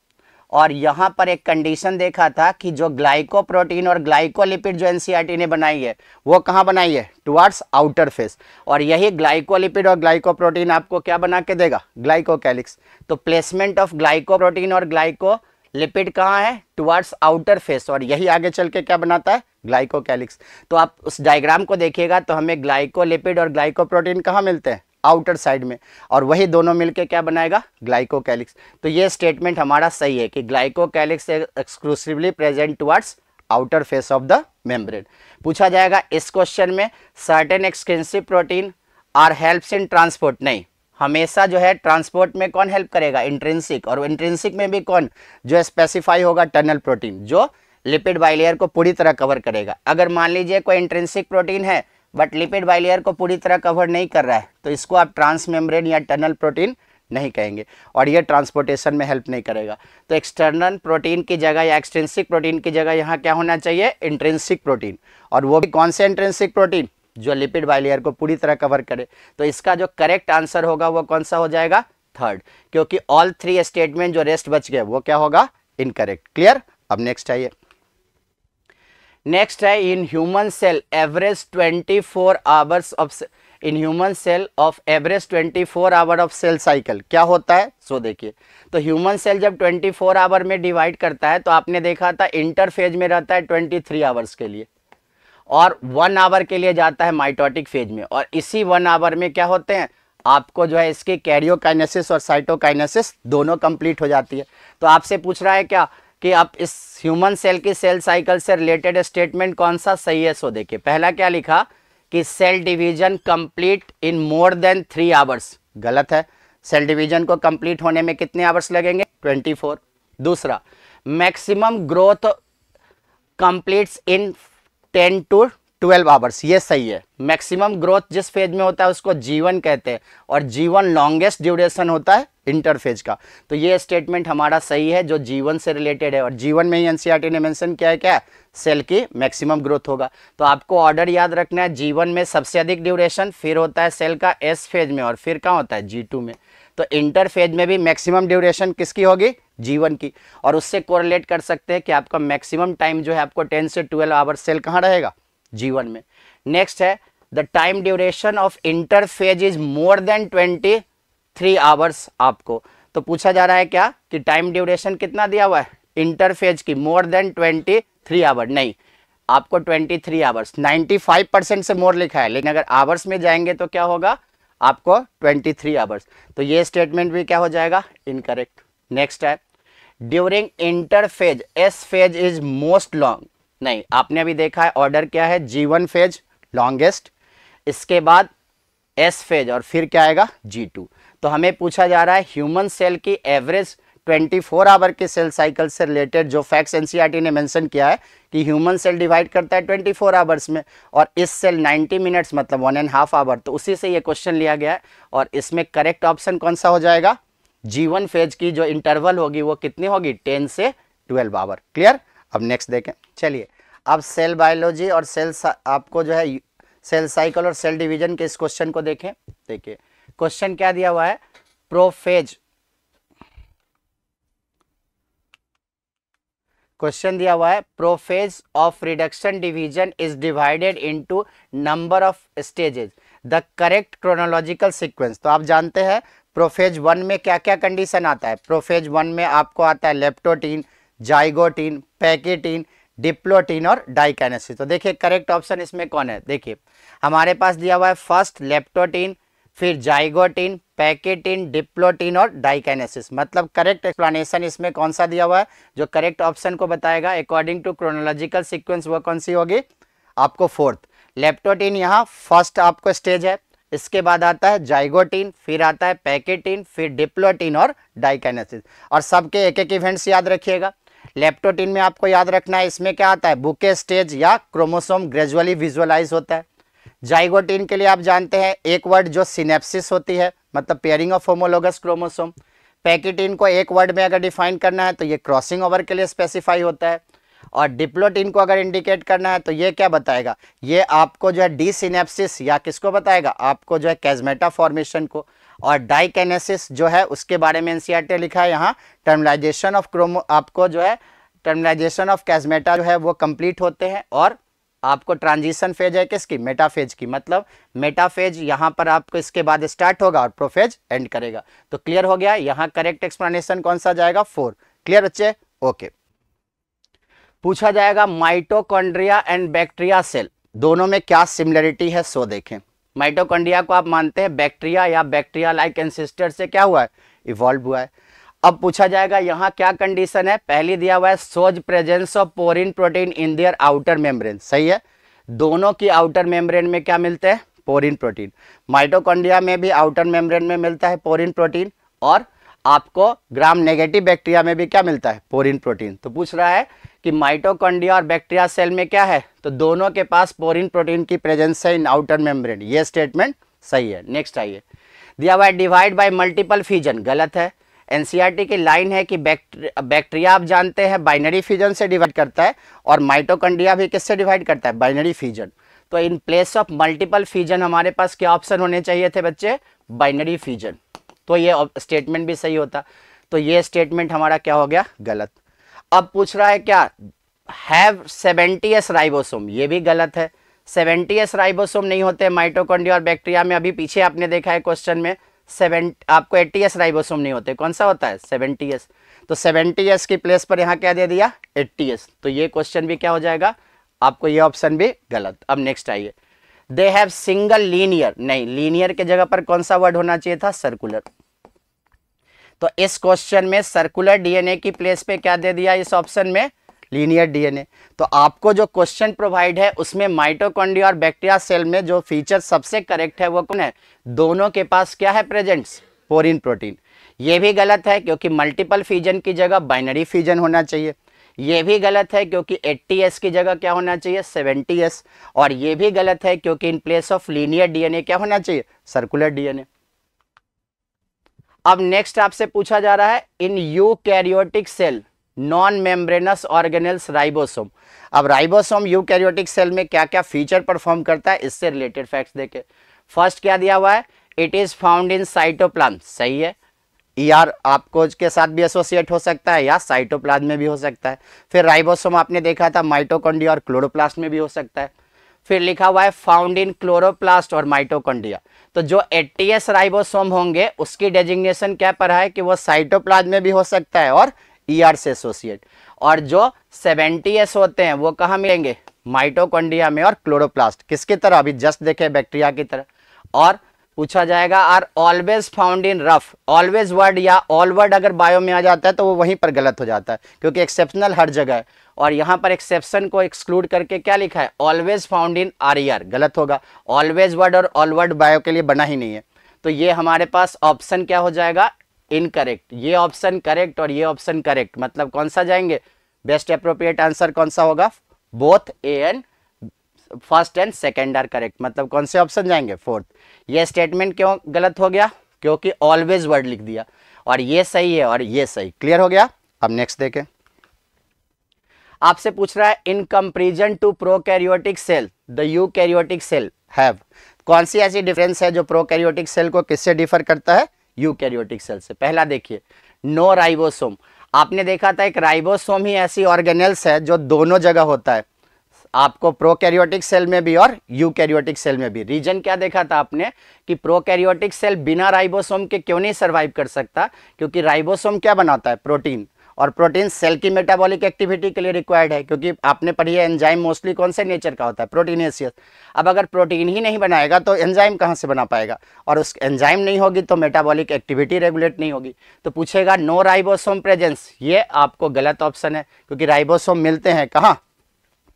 Speaker 4: और यहाँ पर एक कंडीशन देखा था कि जो ग्लाइको प्रोटीन और ग्लाइकोलिपिड जो एनसीईआरटी e ने बनाई है वो कहाँ बनाई है टुवर्ड्स आउटर फेस और यही ग्लाइकोलिपिड और ग्लाइको प्रोटीन आपको क्या बना के देगा ग्लाइकोकैलिक्स तो प्लेसमेंट ऑफ ग्लाइको प्रोटीन और ग्लाइको लिपिड कहाँ है टुवर्ड्स आउटर फेस और यही आगे चल के क्या बनाता है ग्लाइकोकैलिक्स तो आप उस डायग्राम को देखिएगा तो हमें ग्लाइकोलिपिड और ग्लाइकोप्रोटीन कहाँ मिलते हैं आउटर साइड में और वही दोनों मिलके क्या बनाएगा ग्लाइकोकैलिक्स तो ये स्टेटमेंट हमारा सही है कि glycocalyx exclusively present towards outer face of the membrane पूछा जाएगा इस क्वेश्चन में certain extensive protein are helps in transport नहीं हमेशा जो है ट्रांसपोर्ट में कौन हेल्प करेगा इंट्रेंसिक और इंट्रेंसिक में भी कौन जो स्पेसिफाई होगा टनल प्रोटीन जो लिपिड बाइलेयर को पूरी तरह कवर करेगा अगर मान लीजिए कोई इंट्रेंसिक प्रोटीन है बट लिपिड बाइलेयर को पूरी तरह कवर नहीं कर रहा है तो इसको आप ट्रांसमेम्ब्रेन या टनल प्रोटीन नहीं कहेंगे और ये ट्रांसपोर्टेशन में हेल्प नहीं करेगा तो एक्सटर्नल प्रोटीन की जगह या एक्सट्रेंसिक प्रोटीन की जगह यहाँ क्या होना चाहिए इंट्रेंसिक प्रोटीन और वो भी कौन से इंट्रेंसिक प्रोटीन जो लिपिड बाइलेयर को पूरी तरह कवर करे तो इसका जो करेक्ट आंसर होगा वो कौन सा हो जाएगा थर्ड क्योंकि ऑल थ्री स्टेटमेंट जो रेस्ट बच गए वो क्या होगा इनकरेक्ट क्लियर अब नेक्स्ट आइए नेक्स्ट है in human cell average 24 four hours of in human cell of average 24 four hour of cell cycle क्या होता है सो देखिए तो ह्यूमन सेल जब 24 फोर आवर में डिवाइड करता है तो आपने देखा था इंटरफेज में रहता है 23 थ्री आवर्स के लिए और वन आवर के लिए जाता है माइटोटिक फेज में और इसी वन आवर में क्या होते हैं आपको जो है इसके कैरियोकाइनेसिस और साइटोकाइनेसिस दोनों कंप्लीट हो जाती है तो आपसे पूछ रहा है क्या कि आप इस ह्यूमन सेल की सेल साइकिल से रिलेटेड स्टेटमेंट कौन सा सही है सो देखिए पहला क्या लिखा कि cell division complete in more than three hours गलत है सेल डिवीजन को कंप्लीट होने में कितने आवर्स लगेंगे 24 दूसरा maximum growth completes in 10 to twelve hours ये सही है मैक्सिमम ग्रोथ जिस फेज में होता है उसको जीवन कहते हैं और जीवन लॉन्गेस्ट ड्यूरेशन होता है इंटरफेज का तो ये स्टेटमेंट हमारा सही है जो जीवन से रिलेटेड है और जीवन में ही एनसीईआरटी e ने मेंशन किया है क्या सेल की मैक्सिमम ग्रोथ होगा तो आपको ऑर्डर याद रखना है जीवन में सबसे अधिक ड्यूरेशन फिर होता है सेल का एस फेज में और फिर कहाँ होता है जी टू में तो इंटरफेज में भी मैक्सिमम ड्यूरेशन किसकी होगी जीवन की और उससे कोरिलेट कर सकते हैं कि आपका मैक्सिमम टाइम जो है आपको टेन से ट्वेल्व आवर्स सेल कहाँ रहेगा जीवन में नेक्स्ट है the time duration of interphase is more than twenty three hours आपको तो पूछा जा रहा है क्या कि टाइम ड्यूरेशन कितना दिया हुआ है इंटरफेज की more than twenty three hour नहीं आपको twenty three hours ninety five percent से मोर लिखा है लेकिन अगर आवर्स में जाएंगे तो क्या होगा आपको ट्वेंटी थ्री आवर्स तो ये स्टेटमेंट भी क्या हो जाएगा इनकरेक्ट नेक्स्ट है during interphase S phase is most long नहीं आपने अभी देखा है ऑर्डर क्या है जी वन फेज लॉन्गेस्ट इसके बाद एस फेज और फिर क्या आएगा जी टू तो हमें पूछा जा रहा है ह्यूमन सेल की एवरेज 24 फोर आवर के सेल साइकिल से रिलेटेड जो फैक्ट्स एनसीईआरटी e ने मेंशन किया है कि ह्यूमन सेल डिवाइड करता है 24 फोर आवर्स में और इस सेल 90 मिनट्स मतलब वन एंड हाफ आवर तो उसी से ये क्वेश्चन लिया गया है और इसमें करेक्ट ऑप्शन कौन सा हो जाएगा जीवन फेज की जो इंटरवल होगी वो कितनी होगी टेन से ट्वेल्व आवर क्लियर अब नेक्स्ट देखें चलिए अब सेल बायोलॉजी और सेल आपको जो है सेल साइकिल और सेल डिवीजन के इस क्वेश्चन को देखें देखिए क्वेश्चन क्या दिया हुआ है प्रोफेज क्वेश्चन दिया हुआ है prophase of reduction division is divided into number of stages the correct chronological sequence तो आप जानते हैं प्रोफेज वन में क्या क्या कंडीशन आता है प्रोफेज वन में आपको आता है लेप्टोटीन जाइगोटीन पैकेटीन डिप्लोटीन और डाइकाइनेसिस तो देखिए करेक्ट ऑप्शन इसमें कौन है देखिए हमारे पास दिया हुआ है फर्स्ट लेप्टोटीन फिर जाइगोटीन पैकेटिन डिप्लोटीन और डाइकाइनेसिस मतलब करेक्ट एक्सप्लेनेशन इसमें कौन सा दिया हुआ है जो करेक्ट ऑप्शन को बताएगा अकॉर्डिंग टू क्रोनोलॉजिकल सीक्वेंस वो कौन सी होगी आपको फोर्थ लेप्टोटीन यहाँ फर्स्ट आपको स्टेज है इसके बाद आता है जाइगोटीन फिर आता है पैकेटिन फिर डिप्लोटीन और डाइकाइनेसिस और सबके एक एक इवेंट्स याद रखिएगा लेप्टोटिन में आपको याद रखना है इसमें क्या आता है बुके स्टेज या क्रोमोसोम ग्रेजुअली विजुअलाइज होता है जाइगोटिन के लिए आप जानते हैं एक वर्ड जो सिनेप्सिस होती है मतलब pairing of homologous chromosome pachytene को एक वर्ड में अगर डिफाइन करना है तो ये क्रॉसिंग ओवर के लिए स्पेसिफाई होता है और डिप्लोटिन को अगर इंडिकेट करना है तो ये क्या बताएगा ये आपको जो है डी सिनेप्सिस या किसको बताएगा आपको जो है कैजमेटा फॉर्मेशन को और डाइकेनेसिस जो है उसके बारे में एनसीईआरटी e लिखा है यहाँ टर्मलाइजेशन ऑफ क्रोमो आपको जो है टर्मलाइजेशन ऑफ कैजमेटा जो है वो कंप्लीट होते हैं और आपको ट्रांजिशन फेज है किसकी मेटाफेज की मतलब मेटाफेज यहाँ पर आपको इसके बाद स्टार्ट होगा और प्रोफेज एंड करेगा तो क्लियर हो गया यहाँ करेक्ट एक्सप्लेनेशन कौन सा जाएगा फोर क्लियर बच्चे ओके पूछा जाएगा माइटोकॉन्ड्रिया एंड बैक्टीरिया सेल दोनों में क्या सिमिलरिटी है सो देखें माइटोकॉन्ड्रिया को आप मानते हैं बैक्टीरिया या बैक्टीरिया लाइक एनसिस्टर से क्या हुआ है इवॉल्व हुआ है अब पूछा जाएगा यहाँ क्या कंडीशन है पहली दिया हुआ है shows presence of porin protein in their outer membrane सही है दोनों की आउटर मेम्ब्रेन में क्या मिलते हैं पोरिन प्रोटीन माइटोकॉन्ड्रिया में भी आउटर मेम्ब्रेन में मिलता है पोरिन प्रोटीन और आपको ग्राम नेगेटिव बैक्टीरिया में भी क्या मिलता है पोरिन प्रोटीन तो पूछ रहा है कि माइटोकॉन्डिया और बैक्टीरिया सेल में क्या है तो दोनों के पास पोरिन प्रोटीन की प्रेजेंस है इन आउटर मेम्ब्रेन ये स्टेटमेंट सही है नेक्स्ट आइए दिया हुआ डिवाइड बाय मल्टीपल फ्यूजन गलत है एनसीईआरटी e की लाइन है कि बैक्टीरिया आप जानते हैं बाइनरी फ्यूजन से डिवाइड करता है और माइटोकंडिया भी किससे डिवाइड करता है बाइनरी फ्यूजन तो in place of multiple fusion हमारे पास क्या ऑप्शन होने चाहिए थे बच्चे बाइनरी फ्यूजन तो ये स्टेटमेंट भी सही होता तो ये स्टेटमेंट हमारा क्या हो गया गलत अब पूछ रहा है क्या हैव सेवेंटी एस राइबोसोम ये भी गलत है सेवेंटी एस राइबोसोम नहीं होते माइटोकॉन्ड्रिया और बैक्टीरिया में अभी पीछे आपने देखा है क्वेश्चन में सेवन आपको एट्टी एस राइबोसोम नहीं होते कौन सा होता है सेवेंटी एस तो सेवेंटी एस की प्लेस पर यहाँ क्या दे दिया एट्टी एस तो ये क्वेश्चन भी क्या हो जाएगा आपको ये ऑप्शन भी गलत अब नेक्स्ट आइए दे हैव सिंगल लीनियर नहीं लीनियर के जगह पर कौन सा वर्ड होना चाहिए था सर्कुलर तो इस क्वेश्चन में सर्कुलर डीएनए की प्लेस पे क्या दे दिया इस ऑप्शन में लीनियर डीएनए तो आपको जो क्वेश्चन प्रोवाइड है उसमें माइटोकॉन्ड्रिया और बैक्टीरिया सेल में जो फीचर सबसे करेक्ट है वो कौन है दोनों के पास क्या है प्रेजेंट पोरिन प्रोटीन ये भी गलत है क्योंकि मल्टीपल फीजन की जगह बाइनरी फीजन होना चाहिए ये भी गलत है क्योंकि 80s की जगह क्या होना चाहिए 70s और ये भी गलत है क्योंकि in place of linear DNA क्या होना चाहिए सर्कुलर डीएनए अब नेक्स्ट आपसे पूछा जा रहा है in eukaryotic cell non membranous organelles ribosome अब राइबोसोम यू कैरियोटिक सेल में क्या क्या फीचर परफॉर्म करता है इससे रिलेटेड फैक्ट देखे फर्स्ट क्या दिया हुआ है it is found in cytoplasm सही है ईआर ER आपकोज के साथ भी एसोसिएट हो सकता है या साइटोप्लाज में भी हो सकता है फिर राइबोसोम आपने देखा था माइटोकॉन्डिया और क्लोरोप्लास्ट में भी हो सकता है फिर लिखा हुआ है फाउंड इन क्लोरोप्लास्ट और माइटोकॉन्डिया तो जो एटीएस राइबोसोम होंगे उसकी डेजिग्नेशन क्या पर है कि वो साइटोप्लाज में भी हो सकता है और ई e ER से एसोसिएट और जो सेवेंटी होते हैं वो कहाँ मिलेंगे माइटोकॉन्डिया में और क्लोरोप्लास्ट किसकी तरह अभी जस्ट देखे बैक्टीरिया की तरह और पूछा जाएगा are always found in rough always word या ऑल वर्ड अगर बायो में आ जाता है तो वो वहीं पर गलत हो जाता है क्योंकि एक्सेप्शनल हर जगह है और यहाँ पर एक्सेप्शन को एक्सक्लूड करके क्या लिखा है always found in R R गलत होगा ऑलवेज वर्ड और ऑल वर्ड बायो के लिए बना ही नहीं है तो ये हमारे पास ऑप्शन क्या हो जाएगा इनकरेक्ट ये ऑप्शन करेक्ट और ये ऑप्शन करेक्ट मतलब कौन सा जाएंगे बेस्ट अप्रोप्रिएट आंसर कौन सा होगा both A and first and second are correct मतलब कौन से ऑप्शन जाएंगे फोर्थ ये स्टेटमेंट क्यों गलत हो गया क्योंकि ऑलवेज वर्ड लिख दिया और ये सही है और ये सही क्लियर हो गया अब नेक्स्ट देखें आपसे पूछ रहा है in comparison to prokaryotic cell the eukaryotic cell have कौन सी ऐसी डिफरेंस है जो प्रोकैरियोटिक सेल को किससे डिफर करता है यू कैरियोटिक सेल से पहला देखिए नो राइबोसोम आपने देखा था एक राइबोसोम ही ऐसी ऑर्गेनल्स है जो दोनों जगह होता है आपको प्रोकैरियोटिक सेल में भी और यूकैरियोटिक सेल में भी रीजन क्या देखा था आपने कि प्रोकैरियोटिक सेल बिना राइबोसोम के क्यों नहीं सर्वाइव कर सकता क्योंकि राइबोसोम क्या बनाता है प्रोटीन और प्रोटीन सेल की मेटाबॉलिक एक्टिविटी के लिए रिक्वायर्ड है क्योंकि आपने पढ़ी है एंजाइम मोस्टली कौन से नेचर का होता है प्रोटीनेसियस अब अगर प्रोटीन ही नहीं बनाएगा तो एंजाइम कहाँ से बना पाएगा और उस एंजाइम नहीं होगी तो मेटाबॉलिक एक्टिविटी रेगुलेट नहीं होगी तो पूछेगा नो राइबोसोम प्रेजेंस ये आपको गलत ऑप्शन है क्योंकि राइबोसोम मिलते हैं कहाँ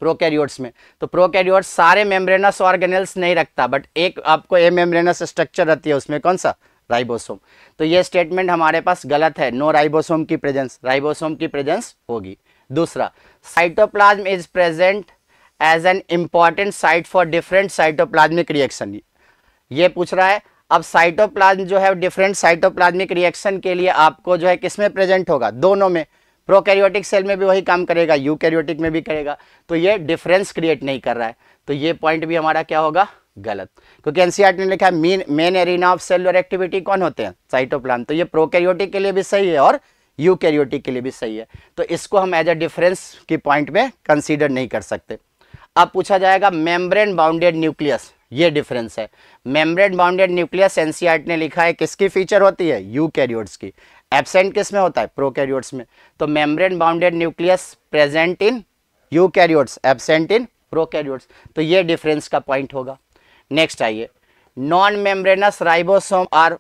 Speaker 4: प्रोकैरियोट्स में तो प्रोकैरियोट्स सारे मेम्ब्रेनस ऑर्गेनल्स नहीं रखता बट एक आपको ए मेम्ब्रेनस स्ट्रक्चर रहती है उसमें कौन सा राइबोसोम तो ये स्टेटमेंट हमारे पास गलत है नो राइबोसोम की प्रेजेंस राइबोसोम की प्रेजेंस होगी दूसरा cytoplasm is present as an important site for different cytoplasmic reaction ये पूछ रहा है अब साइटोप्लाज्म जो है डिफरेंट साइटोप्लाज्मिक रिएक्शन के लिए आपको जो है किसमें प्रेजेंट होगा दोनों में प्रोकैरियोटिक सेल में भी वही काम करेगा यूकैरियोटिक में भी करेगा तो ये डिफरेंस क्रिएट नहीं कर रहा है तो ये पॉइंट भी हमारा क्या होगा गलत क्योंकि एनसीआर e ने लिखा है main main arena of cellular activity कौन होते हैं साइटोप्लान तो ये प्रोकैरियोटिक के लिए भी सही है और यूकैरियोटिक के लिए भी सही है तो इसको हम एज अ डिफरेंस की पॉइंट में कंसिडर नहीं कर सकते अब पूछा जाएगा मेम्ब्रेन बाउंडेड न्यूक्लियस ये डिफरेंस है मेम्ब्रेन बाउंडेड न्यूक्लियस एनसीआर ने लिखा है किसकी फीचर होती है यू की एबसेंट किस में होता है प्रोकैरियोट्स में तो membrane bounded nucleus present in eukaryotes absent in prokaryotes तो ये डिफरेंस का पॉइंट होगा नेक्स्ट आइए non membranous ribosome are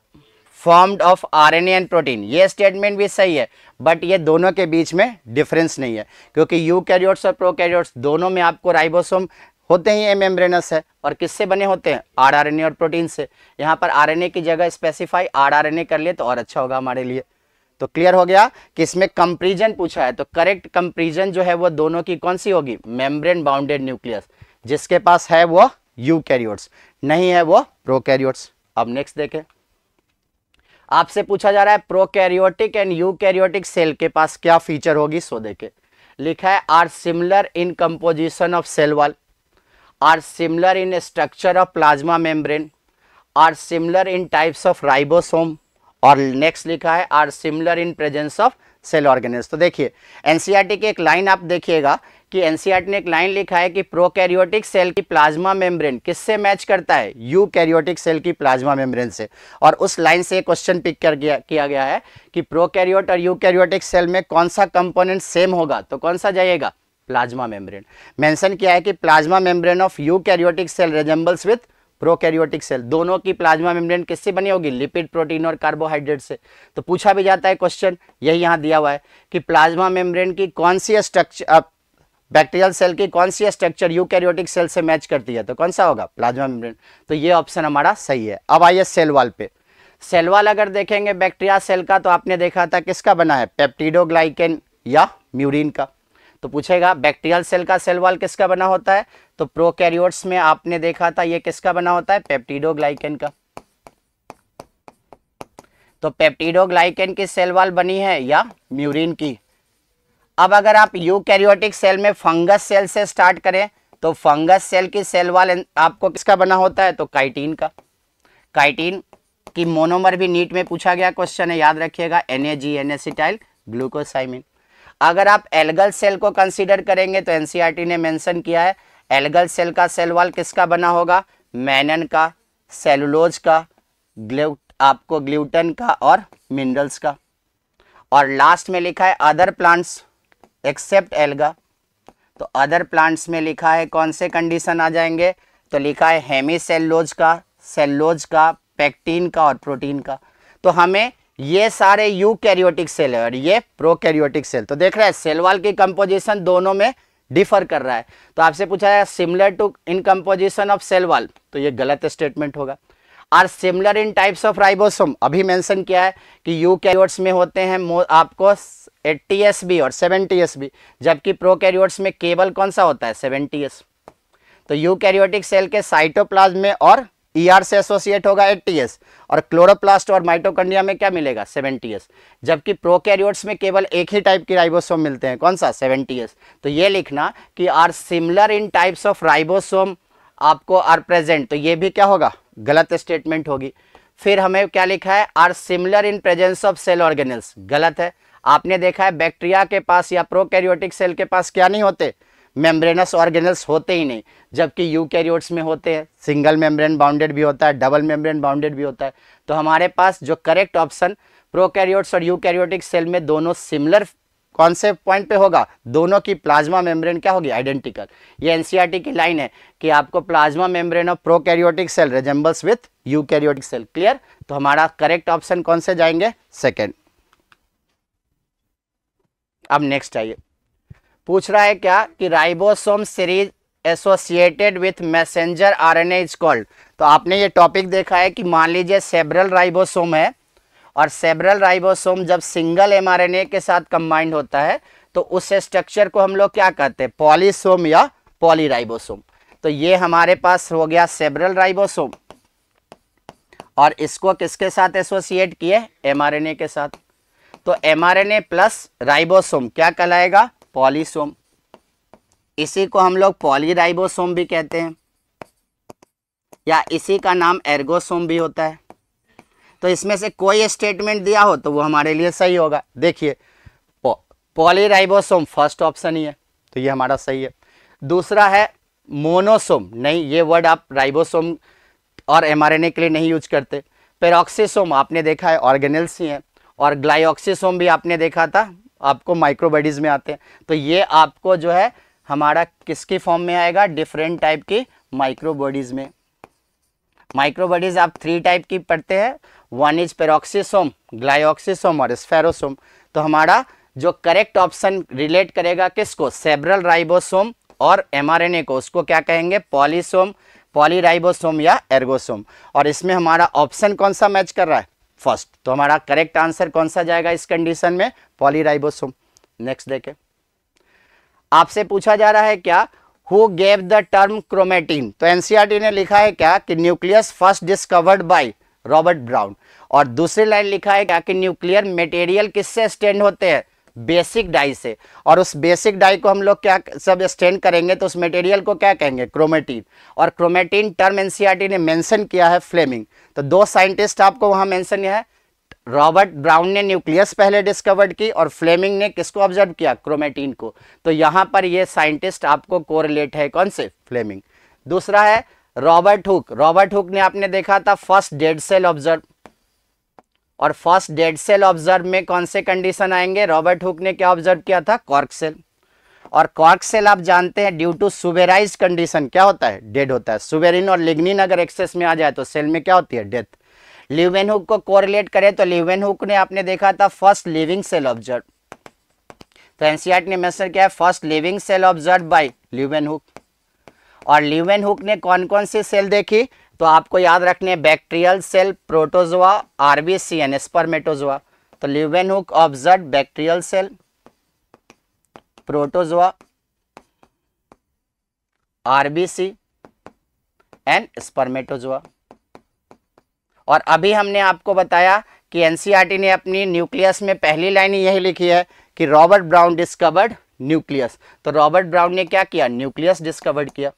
Speaker 4: formed of RNA and protein ये स्टेटमेंट भी सही है बट ये दोनों के बीच में डिफरेंस नहीं है क्योंकि यूकैरियोट्स और प्रोकैरियोट्स दोनों में आपको राइबोसोम होते ही मेम्ब्रेनस है और किससे बने होते हैं आरआरएनए और प्रोटीन से यहाँ पर आरएनए की जगह स्पेसिफाई आरआरएनए कर लिए तो और अच्छा होगा हमारे लिए तो क्लियर हो गया कि इसमें कंप्रीजन पूछा है तो करेक्ट कंप्रीजन जो है वो दोनों की कौन सी होगी मेम्ब्रेन बाउंडेड न्यूक्लियस जिसके पास है वो यू कैरियोट्स नहीं है वो प्रोकैरियोट्स अब नेक्स्ट देखें आपसे पूछा जा रहा है prokaryotic and eukaryotic cell के पास क्या फीचर होगी सो देखे लिखा है are similar in composition of cell wall are similar in structure of plasma membrane are similar in types of ribosome और नेक्स्ट लिखा है are similar in presence of cell organelles तो देखिए एनसीईआरटी की एक लाइन आप देखिएगा कि एनसीईआरटी ने एक लाइन लिखा है कि प्रोकैरियोटिक सेल की प्लाज्मा मेम्ब्रेन किससे मैच करता है यू कैरियोटिक सेल की प्लाज्मा मेम्ब्रेन से और उस लाइन से क्वेश्चन पिक कर गया किया गया है कि प्रोकैरियोट और यू कैरियोटिक सेल में कौन सा कंपोनेंट सेम होगा तो कौन सा जाइएगा प्लाज्मा मेम्ब्रेन मेंशन किया है कि plasma membrane of eukaryotic cell resembles with prokaryotic cell दोनों की प्लाज्मा मेम्ब्रेन किससे बनी होगी लिपिड प्रोटीन और कार्बोहाइड्रेट से तो पूछा भी जाता है क्वेश्चन यही यहाँ दिया हुआ है कि प्लाज्मा मेम्ब्रेन की कौन सी स्ट्रक्चर बैक्टीरियल सेल की कौन सी स्ट्रक्चर यूकैरियोटिक सेल से मैच करती है तो कौन सा होगा प्लाज्मा मेम्ब्रेन तो ये ऑप्शन हमारा सही है अब आइए सेल वाल पे सेल वाल अगर देखेंगे बैक्टीरिया सेल का तो आपने देखा था किसका बना है पेप्टिडोग्लाइकेन या म्यूरिन का तो पूछेगा बैक्टीरियल सेल का सेल वॉल किसका बना होता है तो प्रोकैरियोट्स में आपने देखा था ये किसका बना होता है पेप्टीडोग्लाइकेन का तो पेप्टीडोग्लाइकेन की सेल वॉल बनी है या म्यूरिन की अब अगर आप यूकैरियोटिक सेल में फंगस सेल से स्टार्ट करें तो फंगस सेल की सेल वॉल आपको किसका बना होता है तो काइटीन का काइटीन की मोनोमर भी नीट में पूछा गया क्वेश्चन है याद रखिएगा एनएजी एनएसिटाइल ग्लूकोसाइमिन अगर आप एल्गल सेल को कंसीडर करेंगे तो एनसीईआरटी e ने मेंशन किया है एल्गल सेल का सेल वॉल किसका बना होगा मैनन का सेलुलोज का ग्लू आपको ग्लूटन का और मिनरल्स का और लास्ट में लिखा है अदर प्लांट्स एक्सेप्ट एल्गा तो अदर प्लांट्स में लिखा है कौन से कंडीशन आ जाएंगे तो लिखा है हेमी सेल्लोज का सेल्लोज का पैक्टीन का और प्रोटीन का तो हमें ये सारे यू कैरियोटिक सेल है और ये प्रो कैरियोटिक सेल तो देख रहा है सेल वाल की कंपोजिशन दोनों में डिफर कर रहा है तो आपसे पूछा है similar to in composition of cell wall तो ये गलत स्टेटमेंट होगा are similar in types of ribosome अभी मेंशन किया है कि यू कैरियोट्स में होते हैं आपको 80SB और 70SB जबकि प्रोकैरियोट्स में केवल कौन सा होता है 70S तो यूकैरियोटिक सेल के साइटोप्लाज्म में और ईआर e ER से एसोसिएट होगा एटीएस और क्लोरोप्लास्ट और माइटोकॉन्ड्रिया में क्या मिलेगा 70s जबकि प्रोकैरियोट्स में केवल एक ही टाइप के राइबोसोम मिलते हैं कौन सा 70s तो ये लिखना कि are similar in types of ribosome आपको आर प्रेजेंट तो ये भी क्या होगा गलत स्टेटमेंट होगी फिर हमें क्या लिखा है are similar in presence of cell organelles गलत है आपने देखा है बैक्टीरिया के पास या प्रोकैरियोटिक सेल के पास क्या नहीं होते मेम्ब्रेनस ऑर्गेनल्स होते ही नहीं जबकि यूकैरियोट्स में होते हैं सिंगल मेम्ब्रेन बाउंडेड भी होता है डबल मेम्ब्रेन बाउंडेड भी होता है तो हमारे पास जो करेक्ट ऑप्शन प्रोकैरियोट्स और यूकैरियोटिक सेल में दोनों सिमिलर कौन से पॉइंट पे होगा दोनों की प्लाज्मा मेम्ब्रेन क्या होगी आइडेंटिकल ये एनसीईआरटी e की लाइन है कि आपको plasma membrane of prokaryotic cell resembles with eukaryotic cell clear तो हमारा करेक्ट ऑप्शन कौन से जाएंगे सेकेंड अब नेक्स्ट आइए पूछ रहा है क्या कि ribosome series associated with messenger RNA is called तो आपने ये टॉपिक देखा है कि मान लीजिए सेबरल राइबोसोम है और सेबरल राइबोसोम जब सिंगल एमआरएनए के साथ कंबाइंड होता है तो उस स्ट्रक्चर को हम लोग क्या कहते हैं पॉलीसोम या पॉलीराइबोसोम तो ये हमारे पास हो गया सेबरल राइबोसोम और इसको किसके साथ एसोसिएट किए एमआरएनए के साथ तो एमआरएनए प्लस राइबोसोम क्या कहलाएगा पॉलीसोम इसी को हम लोग पॉलीराइबोसोम भी कहते हैं या इसी का नाम एर्गोसोम भी होता है तो इसमें से कोई स्टेटमेंट दिया हो तो वो हमारे लिए सही होगा देखिए पॉलीराइबोसोम फर्स्ट ऑप्शन ही है तो ये हमारा सही है दूसरा है मोनोसोम नहीं ये वर्ड आप राइबोसोम और एमआरएनए के लिए नहीं यूज करते पेरोक्सीसोम आपने देखा है ऑर्गेनल्स ही हैं और ग्लाइऑक्सीसोम भी आपने देखा था आपको माइक्रोबॉडीज़ में आते हैं तो ये आपको जो है हमारा किसकी फॉर्म में आएगा डिफरेंट टाइप की माइक्रोबॉडीज़ में माइक्रोबॉडीज़ आप थ्री टाइप की पढ़ते हैं वन इज पेरोक्सीसोम ग्लायोक्सीसोम और स्फेरोसोम तो हमारा जो करेक्ट ऑप्शन रिलेट करेगा किसको सेबरल राइबोसोम और एमआरएनए को उसको क्या कहेंगे पॉलीसोम पॉलीराइबोसोम या एर्गोसोम और इसमें हमारा ऑप्शन कौन सा मैच कर रहा है फर्स्ट तो हमारा करेक्ट आंसर कौन सा जाएगा इस कंडीशन में पॉलीराइबोसोम नेक्स्ट देखें आपसे पूछा जा रहा है क्या who gave the term chromatin तो एनसीआरटी e ने लिखा है क्या कि nucleus first discovered by Robert Brown और दूसरी लाइन लिखा है क्या कि न्यूक्लियर मेटेरियल किससे स्टैंड होते हैं बेसिक डाई से और उस बेसिक डाई को हम लोग क्या सब स्टेंड करेंगे तो उस मटेरियल को क्या कहेंगे क्रोमेटिन और क्रोमेटिन टर्म एनसीईआरटी ने मेंशन किया है फ्लेमिंग तो दो साइंटिस्ट आपको वहां मेंशन है रॉबर्ट ब्राउन ने न्यूक्लियस पहले डिस्कवर्ड की और फ्लेमिंग ने किसको ऑब्जर्व किया क्रोमेटीन को तो यहां पर यह साइंटिस्ट आपको कोरिलेट है कौन से फ्लेमिंग दूसरा है रॉबर्ट हुक रॉबर्ट हुक ने आपने देखा था फर्स्ट डेड सेल ऑब्जर्व और फर्स्ट डेड सेल ऑब्जर्व में कौन से कंडीशन आएंगे रॉबर्ट हुक ने क्या ऑब्जर्व किया था कॉर्क सेल और कॉर्क सेल आप जानते हैं ड्यू टू सुबेराइज कंडीशन क्या होता है डेड होता है सुबेरिन और लिग्निन अगर एक्सेस में आ जाए तो सेल में क्या होती है डेथ लिवेन हुक को कोरिलेट करें तो लिवेन हुक ने आपने देखा था फर्स्ट लिविंग सेल ऑब्जर्व तो एनसीआर e ने मैसेज किया है first living cell observe by Leeuwenhoek और लिवेन हुक ने कौन कौन सी सेल देखी तो आपको याद रखने bacterial cell protozoa and spermatozoa तो Leeuwenhoek observed bacterial cell protozoa RBC and spermatozoa और अभी हमने आपको बताया कि एनसीईआरटी e ने अपनी न्यूक्लियस में पहली लाइन यही लिखी है कि रॉबर्ट ब्राउन डिस्कवर्ड न्यूक्लियस तो रॉबर्ट ब्राउन ने क्या किया न्यूक्लियस डिस्कवर्ड किया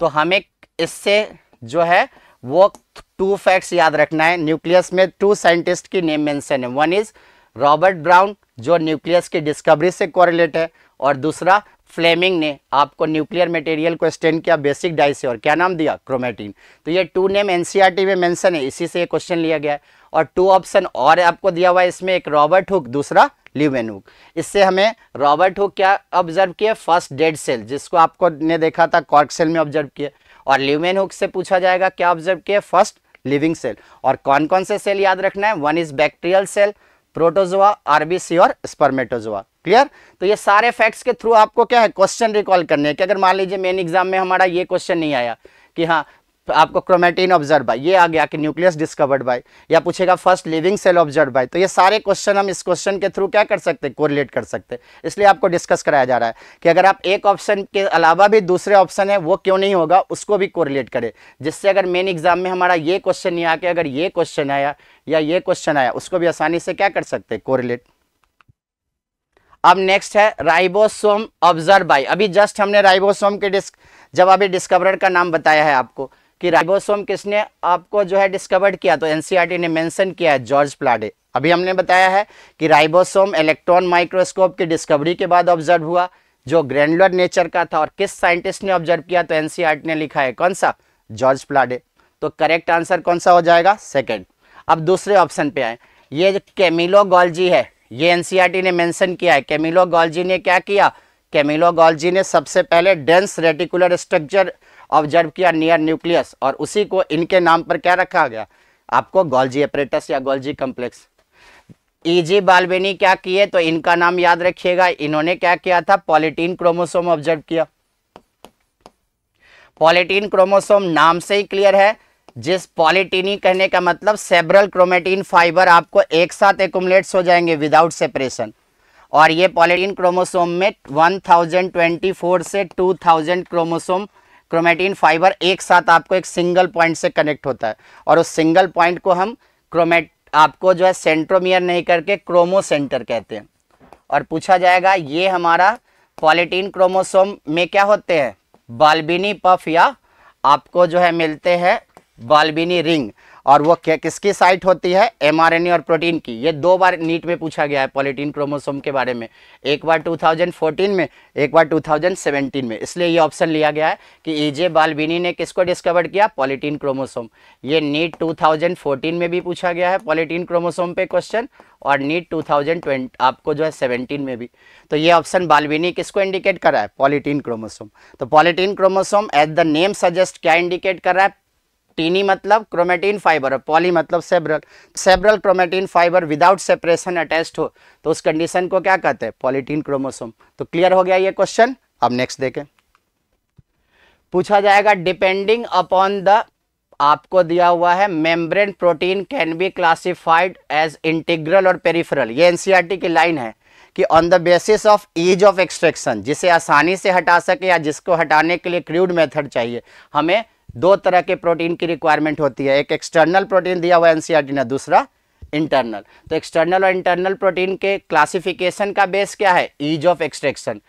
Speaker 4: तो हमें इससे जो है वो टू फैक्ट्स याद रखना है न्यूक्लियस में टू साइंटिस्ट की नेम मेंशन है वन इज रॉबर्ट ब्राउन जो न्यूक्लियस की डिस्कवरी से कोरिलेट है और दूसरा फ्लेमिंग ने आपको न्यूक्लियर मटेरियल को स्टेन किया बेसिक डाई से और क्या नाम दिया क्रोमेटिन तो ये टू नेम एनसीईआरटी में मेंशन है इसी से ये क्वेश्चन लिया गया है और टू ऑप्शन और आपको दिया हुआ है इसमें एक रॉबर्ट हुक दूसरा ल्यूमेन हुक इससे हमें रॉबर्ट हुक क्या ऑब्जर्व किया फर्स्ट डेड सेल जिसको आपको ने देखा था कॉर्क सेल में ऑब्जर्व किया और ल्यूमेन हुक से पूछा जाएगा क्या ऑब्जर्व किया फर्स्ट लिविंग सेल और कौन कौन से सेल याद रखना है one is bacterial cell protozoa RBC और स्पर्मेटोजोआ क्लियर तो ये सारे फैक्ट्स के थ्रू आपको क्या है क्वेश्चन रिकॉल करने हैं कि अगर मान लीजिए मेन एग्जाम में हमारा ये क्वेश्चन नहीं आया कि हाँ आपको क्रोमेटिन ऑब्जर्व बाय ये आ गया कि न्यूक्लियस डिस्कवर्ड बाय या पूछेगा first living cell observe by तो ये सारे क्वेश्चन हम इस क्वेश्चन के थ्रू क्या कर सकते हैं कोरिलेट कर सकते हैं इसलिए आपको डिस्कस कराया जा रहा है कि अगर आप एक ऑप्शन के अलावा भी दूसरे ऑप्शन है वो क्यों नहीं होगा उसको भी कोरिलेट करें जिससे अगर मेन एग्जाम में हमारा ये क्वेश्चन नहीं आके अगर ये क्वेश्चन आया या ये क्वेश्चन आया उसको भी आसानी से क्या कर सकते हैं कोरिलेट अब नेक्स्ट है राइबोसोम ऑब्जर्व बाय अभी जस्ट हमने राइबोसोम के डिस्क जब अभी डिस्कवरर का नाम बताया है आपको कि राइबोसोम किसने आपको जो है डिस्कवर्ड किया तो एनसीईआरटी e ने मेंशन किया है जॉर्ज प्लाडे अभी हमने बताया है कि राइबोसोम इलेक्ट्रॉन माइक्रोस्कोप की डिस्कवरी के बाद ऑब्जर्व हुआ जो ग्रैंडुलर नेचर का था और किस साइंटिस्ट ने ऑब्जर्व किया तो एनसीईआरटी e ने लिखा है कौन सा जॉर्ज प्लाडे तो करेक्ट आंसर कौन सा हो जाएगा सेकेंड अब दूसरे ऑप्शन पे आए ये जो केमिलो है ये एनसीईआरटी e ने मैंशन किया है केमिलो ने क्या किया केमिलो ने सबसे पहले डेंस रेटिकुलर स्ट्रक्चर ऑब्जर्व किया नियर न्यूक्लियस और उसी को इनके नाम पर क्या रखा गया आपको गोल्जी अपरेटस या गोल्जी कम्प्लेक्स ईजी e बालवेनी क्या किए तो इनका नाम याद रखिएगा इन्होंने क्या किया था पॉलिटीन क्रोमोसोम ऑब्जर्व किया पॉलिटीन क्रोमोसोम नाम से ही क्लियर है जिस पॉलिटीनी कहने का मतलब सेबरल क्रोमेटीन फाइबर आपको एक साथ एकुमलेट्स हो जाएंगे विदाउट सेपरेशन और ये पॉलिटीन क्रोमोसोम में 1024 से 2000 क्रोमोसोम क्रोमेटीन फाइबर एक साथ आपको एक सिंगल पॉइंट से कनेक्ट होता है और उस सिंगल पॉइंट को हम क्रोमेट आपको जो है सेंट्रोमियर नहीं करके क्रोमो सेंटर कहते हैं और पूछा जाएगा ये हमारा पॉलिटीन क्रोमोसोम में क्या होते हैं बालबिनी पफ या आपको जो है मिलते हैं बालबिनी रिंग और वो किसकी साइट होती है एमआरएनए और प्रोटीन की ये दो बार नीट में पूछा गया है पॉलिटीन क्रोमोसोम के बारे में एक बार 2014 में एक बार 2017 में इसलिए ये ऑप्शन लिया गया है कि ईजे e बालबिनी ने किसको डिस्कवर किया पॉलिटीन क्रोमोसोम ये नीट 2014 में भी पूछा गया है पॉलिटीन क्रोमोसोम पे क्वेश्चन और नीट 2020 आपको जो है 17 में भी तो ये ऑप्शन बालविनी किसको इंडिकेट कर रहा है पॉलिटीन क्रोमोसोम तो polytene chromosome at the name suggest क्या इंडिकेट कर रहा है टीनी मतलब क्रोमेटीन फाइबर और पॉली मतलब several several chromatin fibre without separation attached हो तो उस कंडीशन को क्या कहते हैं पॉलीटीन क्रोमोसोम तो क्लियर हो गया ये क्वेश्चन अब नेक्स्ट देखें पूछा जाएगा डिपेंडिंग अपॉन द आपको दिया हुआ है membrane protein can be classified as integral और पेरिफेरल ये एनसीईआरटी e की लाइन है कि on the basis of ease of extraction जिसे आसानी से हटा सके या जिसको हटाने के लिए क्रूड मेथड चाहिए हमें दो तरह के प्रोटीन की रिक्वायरमेंट होती है एक एक्सटर्नल प्रोटीन दिया हुआ एनसीईआरटी e ने दूसरा इंटरनल तो एक्सटर्नल और इंटरनल प्रोटीन के क्लासिफिकेशन का बेस क्या है ईज ऑफ एक्सट्रैक्शन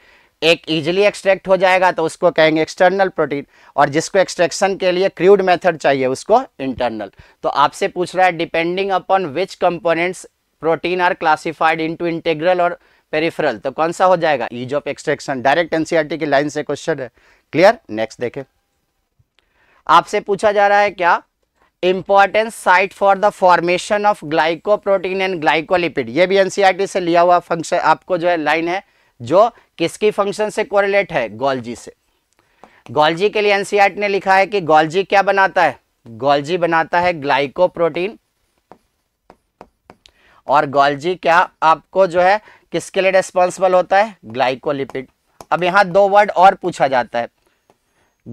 Speaker 4: एक ईजिली एक्सट्रैक्ट हो जाएगा तो उसको कहेंगे एक्सटर्नल प्रोटीन और जिसको एक्सट्रैक्शन के लिए क्रूड मेथड चाहिए उसको इंटरनल तो आपसे पूछ रहा है depending upon which components protein are classified into integral और पेरिफेरल तो कौन सा हो जाएगा ease of extraction direct NCERT की लाइन से क्वेश्चन है क्लियर नेक्स्ट देखें आपसे पूछा जा रहा है क्या important site for the formation of glycoprotein and glycolipid ये भी एनसीईआरटी e से लिया हुआ फंक्शन आपको जो है लाइन है जो किसकी फंक्शन से कोरिलेट है गोल्जी से गोल्जी के लिए एनसीईआरटी e ने लिखा है कि गोल्जी क्या बनाता है गोल्जी बनाता है ग्लाइकोप्रोटीन और गोल्जी क्या आपको जो है किसके लिए रेस्पॉन्सिबल होता है ग्लाइकोलिपिड अब यहां दो वर्ड और पूछा जाता है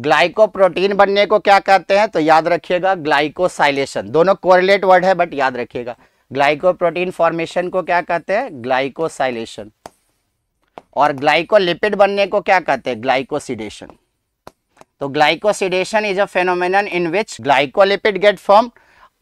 Speaker 4: ग्लाइकोप्रोटीन बनने को क्या कहते हैं तो याद रखिएगा ग्लाइकोसाइलेशन दोनों कोरिलेट वर्ड है बट याद रखिएगा ग्लाइकोप्रोटीन फॉर्मेशन को क्या कहते हैं ग्लाइकोसाइलेशन और ग्लाइकोलिपिड बनने को क्या कहते हैं ग्लाइकोसिडेशन तो glycosidation is a phenomenon in which glycolipid get form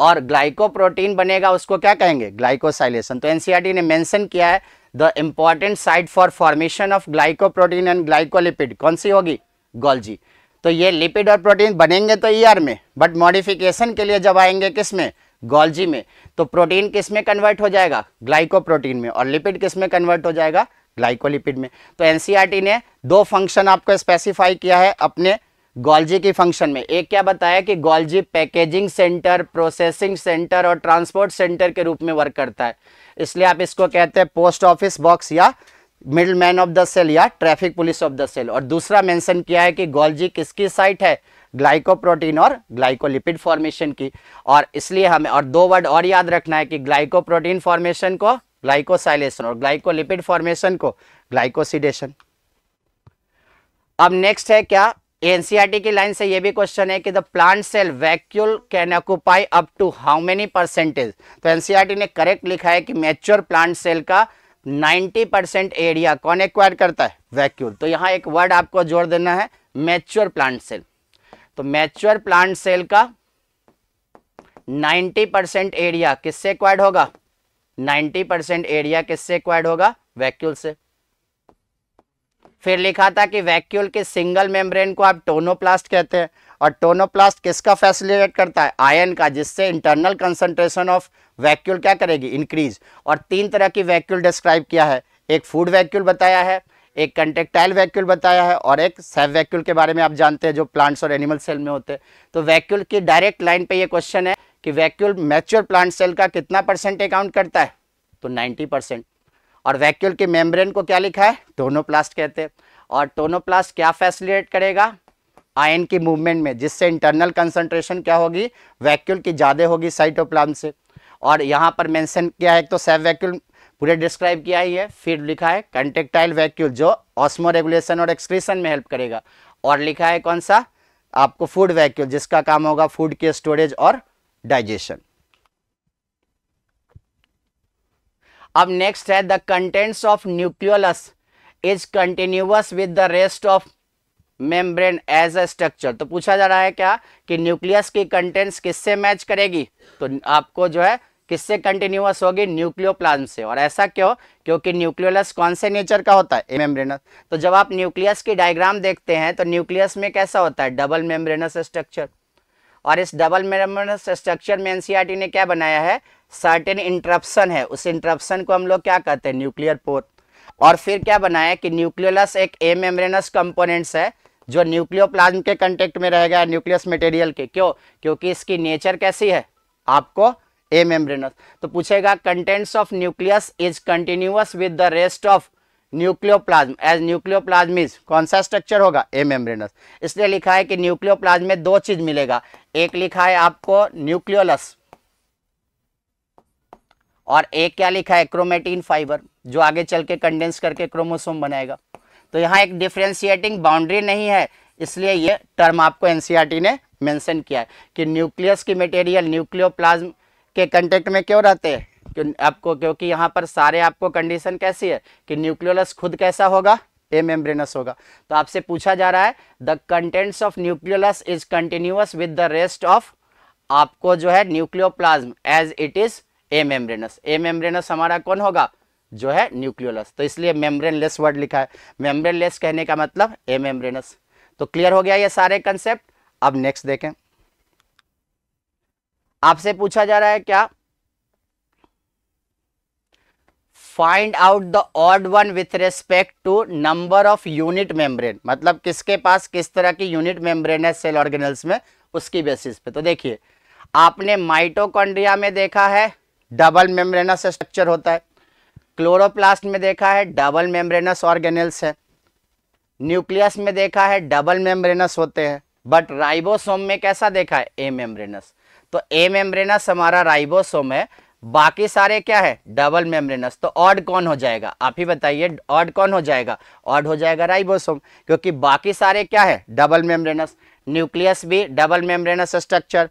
Speaker 4: और ग्लाइकोप्रोटीन बनेगा उसको क्या कहेंगे ग्लाइकोसाइलेशन तो एनसीआरटी e ने मेंशन किया है the important site for formation of glycoprotein and glycolipid कौन सी होगी गोल्जी तो ये लिपिड और प्रोटीन बनेंगे तो ईआर e में बट मॉडिफिकेशन के लिए जब आएंगे किस में गोल्जी में तो प्रोटीन किस में कन्वर्ट हो जाएगा ग्लाइकोप्रोटीन में और लिपिड किस में कन्वर्ट हो जाएगा ग्लाइकोलिपिड में तो एनसीईआरटी e ने दो फंक्शन आपको स्पेसिफाई किया है अपने गोल्जी की फंक्शन में एक क्या बताया कि Golgi packaging centre processing centre और ट्रांसपोर्ट सेंटर के रूप में वर्क करता है इसलिए आप इसको कहते हैं पोस्ट ऑफिस बॉक्स या middle man of the cell या traffic police of the cell और दूसरा मेंशन किया है कि गोल्जी किसकी साइट है ग्लाइकोप्रोटीन और ग्लाइकोलिपिड फॉर्मेशन की और इसलिए हमें और दो वर्ड और याद रखना है कि ग्लाइकोप्रोटीन फॉर्मेशन को ग्लाइकोसाइलेशन और ग्लाइकोलिपिड फॉर्मेशन को ग्लाइकोसिडेशन अब नेक्स्ट है क्या एनसीआरटी e की लाइन से यह भी क्वेश्चन है कि the plant cell vacuole can occupy up to how many percentage तो एनसीआरटी e ने करेक्ट लिखा है कि मेच्योर प्लांट सेल का 90 परसेंट एरिया कौन एक्वायर करता है वैक्यूल तो यहां एक वर्ड आपको जोड़ देना है मैच्योर प्लांट सेल तो मैच्योर प्लांट सेल का 90 परसेंट एरिया किससे एक्वायर्ड होगा 90 परसेंट एरिया किससे एक्वायर्ड होगा वैक्यूल से फिर लिखा था कि वैक्यूल के सिंगल मेम्ब्रेन को आप टोनोप्लास्ट कहते हैं और टोनोप्लास्ट किसका फैसिलिटेट करता है आयन का जिससे इंटरनल कंसंट्रेशन ऑफ वैक्यूल क्या करेगी इंक्रीज और तीन तरह की वैक्यूल डिस्क्राइब किया है एक फूड वैक्यूल बताया है एक कंटेक्टाइल वैक्यूल बताया है और एक सेव वैक्यूल के बारे में आप जानते हैं जो प्लांट्स और एनिमल सेल में होते हैं तो वैक्यूल की डायरेक्ट लाइन पे यह क्वेश्चन है कि वैक्यूल मैच्योर प्लांट सेल का कितना परसेंट अकाउंट करता है तो नाइन्टी परसेंट और वैक्यूल के मेम्ब्रेन को क्या लिखा है टोनोप्लास्ट कहते हैं और टोनोप्लास्ट क्या फैसिलिटेट करेगा आयन की मूवमेंट में जिससे इंटरनल कंसंट्रेशन क्या होगी वैक्यूल की ज़्यादा होगी साइटोप्लाज्म से और यहाँ पर मेंशन किया है एक तो सेव वैक्यूल पूरे डिस्क्राइब किया ही है फिर लिखा है कंटेक्टाइल वैक्यूल जो ऑस्मो रेगुलेशन और एक्सक्रीशन में हेल्प करेगा और लिखा है कौन सा आपको फूड वैक्यूल जिसका काम होगा फूड के स्टोरेज और डाइजेशन अब नेक्स्ट है the contents of nucleolus is continuous with the rest of membrane as a structure तो पूछा जा रहा है क्या कि न्यूक्लियस की कंटेंट्स किससे मैच करेगी तो आपको जो है किससे कंटिन्यूस होगी न्यूक्लियोप्लाज्म से और ऐसा क्यों क्योंकि न्यूक्लियोलस कौन से नेचर का होता है मेम्ब्रेनस तो जब आप न्यूक्लियस की डायग्राम देखते हैं तो न्यूक्लियस में कैसा होता है डबल मेम्ब्रेनस स्ट्रक्चर और इस डबल मेम्ब्रेनस स्ट्रक्चर में एनसीईआरटी ने क्या बनाया है सर्टेन इंटरप्शन है उस इंटरप्शन को हम लोग क्या कहते हैं न्यूक्लियर पोर और फिर क्या बनाया कि न्यूक्लियोलस एक ए मेम्ब्रेनस कंपोनेंट्स है जो न्यूक्लियोप्लाज्म के कंटेक्ट में रहेगा न्यूक्लियस मटेरियल के क्यों क्योंकि इसकी नेचर कैसी है आपको ए मेम्ब्रेनस तो पूछेगा contents of nucleus is continuous with the rest of nucleoplasm as nucleoplasm is कौन सा स्ट्रक्चर होगा ए मेम्ब्रेनस इसलिए लिखा है कि न्यूक्लियोप्लाज्म में दो चीज मिलेगा एक लिखा है आपको न्यूक्लियोलस और एक क्या लिखा है क्रोमेटिन फाइबर जो आगे चल के कंडेंस करके क्रोमोसोम बनाएगा तो यहाँ एक डिफ्रेंशिएटिंग बाउंड्री नहीं है इसलिए ये टर्म आपको एनसीईआरटी e ने मेंशन किया है कि न्यूक्लियस की मटेरियल न्यूक्लियोप्लाज्म के कंटेक्ट में क्यों रहते हैं क्यों आपको क्योंकि यहाँ पर सारे आपको कंडीशन कैसी है कि न्यूक्लियोलस खुद कैसा होगा ए मेम्ब्रेनस होगा तो आपसे पूछा जा रहा है the contents of nucleolus is continuous with the rest of आपको जो है nucleoplasm as it is a membranous a membranous हमारा कौन होगा जो है न्यूक्लियोलस तो इसलिए मेम्ब्रेन लेस वर्ड लिखा है मेम्ब्रेन लेस कहने का मतलब ए मेम्ब्रेनस तो क्लियर हो गया ये सारे कंसेप्ट अब नेक्स्ट देखें आपसे पूछा जा रहा है क्या find out the odd one with respect to number of unit membrane मतलब किसके पास किस तरह की यूनिट मेम्ब्रेन है सेल ऑर्गेनल्स में उसकी बेसिस पे तो देखिए आपने माइटोकॉन्ड्रिया में देखा है डबल मेम्ब्रेनस स्ट्रक्चर होता है क्लोरोप्लास्ट में देखा है डबल मेम्ब्रेनस ऑर्गेनल्स है न्यूक्लियस में देखा है डबल मेम्ब्रेनस होते हैं बट राइबोसोम में कैसा देखा है ए मेम्ब्रेनस तो ए मेम्ब्रेनस हमारा राइबोसोम है बाकी सारे क्या है डबल मेम्ब्रेनस तो ऑड कौन हो जाएगा आप ही बताइए ऑड कौन हो जाएगा ऑड हो जाएगा राइबोसोम क्योंकि बाकी सारे क्या है डबल मेम्ब्रेनस न्यूक्लियस भी डबल मेम्ब्रेनस स्ट्रक्चर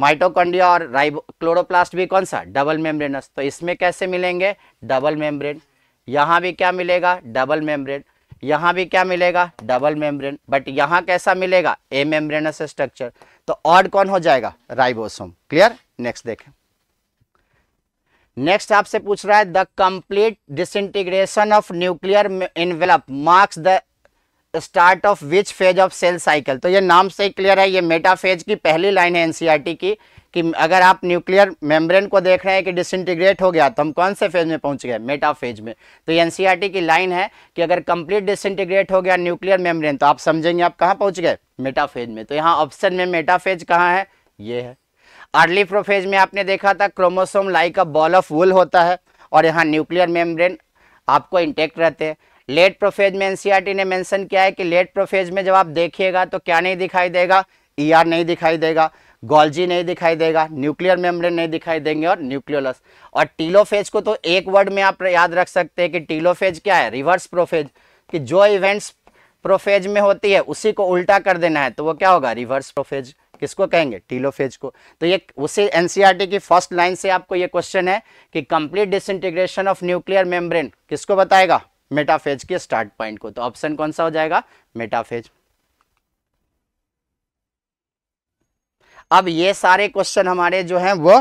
Speaker 4: माइटोकॉन्ड्रिया और राइबो क्लोरोप्लास्ट भी कौन सा डबल मेम्ब्रेनस तो इसमें कैसे मिलेंगे डबल मेम्ब्रेन यहाँ भी क्या मिलेगा डबल मेम्ब्रेन यहाँ भी क्या मिलेगा डबल मेम्ब्रेन बट यहाँ कैसा मिलेगा ए मेम्ब्रेनस स्ट्रक्चर तो ऑड कौन हो जाएगा राइबोसोम क्लियर नेक्स्ट देखें नेक्स्ट आपसे पूछ रहा है the complete disintegration of nuclear envelope marks the start of which phase of cell cycle तो ये नाम से क्लियर है ये मेटाफेज की पहली लाइन है एनसीईआरटी की कि अगर आप न्यूक्लियर मेम्ब्रेन को देख रहे हैं कि डिसइंटीग्रेट हो गया तो हम कौन से फेज में पहुंच गए मेटाफेज में तो ये एनसीईआरटी की लाइन है कि अगर कंप्लीट डिसइंटीग्रेट हो गया न्यूक्लियर मेम्ब्रेन तो आप समझेंगे आप कहाँ पहुंच गए मेटाफेज में तो यहाँ ऑप्शन में मेटाफेज कहाँ है ये है अर्ली प्रोफेज में आपने देखा था chromosome like a ball of wool होता है और यहाँ न्यूक्लियर मेम्ब्रेन आपको इंटेक्ट रहते हैं लेट प्रोफेज में एनसीईआरटी e ने मेंशन किया है कि लेट प्रोफेज में जब आप देखिएगा तो क्या नहीं दिखाई देगा ईआर e नहीं दिखाई देगा गोल्जी नहीं दिखाई देगा न्यूक्लियर मेम्ब्रेन नहीं दिखाई देंगे और न्यूक्लियोलस और टीलोफेज को तो एक वर्ड में आप याद रख सकते हैं कि टीलोफेज क्या है रिवर्स प्रोफेज कि जो इवेंट्स प्रोफेज में होती है उसी को उल्टा कर देना है तो वो क्या होगा रिवर्स प्रोफेज किसको कहेंगे टीलोफेज को तो ये उसी एनसीईआरटी e की फर्स्ट लाइन से आपको ये क्वेश्चन है कि complete disintegration of nuclear membrane किसको बताएगा मेटाफेज के स्टार्ट पॉइंट को तो ऑप्शन कौन सा हो जाएगा मेटाफेज अब ये सारे क्वेश्चन हमारे जो हैं वो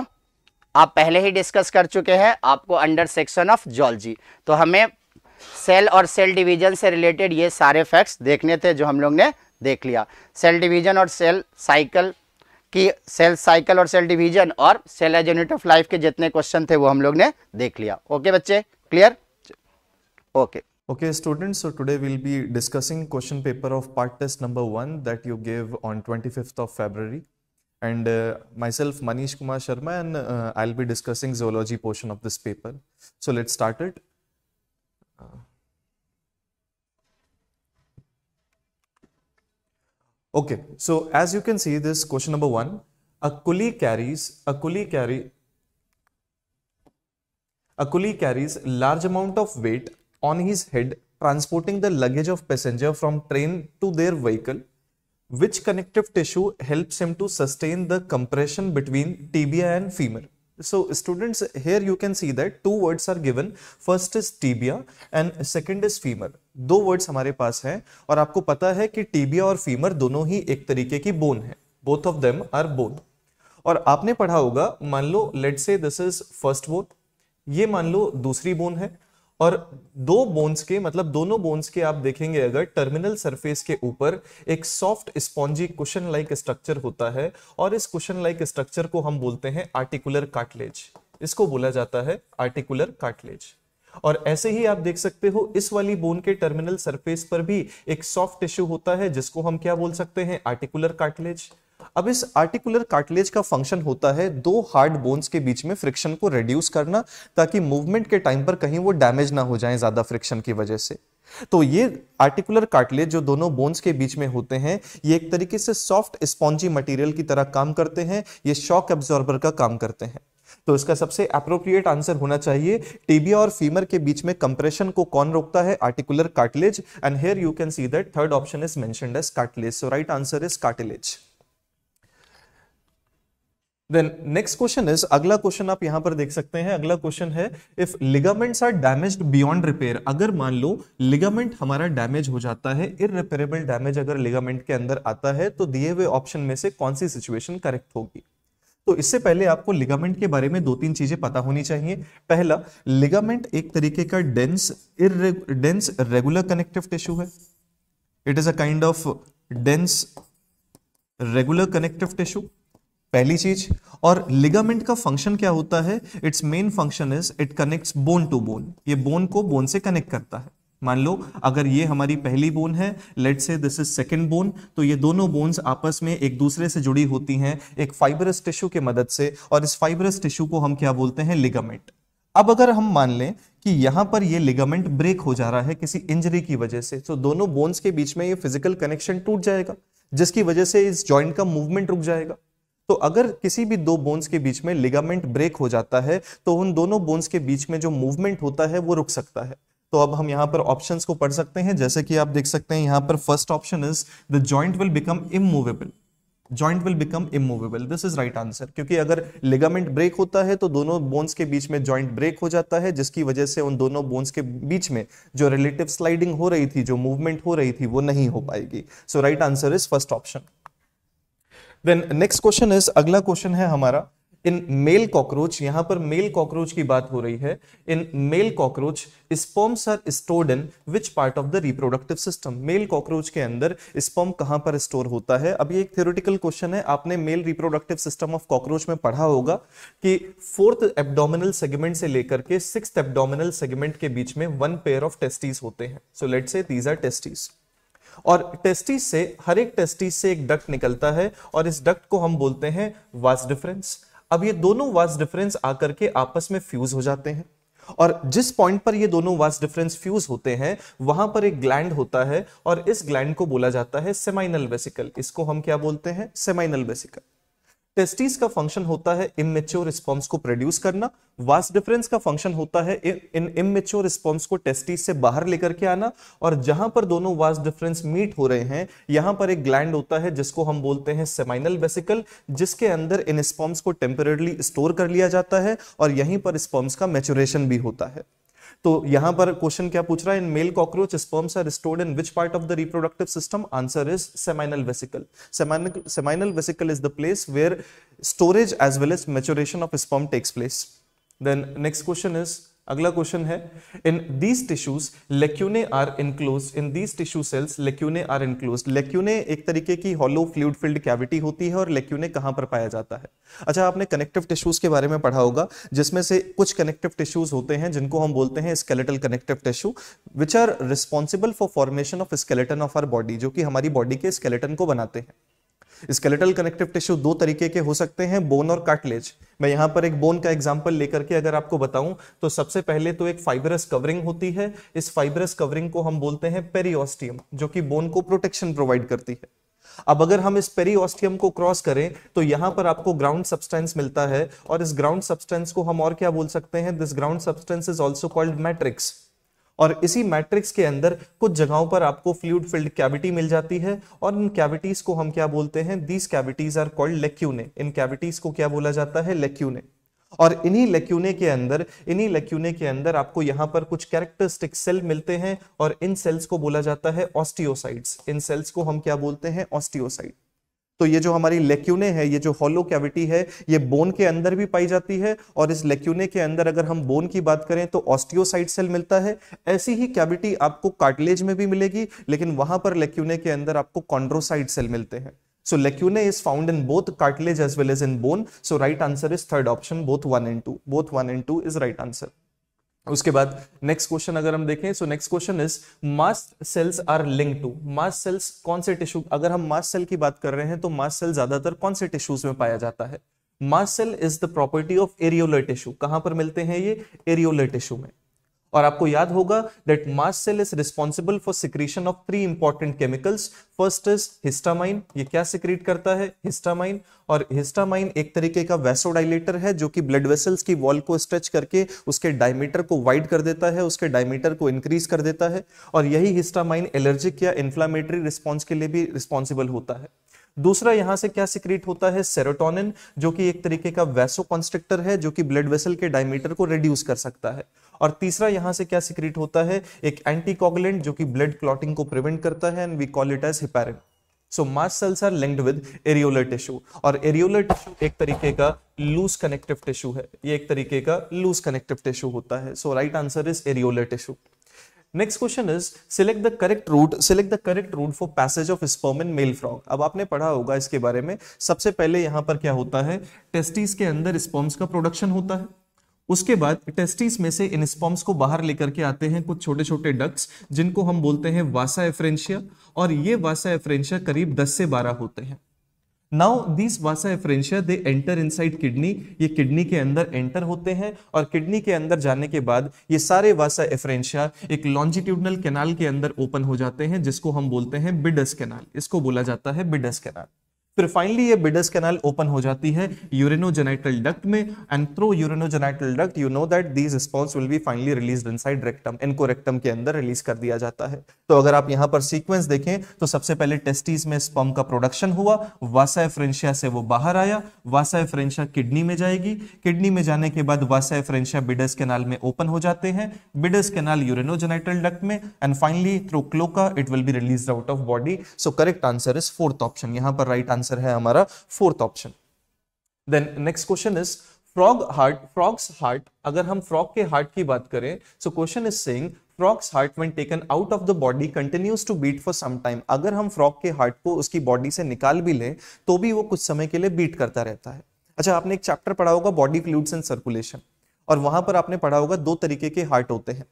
Speaker 4: आप पहले ही डिस्कस कर चुके हैं आपको अंडर सेक्शन ऑफ जॉलजी तो हमें सेल और सेल डिवीजन से रिलेटेड ये सारे फैक्ट्स देखने थे जो हम लोग ने देख लिया सेल डिवीजन और सेल साइकिल की सेल साइकिल और सेल डिवीजन और cell as unit of life के जितने क्वेश्चन थे वो हम लोग ने देख लिया ओके बच्चे
Speaker 5: clear Okay. Okay students, so today we'll be discussing question paper of part test number 1 that you gave on 25th of February and uh, myself Manish Kumar Sharma and uh, I'll be discussing zoology portion of this paper. So let's start it. Uh. okay, so as you can see this question number 1, a coolie carries, a coolie carry, a coolie carries large amount of weight on his head transporting the luggage of passenger from train to their vehicle which connective tissue helps him to sustain the compression between tibia and femur. So students here you can see that two words are given first is tibia and second is femur. दो words हमारे पास हैं और आपको पता है कि tibia और femur दोनों ही एक तरीके की bone है both of them are bone. और आपने पढ़ा होगा मान लो let's say this is first bone ये मान लो दूसरी बोन है और दो बोन्स के मतलब दोनों बोन्स के आप देखेंगे अगर टर्मिनल सरफेस के ऊपर एक soft spongy cushion like structure होता है और इस कुशन लाइक स्ट्रक्चर को हम बोलते हैं आर्टिकुलर कार्टिलेज इसको बोला जाता है आर्टिकुलर कार्टिलेज और ऐसे ही आप देख सकते हो इस वाली बोन के टर्मिनल सरफेस पर भी एक सॉफ्ट टिश्यू होता है जिसको हम क्या बोल सकते हैं आर्टिकुलर कार्टिलेज अब इस आर्टिकुलर कार्टिलेज का फंक्शन होता है दो हार्ड बोन्स के बीच में फ्रिक्शन को रिड्यूस करना ताकि मूवमेंट के टाइम पर कहीं वो डैमेज ना हो जाए ज्यादा फ्रिक्शन की वजह से तो ये आर्टिकुलर कार्टिलेज जो दोनों बोन्स के बीच में होते हैं ये एक तरीके से सॉफ्ट स्पॉन्जी मटेरियल की तरह काम करते हैं ये शॉक एब्जॉर्बर का काम करते हैं तो इसका सबसे अप्रोप्रिएट आंसर होना चाहिए टीबिया और फीमर के बीच में कंप्रेशन को कौन रोकता है articular cartilage and here you can see that third option is mentioned as cartilage so right answer is cartilage then next question is अगला क्वेश्चन आप यहां पर देख सकते हैं अगला क्वेश्चन है if ligaments are damaged beyond repair अगर मान लो लिगामेंट हमारा डैमेज हो जाता है इरिपेरेबल डैमेज अगर लिगामेंट के अंदर आता है तो दिए हुए ऑप्शन में से कौन सी सिचुएशन करेक्ट होगी तो इससे पहले आपको लिगामेंट के बारे में दो तीन चीजें पता होनी चाहिए पहला लिगामेंट एक तरीके का dense dense regular connective tissue है it is a kind of dense regular connective tissue पहली चीज और लिगामेंट का फंक्शन क्या होता है it's main function is it connects bone to bone ये बोन को बोन से कनेक्ट करता है मान लो अगर ये हमारी पहली बोन है late say this is second bone तो ये दोनों बोन्स आपस में एक दूसरे से जुड़ी होती हैं एक फाइबरस टिश्यू के मदद से और इस फाइबरस टिश्यू को हम क्या बोलते हैं लिगामेंट अब अगर हम मान लें कि यहां पर ये लिगामेंट ब्रेक हो जा रहा है किसी इंजरी की वजह से तो दोनों बोन्स के बीच में ये फिजिकल कनेक्शन टूट जाएगा जिसकी वजह से इस जॉइंट का मूवमेंट रुक जाएगा तो अगर किसी भी दो बोन्स के बीच में लिगामेंट ब्रेक हो जाता है तो उन दोनों बोन्स के बीच में जो मूवमेंट होता है वो रुक सकता है तो अब हम यहां पर ऑप्शंस को पढ़ सकते हैं जैसे कि आप देख सकते हैं यहां पर first option is the joint will become immovable joint will become immovable this is right answer क्योंकि अगर लिगामेंट ब्रेक होता है तो दोनों बोन्स के बीच में जॉइंट ब्रेक हो जाता है जिसकी वजह से उन दोनों बोन्स के बीच में जो रिलेटिव स्लाइडिंग हो रही थी जो मूवमेंट हो रही थी वो नहीं हो पाएगी so right answer is first option then next question is अगला क्वेश्चन है हमारा इन मेल कॉकरोच यहां पर मेल कॉकरोच की बात हो रही है in male cockroach sperms are stored in which part of the reproductive system male cockroach के अंदर स्पर्म कहां पर स्टोर होता है अब ये एक थियोरिटिकल क्वेश्चन है आपने male reproductive system of cockroach में पढ़ा होगा कि फोर्थ एबडोमिनल सेगमेंट से लेकर के सिक्स एबडोमिनल सेगमेंट के बीच में वन पेयर ऑफ टेस्टीज होते हैं so let's say these are testes और टेस्टिस से हर एक टेस्टिस से एक डक्ट निकलता है और इस डक्ट को हम बोलते हैं वास डिफरेंस अब ये दोनों वास डिफरेंस आकर के आपस में फ्यूज हो जाते हैं और जिस पॉइंट पर ये दोनों वास डिफरेंस फ्यूज होते हैं वहां पर एक ग्लैंड होता है और इस ग्लैंड को बोला जाता है सेमाइनल वेसिकल इसको हम क्या बोलते हैं सेमाइनल वेसिकल टेस्टिस का फंक्शन होता है इमेच्योर रिस्पॉन्स को प्रोड्यूस करना वास डिफरेंस का फंक्शन होता है इन इमेच्योर रिस्पॉन्स को टेस्टिस से बाहर लेकर के आना और जहां पर दोनों वास डिफरेंस मीट हो रहे हैं यहां पर एक ग्लैंड होता है जिसको हम बोलते हैं सेमाइनल बेसिकल जिसके अंदर इन स्पॉन्स को टेम्परेली स्टोर कर लिया जाता है और यहीं पर स्पॉन्स का मेच्योरेशन भी होता है तो यहां पर क्वेश्चन क्या पूछ रहा है in male cockroach sperms are stored in which part of the reproductive system answer is seminal vesicle seminal vesicle is the place where storage as well as maturation of sperm takes place then next question is अगला question है in these tissues lacunae are enclose in these tissue cells lacunae are enclose lacunae एक तरीके की hollow fluid filled cavity होती है और लेक्यूने कहां पर पाया जाता है अच्छा आपने कनेक्टिव टिश्यूज के बारे में पढ़ा होगा जिसमें से कुछ कनेक्टिव टिश्यूज होते हैं जिनको हम बोलते हैं skeletal connective tissue which are responsible for formation of skeleton of our body जो कि हमारी बॉडी के स्केलेटन को बनाते हैं स्केलेटल कनेक्टिव टिश्यू दो तरीके के हो सकते हैं बोन और कार्टिलेज मैं यहां पर एक बोन का एग्जाम्पल लेकर के अगर आपको बताऊं तो सबसे पहले तो एक फाइबरस कवरिंग होती है इस फाइबरस कवरिंग को हम बोलते हैं पेरियोस्टियम जो कि बोन को प्रोटेक्शन प्रोवाइड करती है अब अगर हम इस पेरियोस्टियम को क्रॉस करें तो यहां पर आपको ग्राउंड सब्सटेंस मिलता है और इस ग्राउंड सब्सटेंस को हम और क्या बोल सकते हैं this ground substance is also called matrix और इसी मैट्रिक्स के अंदर कुछ जगहों पर आपको फ्लूड फिल्ड कैविटी मिल जाती है और इन कैविटीज को हम क्या बोलते हैं these cavities are called lacunae इन कैविटीज को क्या बोला जाता है लेक्यूने और इन्हीं लेक्यूने के अंदर इन्हीं लेक्यूने के अंदर आपको यहां पर कुछ कैरेक्टरिस्टिक सेल मिलते हैं और इन सेल्स को बोला जाता है ऑस्टियोसाइड्स इन सेल्स को हम क्या बोलते हैं ऑस्टियोसाइड्स तो ये जो हमारी लेक्यूने है ये जो हॉलो कैविटी है ये बोन के अंदर भी पाई जाती है और इस लेक्यूने के अंदर अगर हम बोन की बात करें तो ऑस्टियोसाइट सेल मिलता है ऐसी ही कैविटी आपको कार्टिलेज में भी मिलेगी लेकिन वहां पर लेक्यूने के अंदर आपको कॉन्ड्रोसाइट सेल मिलते हैं so lacunae is found in both cartilage as well as in bone so right answer is third option both one and two both one and two is right answer उसके बाद next question अगर हम देखें so next question is mast cells are link to mast cells कौन से tissue अगर हम mast cell की बात कर रहे हैं तो मास्ट सेल ज्यादातर कौन से टिश्यूज में पाया जाता है mast cell is the property of areolar tissue कहां पर मिलते हैं ये एरियोलर टिश्यू में और आपको याद होगा that mast cell is responsible for secretion of three important chemicals first is histamine ये क्या सिक्रीट करता है हिस्टामाइन और हिस्टामाइन एक तरीके का वैसोडाइलेटर है जो कि ब्लड वेसल्स की वॉल को स्ट्रेच करके उसके डायमीटर को वाइड कर देता है उसके डायमीटर को इंक्रीज कर देता है और यही हिस्टामाइन एलर्जिक या इन्फ्लामेटरी रिस्पॉन्स के लिए भी रिस्पॉन्सिबल होता है दूसरा यहां से क्या सिक्रीट होता है सेरोटोनिन जो कि एक तरीके का वैसो कॉन्स्ट्रिक्टर है जो कि ब्लड वेसल के डायमीटर को रिड्यूस कर सकता है और तीसरा यहां से क्या सिक्रेट होता है एक एंटीकोगुलेंट जो कि ब्लड क्लॉटिंग को प्रिवेंट करता है and we call it as heparin so mast cells are linked with areolar tissue और एरियोलर टिश्यू एक तरीके का लूज कनेक्टिव टिश्यू है ये एक तरीके का लूज कनेक्टिव टिश्यू होता है so right answer is areolar tissue next question is select the correct route select the correct route for passage of sperm in male frog अब आपने पढ़ा होगा इसके बारे में सबसे पहले यहां पर क्या होता है टेस्टिस के अंदर स्पर्म्स का प्रोडक्शन होता है उसके बाद टेस्टिस में से इन स्पॉम्स को बाहर लेकर के आते हैं कुछ छोटे छोटे डक्स जिनको हम बोलते हैं वासा एफ्रेंशिया और ये वासा एफ्रेंशिया करीब 10 से 12 होते हैं now this vasa efferentia they enter inside kidney ये किडनी के अंदर एंटर होते हैं और किडनी के अंदर जाने के बाद ये सारे वासा एफ्रेंशिया एक लॉन्जिट्यूडनल कैनाल के अंदर ओपन हो जाते हैं जिसको हम बोलते हैं बिडस कैनाल इसको बोला जाता है बिडस कैनाल फिर फाइनली ये बिडस कैनाल ओपन हो जाती है यूरिनोजेनाइटल डक्ट में and through urinogenital duct you know that these sperms will be finally release inside rectum इनको रेक्टम के अंदर रिलीज कर दिया जाता है तो अगर आप यहां पर सीक्वेंस देखें तो सबसे पहले टेस्टिस में स्पम का प्रोडक्शन हुआ वासा फ्रेंशिया से वो बाहर आया वासा फ्रेंशिया किडनी में जाएगी किडनी में जाने के बाद वासा फ्रेंशिया बिडस कैनाल में ओपन हो जाते हैं बिडस कैनाल यूरिनोजेनाइटल डक्ट में and finally through cloaca it will be release out of body so correct answer is fourth option यहां पर राइट right आंसर आंसर है हमारा fourth option then next question is frog heart frog's heart अगर हम frog के heart की बात करें so question is saying frog's heart when taken out of the body continues to beat for some time अगर हम फ्रॉग के heart को उसकी बॉडी से निकाल भी लें तो भी वो कुछ समय के लिए बीट करता रहता है अच्छा आपने एक चैप्टर पढ़ा होगा बॉडी फ्लूड्स एंड सर्कुलेशन और वहां पर आपने पढ़ा होगा दो तरीके के हार्ट होते हैं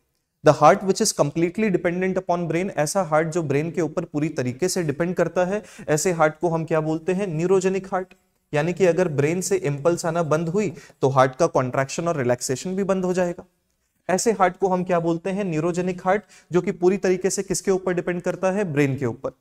Speaker 5: the heart which is completely dependent upon brain ऐसा हार्ट जो ब्रेन के ऊपर पूरी तरीके से डिपेंड करता है ऐसे हार्ट को हम क्या बोलते हैं न्यूरोजेनिक हार्ट यानी कि अगर ब्रेन से इम्पल्स आना बंद हुई तो हार्ट का कॉन्ट्रैक्शन और रिलैक्सेशन भी बंद हो जाएगा ऐसे हार्ट को हम क्या बोलते हैं न्यूरोजेनिक हार्ट जो कि पूरी तरीके से किसके ऊपर डिपेंड करता है ब्रेन के ऊपर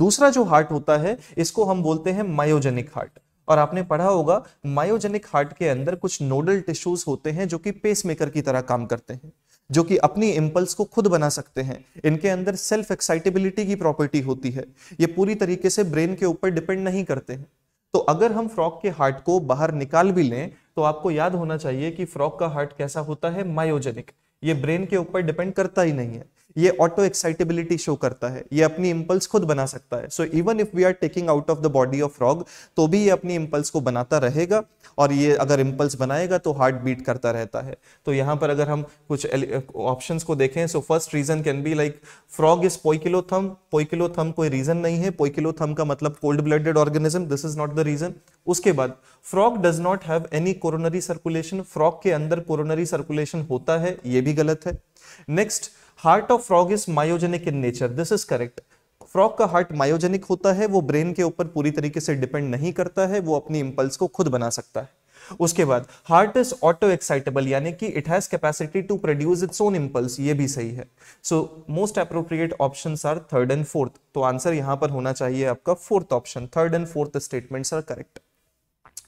Speaker 5: दूसरा जो हार्ट होता है इसको हम बोलते हैं मायोजेनिक हार्ट और आपने पढ़ा होगा मायोजेनिक हार्ट के अंदर कुछ नोडल टिश्यूज होते हैं जो कि पेसमेकर की तरह काम करते हैं जो कि अपनी इम्पल्स को खुद बना सकते हैं इनके अंदर सेल्फ एक्साइटेबिलिटी की प्रॉपर्टी होती है ये पूरी तरीके से ब्रेन के ऊपर डिपेंड नहीं करते हैं तो अगर हम फ्रॉक के हार्ट को बाहर निकाल भी लें तो आपको याद होना चाहिए कि फ्रॉक का हार्ट कैसा होता है मायोजेनिक ये ब्रेन के ऊपर डिपेंड करता ही नहीं है ये ऑटो एक्साइटेबिलिटी शो करता है ये अपनी इम्पल्स खुद बना सकता है so even if we are taking out of the body of frog तो भी ये अपनी इम्पल्स को बनाता रहेगा और ये अगर इम्पल्स बनाएगा तो हार्ट बीट करता रहता है तो यहाँ पर अगर हम कुछ ऑप्शंस को देखें so first reason can be like frog is poikilotherm poikilotherm कोई रीजन नहीं है पोइकिलोथम का मतलब cold blooded organism this is not the reason उसके बाद frog does not have any coronary circulation frog के अंदर कोरोनरी सर्कुलेशन होता है ये भी गलत है next heart of frog is myogenic in nature this is correct frog का हार्ट मायोजेनिक होता है वो ब्रेन के ऊपर पूरी तरीके से डिपेंड नहीं करता है वो अपनी इम्पल्स को खुद बना सकता है उसके बाद हार्ट इज ऑटो एक्साइटेबल यानी कि it has capacity to produce its own impulse ये भी सही है so most appropriate option are third and fourth तो आंसर यहां पर होना चाहिए आपका fourth option third and fourth statements are correct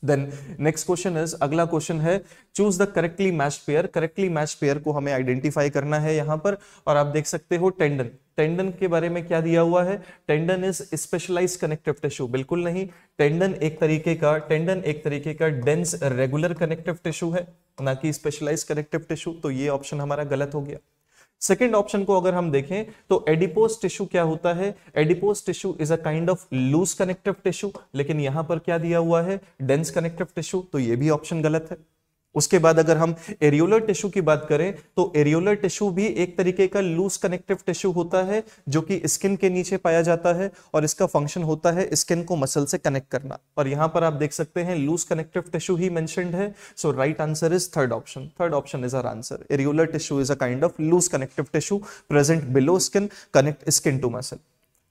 Speaker 5: then next question is अगला क्वेश्चन है choose the correctly match pair correctly match pair को हमें आइडेंटिफाई करना है यहां पर और आप देख सकते हो टेंडन टेंडन के बारे में क्या दिया हुआ है tendon is specialize connective tissue बिल्कुल नहीं टेंडन एक तरीके का टेंडन एक तरीके का डेंस रेगुलर कनेक्टिव टिश्यू है ना कि स्पेशलाइज कनेक्टिव टिश्यू तो ये ऑप्शन हमारा गलत हो गया सेकेंड ऑप्शन को अगर हम देखें तो एडिपोज टिश्यू क्या होता है adipose tissue is a kind of loose connective tissue लेकिन यहां पर क्या दिया हुआ है डेंस कनेक्टिव टिश्यू तो ये भी ऑप्शन गलत है उसके बाद अगर हम एरियोलर टिश्यू की बात करें तो एरियोलर टिश्यू भी एक तरीके का लूज कनेक्टिव टिश्यू होता है जो कि स्किन के नीचे पाया जाता है और इसका फंक्शन होता है स्किन को मसल से कनेक्ट करना और यहां पर आप देख सकते हैं लूज कनेक्टिव टिश्यू ही मैंशनड है so right answer is third option third option is our answer areolar tissue is a kind of loose connective tissue present below skin connect skin to muscle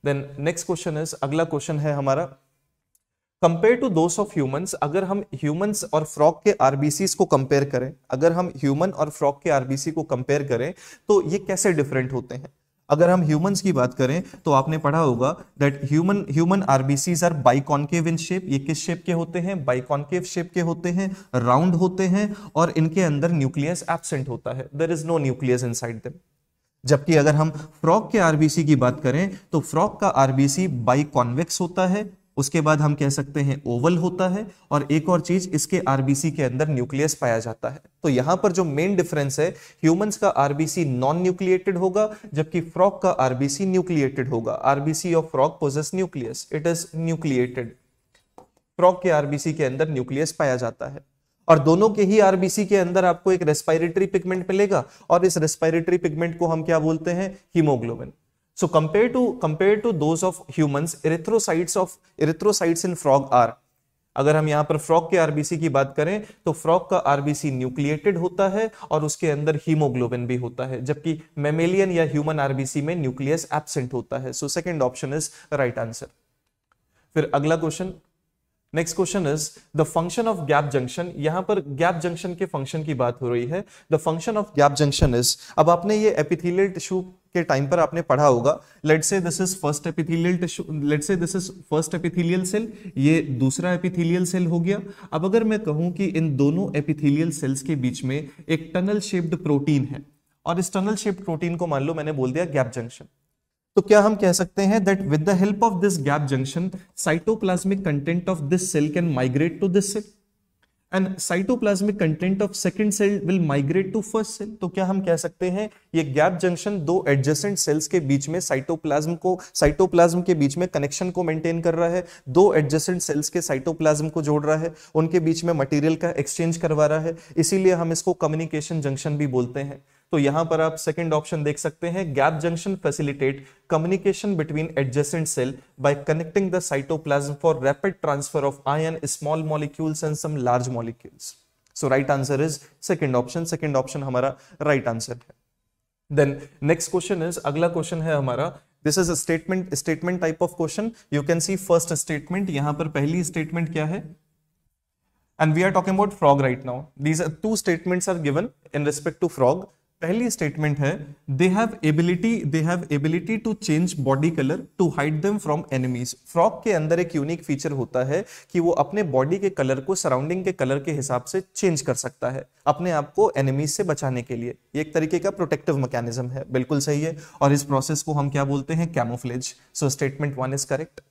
Speaker 5: then next question is अगला question है हमारा compare to those of humans अगर हम humans और frock के RBC को compare करें अगर हम ह्यूमन और फ्रॉक के आरबीसी को कंपेयर करें तो ये कैसे डिफरेंट होते हैं अगर हम ह्यूमंस की बात करें तो आपने पढ़ा होगा that human human RBCs are biconcave in shape ये किस शेप के होते हैं बाइकॉनकेव शेप के होते हैं राउंड होते हैं और इनके अंदर न्यूक्लियस एबसेंट होता है there is no nucleus inside जबकि अगर हम फ्रॉक के आरबीसी की बात करें तो फ्रॉक का आरबीसी कॉन्वेक्स होता है उसके बाद हम कह सकते हैं ओवल होता है और एक और चीज इसके आरबीसी के अंदर न्यूक्लियस पाया जाता है तो यहां पर जो मेन डिफरेंस है ह्यूमंस का आरबीसी नॉन न्यूक्लिएटेड होगा जबकि फ्रॉक का आरबीसी न्यूक्लिएटेड होगा RBC of frog possess nucleus it is nucleated frog के आरबीसी के अंदर न्यूक्लियस पाया जाता है और दोनों के ही आरबीसी के अंदर आपको एक रेस्पायरेटरी पिगमेंट मिलेगा और इस रेस्पायरेटरी पिगमेंट को हम क्या बोलते हैं haemoglobin So compared to compared to those of humans, erythrocytes of erythrocytes in frog are अगर हम यहाँ पर फ्रॉग के आरबीसी की बात करें तो फ्रॉग का आरबीसी न्यूक्लिएटेड होता है और उसके अंदर हीमोग्लोबिन भी होता है जबकि मेमेलियन या ह्यूमन आरबीसी में न्यूक्लियस एबसेंट होता है so second option is right answer फिर अगला question next question is the function of gap junction यहां पर गैप जंक्शन के फंक्शन की बात हो रही है the function of gap junction is अब आपने ये एपिथेलियल टिश्यू के टाइम पर आपने पढ़ा होगा let's say this is first epithelial tissue let's say this is first epithelial cell ये दूसरा एपिथेलियल सेल हो गया अब अगर मैं कहूं कि इन दोनों एपिथेलियल सेल्स के बीच में एक टनल शेप्ड प्रोटीन है और इस टनल शेप्ड प्रोटीन को मान लो मैंने बोल दिया गैप जंक्शन तो क्या हम कह सकते हैं that with the help of this gap junction cytoplasmic content of this cell can migrate to this cell and cytoplasmic content of second cell will migrate to first cell तो क्या हम कह सकते हैं ये गैप जंक्शन दो adjacent cells के बीच में साइटोप्लाज्म को साइटोप्लाज्म के बीच में कनेक्शन को मेंटेन कर रहा है दो एडजेसेंट सेल्स के साइटोप्लाज्म को जोड़ रहा है उनके बीच में मटेरियल का एक्सचेंज करवा रहा है इसीलिए हम इसको कम्युनिकेशन जंक्शन भी बोलते हैं तो यहां पर आप सेकेंड ऑप्शन देख सकते हैं gap junction facilitate communication between adjacent cell by connecting the cytoplasm for rapid transfer of ion small molecules and some large molecules so right answer is second option second option हमारा right right answer है then next question is अगला question है हमारा this is statement statement type of question you can see first statement यहां पर पहली statement क्या है and we are talking about frog right now these are two statements are given in respect to पहली statement है they have ability they have ability to change body colour to hide them from enemies frog के अंदर एक unique feature होता है कि वो अपने बॉडी के कलर को सराउंडिंग के कलर के हिसाब से चेंज कर सकता है अपने आप को एनिमीज से बचाने के लिए ये एक तरीके का प्रोटेक्टिव मैकेनिज्म है बिल्कुल सही है और इस प्रोसेस को हम क्या बोलते हैं camouflage so statement one is correct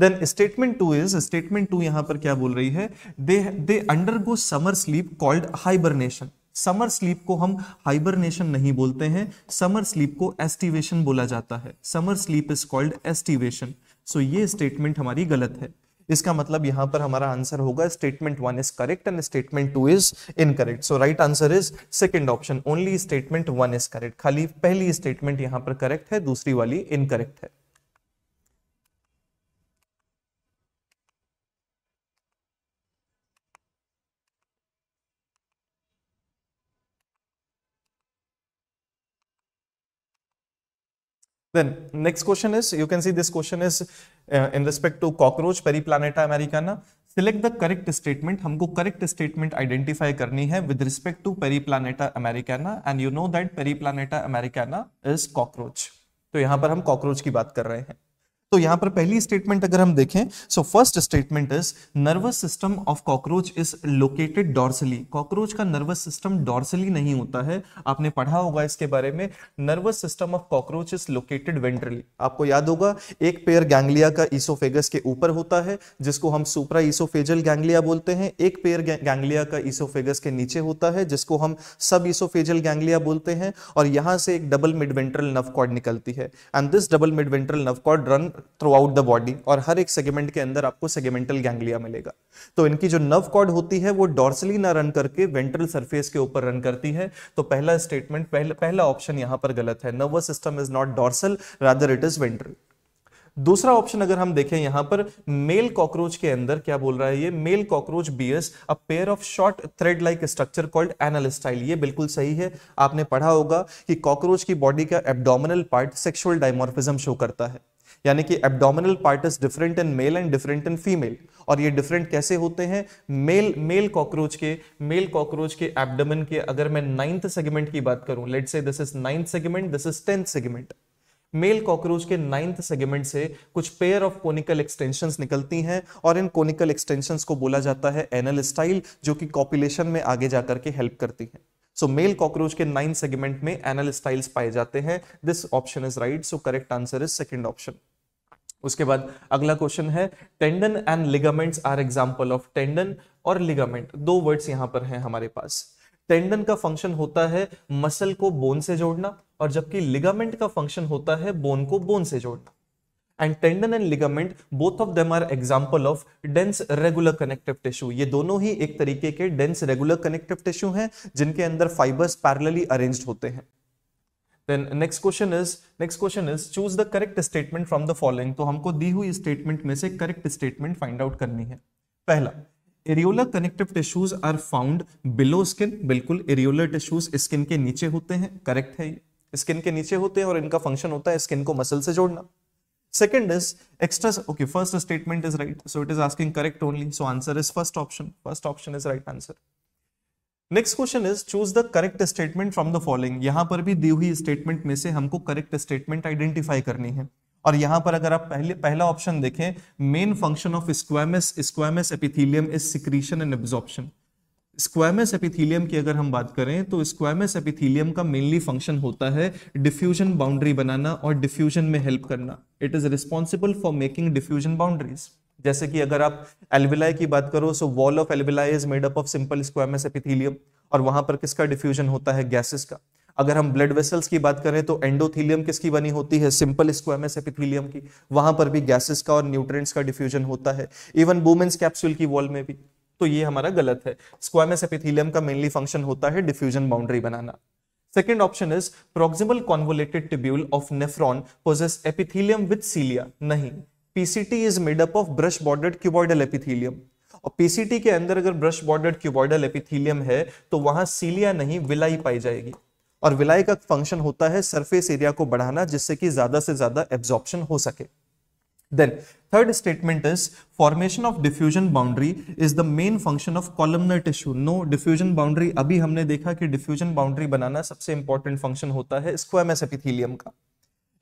Speaker 5: then statement two is statement two यहां पर क्या बोल रही है they they undergo summer sleep called hibernation summer sleep को हम हाइबरनेशन नहीं बोलते हैं समर स्लीप को एस्टिवेशन बोला जाता है summer sleep is called aestivation so ये स्टेटमेंट हमारी गलत है इसका मतलब यहां पर हमारा आंसर होगा statement one is correct and statement two is incorrect so right answer is second option only statement one is correct खाली पहली स्टेटमेंट यहां पर करेक्ट है दूसरी वाली इनकरेक्ट है Then next question is, you can see this question is uh, in respect to cockroach Periplaneta americana. Select the correct statement. humko correct statement identify karni hai with respect to Periplaneta americana and you know that Periplaneta americana is cockroach. to yahan par hum cockroach ki baat kar rahe hain तो यहां पर पहली statement अगर हम देखें so first statement is nervous system of cockroach is located dorsally cockroach का nervous system dorsally नहीं होता है आपने पढ़ा होगा इसके बारे में nervous system of cockroach is located ventrally आपको याद होगा एक पेयर गैंग्लिया का इसोफेगस के ऊपर होता है जिसको हम सुपरा इसोफेजल गैंग्लिया बोलते हैं एक पेयर गैंग्लिया का इसोफेगस के नीचे होता है जिसको हम सब इसोफेजल गैंग्लिया बोलते हैं और यहां से एक डबल मिडवेंट्रल नव कॉर्ड निकलती है and this double midventral nerve cord run throughout the body और हर एक सेगमेंट के अंदर आपको सेगमेंटल गैंग्लिया मिलेगा तो इनकी जो नर्व कॉर्ड होती है वो डॉर्सली ना रन करके वेंट्रल सरफेस के ऊपर रन करती है तो पहला स्टेटमेंट पहला पहला ऑप्शन यहां पर गलत है nervous system is not dorsal rather it is ventral दूसरा ऑप्शन अगर हम देखें यहां पर मेल कॉकरोच के अंदर क्या बोल रहा है ये male cockroach bears a pair of short thread like structure called anal styles ये बिल्कुल सही है आपने पढ़ा होगा कि कॉकरोच की बॉडी का abdominal part sexual dimorphism show करता है यानी कि abdominal part is different in male and different in female और ये डिफरेंट कैसे होते हैं मेल मेल कॉकरोच के मेल कॉकरोच के एबडमिन के अगर मैं नाइन्थ सेगमेंट की बात करूं let's say this is ninth segment this is tenth segment male cockroach के नाइन्थ सेगमेंट से कुछ पेयर ऑफ कोनिकल एक्सटेंशन निकलती हैं और इन कोनिकल एक्सटेंशन को बोला जाता है एनल स्टाइल जो कि कॉपुलेशन में आगे जाकर के हेल्प करती है सो मेल कॉकरोच के नाइन्थ सेगमेंट में एनल स्टाइल्स पाए जाते हैं this option is right so correct answer is second option उसके बाद अगला क्वेश्चन है tendon and ligaments are example of tendon और लिगामेंट दो वर्ड्स यहां पर हैं हमारे पास टेंडन का फंक्शन होता है मसल को बोन से जोड़ना और जबकि लिगामेंट का फंक्शन होता है बोन को बोन से जोड़ना and tendon and ligament both of them are example of dense regular connective tissue ये दोनों ही एक तरीके के डेंस रेगुलर कनेक्टिव टिश्यू हैं जिनके अंदर फाइबर्स पैरलली अरेंज्ड होते हैं then next question is next question is choose the correct statement from the following तो हमको दी हुई स्टेटमेंट में से करेक्ट स्टेटमेंट फाइंड आउट करनी है पहला areolar connective tissues are found below skin बिल्कुल एरियोलर टिश्यूज स्किन के नीचे होते हैं करेक्ट है ये स्किन के नीचे होते हैं और इनका फंक्शन होता है स्किन को मसल से जोड़ना second is extra okay first statement is right so it is asking correct only so answer is first option first option is right answer next question is choose the correct statement from the following यहां पर भी दी हुई statement में से हमको correct statement identify करनी है और यहां पर अगर आप पहले पहला ऑप्शन देखें main function of squamous squamous epithelium is secretion and absorption squamous epithelium की अगर हम बात करें तो स्क्वामस एपिथीलियम का मेनली फंक्शन होता है डिफ्यूजन बाउंड्री बनाना और डिफ्यूजन में हेल्प करना it is responsible for making diffusion boundaries जैसे कि अगर आप एलविलाई की बात करो so wall of alveoli is made up of simple squamous epithelium और वहां पर किसका डिफ्यूजन होता है गैसेस का अगर हम ब्लड वेसल्स की बात करें तो एंडोथीलियम किसकी बनी होती है सिंपल स्क्वामस एपिथीलियम की वहां पर भी गैसेस का और न्यूट्रिएंट्स का डिफ्यूजन होता है इवन वुमेन्स कैप्सूल की वॉल में भी तो ये हमारा गलत है स्क्वामस एपिथीलियम का मेनली फंक्शन होता है डिफ्यूजन बाउंड्री बनाना second option is proximal convoluted tubule of nephron possesses epithelium with cilia नहीं PCT is made up of brush bordered cuboidal epithelium और पीसीटी के अंदर अगर ब्रश बॉर्डर्ड क्यूबॉइडल एपिथीलियम है तो वहां सीलिया नहीं विलाई पाई जाएगी और विलाई का फंक्शन होता है सरफेस एरिया को बढ़ाना जिससे कि ज्यादा से ज्यादा एब्जॉर्प्शन हो सके then third statement is formation of diffusion boundary is the main function of columnar tissue no diffusion boundary अभी हमने देखा कि डिफ्यूजन बाउंड्री बनाना सबसे इंपॉर्टेंट फंक्शन होता है स्क्वेमस एपिथीलियम का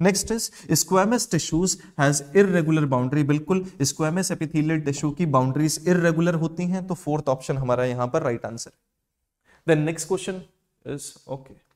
Speaker 5: next is squamous tissues has irregular boundary बिल्कुल squamous epithelial tissue की बाउंड्रीज इरेगुलर होती हैं तो फोर्थ ऑप्शन हमारा यहां पर right answer then next question is okay